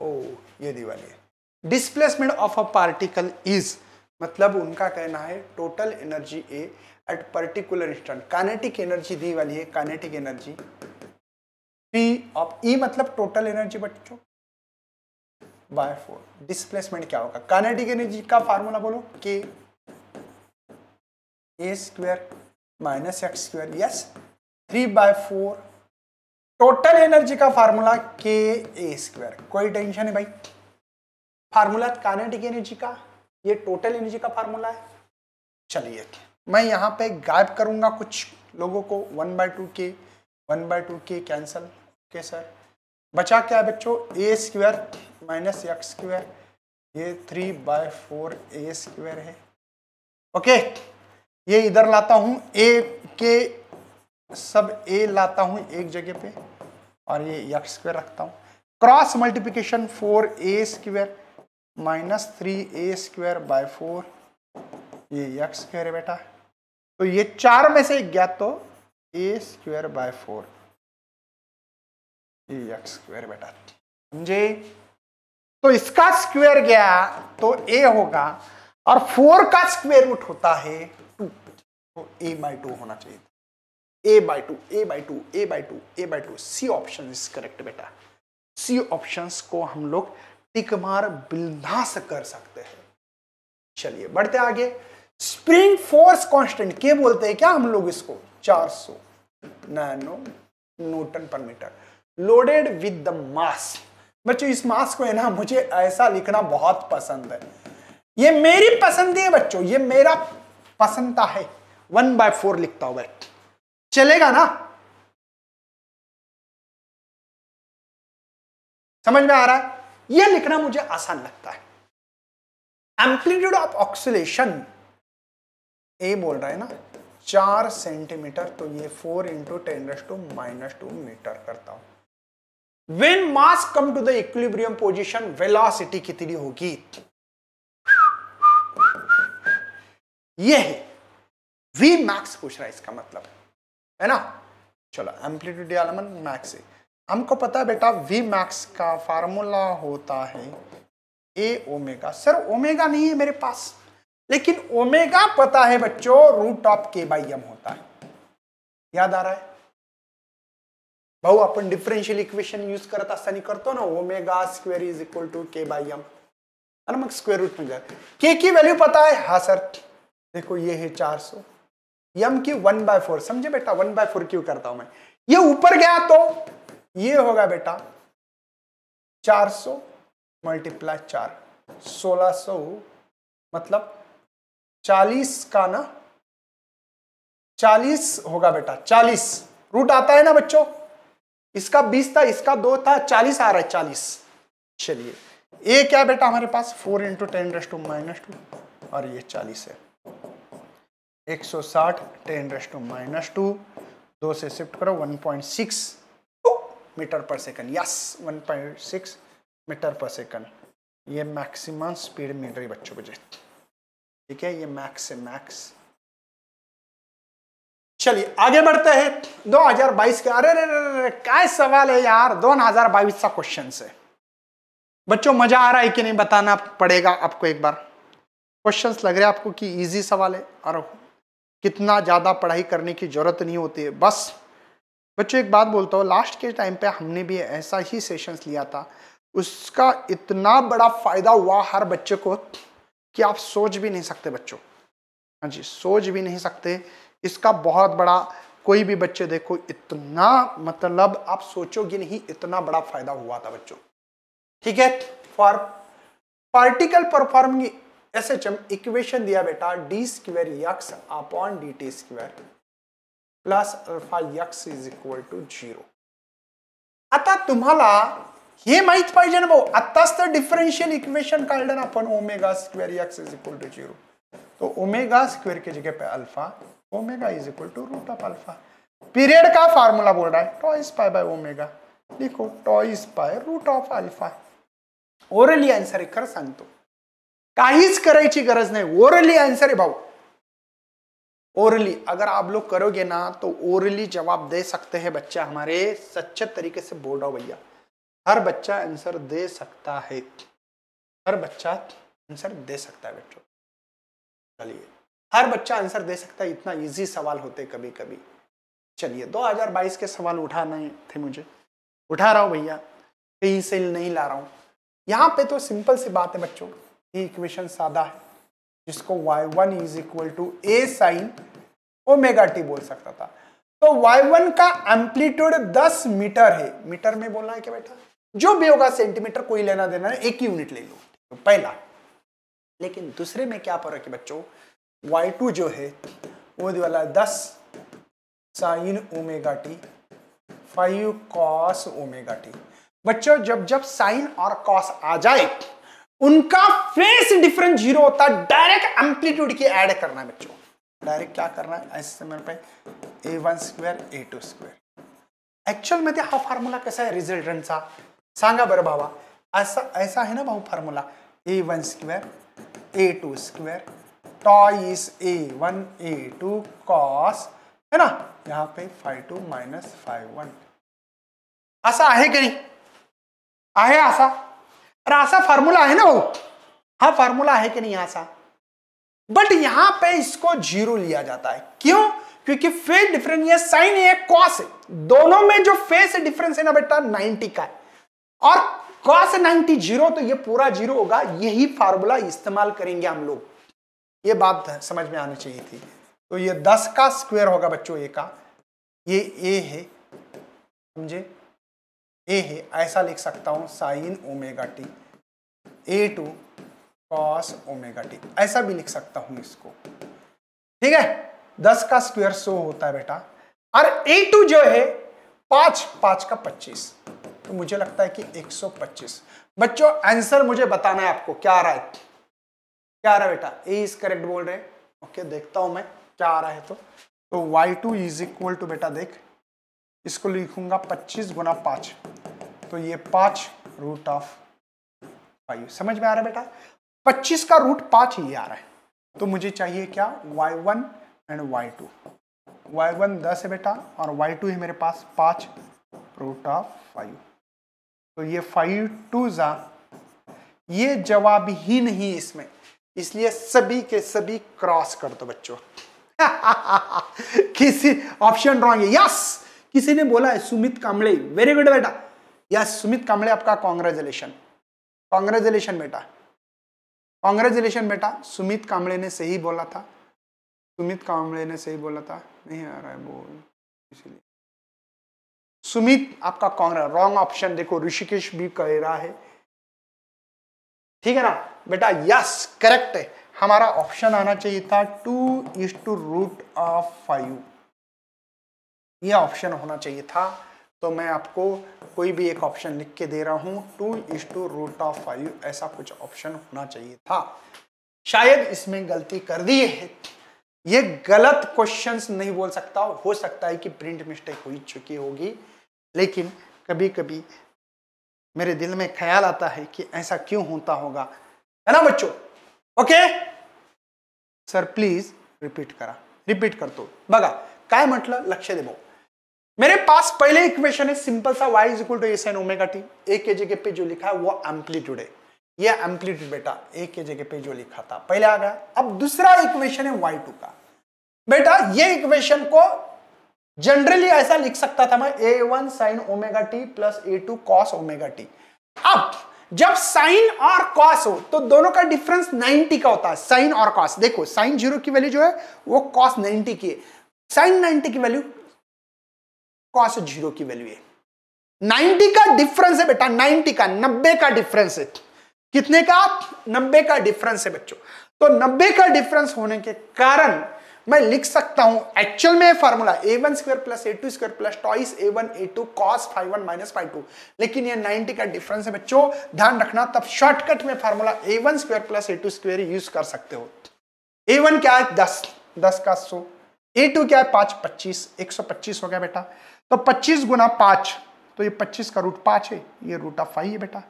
ओ oh, ये दिवाली है displacement of a particle is मतलब उनका कहना है total energy a at particular instant kinetic energy दी वाली है kinetic energy P of E मतलब टोटल एनर्जी बच्चों बाय फोर डिस्प्लेसमेंट क्या होगा कानेटिक एनर्जी का फार्मूला बोलो K A square minus X square yes three by four total energy का फार्मूला के ए स्क्वेयर कोई टेंशन है भाई फार्मूला कानेटिक एनर्जी का ये टोटल एनर्जी का फार्मूला है चलिए मैं यहाँ पे गायब करूँगा कुछ लोगों को one by two K one by two K cancel okay sir बचा क्या है बच्चों A square minus X square ये three by four A square है ओके okay. ये इधर लाता हूँ ए के सब ए लाता हूँ एक जगह पे और ये यक्स स्क्वेयर रखता हूँ cross multiplication four A square minus three A square by four ये यक्स स्क्वेयर है बेटा तो ये चार में से ज्ञात तो ए स्क्वेयर बाय फोर ये यक्स स्क्वेयर बेटा समझे तो इसका स्क्वेयर गया तो ए होगा और फोर का स्क्वेयर रूट होता है तो ए बाई टू होना चाहिए था A by two A by two A by two A by two C option is correct बेटा सी ऑप्शन को हम लोग टिकमार बिल्दास कर सकते हैं चलिए बढ़ते आगे स्प्रिंग फोर्स कांस्टेंट के बोलते हैं क्या हम लोग इसको 400 nano newton per meter loaded with the mass बच्चों इस मास को है ना मुझे ऐसा लिखना बहुत पसंद है ये मेरी पसंद है बच्चों ये मेरा पसंदता है वन बाय फोर लिखता हूं वेट चलेगा ना समझ में आ रहा है यह लिखना मुझे आसान लगता है एम्पलीट्यूड ऑफ ऑक्सीलेशन ए बोल रहा है ना चार सेंटीमीटर तो ये four into ten to minus two meter करता हूं when mass come to the equilibrium position velocity कितनी होगी यह है वी मैक्स पूछ रहा है इसका मतलब है ना चलो एम्पलीट्यूड एलमन मैक्स है हमको पता है बेटा वी मैक्स का फार्मूला होता है ए ओमेगा सर ओमेगा नहीं है मेरे पास लेकिन ओमेगा पता है बच्चों root of K by M होता है याद आ रहा है भाऊ अपन डिफरेंशियल इक्वेशन यूज करत असताना करतो ना omega square is equal to K by M अरे मग स्क्वेयर रूट में जाए के की वैल्यू पता है हाँ सर देखो ये है 400 यम की वन बाय फोर समझे बेटा वन बाय फोर क्यों करता हूं मैं ये ऊपर गया तो ये होगा बेटा चार सौ मल्टीप्लाई चार सोलह सो मतलब चालीस का ना चालीस होगा बेटा चालीस रूट आता है ना बच्चों इसका बीस था इसका दो था चालीस आ रहा है चालीस चलिए ये क्या बेटा हमारे पास four into ten raised to minus two और ये चालीस है एक सौ साठ ten race to minus two दो से शिफ्ट करो वन पॉइंट सिक्स मीटर पर second yes one point six metre पर सेकंड ये मैक्सिमम स्पीड मिल रही बच्चों मुझे ठीक है ये मैक्स से मैक्स चलिए आगे बढ़ते हैं 2022 के अरे रे रे रे क्या सवाल है यार 2022 का क्वेश्चन है बच्चों मजा आ रहा है कि नहीं बताना पड़ेगा आपको एक बार क्वेश्चंस लग रहे हैं आपको कि इजी सवाल है और कितना ज़्यादा पढ़ाई करने की ज़रूरत नहीं होती है बस बच्चों एक बात बोलता हूँ लास्ट के टाइम पे हमने भी ऐसा ही सेशंस लिया था उसका इतना बड़ा फ़ायदा हुआ हर बच्चे को कि आप सोच भी नहीं सकते बच्चों हाँ जी सोच भी नहीं सकते इसका बहुत बड़ा कोई भी बच्चे देखो इतना मतलब आप सोचोगे नहीं इतना बड़ा फ़ायदा हुआ था बच्चों ठीक है for particle performing S H M equation दिया बेटा D square X upon D T square plus alpha X is equal to zero आता तुम्हाला हे माहित पाहिजे ना भाऊ आत्ताच तर डिफरेंशियल इक्वेशन काढलं ना आपण omega square X is equal to zero तो ओमेगा स्क्वेयर के जगह पे alpha omega is equal to root of alpha period का फार्मूला बोल रहा है टॉइस पाई बाय ओमेगा लिखो twice pi root of alpha orally answer एक खरं सांगतो काहीच करायची गरज नहीं ओरली आंसर है भाऊ ओरली अगर आप लोग करोगे ना तो ओरली जवाब दे सकते हैं बच्चा हमारे सच्चे तरीके से बोल रहा हूँ भैया हर बच्चा आंसर दे सकता है हर बच्चा आंसर दे सकता है बच्चों चलिए हर बच्चा आंसर दे सकता है इतना इजी सवाल होते कभी कभी चलिए 2022 के सवाल उठाने थे मुझे उठा रहा हूँ भैया कहीं से नहीं ला रहा हूँ यहाँ पे तो सिंपल सी बात है बच्चों ही इक्वेशन सादा है जिसको y1 one is equal to A sine omega T बोल सकता था तो y1 का एम्पलीट्यूड 10 मीटर है मीटर में बोलना है क्या बेटा जो भी होगा सेंटीमीटर कोई लेना देना है एक ही यूनिट ले लो तो पहला लेकिन दूसरे में क्या पर है बच्चों y2 जो है वो वाला दस sine omega T five cos omega T बच्चों जब जब साइन और कॉस आ जाए उनका फेस डिफरेंस जीरो होता है डायरेक्ट एम्पलीट्यूड की ऐड करना है बच्चों डायरेक्ट क्या करना है ऐसे समय पे A one square A two actual ॲक्च्युअलमध्ये हा फॉर्म्युला कसा रिजल्टेंट रिझल्टंटचा सांगा बर बाबा ऐसा ऐसा है ना भाऊ formula A one square A two square twice A one A two cos है ना यहाँ पे five two minus five one ऐसा है कहीं आया ऐसा और आशा फार्मूला है ना वो हाँ फार्मूला है कि नहीं आशा बट यहां पे इसको जीरो लिया जाता है क्यों क्योंकि फेज डिफरेंस ये साइन है कॉस है दोनों में जो फेस डिफरेंस है ना बेटा 90 का है और कॉस 90 जीरो तो ये पूरा जीरो होगा यही फार्मूला इस्तेमाल करेंगे हम लोग ये बात समझ में आनी चाहिए थी तो ये 10 का स्क्वायर होगा बच्चों ये का ये ए है समझे ए है ऐसा लिख सकता हूँ sine omega T A two cos omega T ऐसा भी लिख सकता हूँ इसको ठीक है दस का स्क्वायर सो होता है बेटा और ए टू जो है पाँच पाँच का पच्चीस तो मुझे लगता है कि एक सौ पच्चीस बच्चों आंसर मुझे बताना है आपको क्या आ रहा है क्या आ रहा है बेटा ए इज करेक्ट बोल रहे हैं ओके देखता हूं मैं क्या आ रहा है तो Y two is equal to बेटा देख इसको लिखूंगा पच्चीस गुना पांच तो ये पांच रूट ऑफ फाइव समझ में आ रहा है बेटा पच्चीस का रूट पांच ही आ रहा है तो मुझे चाहिए क्या Y one and Y two Y one दस है बेटा और वाई टू है मेरे पास पांच रूट ऑफ फाइव तो ये फाइव टू ज़ा ये जवाब ही नहीं इसमें इसलिए सभी के सभी क्रॉस कर दो बच्चों किसी ऑप्शन रॉन्ग है यस किसी ने बोला है सुमित कामड़े वेरी गुड बेटा या सुमित कामड़े आपका कॉन्ग्रेचुलेशन कॉन्ग्रेचुलेशन बेटा कॉन्ग्रेचुलेशन बेटा सुमित कामड़े ने सही बोला था सुमित कामड़े ने सही बोला था नहीं आ रहा है बोल इसीलिए सुमित आपका कौन रॉन्ग ऑप्शन देखो ऋषिकेश भी कह रहा है ठीक है ना बेटा यस करेक्ट है हमारा ऑप्शन आना चाहिए था two is two root of five ये ऑप्शन होना चाहिए था तो मैं आपको कोई भी एक ऑप्शन लिख के दे रहा हूँ two is two root of five ऐसा कुछ ऑप्शन होना चाहिए था शायद इसमें गलती कर दी है ये गलत क्वेश्चंस नहीं बोल सकता हो सकता है कि प्रिंट मिस्टेक हो चुकी होगी लेकिन कभी कभी मेरे दिल में ख्याल आता है कि ऐसा क्यों होता होगा है ना बच्चों ओके सर प्लीज रिपीट करा रिपीट कर दो बगा काय मतलब लक्ष्य दे मेरे पास पहले इक्वेशन है सिंपल सा Y is equal to A sine omega T A के जगह पे जो लिखा है वो एम्पलीट्यूड है ये एम्पलीट्यूड बेटा ए के जगह पे जो लिखा था पहले आ गया अब दूसरा इक्वेशन है y2 का बेटा ये इक्वेशन को जनरली ऐसा लिख सकता था मैं A one sine omega T plus A two cos omega T अब जब साइन और कॉस हो तो दोनों का डिफरेंस 90 का होता है साइन और कॉस देखो साइन जीरो की वैल्यू जो है वो कॉस 90 की है साइन 90 की वैल्यू कॉस जीरो की वैल्यू है नाइनटी का डिफरेंस है बेटा नाइनटी का नब्बे का डिफरेंस है कितने का नब्बे का डिफरेंस है बच्चों तो नब्बे का डिफरेंस होने के कारण मैं लिख सकता हूं एक्चुअल में formula A one square plus A two square plus twice A one A two cos five one minus five two लेकिन ये 90 का डिफरेंस है बच्चों ध्यान रखना तब शॉर्टकट में formula A one square plus A two square use कर सकते हो ए वन क्या है दस दस का सौ ए टू क्या है पांच पच्चीस एक सौ पच्चीस हो गया बेटा तो 25 गुना पांच तो ये 25 का रूट पांच है ये रूट ऑफ फाइव है बेटा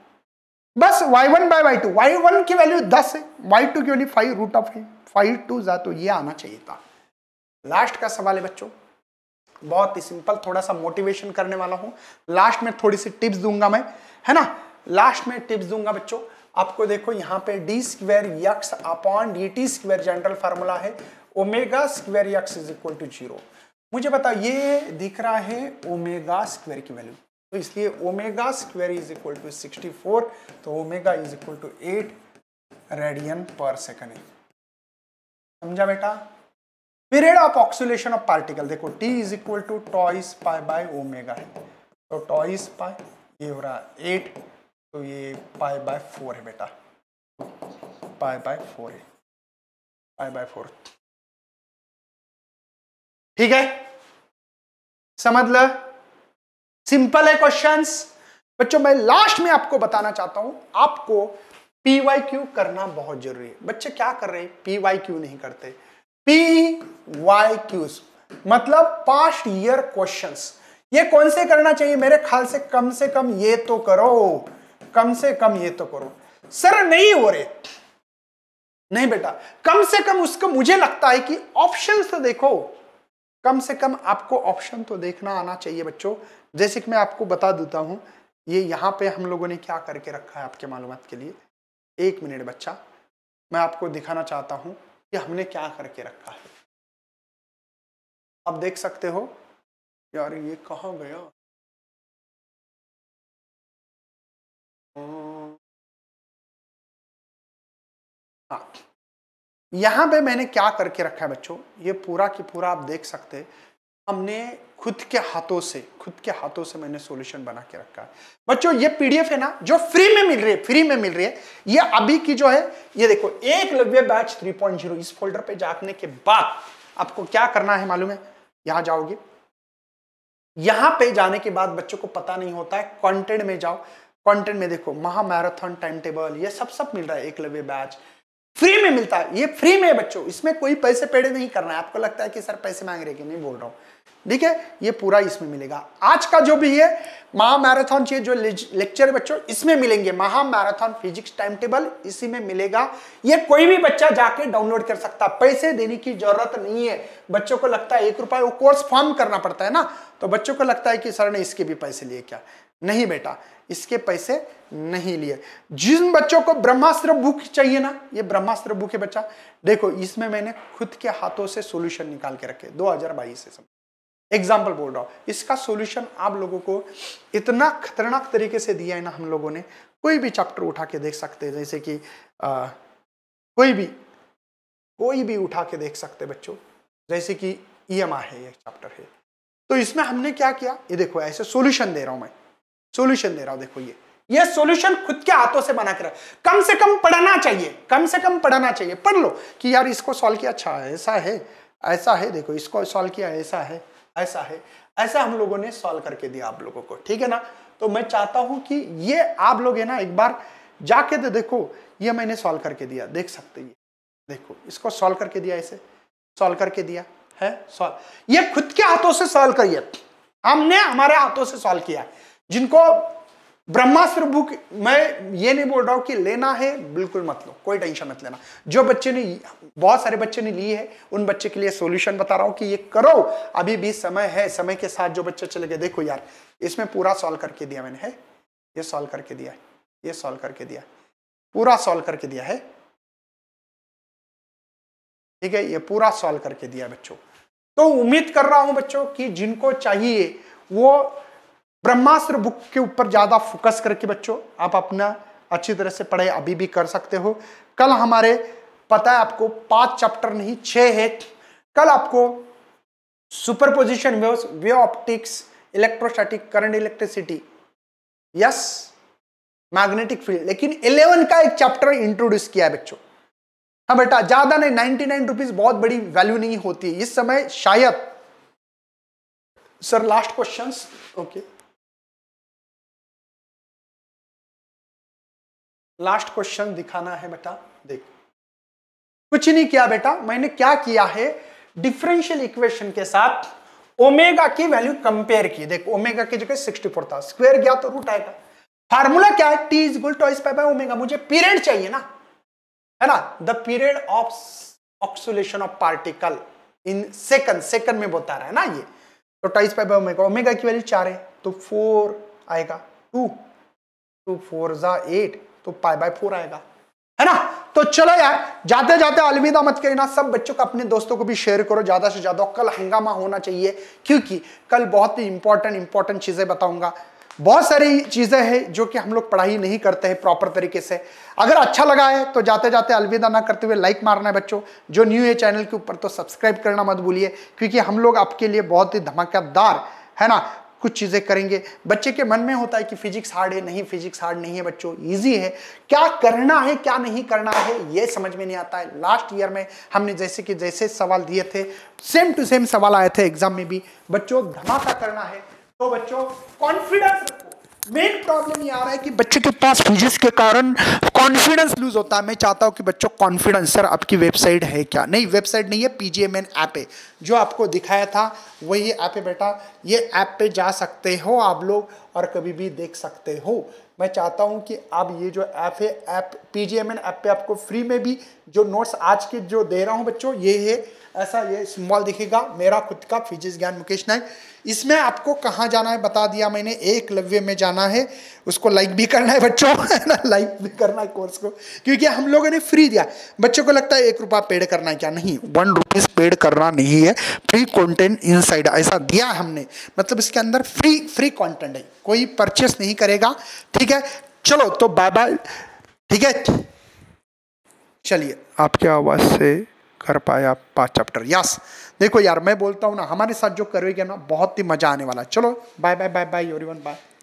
बस y1 one by Y two Y one की वैल्यू दस है y2 की value five root of five two जा तो ये आना चाहिए था लास्ट का सवाल है बच्चों बहुत ही सिंपल थोड़ा सा मोटिवेशन करने वाला हूं लास्ट में थोड़ी सी टिप्स दूंगा मैं है ना लास्ट में टिप्स दूंगा बच्चों आपको देखो यहाँ पे d square x upon D T square general formula है omega square x is equal to zero मुझे बताओ ये दिख रहा है ओमेगा स्क्वायर की वैल्यू तो इसलिए omega square is equal to 64 तो omega is equal to 8 radian per second समझा बेटा period of oscillation of particle देखो t is equal to twice pi by omega है तो टॉइस पाई ये हो रहा है एट तो ये पाई बाय फोर है बेटा पाई बाय फोर है पाई बाय फोर ठीक है समझ सिंपल है क्वेश्चन बच्चों मैं लास्ट में आपको बताना चाहता हूं आपको पीवाई क्यू करना बहुत जरूरी है बच्चे क्या कर रहे हैं क्यू नहीं करते पी वाई क्यू मतलब पास्ट ईयर क्वेश्चन ये कौन से करना चाहिए मेरे ख्याल से कम से कम ये तो करो कम से कम ये तो करो सर नहीं हो रहे नहीं बेटा कम से कम उसको मुझे लगता है कि ऑप्शन तो देखो कम से कम आपको ऑप्शन तो देखना आना चाहिए बच्चों जैसे कि मैं आपको बता देता हूँ ये यहाँ पे हम लोगों ने क्या करके रखा है आपके मालूम के लिए एक मिनट बच्चा मैं आपको दिखाना चाहता हूँ कि हमने क्या करके रखा है आप देख सकते हो यार ये कहा गया हाँ यहाँ पे मैंने क्या करके रखा है बच्चों ये पूरा की पूरा आप देख सकते हमने खुद के हाथों से खुद के हाथों से मैंने सॉल्यूशन बना के रखा है बच्चों ये पीडीएफ है ना जो फ्री में मिल रही है फ्री में मिल रही है ये अभी की जो है ये देखो एक लव्य बैच 3.0 इस फोल्डर पे जाने के बाद आपको क्या करना है मालूम है यहां जाओगे यहां पे जाने के बाद बच्चों को पता नहीं होता है कॉन्टेंट में जाओ कॉन्टेंट में देखो महा मैराथन टाइम टेबल ये सब सब मिल रहा है एक लव्य बैच फ्री में मिलता है ये फ्री में है बच्चों इसमें कोई पैसे पेड़े नहीं करना है आपको लगता है कि सर पैसे मांग रहे कि नहीं बोल रहा हूँ ठीक है ये पूरा इसमें मिलेगा आज का जो भी है महामैराथन चाहिए जो लेक्चर बच्चों इसमें मिलेंगे महामैराथन फिजिक्स टाइम टेबल इसी में मिलेगा ये कोई भी बच्चा जाके डाउनलोड कर सकता है पैसे देने की जरूरत नहीं है बच्चों को लगता है एक रुपये वो कोर्स फॉर्म करना पड़ता है ना तो बच्चों को लगता है कि सर ने इसके भी पैसे लिए क्या नहीं बेटा इसके पैसे नहीं लिए जिन बच्चों को ब्रह्मास्त्र बुक चाहिए ना ये ब्रह्मास्त्र बुक है बच्चा देखो इसमें मैंने खुद के हाथों से सोल्यूशन निकाल के रखे दो हजार बाईस से एग्जाम्पल बोल रहा हूँ इसका सोल्यूशन आप लोगों को इतना खतरनाक तरीके से दिया है ना हम लोगों ने कोई भी चैप्टर उठा के देख सकते हैं जैसे कि आ, कोई भी कोई भी उठा के देख सकते बच्चों जैसे कि ई e है ये चैप्टर है तो इसमें हमने क्या किया ये देखो ऐसे सोल्यूशन दे रहा हूँ मैं सोल्यूशन दे रहा हूं देखो ये ये सॉल्यूशन खुद के हाथों से बना कर कम से कम पढ़ना चाहिए कम से कम पढ़ना चाहिए पढ़ लो कि यार इसको सॉल्व किया अच्छा ऐसा है ऐसा है देखो इसको सॉल्व किया ऐसा है ऐसा है ऐसा हम लोगों ने सॉल्व करके दिया आप लोगों को ठीक है ना तो मैं चाहता हूं कि ये आप लोग है ना एक बार जाके तो देखो ये मैंने सॉल्व करके दिया देख सकते ये देखो इसको सॉल्व करके दिया ऐसे सॉल्व करके दिया है सॉल्व ये खुद के हाथों से सॉल्व करिए हमने हमारे हाथों से सॉल्व किया है जिनको ब्रह्मास्त्र बुक मैं ये नहीं बोल रहा हूं कि लेना है बिल्कुल मत लो कोई टेंशन मत लेना जो बच्चे ने बहुत सारे बच्चे ने ली है उन बच्चे के लिए सॉल्यूशन बता रहा हूं कि ये करो अभी भी समय है समय के साथ जो बच्चे चले गए देखो यार इसमें पूरा सॉल्व करके दिया मैंने है ये सॉल्व करके दिया ये सॉल्व करके दिया पूरा सॉल्व करके दिया है ठीक है ये पूरा सॉल्व करके दिया बच्चों तो उम्मीद कर रहा हूं बच्चों की जिनको चाहिए वो ब्रह्मास्त्र बुक के ऊपर ज़्यादा फोकस करके बच्चों आप अपना अच्छी तरह से पढ़ाई अभी भी कर सकते हो कल हमारे पता है आपको पांच चैप्टर नहीं छः है कल आपको superposition waves wave optics electrostatic current electricity yes magnetic field लेकिन इलेवन का एक चैप्टर इंट्रोड्यूस किया है बच्चों हाँ बेटा ज्यादा नहीं नाइनटी नाइन रुपीज बहुत बड़ी वैल्यू नहीं होती इस समय शायद sir last questions okay okay. Last question दिखाना है बेटा देखो कुछ नहीं किया बेटा मैंने क्या किया है डिफरेंशियल इक्वेशन के साथ ओमेगा की वैल्यू कंपेयर की देखो ओमेगा की जगह 64 था स्क्वेयर गया तो रूट आएगा फार्मूला क्या है T is equal twice pi omega मुझे पीरियड चाहिए ना है ना the period of oscillation of particle in second second में बता रहा है ना ये तो टॉइस पाई ओमेगा ओमेगा की वैल्यू चार है तो फोर आएगा टू टू फोर जा एट तो पाई बाय फोर आएगा है ना तो चलो यार जाते जाते अलविदा मत कहना सब बच्चों को अपने दोस्तों को भी शेयर करो ज्यादा से ज्यादा कल हंगामा होना चाहिए क्योंकि कल बहुत ही इंपॉर्टेंट इंपॉर्टेंट चीजें बताऊंगा बहुत सारी चीजें हैं जो कि हम लोग पढ़ाई नहीं करते हैं प्रॉपर तरीके से अगर अच्छा लगा है तो जाते जाते अलविदा ना करते हुए लाइक मारना है बच्चों जो न्यू है चैनल के ऊपर तो सब्सक्राइब करना मत भूलिए क्योंकि हम लोग आपके लिए बहुत ही धमाकेदार है ना कुछ चीज़ें करेंगे बच्चे के मन में होता है कि फिजिक्स हार्ड है नहीं फिजिक्स हार्ड नहीं है बच्चों इजी है क्या करना है क्या नहीं करना है ये समझ में नहीं आता है लास्ट ईयर में हमने जैसे कि जैसे सवाल दिए थे सेम टू सेम सवाल आए थे एग्जाम में भी बच्चों धमाका करना है तो बच्चों कॉन्फिडेंस रखो मेन प्रॉब्लम ये आ रहा है कि बच्चे के पास फिजिक्स के कारण कॉन्फिडेंस लूज होता है मैं चाहता हूँ कि बच्चों कॉन्फिडेंस सर आपकी वेबसाइट है क्या नहीं वेबसाइट नहीं है P G M N app है जो आपको दिखाया था वही ऐप है बेटा ये ऐप पे जा सकते हो आप लोग और कभी भी देख सकते हो मैं चाहता हूँ कि आप ये जो ऐप है app P G M N app पर आपको फ्री में भी जो नोट्स आज के जो दे रहा हूँ बच्चों ये है ऐसा ये स्मॉल दिखेगा मेरा खुद का फिजिक्स ज्ञान मुकेश नायक इसमें आपको कहाँ जाना है बता दिया मैंने एक लव्य में जाना है उसको लाइक भी करना है बच्चों है ना लाइक भी करना है कोर्स को क्योंकि हम लोगों ने फ्री दिया बच्चों को लगता है एक रुपया पेड करना है क्या नहीं वन रुपीज़ पेड करना नहीं है फ्री कंटेंट इनसाइड ऐसा दिया हमने मतलब इसके अंदर फ्री फ्री कॉन्टेंट है कोई परचेस नहीं करेगा ठीक है चलो तो बाय बाय ठीक है चलिए आपके आवाज़ से कर पाया पांच चैप्टर यस देखो यार मैं बोलता हूँ ना हमारे साथ जो करोगे ना बहुत ही मजा आने वाला चलो bye bye bye bye everyone bye